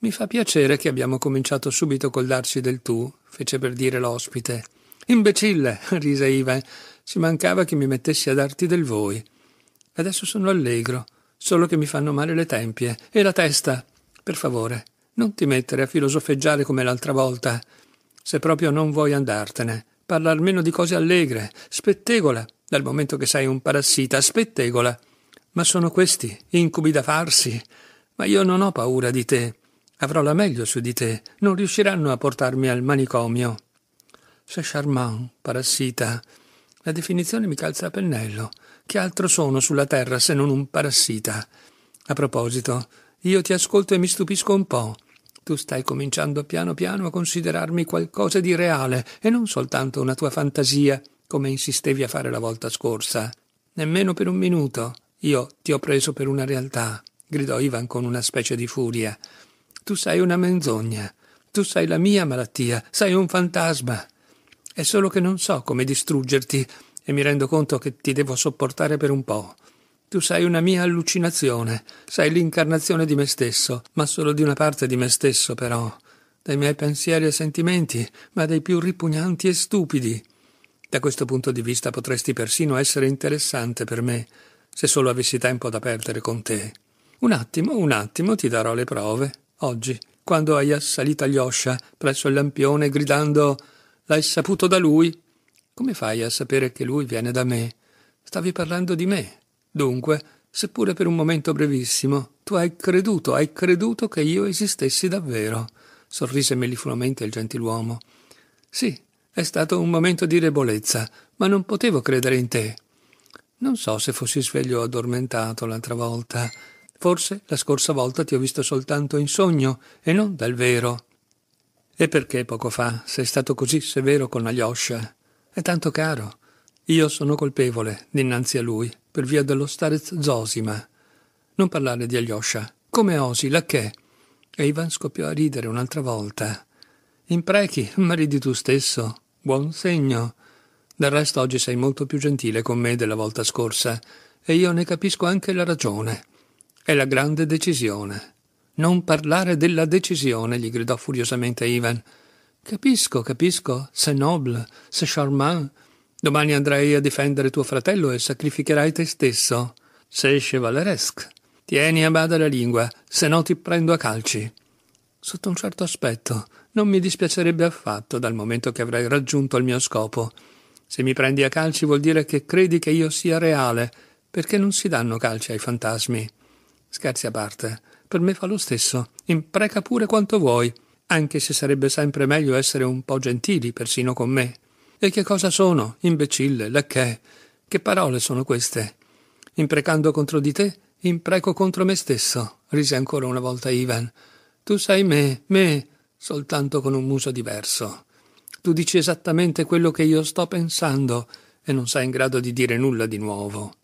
Mi fa piacere che abbiamo cominciato subito col darci del tu, fece per dire l'ospite. Imbecille, rise Ivan, ci mancava che mi mettessi a darti del voi. Adesso sono allegro, solo che mi fanno male le tempie e la testa. Per favore, non ti mettere a filosofeggiare come l'altra volta. Se proprio non vuoi andartene, parla almeno di cose allegre. Spettegola, dal momento che sei un parassita, spettegola. Ma sono questi incubi da farsi. Ma io non ho paura di te. Avrò la meglio su di te. Non riusciranno a portarmi al manicomio. C'est charmant, parassita. La definizione mi calza a pennello. Che altro sono sulla terra se non un parassita? A proposito, io ti ascolto e mi stupisco un po' tu stai cominciando piano piano a considerarmi qualcosa di reale e non soltanto una tua fantasia, come insistevi a fare la volta scorsa. Nemmeno per un minuto. Io ti ho preso per una realtà, gridò Ivan con una specie di furia. Tu sei una menzogna. Tu sei la mia malattia, sei un fantasma. È solo che non so come distruggerti e mi rendo conto che ti devo sopportare per un po'. Tu sei una mia allucinazione, sei l'incarnazione di me stesso, ma solo di una parte di me stesso però, dei miei pensieri e sentimenti, ma dei più ripugnanti e stupidi. Da questo punto di vista potresti persino essere interessante per me, se solo avessi tempo da perdere con te. Un attimo, un attimo ti darò le prove. Oggi, quando hai assalito Alyosha presso il lampione gridando L'hai saputo da lui? Come fai a sapere che lui viene da me? Stavi parlando di me, Dunque, seppure per un momento brevissimo, tu hai creduto, hai creduto che io esistessi davvero, sorrise mellifluamente il gentiluomo. Sì, è stato un momento di debolezza, ma non potevo credere in te. Non so se fossi sveglio o addormentato l'altra volta. Forse la scorsa volta ti ho visto soltanto in sogno e non dal vero. E perché poco fa sei stato così severo con Alyosha? È tanto caro. Io sono colpevole dinanzi a lui per via dello starez Zosima. Non parlare di Alyosha. Come osi, la che? E Ivan scoppiò a ridere un'altra volta. Imprechi, ma ridi tu stesso. Buon segno. Del resto oggi sei molto più gentile con me della volta scorsa, e io ne capisco anche la ragione. È la grande decisione. Non parlare della decisione, gli gridò furiosamente Ivan. Capisco, capisco, c'est noble, c'est charmant, Domani andrai a difendere tuo fratello e sacrificherai te stesso. Se chevaleresque. Tieni a bada la lingua, se no ti prendo a calci. Sotto un certo aspetto, non mi dispiacerebbe affatto dal momento che avrai raggiunto il mio scopo. Se mi prendi a calci vuol dire che credi che io sia reale, perché non si danno calci ai fantasmi. Scherzi a parte, per me fa lo stesso, impreca pure quanto vuoi, anche se sarebbe sempre meglio essere un po' gentili persino con me. E che cosa sono? Imbecille, lecche. Che parole sono queste? Imprecando contro di te, impreco contro me stesso, rise ancora una volta Ivan. Tu sai me, me, soltanto con un muso diverso. Tu dici esattamente quello che io sto pensando e non sei in grado di dire nulla di nuovo.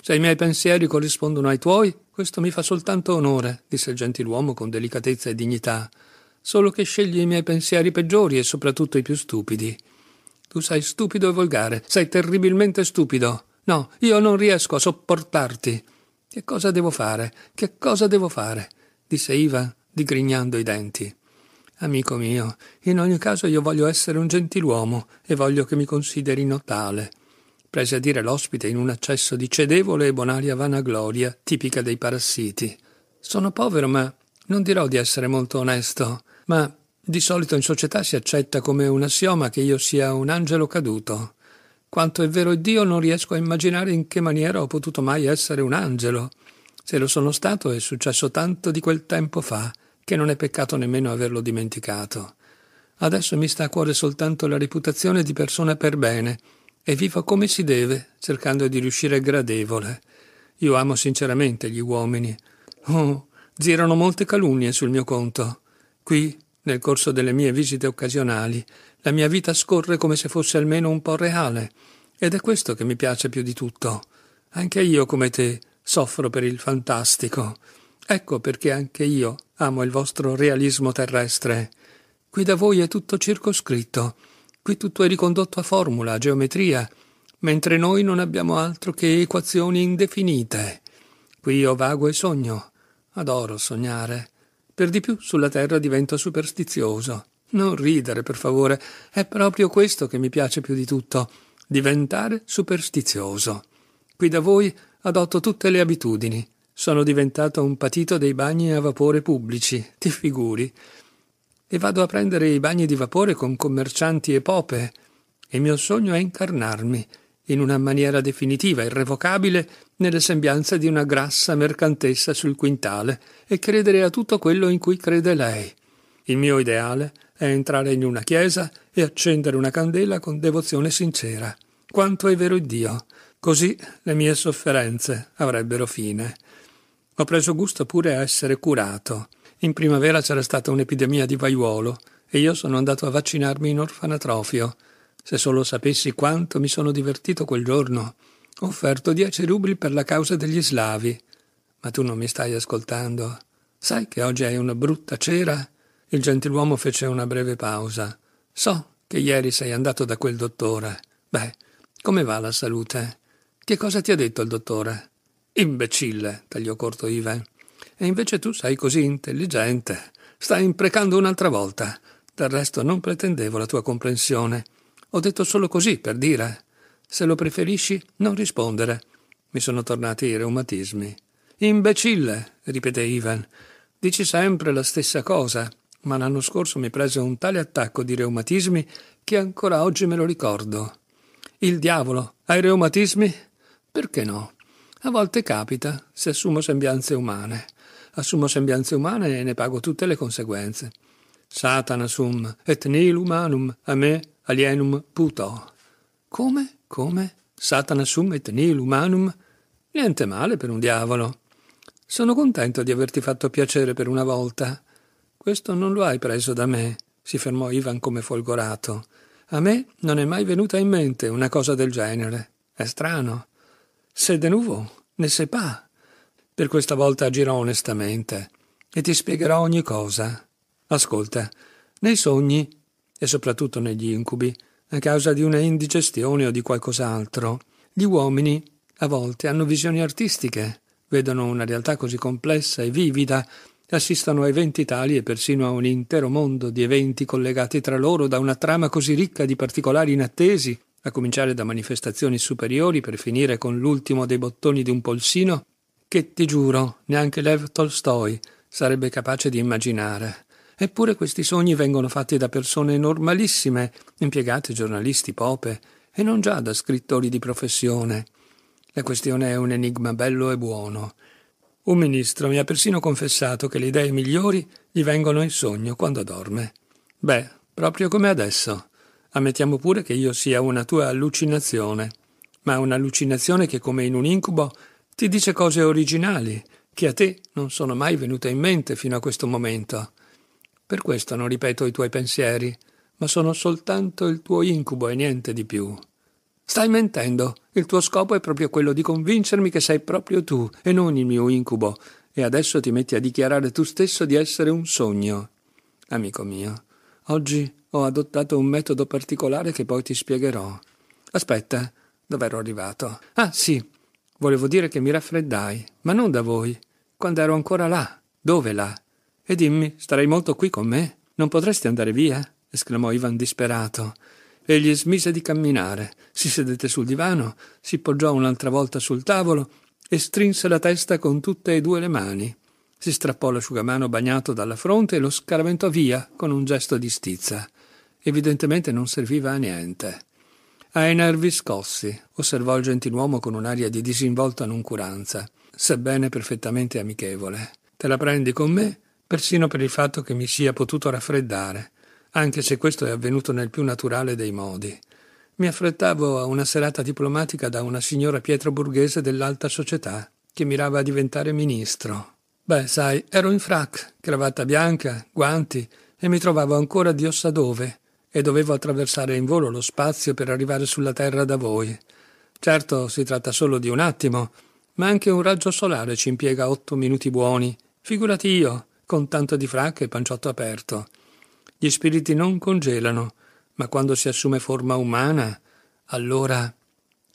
Se i miei pensieri corrispondono ai tuoi, questo mi fa soltanto onore, disse il gentiluomo con delicatezza e dignità. Solo che scegli i miei pensieri peggiori e soprattutto i più stupidi. Tu sei stupido e volgare, sei terribilmente stupido. No, io non riesco a sopportarti. Che cosa devo fare? Che cosa devo fare? disse Iva, digrignando i denti. Amico mio, in ogni caso io voglio essere un gentiluomo e voglio che mi considerino tale. Prese a dire l'ospite in un accesso di cedevole e bonaria vanagloria, tipica dei parassiti. Sono povero, ma non dirò di essere molto onesto, ma di solito in società si accetta come un assioma che io sia un angelo caduto. Quanto è vero Dio, non riesco a immaginare in che maniera ho potuto mai essere un angelo. Se lo sono stato è successo tanto di quel tempo fa che non è peccato nemmeno averlo dimenticato. Adesso mi sta a cuore soltanto la reputazione di persona per bene e vivo come si deve, cercando di riuscire gradevole. Io amo sinceramente gli uomini. Oh, girano molte calunnie sul mio conto. Qui nel corso delle mie visite occasionali, la mia vita scorre come se fosse almeno un po' reale, ed è questo che mi piace più di tutto. Anche io, come te, soffro per il fantastico. Ecco perché anche io amo il vostro realismo terrestre. Qui da voi è tutto circoscritto, qui tutto è ricondotto a formula, a geometria, mentre noi non abbiamo altro che equazioni indefinite. Qui io vago e sogno. Adoro sognare. Per di più sulla terra divento superstizioso. Non ridere, per favore, è proprio questo che mi piace più di tutto, diventare superstizioso. Qui da voi adotto tutte le abitudini. Sono diventato un patito dei bagni a vapore pubblici, ti figuri. E vado a prendere i bagni di vapore con commercianti e pope. Il mio sogno è incarnarmi, in una maniera definitiva, irrevocabile, nelle sembianze di una grassa mercantessa sul quintale, e credere a tutto quello in cui crede lei. Il mio ideale è entrare in una chiesa e accendere una candela con devozione sincera. Quanto è vero Dio. Così le mie sofferenze avrebbero fine. Ho preso gusto pure a essere curato. In primavera c'era stata un'epidemia di vaiuolo e io sono andato a vaccinarmi in orfanatrofio. Se solo sapessi quanto mi sono divertito quel giorno. Ho offerto dieci rubli per la causa degli slavi. Ma tu non mi stai ascoltando? Sai che oggi hai una brutta cera? Il gentiluomo fece una breve pausa. So che ieri sei andato da quel dottore. Beh, come va la salute? Che cosa ti ha detto il dottore? Imbecille, tagliò corto Ivan. E invece tu sei così intelligente. Stai imprecando un'altra volta. Del resto non pretendevo la tua comprensione. Ho detto solo così, per dire. Se lo preferisci, non rispondere. Mi sono tornati i reumatismi. Imbecille, ripeté Ivan, dici sempre la stessa cosa, ma l'anno scorso mi prese un tale attacco di reumatismi che ancora oggi me lo ricordo. Il diavolo, hai reumatismi? Perché no? A volte capita, se assumo sembianze umane. Assumo sembianze umane e ne pago tutte le conseguenze. Satana sum et nil humanum a me alienum puto. Come? Come? Satana sum et nil humanum? Niente male per un diavolo. Sono contento di averti fatto piacere per una volta. Questo non lo hai preso da me, si fermò Ivan come folgorato. A me non è mai venuta in mente una cosa del genere. È strano. Se de nouveau, ne sais pas. Per questa volta agirò onestamente e ti spiegherò ogni cosa. Ascolta, nei sogni e soprattutto negli incubi, a causa di una indigestione o di qualcos'altro, gli uomini a volte hanno visioni artistiche vedano una realtà così complessa e vivida, assistano a eventi tali e persino a un intero mondo di eventi collegati tra loro da una trama così ricca di particolari inattesi, a cominciare da manifestazioni superiori per finire con l'ultimo dei bottoni di un polsino, che ti giuro neanche Lev Tolstoi sarebbe capace di immaginare. Eppure questi sogni vengono fatti da persone normalissime, impiegate, giornalisti, pope, e non già da scrittori di professione. La questione è un enigma bello e buono. Un ministro mi ha persino confessato che le idee migliori gli vengono in sogno quando dorme. Beh, proprio come adesso. Ammettiamo pure che io sia una tua allucinazione, ma un'allucinazione che, come in un incubo, ti dice cose originali che a te non sono mai venute in mente fino a questo momento. Per questo non ripeto i tuoi pensieri, ma sono soltanto il tuo incubo e niente di più. Stai mentendo. Il tuo scopo è proprio quello di convincermi che sei proprio tu e non il mio incubo. E adesso ti metti a dichiarare tu stesso di essere un sogno. Amico mio, oggi ho adottato un metodo particolare che poi ti spiegherò. Aspetta, dov'ero arrivato? Ah, sì. Volevo dire che mi raffreddai, ma non da voi, quando ero ancora là. Dove là? E dimmi, starai molto qui con me? Non potresti andare via? esclamò Ivan disperato. Egli smise di camminare, si sedette sul divano, si poggiò un'altra volta sul tavolo e strinse la testa con tutte e due le mani. Si strappò l'asciugamano bagnato dalla fronte e lo scaraventò via con un gesto di stizza. Evidentemente non serviva a niente. Ha i nervi scossi, osservò il gentiluomo con un'aria di disinvolta noncuranza, sebbene perfettamente amichevole. Te la prendi con me, persino per il fatto che mi sia potuto raffreddare anche se questo è avvenuto nel più naturale dei modi. Mi affrettavo a una serata diplomatica da una signora pietroburghese dell'alta società che mirava a diventare ministro. Beh, sai, ero in frac, cravatta bianca, guanti e mi trovavo ancora Dio sa dove e dovevo attraversare in volo lo spazio per arrivare sulla terra da voi. Certo, si tratta solo di un attimo, ma anche un raggio solare ci impiega otto minuti buoni. Figurati io, con tanto di frac e panciotto aperto. Gli spiriti non congelano, ma quando si assume forma umana, allora.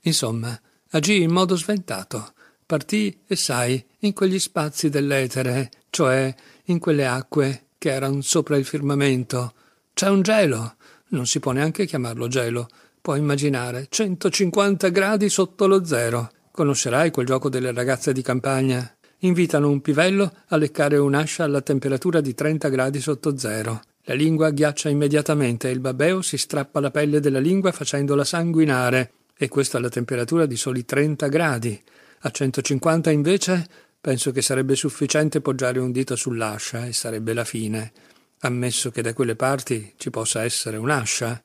Insomma, agì in modo sventato. Partì, e sai, in quegli spazi dell'etere, cioè in quelle acque che erano sopra il firmamento. C'è un gelo. Non si può neanche chiamarlo gelo. Puoi immaginare 150 gradi sotto lo zero. Conoscerai quel gioco delle ragazze di campagna. Invitano un pivello a leccare un'ascia alla temperatura di 30 gradi sotto zero. La lingua ghiaccia immediatamente e il babbeo si strappa la pelle della lingua facendola sanguinare, e questo alla temperatura di soli 30 gradi. A 150 invece penso che sarebbe sufficiente poggiare un dito sull'ascia e sarebbe la fine, ammesso che da quelle parti ci possa essere un'ascia.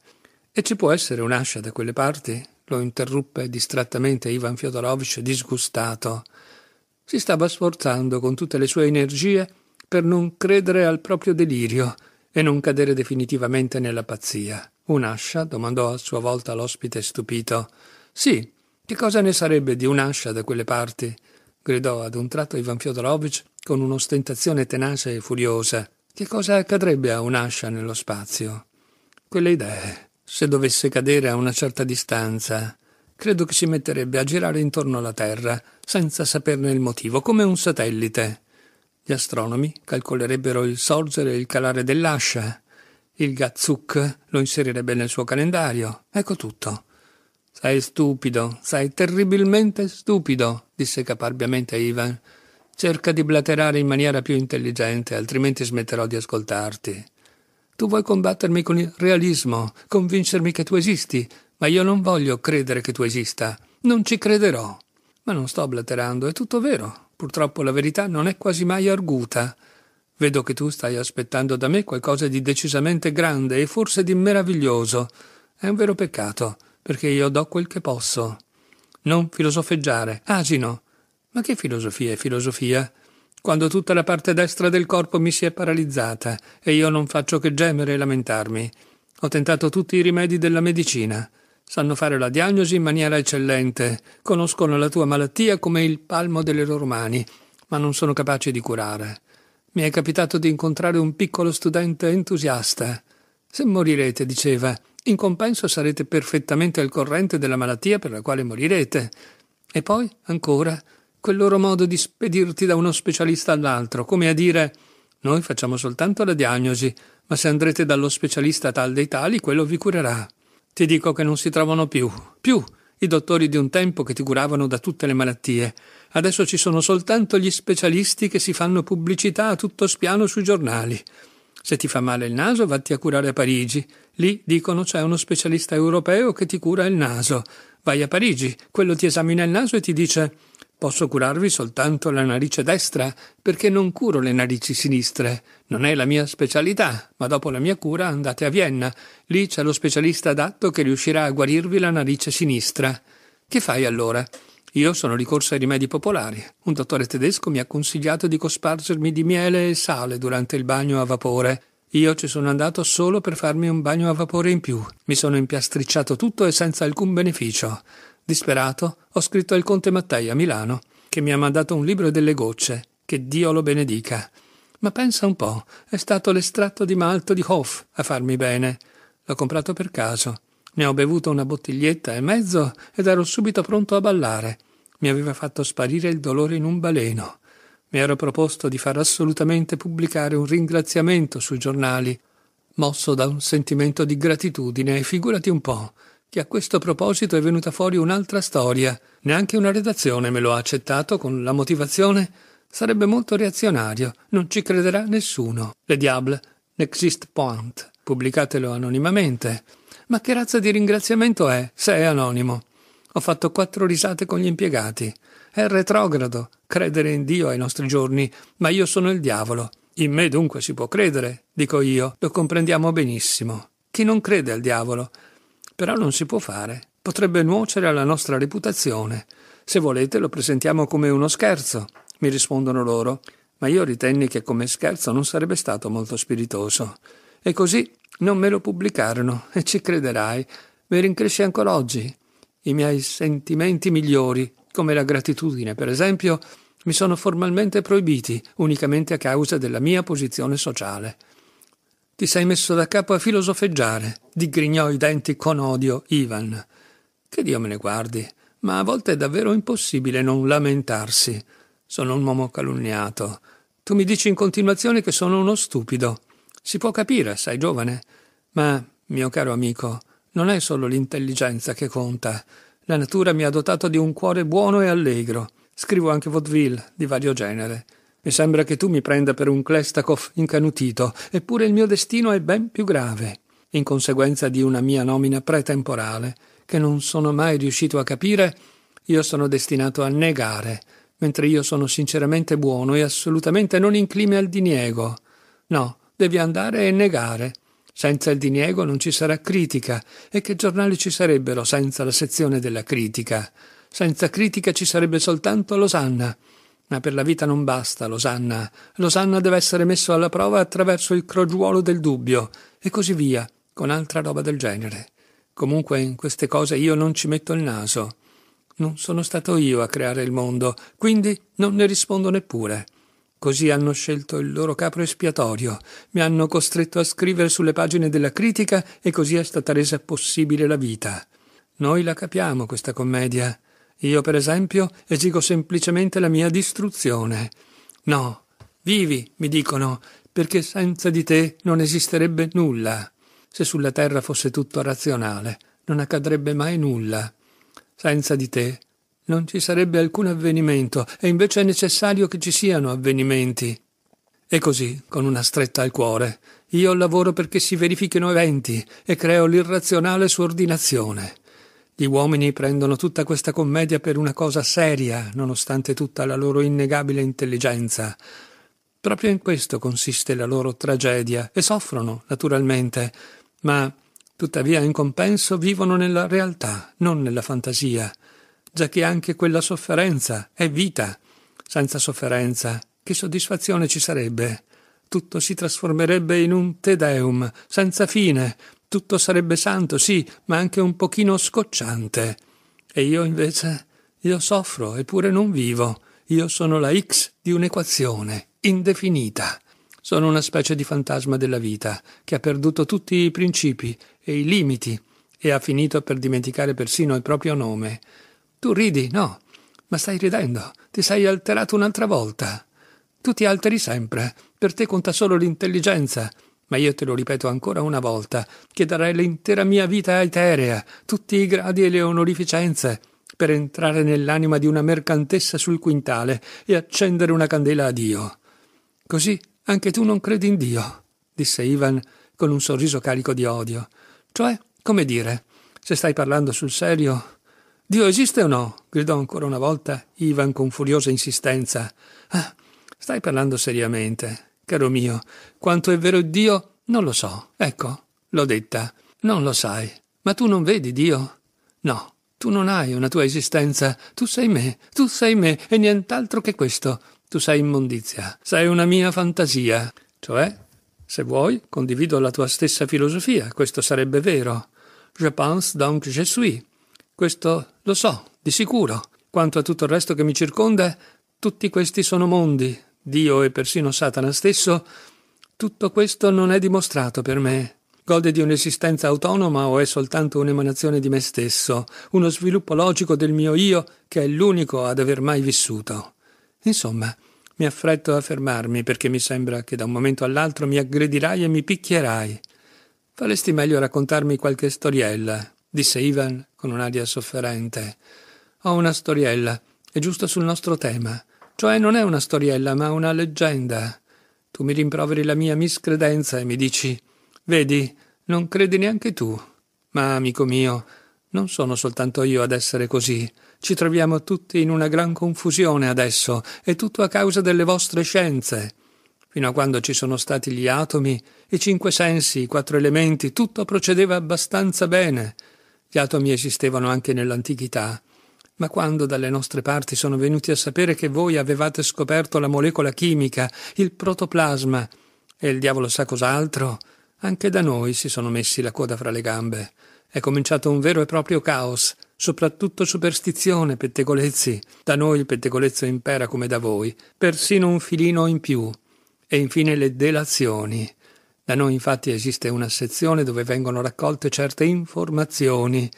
E ci può essere un'ascia da quelle parti? lo interruppe distrattamente Ivan Fyodorovich disgustato. Si stava sforzando con tutte le sue energie per non credere al proprio delirio e non cadere definitivamente nella pazzia. Un'ascia? domandò a sua volta l'ospite stupito. Sì, che cosa ne sarebbe di un'ascia da quelle parti? gridò ad un tratto Ivan Fyodorovich con un'ostentazione tenace e furiosa. Che cosa accadrebbe a un'ascia nello spazio? Quelle idee, se dovesse cadere a una certa distanza, credo che si metterebbe a girare intorno alla Terra, senza saperne il motivo, come un satellite. Gli astronomi calcolerebbero il sorgere e il calare dell'ascia. Il Gazzuk lo inserirebbe nel suo calendario. Ecco tutto. Sei stupido, sei terribilmente stupido, disse caparbiamente Ivan. Cerca di blaterare in maniera più intelligente, altrimenti smetterò di ascoltarti. Tu vuoi combattermi con il realismo, convincermi che tu esisti, ma io non voglio credere che tu esista. Non ci crederò. Ma non sto blaterando, è tutto vero. Purtroppo la verità non è quasi mai arguta. Vedo che tu stai aspettando da me qualcosa di decisamente grande e forse di meraviglioso. È un vero peccato, perché io do quel che posso. Non filosofeggiare, asino. Ah, Ma che filosofia è filosofia? Quando tutta la parte destra del corpo mi si è paralizzata e io non faccio che gemere e lamentarmi. Ho tentato tutti i rimedi della medicina sanno fare la diagnosi in maniera eccellente, conoscono la tua malattia come il palmo delle loro mani, ma non sono capaci di curare. Mi è capitato di incontrare un piccolo studente entusiasta. Se morirete, diceva, in compenso sarete perfettamente al corrente della malattia per la quale morirete. E poi, ancora, quel loro modo di spedirti da uno specialista all'altro, come a dire noi facciamo soltanto la diagnosi, ma se andrete dallo specialista tal dei tali, quello vi curerà. Ti dico che non si trovano più, più i dottori di un tempo che ti curavano da tutte le malattie. Adesso ci sono soltanto gli specialisti che si fanno pubblicità a tutto spiano sui giornali. Se ti fa male il naso, vatti a curare a Parigi. Lì dicono c'è uno specialista europeo che ti cura il naso. Vai a Parigi, quello ti esamina il naso e ti dice Posso curarvi soltanto la narice destra, perché non curo le narici sinistre. Non è la mia specialità, ma dopo la mia cura andate a Vienna. Lì c'è lo specialista adatto che riuscirà a guarirvi la narice sinistra. Che fai allora? Io sono ricorso ai rimedi popolari. Un dottore tedesco mi ha consigliato di cospargermi di miele e sale durante il bagno a vapore. Io ci sono andato solo per farmi un bagno a vapore in più. Mi sono impiastricciato tutto e senza alcun beneficio. Disperato, ho scritto al conte Mattei a Milano, che mi ha mandato un libro delle gocce, che Dio lo benedica. Ma pensa un po', è stato l'estratto di malto di Hoff a farmi bene. L'ho comprato per caso. Ne ho bevuto una bottiglietta e mezzo ed ero subito pronto a ballare. Mi aveva fatto sparire il dolore in un baleno. Mi ero proposto di far assolutamente pubblicare un ringraziamento sui giornali, mosso da un sentimento di gratitudine, e figurati un po' che a questo proposito è venuta fuori un'altra storia. Neanche una redazione me lo ha accettato con la motivazione sarebbe molto reazionario, non ci crederà nessuno. Le diable n'existe point. Pubblicatelo anonimamente. Ma che razza di ringraziamento è se è anonimo? Ho fatto quattro risate con gli impiegati. È retrogrado credere in Dio ai nostri giorni, ma io sono il diavolo. In me dunque si può credere, dico io, lo comprendiamo benissimo. Chi non crede al diavolo però non si può fare. Potrebbe nuocere alla nostra reputazione. Se volete lo presentiamo come uno scherzo, mi rispondono loro, ma io ritenni che come scherzo non sarebbe stato molto spiritoso. E così non me lo pubblicarono, e ci crederai, mi rincresce ancora oggi. I miei sentimenti migliori, come la gratitudine, per esempio, mi sono formalmente proibiti unicamente a causa della mia posizione sociale. Ti sei messo da capo a filosofeggiare, digrignò i denti con odio Ivan. Che Dio me ne guardi, ma a volte è davvero impossibile non lamentarsi. Sono un uomo calunniato. Tu mi dici in continuazione che sono uno stupido. Si può capire, sei giovane. Ma, mio caro amico, non è solo l'intelligenza che conta. La natura mi ha dotato di un cuore buono e allegro. Scrivo anche vaudeville di vario genere. Mi sembra che tu mi prenda per un Klestakov incanutito, eppure il mio destino è ben più grave, in conseguenza di una mia nomina pretemporale, che non sono mai riuscito a capire, io sono destinato a negare, mentre io sono sinceramente buono e assolutamente non incline al diniego. No, devi andare e negare. Senza il diniego non ci sarà critica, e che giornali ci sarebbero senza la sezione della critica? Senza critica ci sarebbe soltanto Losanna ma per la vita non basta, Losanna. Losanna deve essere messo alla prova attraverso il crogiuolo del dubbio, e così via, con altra roba del genere. Comunque in queste cose io non ci metto il naso. Non sono stato io a creare il mondo, quindi non ne rispondo neppure. Così hanno scelto il loro capro espiatorio, mi hanno costretto a scrivere sulle pagine della critica e così è stata resa possibile la vita. Noi la capiamo questa commedia. Io, per esempio, esigo semplicemente la mia distruzione. No, vivi, mi dicono, perché senza di te non esisterebbe nulla. Se sulla terra fosse tutto razionale, non accadrebbe mai nulla. Senza di te non ci sarebbe alcun avvenimento, e invece è necessario che ci siano avvenimenti. E così, con una stretta al cuore, io lavoro perché si verifichino eventi e creo l'irrazionale su ordinazione. Gli uomini prendono tutta questa commedia per una cosa seria, nonostante tutta la loro innegabile intelligenza. Proprio in questo consiste la loro tragedia e soffrono, naturalmente, ma tuttavia in compenso vivono nella realtà, non nella fantasia, giacché anche quella sofferenza è vita. Senza sofferenza, che soddisfazione ci sarebbe? Tutto si trasformerebbe in un te deum, senza fine, tutto sarebbe santo, sì, ma anche un pochino scocciante. E io invece, io soffro, eppure non vivo. Io sono la X di un'equazione, indefinita. Sono una specie di fantasma della vita, che ha perduto tutti i principi e i limiti, e ha finito per dimenticare persino il proprio nome. Tu ridi, no? Ma stai ridendo, ti sei alterato un'altra volta. Tu ti alteri sempre, per te conta solo l'intelligenza, ma io te lo ripeto ancora una volta, che darei l'intera mia vita eterea, tutti i gradi e le onorificenze, per entrare nell'anima di una mercantessa sul quintale e accendere una candela a Dio. Così anche tu non credi in Dio, disse Ivan con un sorriso carico di odio. Cioè, come dire, se stai parlando sul serio. Dio esiste o no? gridò ancora una volta Ivan con furiosa insistenza. Ah, stai parlando seriamente. Caro mio, quanto è vero Dio, non lo so. Ecco, l'ho detta. Non lo sai. Ma tu non vedi Dio? No, tu non hai una tua esistenza. Tu sei me, tu sei me e nient'altro che questo. Tu sei immondizia, sei una mia fantasia. Cioè, se vuoi, condivido la tua stessa filosofia. Questo sarebbe vero. Je pense donc je suis. Questo lo so, di sicuro. Quanto a tutto il resto che mi circonda, tutti questi sono mondi, Dio e persino Satana stesso, tutto questo non è dimostrato per me. Gode di un'esistenza autonoma o è soltanto un'emanazione di me stesso, uno sviluppo logico del mio io che è l'unico ad aver mai vissuto. Insomma, mi affretto a fermarmi perché mi sembra che da un momento all'altro mi aggredirai e mi picchierai. Faresti meglio raccontarmi qualche storiella, disse Ivan con un'aria sofferente. Ho una storiella, è giusto sul nostro tema. Cioè non è una storiella, ma una leggenda. Tu mi rimproveri la mia miscredenza e mi dici Vedi, non credi neanche tu. Ma, amico mio, non sono soltanto io ad essere così. Ci troviamo tutti in una gran confusione adesso, e tutto a causa delle vostre scienze. Fino a quando ci sono stati gli atomi, i cinque sensi, i quattro elementi, tutto procedeva abbastanza bene. Gli atomi esistevano anche nell'antichità. Ma quando dalle nostre parti sono venuti a sapere che voi avevate scoperto la molecola chimica, il protoplasma e il diavolo sa cos'altro, anche da noi si sono messi la coda fra le gambe. È cominciato un vero e proprio caos, soprattutto superstizione, pettegolezzi. Da noi il pettegolezzo impera come da voi, persino un filino in più. E infine le delazioni. Da noi infatti esiste una sezione dove vengono raccolte certe informazioni.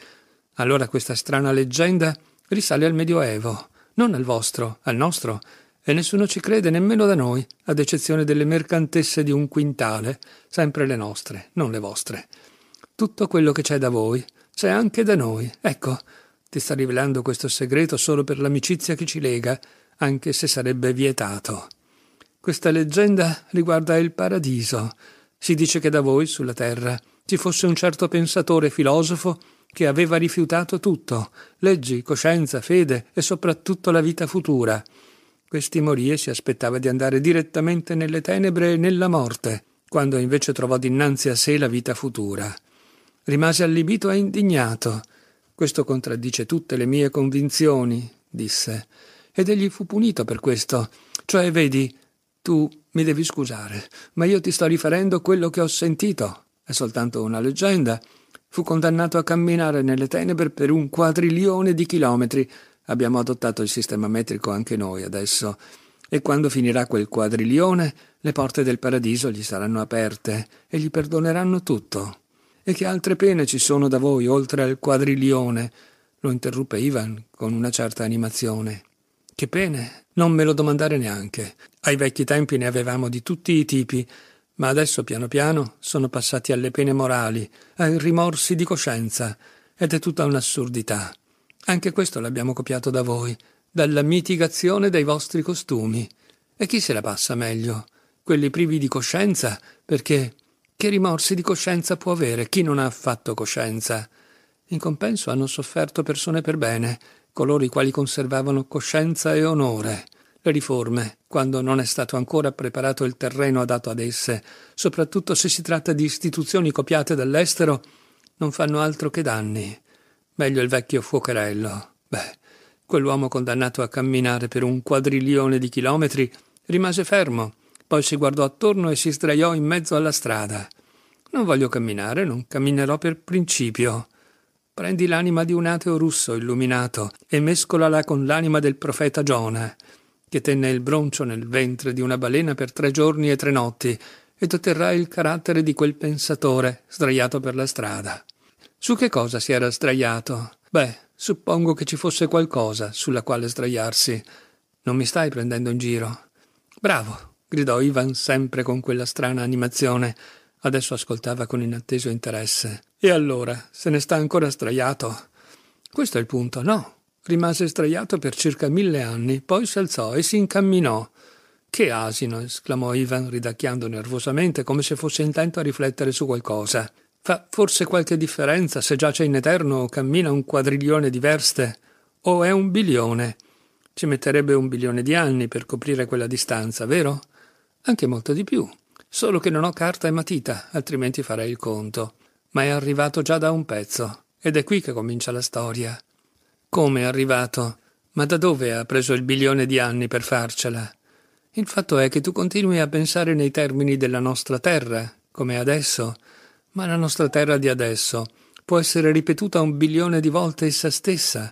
Allora questa strana leggenda risale al Medioevo, non al vostro, al nostro, e nessuno ci crede nemmeno da noi, ad eccezione delle mercantesse di un quintale, sempre le nostre, non le vostre. Tutto quello che c'è da voi c'è anche da noi. Ecco, ti sta rivelando questo segreto solo per l'amicizia che ci lega, anche se sarebbe vietato. Questa leggenda riguarda il paradiso. Si dice che da voi, sulla terra, ci fosse un certo pensatore filosofo che aveva rifiutato tutto, leggi, coscienza, fede e soprattutto la vita futura. Questi morì e si aspettava di andare direttamente nelle tenebre e nella morte, quando invece trovò dinanzi a sé la vita futura. Rimase allibito e indignato. Questo contraddice tutte le mie convinzioni, disse, ed egli fu punito per questo. Cioè, vedi, tu mi devi scusare, ma io ti sto riferendo quello che ho sentito, è soltanto una leggenda, fu condannato a camminare nelle tenebre per un quadrilione di chilometri. Abbiamo adottato il sistema metrico anche noi adesso. E quando finirà quel quadrilione, le porte del paradiso gli saranno aperte e gli perdoneranno tutto. E che altre pene ci sono da voi oltre al quadrilione? lo interruppe Ivan con una certa animazione. Che pene? Non me lo domandare neanche. Ai vecchi tempi ne avevamo di tutti i tipi ma adesso, piano piano, sono passati alle pene morali, ai rimorsi di coscienza, ed è tutta un'assurdità. Anche questo l'abbiamo copiato da voi, dalla mitigazione dei vostri costumi. E chi se la passa meglio? Quelli privi di coscienza? Perché che rimorsi di coscienza può avere chi non ha affatto coscienza? In compenso hanno sofferto persone per bene, coloro i quali conservavano coscienza e onore le riforme, quando non è stato ancora preparato il terreno adatto ad esse, soprattutto se si tratta di istituzioni copiate dall'estero, non fanno altro che danni. Meglio il vecchio fuocherello. Beh, quell'uomo condannato a camminare per un quadrilione di chilometri rimase fermo, poi si guardò attorno e si sdraiò in mezzo alla strada. Non voglio camminare, non camminerò per principio. Prendi l'anima di un ateo russo illuminato e mescolala con l'anima del profeta Giona che tenne il broncio nel ventre di una balena per tre giorni e tre notti, ed otterrai il carattere di quel pensatore sdraiato per la strada. Su che cosa si era sdraiato? Beh, suppongo che ci fosse qualcosa sulla quale sdraiarsi. Non mi stai prendendo in giro. Bravo, gridò Ivan sempre con quella strana animazione. Adesso ascoltava con inatteso interesse. E allora, se ne sta ancora sdraiato? Questo è il punto, no? Rimase sdraiato per circa mille anni, poi s'alzò e si incamminò. Che asino! esclamò Ivan, ridacchiando nervosamente come se fosse intento a riflettere su qualcosa. Fa forse qualche differenza se giace in eterno o cammina un quadriglione di verste? O è un bilione? Ci metterebbe un bilione di anni per coprire quella distanza, vero? Anche molto di più. Solo che non ho carta e matita, altrimenti farei il conto. Ma è arrivato già da un pezzo. Ed è qui che comincia la storia. Come è arrivato? Ma da dove ha preso il bilione di anni per farcela? Il fatto è che tu continui a pensare nei termini della nostra terra, come adesso, ma la nostra terra di adesso può essere ripetuta un bilione di volte essa stessa.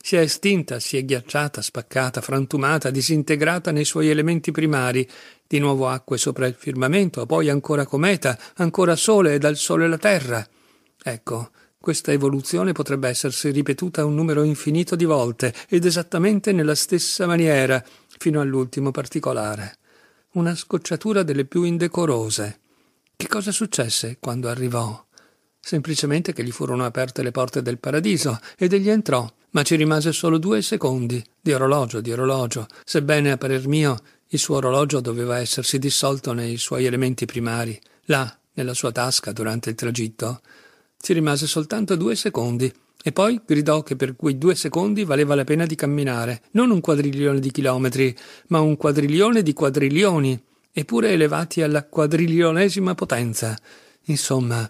Si è estinta, si è ghiacciata, spaccata, frantumata, disintegrata nei suoi elementi primari, di nuovo acque sopra il firmamento, poi ancora cometa, ancora sole e dal sole la terra. Ecco, questa evoluzione potrebbe essersi ripetuta un numero infinito di volte ed esattamente nella stessa maniera, fino all'ultimo particolare. Una scocciatura delle più indecorose. Che cosa successe quando arrivò? Semplicemente che gli furono aperte le porte del paradiso ed egli entrò, ma ci rimase solo due secondi di orologio, di orologio, sebbene a parer mio il suo orologio doveva essersi dissolto nei suoi elementi primari, là, nella sua tasca durante il tragitto. Ci rimase soltanto due secondi e poi gridò che per quei due secondi valeva la pena di camminare, non un quadriglione di chilometri, ma un quadriglione di quadriglioni, eppure elevati alla quadriglionesima potenza. Insomma,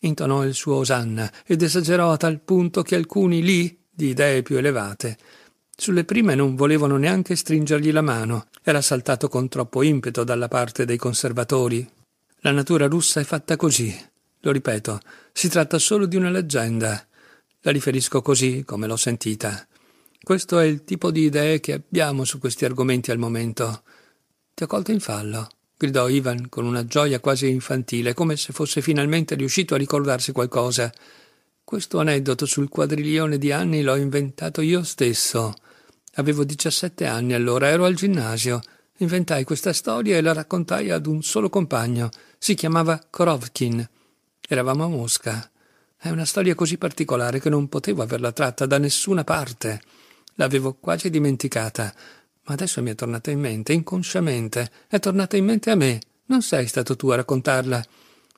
intonò il suo osanna ed esagerò a tal punto che alcuni lì, di idee più elevate, sulle prime non volevano neanche stringergli la mano, era saltato con troppo impeto dalla parte dei conservatori. La natura russa è fatta così. Lo ripeto, si tratta solo di una leggenda. La riferisco così come l'ho sentita. Questo è il tipo di idee che abbiamo su questi argomenti al momento. Ti ho colto in fallo, gridò Ivan con una gioia quasi infantile, come se fosse finalmente riuscito a ricordarsi qualcosa. Questo aneddoto sul quadriglione di anni l'ho inventato io stesso. Avevo diciassette anni allora, ero al ginnasio. Inventai questa storia e la raccontai ad un solo compagno. Si chiamava Korovkin. Eravamo a Mosca. È una storia così particolare che non potevo averla tratta da nessuna parte. L'avevo quasi dimenticata, ma adesso mi è tornata in mente, inconsciamente. È tornata in mente a me. Non sei stato tu a raccontarla.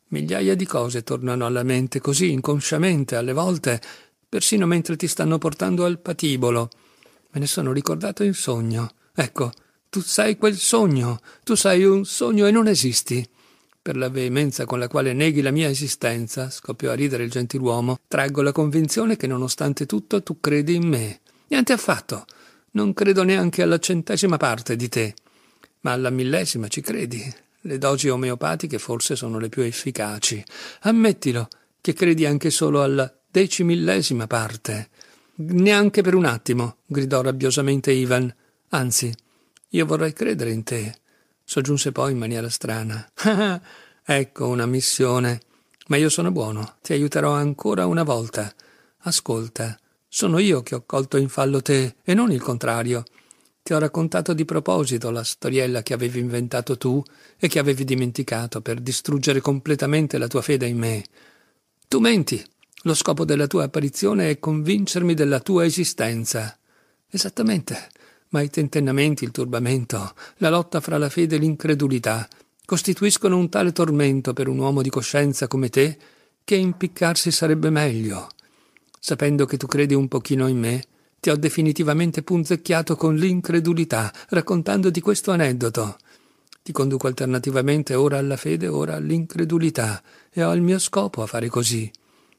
Migliaia di cose tornano alla mente così, inconsciamente, alle volte, persino mentre ti stanno portando al patibolo. Me ne sono ricordato in sogno. Ecco, tu sei quel sogno, tu sei un sogno e non esisti per la veemenza con la quale neghi la mia esistenza, scoppiò a ridere il gentiluomo, traggo la convinzione che nonostante tutto tu credi in me. Niente affatto. Non credo neanche alla centesima parte di te. Ma alla millesima ci credi. Le dosi omeopatiche forse sono le più efficaci. Ammettilo, che credi anche solo alla decimillesima parte. Neanche per un attimo, gridò rabbiosamente Ivan. Anzi, io vorrei credere in te. Soggiunse poi in maniera strana. Ah, ecco una missione. Ma io sono buono, ti aiuterò ancora una volta. Ascolta, sono io che ho colto in fallo te e non il contrario. Ti ho raccontato di proposito la storiella che avevi inventato tu e che avevi dimenticato per distruggere completamente la tua fede in me. Tu menti. Lo scopo della tua apparizione è convincermi della tua esistenza. Esattamente ma i tentennamenti, il turbamento, la lotta fra la fede e l'incredulità costituiscono un tale tormento per un uomo di coscienza come te che impiccarsi sarebbe meglio. Sapendo che tu credi un pochino in me, ti ho definitivamente punzecchiato con l'incredulità, raccontandoti questo aneddoto. Ti conduco alternativamente ora alla fede, ora all'incredulità, e ho il mio scopo a fare così.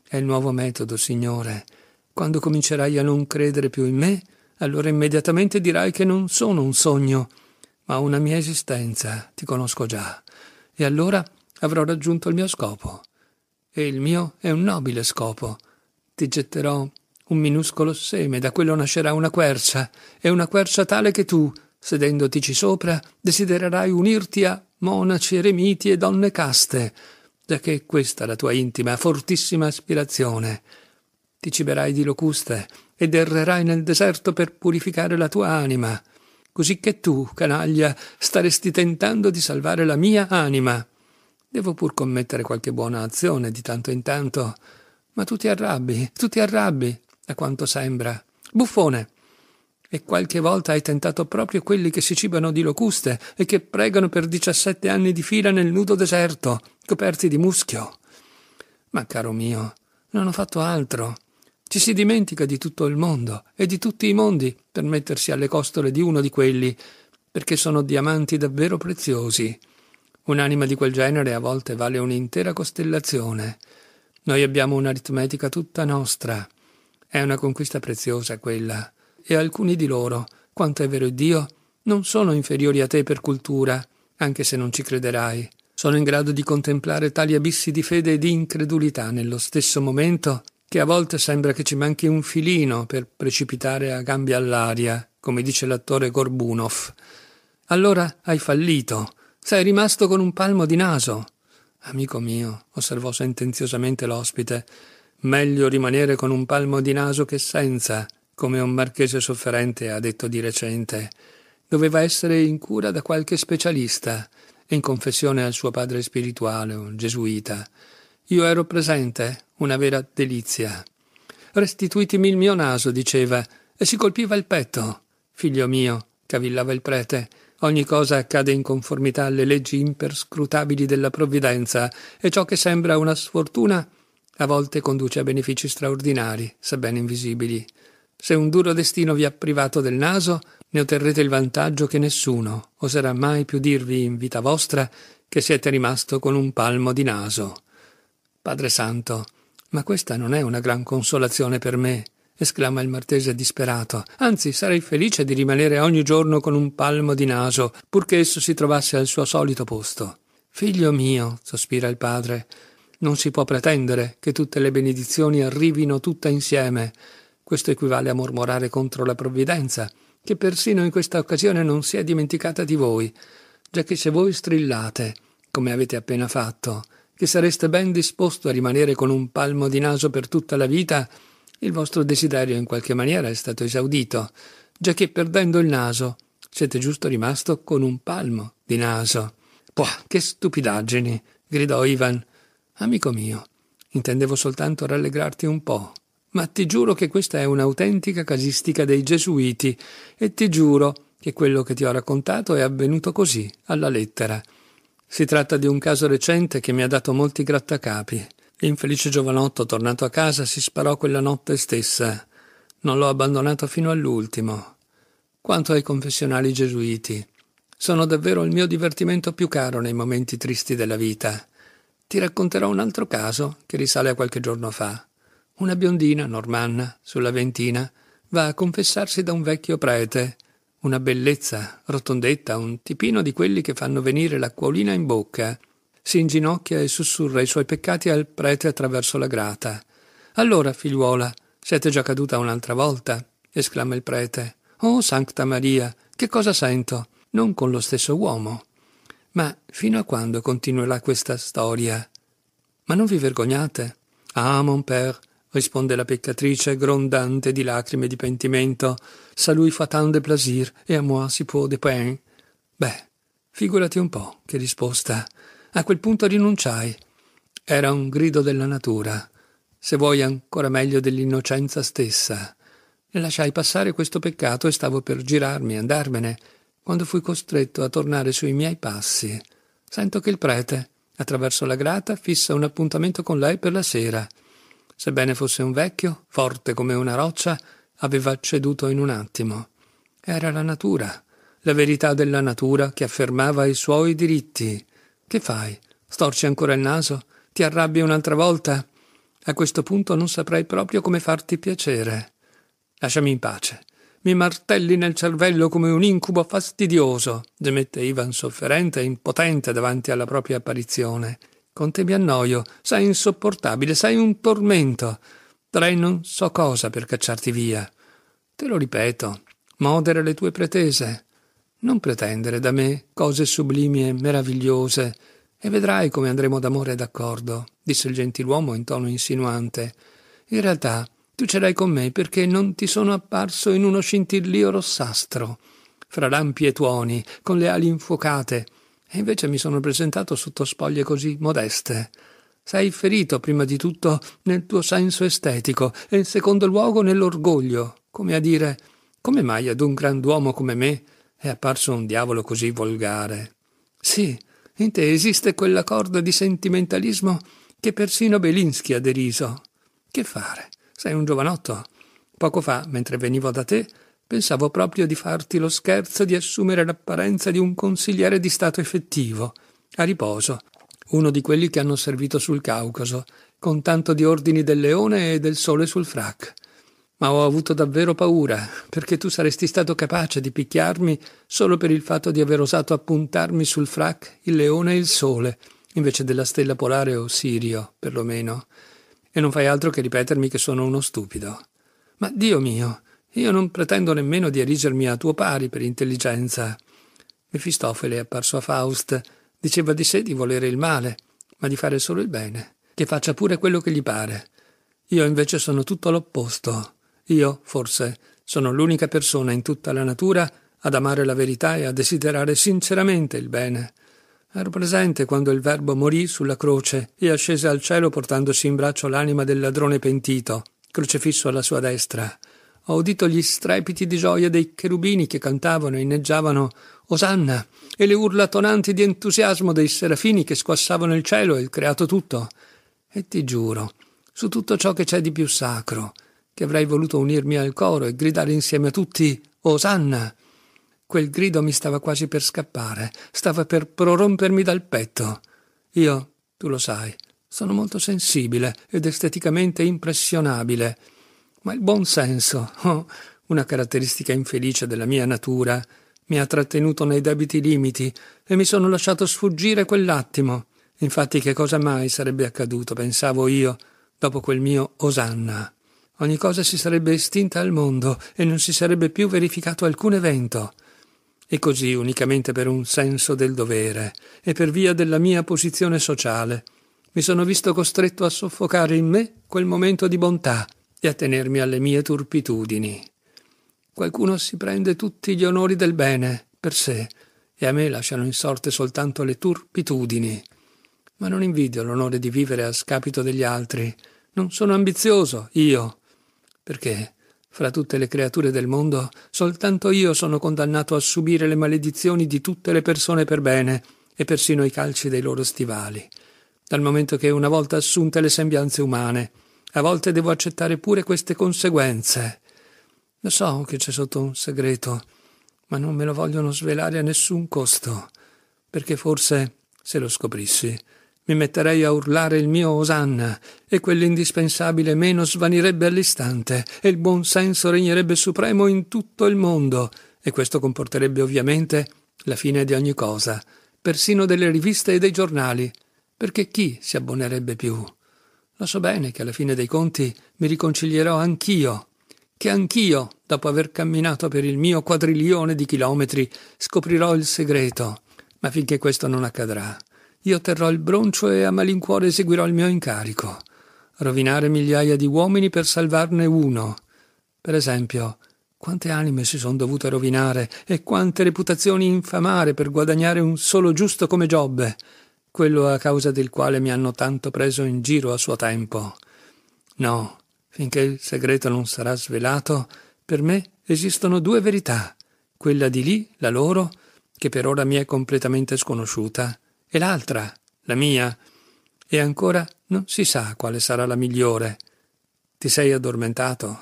È il nuovo metodo, Signore. Quando comincerai a non credere più in me, allora immediatamente dirai che non sono un sogno, ma una mia esistenza, ti conosco già, e allora avrò raggiunto il mio scopo. E il mio è un nobile scopo. Ti getterò un minuscolo seme, da quello nascerà una quercia, e una quercia tale che tu, sedendotici sopra, desidererai unirti a monaci, eremiti e donne caste, già che questa è la tua intima, fortissima aspirazione. Ti ciberai di locuste, ed errerai nel deserto per purificare la tua anima, cosicché tu, canaglia, staresti tentando di salvare la mia anima. Devo pur commettere qualche buona azione di tanto in tanto, ma tu ti arrabbi, tu ti arrabbi, a quanto sembra. Buffone! E qualche volta hai tentato proprio quelli che si cibano di locuste e che pregano per diciassette anni di fila nel nudo deserto, coperti di muschio. Ma caro mio, non ho fatto altro. Ci si dimentica di tutto il mondo e di tutti i mondi per mettersi alle costole di uno di quelli, perché sono diamanti davvero preziosi. Un'anima di quel genere a volte vale un'intera costellazione. Noi abbiamo un'aritmetica tutta nostra. È una conquista preziosa quella. E alcuni di loro, quanto è vero Dio, non sono inferiori a te per cultura, anche se non ci crederai. Sono in grado di contemplare tali abissi di fede e di incredulità nello stesso momento che a volte sembra che ci manchi un filino per precipitare a gambe all'aria, come dice l'attore Gorbunov. Allora hai fallito, sei rimasto con un palmo di naso. Amico mio, osservò sentenziosamente l'ospite, meglio rimanere con un palmo di naso che senza, come un marchese sofferente ha detto di recente. Doveva essere in cura da qualche specialista, in confessione al suo padre spirituale, un gesuita. Io ero presente, una vera delizia. Restituitimi il mio naso, diceva, e si colpiva il petto. Figlio mio, cavillava il prete, ogni cosa accade in conformità alle leggi imperscrutabili della provvidenza, e ciò che sembra una sfortuna a volte conduce a benefici straordinari, sebbene invisibili. Se un duro destino vi ha privato del naso, ne otterrete il vantaggio che nessuno oserà mai più dirvi in vita vostra che siete rimasto con un palmo di naso. Padre Santo, ma questa non è una gran consolazione per me, esclama il martese disperato. Anzi, sarei felice di rimanere ogni giorno con un palmo di naso, purché esso si trovasse al suo solito posto. Figlio mio, sospira il padre, non si può pretendere che tutte le benedizioni arrivino tutte insieme. Questo equivale a mormorare contro la provvidenza, che persino in questa occasione non si è dimenticata di voi, giacché se voi strillate, come avete appena fatto, che sareste ben disposto a rimanere con un palmo di naso per tutta la vita, il vostro desiderio in qualche maniera è stato esaudito, giacché perdendo il naso siete giusto rimasto con un palmo di naso. Pah, che stupidaggini! gridò Ivan. Amico mio, intendevo soltanto rallegrarti un po', ma ti giuro che questa è un'autentica casistica dei gesuiti e ti giuro che quello che ti ho raccontato è avvenuto così, alla lettera. Si tratta di un caso recente che mi ha dato molti grattacapi. L'infelice giovanotto, tornato a casa, si sparò quella notte stessa. Non l'ho abbandonato fino all'ultimo. Quanto ai confessionali gesuiti, sono davvero il mio divertimento più caro nei momenti tristi della vita. Ti racconterò un altro caso che risale a qualche giorno fa. Una biondina normanna, sulla ventina, va a confessarsi da un vecchio prete una bellezza rotondetta, un tipino di quelli che fanno venire l'acquolina in bocca. Si inginocchia e sussurra i suoi peccati al prete attraverso la grata. Allora, figliuola, siete già caduta un'altra volta? esclama il prete. Oh, Santa Maria, che cosa sento? Non con lo stesso uomo. Ma fino a quando continuerà questa storia? Ma non vi vergognate? Ah, mon père, risponde la peccatrice grondante di lacrime di pentimento. Sa lui fa tant de plaisir e a moi si può de pain. Beh, figurati un po' che risposta. A quel punto rinunciai. Era un grido della natura, se vuoi ancora meglio dell'innocenza stessa. E lasciai passare questo peccato e stavo per girarmi e andarmene, quando fui costretto a tornare sui miei passi. Sento che il prete, attraverso la grata, fissa un appuntamento con lei per la sera sebbene fosse un vecchio, forte come una roccia, aveva ceduto in un attimo. Era la natura, la verità della natura che affermava i suoi diritti. Che fai? Storci ancora il naso? Ti arrabbi un'altra volta? A questo punto non saprei proprio come farti piacere. Lasciami in pace. Mi martelli nel cervello come un incubo fastidioso, gemette Ivan sofferente e impotente davanti alla propria apparizione. Con te mi annoio, sei insopportabile, sei un tormento. Darei non so cosa per cacciarti via. Te lo ripeto, modere le tue pretese. Non pretendere da me cose sublimi e meravigliose, e vedrai come andremo d'amore e d'accordo, disse il gentiluomo in tono insinuante. In realtà tu ce l'hai con me perché non ti sono apparso in uno scintillio rossastro, fra lampi e tuoni, con le ali infuocate, e invece mi sono presentato sotto spoglie così modeste. Sei ferito prima di tutto nel tuo senso estetico e in secondo luogo nell'orgoglio, come a dire come mai ad un grand'uomo come me è apparso un diavolo così volgare? Sì, in te esiste quella corda di sentimentalismo che persino Belinsky ha deriso. Che fare? Sei un giovanotto. Poco fa, mentre venivo da te, Pensavo proprio di farti lo scherzo di assumere l'apparenza di un consigliere di Stato effettivo, a riposo, uno di quelli che hanno servito sul Caucaso, con tanto di ordini del leone e del sole sul frac. Ma ho avuto davvero paura, perché tu saresti stato capace di picchiarmi solo per il fatto di aver osato appuntarmi sul frac il leone e il sole, invece della stella polare o Sirio, perlomeno. E non fai altro che ripetermi che sono uno stupido. Ma Dio mio, io non pretendo nemmeno di erigermi a tuo pari per intelligenza. Mefistofele, apparso a Faust, diceva di sé di volere il male, ma di fare solo il bene, che faccia pure quello che gli pare. Io invece sono tutto l'opposto. Io, forse, sono l'unica persona in tutta la natura ad amare la verità e a desiderare sinceramente il bene. Ero presente quando il Verbo morì sulla croce e ascese al cielo portandosi in braccio l'anima del ladrone pentito, crocifisso alla sua destra ho udito gli strepiti di gioia dei cherubini che cantavano e inneggiavano Osanna e le urla tonanti di entusiasmo dei serafini che squassavano il cielo e il creato tutto. E ti giuro, su tutto ciò che c'è di più sacro, che avrei voluto unirmi al coro e gridare insieme a tutti Osanna. Quel grido mi stava quasi per scappare, stava per prorompermi dal petto. Io, tu lo sai, sono molto sensibile ed esteticamente impressionabile ma il buon senso, oh, una caratteristica infelice della mia natura, mi ha trattenuto nei debiti limiti e mi sono lasciato sfuggire quell'attimo. Infatti che cosa mai sarebbe accaduto, pensavo io, dopo quel mio osanna? Ogni cosa si sarebbe estinta al mondo e non si sarebbe più verificato alcun evento. E così unicamente per un senso del dovere e per via della mia posizione sociale mi sono visto costretto a soffocare in me quel momento di bontà e a tenermi alle mie turpitudini. Qualcuno si prende tutti gli onori del bene per sé e a me lasciano in sorte soltanto le turpitudini. Ma non invidio l'onore di vivere a scapito degli altri. Non sono ambizioso, io. Perché, fra tutte le creature del mondo, soltanto io sono condannato a subire le maledizioni di tutte le persone per bene e persino i calci dei loro stivali, dal momento che una volta assunte le sembianze umane, a volte devo accettare pure queste conseguenze. Lo so che c'è sotto un segreto, ma non me lo vogliono svelare a nessun costo, perché forse, se lo scoprissi, mi metterei a urlare il mio osanna e quell'indispensabile meno svanirebbe all'istante e il buon senso regnerebbe supremo in tutto il mondo e questo comporterebbe ovviamente la fine di ogni cosa, persino delle riviste e dei giornali, perché chi si abbonerebbe più? Lo so bene che alla fine dei conti mi riconcilierò anch'io, che anch'io, dopo aver camminato per il mio quadrilione di chilometri, scoprirò il segreto. Ma finché questo non accadrà, io terrò il broncio e a malincuore eseguirò il mio incarico. Rovinare migliaia di uomini per salvarne uno. Per esempio, quante anime si sono dovute rovinare e quante reputazioni infamare per guadagnare un solo giusto come Giobbe quello a causa del quale mi hanno tanto preso in giro a suo tempo. No, finché il segreto non sarà svelato, per me esistono due verità, quella di lì, la loro, che per ora mi è completamente sconosciuta, e l'altra, la mia, e ancora non si sa quale sarà la migliore. Ti sei addormentato?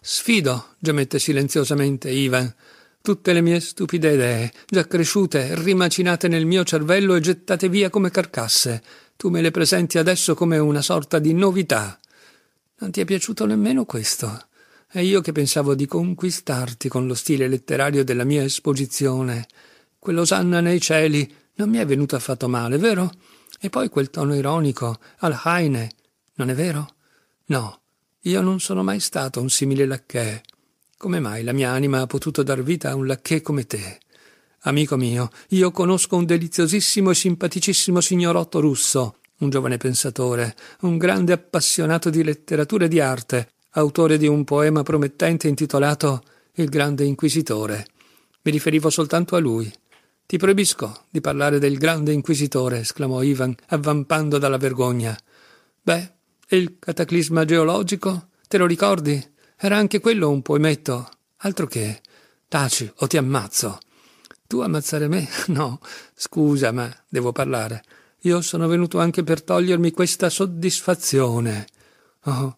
Sfido, gemette silenziosamente Ivan. Tutte le mie stupide idee, già cresciute, rimacinate nel mio cervello e gettate via come carcasse, tu me le presenti adesso come una sorta di novità. Non ti è piaciuto nemmeno questo. E io che pensavo di conquistarti con lo stile letterario della mia esposizione. Quell'osanna nei cieli non mi è venuto affatto male, vero? E poi quel tono ironico, al Heine, non è vero? No, io non sono mai stato un simile lacchè. Come mai la mia anima ha potuto dar vita a un lacché come te? Amico mio, io conosco un deliziosissimo e simpaticissimo signorotto russo, un giovane pensatore, un grande appassionato di letteratura e di arte, autore di un poema promettente intitolato Il grande inquisitore. Mi riferivo soltanto a lui. Ti proibisco di parlare del grande inquisitore, esclamò Ivan, avvampando dalla vergogna. Beh, e il cataclisma geologico? Te lo ricordi? Era anche quello un poemetto. Altro che. Taci o ti ammazzo. Tu ammazzare me? No. Scusa, ma devo parlare. Io sono venuto anche per togliermi questa soddisfazione. Oh,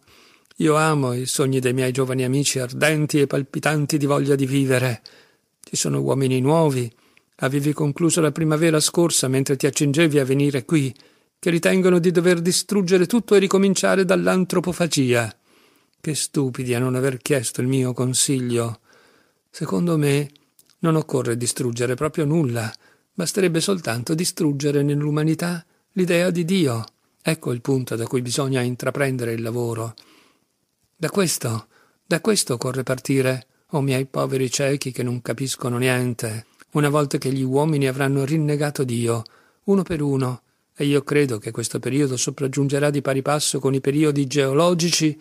io amo i sogni dei miei giovani amici ardenti e palpitanti di voglia di vivere. Ci sono uomini nuovi. Avevi concluso la primavera scorsa mentre ti accingevi a venire qui, che ritengono di dover distruggere tutto e ricominciare dall'antropofagia. Che stupidi a non aver chiesto il mio consiglio. Secondo me non occorre distruggere proprio nulla, basterebbe soltanto distruggere nell'umanità l'idea di Dio. Ecco il punto da cui bisogna intraprendere il lavoro. Da questo, da questo occorre partire, o oh miei poveri ciechi che non capiscono niente. Una volta che gli uomini avranno rinnegato Dio, uno per uno, e io credo che questo periodo sopraggiungerà di pari passo con i periodi geologici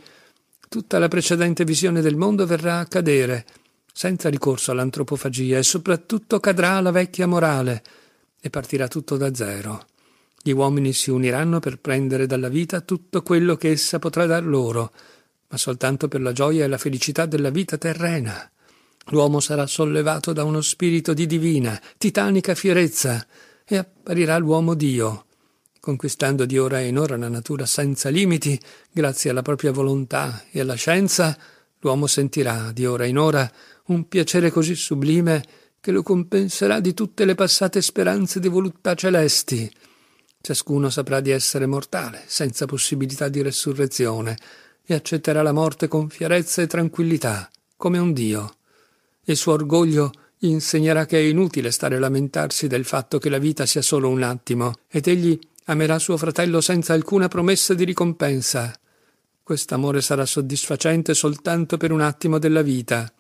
Tutta la precedente visione del mondo verrà a cadere, senza ricorso all'antropofagia, e soprattutto cadrà la vecchia morale, e partirà tutto da zero. Gli uomini si uniranno per prendere dalla vita tutto quello che essa potrà dar loro, ma soltanto per la gioia e la felicità della vita terrena. L'uomo sarà sollevato da uno spirito di divina, titanica fierezza, e apparirà l'uomo Dio, conquistando di ora in ora la natura senza limiti, grazie alla propria volontà e alla scienza, l'uomo sentirà di ora in ora un piacere così sublime che lo compenserà di tutte le passate speranze di voluttà celesti. Ciascuno saprà di essere mortale, senza possibilità di resurrezione, e accetterà la morte con fierezza e tranquillità, come un Dio. Il suo orgoglio gli insegnerà che è inutile stare a lamentarsi del fatto che la vita sia solo un attimo, ed egli Amerà suo fratello senza alcuna promessa di ricompensa. Quest'amore sarà soddisfacente soltanto per un attimo della vita,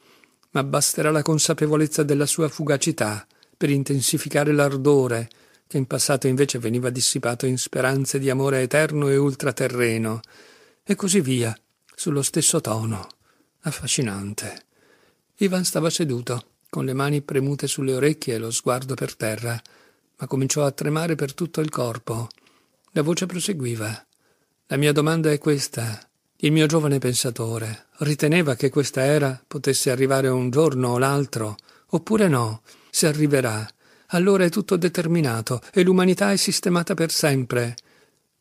ma basterà la consapevolezza della sua fugacità per intensificare l'ardore che in passato invece veniva dissipato in speranze di amore eterno e ultraterreno, e così via, sullo stesso tono. Affascinante. Ivan stava seduto, con le mani premute sulle orecchie e lo sguardo per terra, ma cominciò a tremare per tutto il corpo. La voce proseguiva. La mia domanda è questa. Il mio giovane pensatore riteneva che questa era potesse arrivare un giorno o l'altro, oppure no, se arriverà, allora è tutto determinato e l'umanità è sistemata per sempre.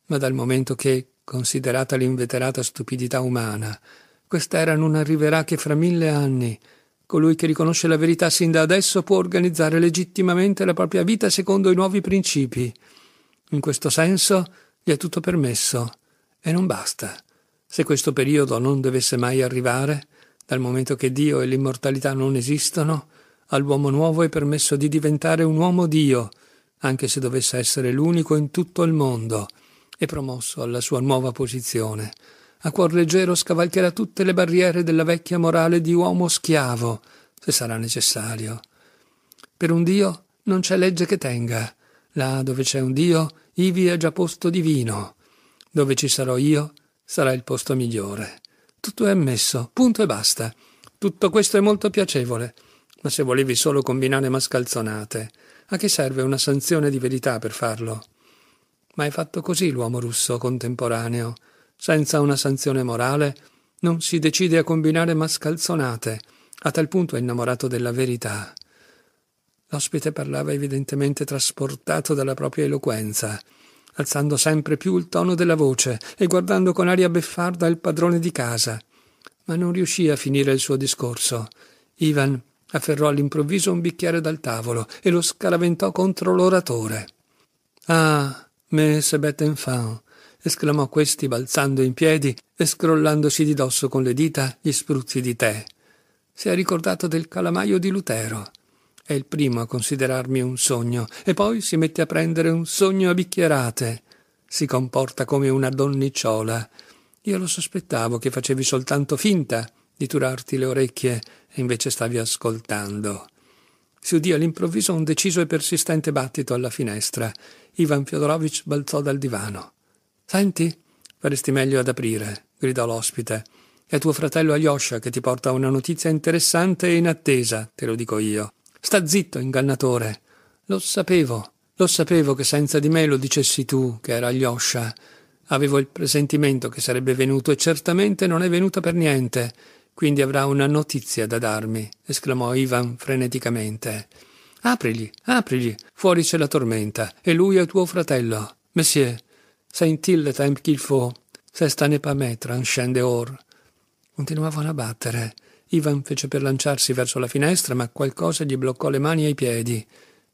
Ma dal momento che, considerata l'inveterata stupidità umana, questa era non arriverà che fra mille anni, colui che riconosce la verità sin da adesso può organizzare legittimamente la propria vita secondo i nuovi principi. In questo senso gli è tutto permesso e non basta. Se questo periodo non dovesse mai arrivare, dal momento che Dio e l'immortalità non esistono, all'uomo nuovo è permesso di diventare un uomo Dio, anche se dovesse essere l'unico in tutto il mondo, e promosso alla sua nuova posizione. A cuor leggero scavalcherà tutte le barriere della vecchia morale di uomo schiavo, se sarà necessario. Per un Dio non c'è legge che tenga, Là dove c'è un Dio, ivi è già posto divino. Dove ci sarò io, sarà il posto migliore. Tutto è ammesso, punto e basta. Tutto questo è molto piacevole. Ma se volevi solo combinare mascalzonate, a che serve una sanzione di verità per farlo? Ma è fatto così l'uomo russo contemporaneo. Senza una sanzione morale non si decide a combinare mascalzonate. A tal punto è innamorato della verità. L'ospite parlava evidentemente trasportato dalla propria eloquenza, alzando sempre più il tono della voce e guardando con aria beffarda il padrone di casa. Ma non riuscì a finire il suo discorso. Ivan afferrò all'improvviso un bicchiere dal tavolo e lo scaraventò contro l'oratore. Ah, mais c'est bête enfant! esclamò questi balzando in piedi e scrollandosi di dosso con le dita gli spruzzi di tè. Si è ricordato del calamaio di Lutero è il primo a considerarmi un sogno e poi si mette a prendere un sogno a bicchierate. Si comporta come una donnicciola. Io lo sospettavo che facevi soltanto finta di turarti le orecchie e invece stavi ascoltando. Si udì all'improvviso un deciso e persistente battito alla finestra. Ivan Fiodorovich balzò dal divano. Senti, faresti meglio ad aprire, gridò l'ospite. È tuo fratello Alyosha che ti porta una notizia interessante e inattesa, te lo dico io. Sta zitto, ingannatore. Lo sapevo, lo sapevo che senza di me lo dicessi tu, che era Alyosha. Avevo il presentimento che sarebbe venuto e certamente non è venuta per niente. Quindi avrà una notizia da darmi, esclamò Ivan freneticamente. Aprigli, aprigli, fuori c'è la tormenta, e lui è tuo fratello. Monsieur, senti le temps qu'il faut, se sta ne pas mettre en or. Continuavano a battere. Ivan fece per lanciarsi verso la finestra, ma qualcosa gli bloccò le mani e i piedi.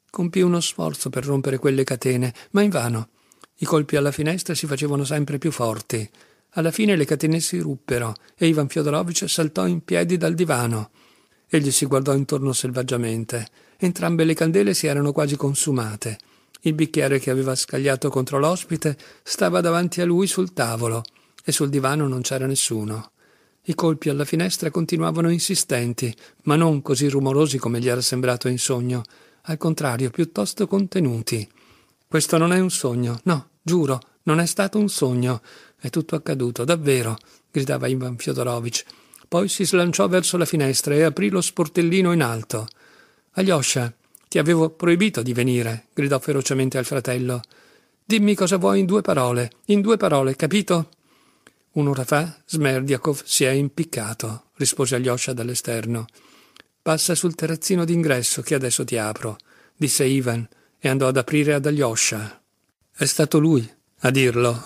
Compì uno sforzo per rompere quelle catene, ma invano. I colpi alla finestra si facevano sempre più forti. Alla fine le catene si ruppero e Ivan Fiodorovich saltò in piedi dal divano. Egli si guardò intorno selvaggiamente. Entrambe le candele si erano quasi consumate. Il bicchiere che aveva scagliato contro l'ospite stava davanti a lui sul tavolo e sul divano non c'era nessuno. I colpi alla finestra continuavano insistenti, ma non così rumorosi come gli era sembrato in sogno, al contrario, piuttosto contenuti. Questo non è un sogno, no, giuro, non è stato un sogno. È tutto accaduto, davvero, gridava Ivan Fyodorovich. Poi si slanciò verso la finestra e aprì lo sportellino in alto. Alyosha, ti avevo proibito di venire, gridò ferocemente al fratello. Dimmi cosa vuoi in due parole, in due parole, capito? Un'ora fa Smerdiakov si è impiccato, rispose Alyosha dall'esterno. Passa sul terrazzino d'ingresso che adesso ti apro, disse Ivan e andò ad aprire ad Alyosha. È stato lui a dirlo.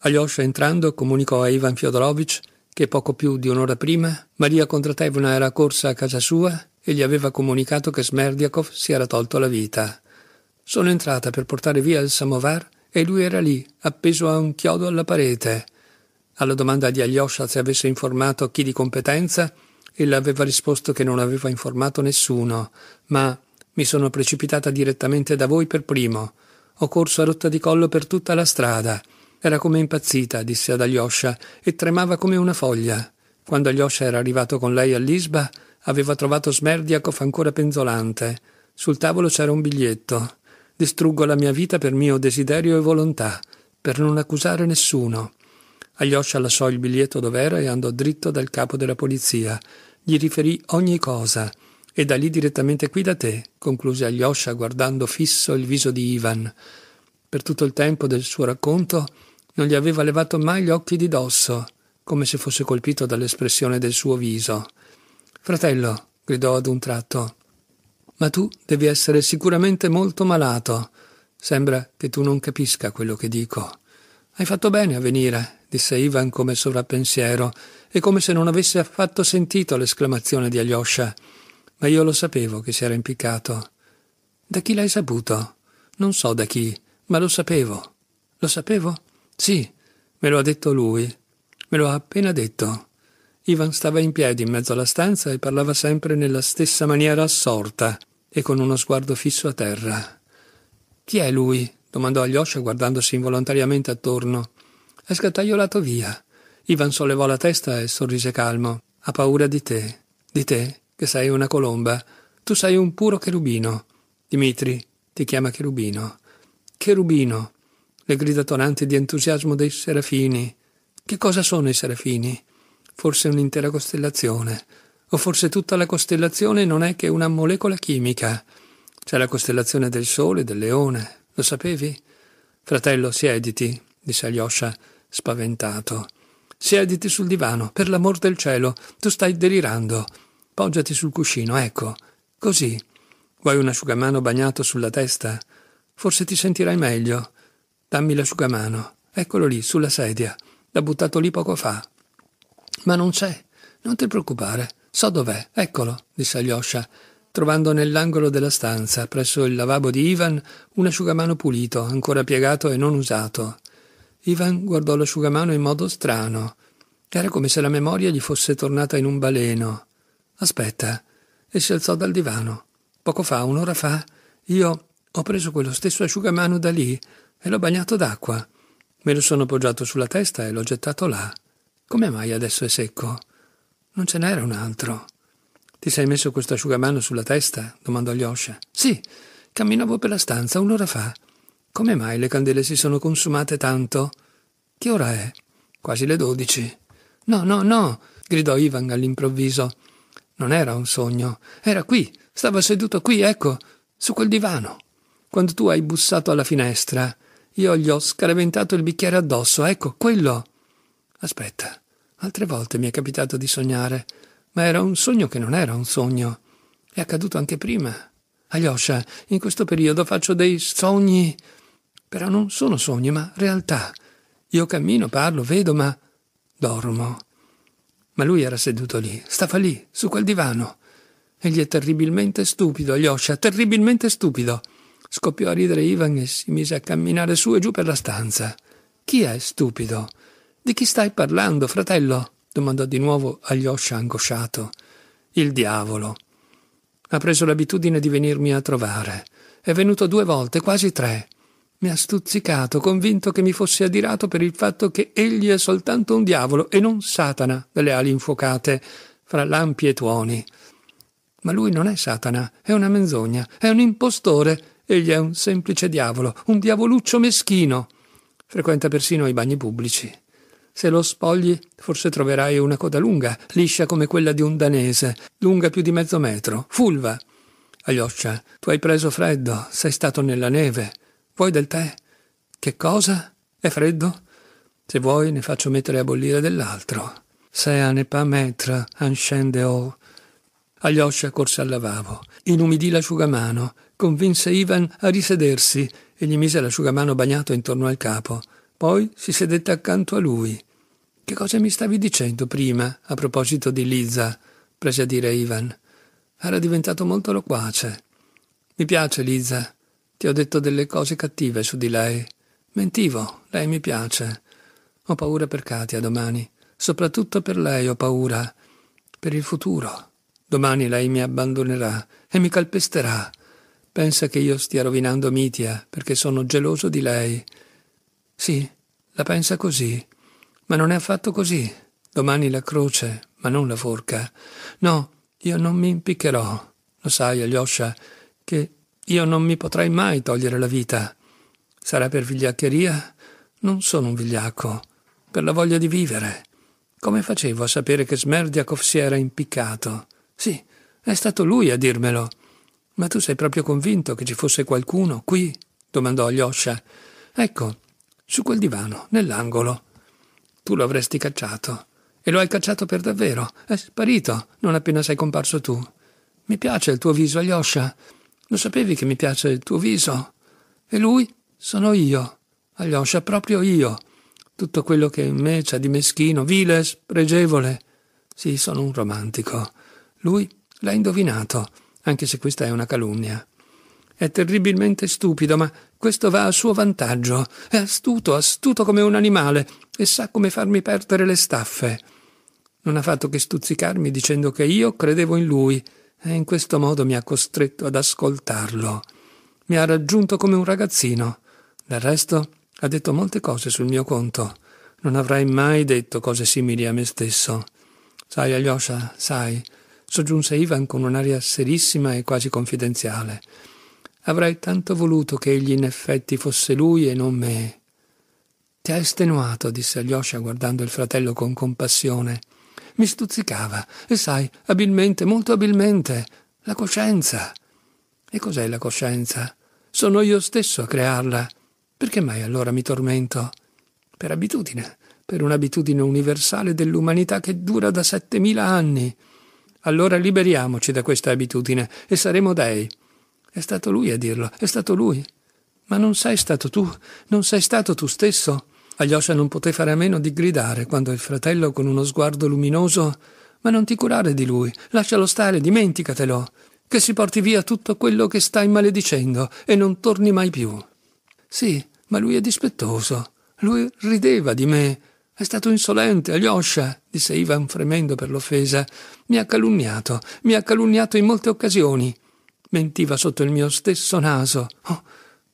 Alyosha entrando comunicò a Ivan Fyodorovich che poco più di un'ora prima Maria Kondratevna era corsa a casa sua e gli aveva comunicato che Smerdiakov si era tolto la vita. Sono entrata per portare via il samovar e lui era lì, appeso a un chiodo alla parete. Alla domanda di Alyosha se avesse informato chi di competenza, ella aveva risposto che non aveva informato nessuno, ma mi sono precipitata direttamente da voi per primo. Ho corso a rotta di collo per tutta la strada. Era come impazzita, disse ad Alyosha, e tremava come una foglia. Quando Alyosha era arrivato con lei all'Isba, aveva trovato Smerdiakov ancora penzolante. Sul tavolo c'era un biglietto. Distruggo la mia vita per mio desiderio e volontà, per non accusare nessuno. Alyosha lasciò il biglietto dov'era e andò dritto dal capo della polizia. Gli riferì ogni cosa. E da lì direttamente qui da te, concluse Alyosha guardando fisso il viso di Ivan. Per tutto il tempo del suo racconto non gli aveva levato mai gli occhi di dosso, come se fosse colpito dall'espressione del suo viso. Fratello, gridò ad un tratto, ma tu devi essere sicuramente molto malato. Sembra che tu non capisca quello che dico. Hai fatto bene a venire, disse Ivan come sovrappensiero, e come se non avesse affatto sentito l'esclamazione di Alyosha. Ma io lo sapevo che si era impiccato. Da chi l'hai saputo? Non so da chi, ma lo sapevo. Lo sapevo? Sì, me lo ha detto lui. Me lo ha appena detto. Ivan stava in piedi in mezzo alla stanza e parlava sempre nella stessa maniera assorta e con uno sguardo fisso a terra. Chi è lui? domandò Alyosha guardandosi involontariamente attorno. È scattaiolato via. Ivan sollevò la testa e sorrise calmo. Ha paura di te. Di te, che sei una colomba. Tu sei un puro cherubino. Dimitri ti chiama cherubino. Cherubino. Le grida tonanti di entusiasmo dei serafini. Che cosa sono i serafini? forse un'intera costellazione, o forse tutta la costellazione non è che una molecola chimica. C'è la costellazione del Sole, del Leone, lo sapevi? Fratello, siediti, disse Alyosha, spaventato. Siediti sul divano, per l'amor del cielo, tu stai delirando. Poggiati sul cuscino, ecco, così. Vuoi un asciugamano bagnato sulla testa? Forse ti sentirai meglio. Dammi l'asciugamano. Eccolo lì, sulla sedia. L'ha buttato lì poco fa. Ma non c'è. Non ti preoccupare. So dov'è. Eccolo, disse Alyosha, trovando nell'angolo della stanza, presso il lavabo di Ivan, un asciugamano pulito, ancora piegato e non usato. Ivan guardò l'asciugamano in modo strano. Era come se la memoria gli fosse tornata in un baleno. Aspetta. E si alzò dal divano. Poco fa, un'ora fa, io ho preso quello stesso asciugamano da lì e l'ho bagnato d'acqua. Me lo sono poggiato sulla testa e l'ho gettato là. Come mai adesso è secco? Non ce n'era un altro. Ti sei messo questo asciugamano sulla testa? domandò Yosha. Sì, camminavo per la stanza un'ora fa. Come mai le candele si sono consumate tanto? Che ora è? Quasi le dodici. No, no, no, gridò Ivan all'improvviso. Non era un sogno, era qui, stava seduto qui, ecco, su quel divano. Quando tu hai bussato alla finestra, io gli ho scaraventato il bicchiere addosso, ecco, quello. Aspetta, altre volte mi è capitato di sognare, ma era un sogno che non era un sogno. È accaduto anche prima. Alyosha, in questo periodo faccio dei sogni. Però non sono sogni, ma realtà. Io cammino, parlo, vedo, ma dormo. Ma lui era seduto lì, stava lì, su quel divano. Egli è terribilmente stupido, Alyosha, terribilmente stupido. Scoppiò a ridere Ivan e si mise a camminare su e giù per la stanza. Chi è stupido? Di chi stai parlando, fratello? domandò di nuovo Alyosha angosciato. Il diavolo. Ha preso l'abitudine di venirmi a trovare. È venuto due volte, quasi tre. Mi ha stuzzicato, convinto che mi fosse adirato per il fatto che egli è soltanto un diavolo e non Satana dalle ali infuocate, fra lampi e tuoni. Ma lui non è Satana, è una menzogna, è un impostore. Egli è un semplice diavolo, un diavoluccio meschino. Frequenta persino i bagni pubblici. Se lo spogli, forse troverai una coda lunga, liscia come quella di un danese, lunga più di mezzo metro, fulva. Aglioscia, tu hai preso freddo, sei stato nella neve. Vuoi del tè? Che cosa? È freddo? Se vuoi ne faccio mettere a bollire dell'altro. Sea ne pas mettre, ancende o. Aglioscia corse al lavabo, inumidì l'asciugamano, convinse Ivan a risedersi e gli mise l'asciugamano bagnato intorno al capo. Poi si sedette accanto a lui. Che cosa mi stavi dicendo prima, a proposito di Liza? prese a dire Ivan. Era diventato molto loquace. Mi piace, Liza. Ti ho detto delle cose cattive su di lei. Mentivo, lei mi piace. Ho paura per Katia domani. Soprattutto per lei ho paura. Per il futuro. Domani lei mi abbandonerà e mi calpesterà. Pensa che io stia rovinando Mitia perché sono geloso di lei. Sì, la pensa così. Ma non è affatto così. Domani la croce, ma non la forca. No, io non mi impiccherò. Lo sai, Alyosha, che io non mi potrei mai togliere la vita. Sarà per vigliaccheria? Non sono un vigliacco. Per la voglia di vivere. Come facevo a sapere che Smerdiakov si era impiccato? Sì, è stato lui a dirmelo. Ma tu sei proprio convinto che ci fosse qualcuno qui? domandò Alyosha. Ecco, su quel divano, nell'angolo tu lo avresti cacciato. E lo hai cacciato per davvero. È sparito, non appena sei comparso tu. Mi piace il tuo viso, Alyosha. Lo sapevi che mi piace il tuo viso. E lui sono io. Alyosha, proprio io. Tutto quello che in me c'è di meschino, vile, spregevole. Sì, sono un romantico. Lui l'ha indovinato, anche se questa è una calunnia. È terribilmente stupido, ma questo va a suo vantaggio. È astuto, astuto come un animale e sa come farmi perdere le staffe. Non ha fatto che stuzzicarmi dicendo che io credevo in lui e in questo modo mi ha costretto ad ascoltarlo. Mi ha raggiunto come un ragazzino. Del resto ha detto molte cose sul mio conto. Non avrei mai detto cose simili a me stesso. Sai, Alyosha, sai, soggiunse Ivan con un'aria serissima e quasi confidenziale. Avrei tanto voluto che egli in effetti fosse lui e non me. Ti ha estenuato, disse Alyosha guardando il fratello con compassione. Mi stuzzicava, e sai, abilmente, molto abilmente, la coscienza. E cos'è la coscienza? Sono io stesso a crearla. Perché mai allora mi tormento? Per abitudine, per un'abitudine universale dell'umanità che dura da settemila anni. Allora liberiamoci da questa abitudine e saremo dei. È stato lui a dirlo, è stato lui. Ma non sei stato tu, non sei stato tu stesso. Alyosha non poté fare a meno di gridare quando il fratello, con uno sguardo luminoso, ma non ti curare di lui, lascialo stare, dimenticatelo, che si porti via tutto quello che stai maledicendo e non torni mai più. Sì, ma lui è dispettoso. Lui rideva di me. È stato insolente, Alyosha, disse Ivan fremendo per l'offesa. Mi ha calunniato, mi ha calunniato in molte occasioni mentiva sotto il mio stesso naso. Oh,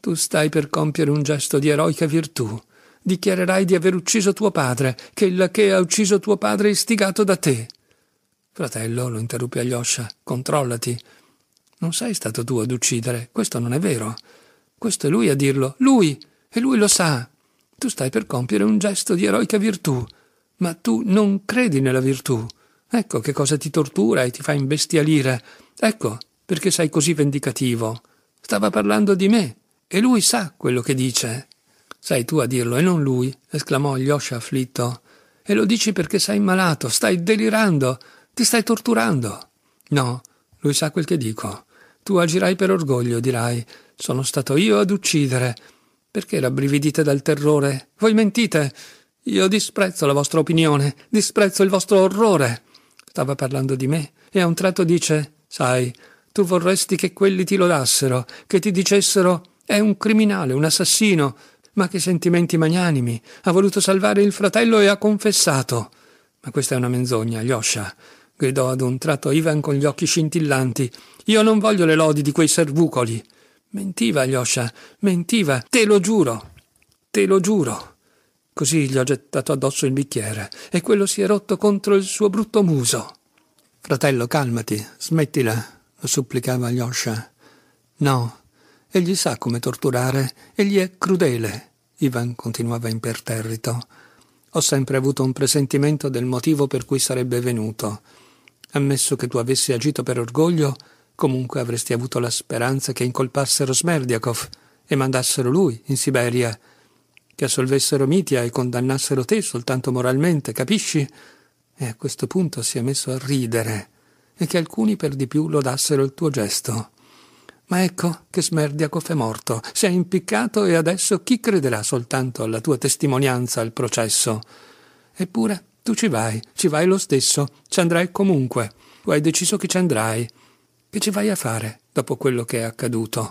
tu stai per compiere un gesto di eroica virtù. Dichiarerai di aver ucciso tuo padre, che il laché ha ucciso tuo padre istigato da te. Fratello, lo interruppe Alyosha, controllati. Non sei stato tu ad uccidere, questo non è vero. Questo è lui a dirlo, lui, e lui lo sa. Tu stai per compiere un gesto di eroica virtù, ma tu non credi nella virtù. Ecco che cosa ti tortura e ti fa imbestialire. Ecco perché sei così vendicativo? Stava parlando di me e lui sa quello che dice. Sei tu a dirlo e non lui, esclamò Yosha afflitto. E lo dici perché sei malato, stai delirando, ti stai torturando. No, lui sa quel che dico. Tu agirai per orgoglio, dirai. Sono stato io ad uccidere. Perché rabbrividite dal terrore? Voi mentite. Io disprezzo la vostra opinione, disprezzo il vostro orrore. Stava parlando di me e a un tratto dice: Sai, tu vorresti che quelli ti lodassero, che ti dicessero è un criminale, un assassino. Ma che sentimenti magnanimi! Ha voluto salvare il fratello e ha confessato. Ma questa è una menzogna, Yosha gridò ad un tratto Ivan con gli occhi scintillanti. Io non voglio le lodi di quei servucoli. Mentiva, Yosha, mentiva, te lo giuro, te lo giuro. Così gli ho gettato addosso il bicchiere e quello si è rotto contro il suo brutto muso. Fratello, calmati, smettila, supplicava Alyosha. No, egli sa come torturare, egli è crudele, Ivan continuava imperterrito. Ho sempre avuto un presentimento del motivo per cui sarebbe venuto. Ammesso che tu avessi agito per orgoglio, comunque avresti avuto la speranza che incolpassero Smerdiakov e mandassero lui in Siberia, che assolvessero Mitia e condannassero te soltanto moralmente, capisci? E a questo punto si è messo a ridere e che alcuni per di più lodassero il tuo gesto. Ma ecco che Smerdiakov è morto, si è impiccato e adesso chi crederà soltanto alla tua testimonianza al processo? Eppure tu ci vai, ci vai lo stesso, ci andrai comunque. Tu hai deciso che ci andrai. Che ci vai a fare dopo quello che è accaduto?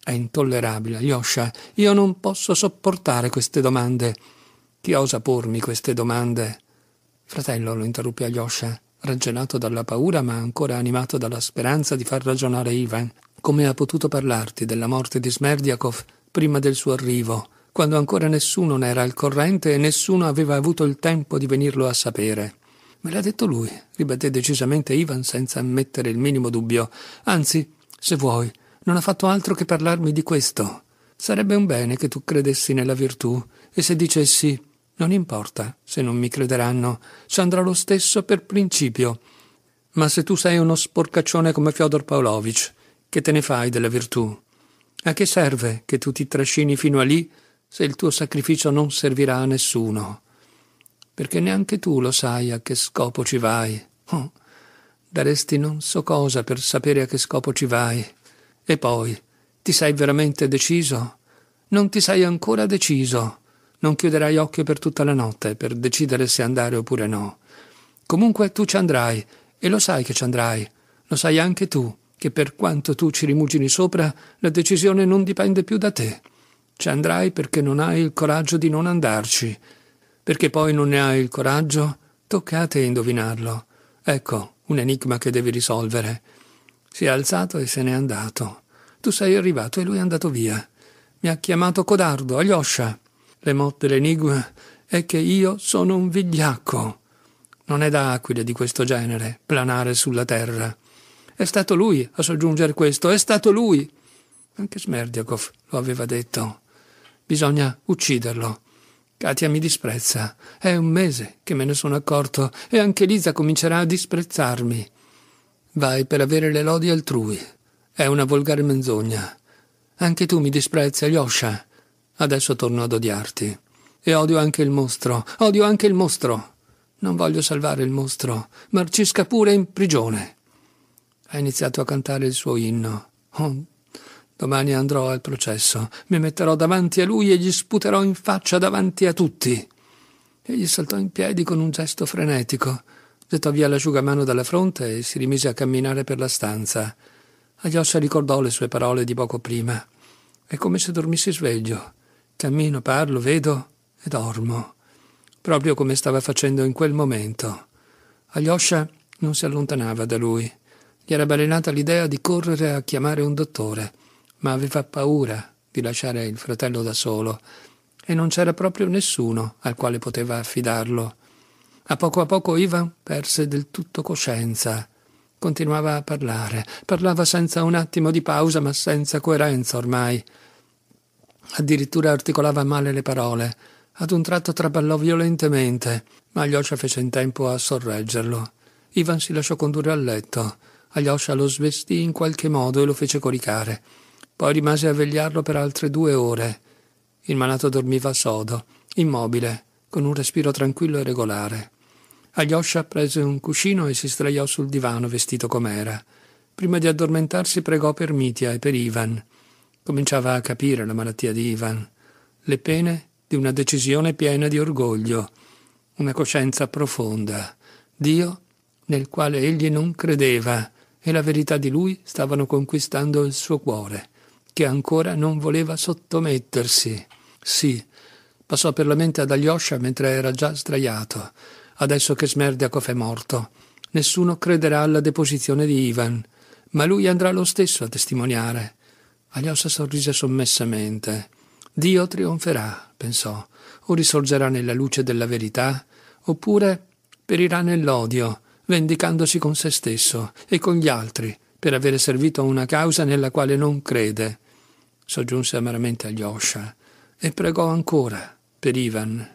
È intollerabile, Yosha. Io non posso sopportare queste domande. Chi osa pormi queste domande? Fratello, lo interruppe Alyosha raggenato dalla paura ma ancora animato dalla speranza di far ragionare Ivan. Come ha potuto parlarti della morte di Smerdiakov prima del suo arrivo, quando ancora nessuno ne era al corrente e nessuno aveva avuto il tempo di venirlo a sapere? Me l'ha detto lui, ribaté decisamente Ivan senza ammettere il minimo dubbio. Anzi, se vuoi, non ha fatto altro che parlarmi di questo. Sarebbe un bene che tu credessi nella virtù e se dicessi non importa se non mi crederanno, ci andrò lo stesso per principio. Ma se tu sei uno sporcaccione come Fyodor Paolovic, che te ne fai della virtù? A che serve che tu ti trascini fino a lì se il tuo sacrificio non servirà a nessuno? Perché neanche tu lo sai a che scopo ci vai. Oh, daresti non so cosa per sapere a che scopo ci vai. E poi, ti sei veramente deciso? Non ti sei ancora deciso. Non chiuderai occhio per tutta la notte per decidere se andare oppure no. Comunque tu ci andrai, e lo sai che ci andrai. Lo sai anche tu, che per quanto tu ci rimugini sopra, la decisione non dipende più da te. Ci andrai perché non hai il coraggio di non andarci. Perché poi non ne hai il coraggio? Tocca a te indovinarlo. Ecco, un enigma che devi risolvere. Si è alzato e se n'è andato. Tu sei arrivato e lui è andato via. Mi ha chiamato codardo, Alyosha le motte, le enigme, è che io sono un vigliacco. Non è da aquile di questo genere planare sulla terra. È stato lui a soggiungere questo, è stato lui. Anche Smerdiakov lo aveva detto. Bisogna ucciderlo. Katia mi disprezza. È un mese che me ne sono accorto e anche Lisa comincerà a disprezzarmi. Vai per avere le lodi altrui. È una volgare menzogna. Anche tu mi disprezzi, Alyosha. Adesso torno ad odiarti. E odio anche il mostro, odio anche il mostro. Non voglio salvare il mostro, marcisca pure in prigione. Ha iniziato a cantare il suo inno. Oh, domani andrò al processo, mi metterò davanti a lui e gli sputerò in faccia davanti a tutti. Egli saltò in piedi con un gesto frenetico, gettò via l'asciugamano dalla fronte e si rimise a camminare per la stanza. Aglioscia ricordò le sue parole di poco prima. È come se dormisse sveglio. Cammino, parlo, vedo e dormo, proprio come stava facendo in quel momento. Alyosha non si allontanava da lui. Gli era balenata l'idea di correre a chiamare un dottore, ma aveva paura di lasciare il fratello da solo e non c'era proprio nessuno al quale poteva affidarlo. A poco a poco Ivan perse del tutto coscienza. Continuava a parlare, parlava senza un attimo di pausa, ma senza coerenza ormai. Addirittura articolava male le parole. Ad un tratto traballò violentemente, ma Alyosha fece in tempo a sorreggerlo. Ivan si lasciò condurre al letto. Alyosha lo svestì in qualche modo e lo fece coricare. Poi rimase a vegliarlo per altre due ore. Il malato dormiva sodo, immobile, con un respiro tranquillo e regolare. Alyosha prese un cuscino e si sdraiò sul divano vestito com'era. Prima di addormentarsi pregò per Mitya e per Ivan. Cominciava a capire la malattia di Ivan, le pene di una decisione piena di orgoglio, una coscienza profonda, Dio nel quale egli non credeva e la verità di lui stavano conquistando il suo cuore, che ancora non voleva sottomettersi. Sì, passò per la mente ad Alyosha mentre era già sdraiato, adesso che Smerdiakov è morto. Nessuno crederà alla deposizione di Ivan, ma lui andrà lo stesso a testimoniare. Aliosa sorrise sommessamente. Dio trionferà, pensò, o risorgerà nella luce della verità, oppure perirà nell'odio, vendicandosi con se stesso e con gli altri per avere servito a una causa nella quale non crede. Soggiunse amaramente agli Osha e pregò ancora per Ivan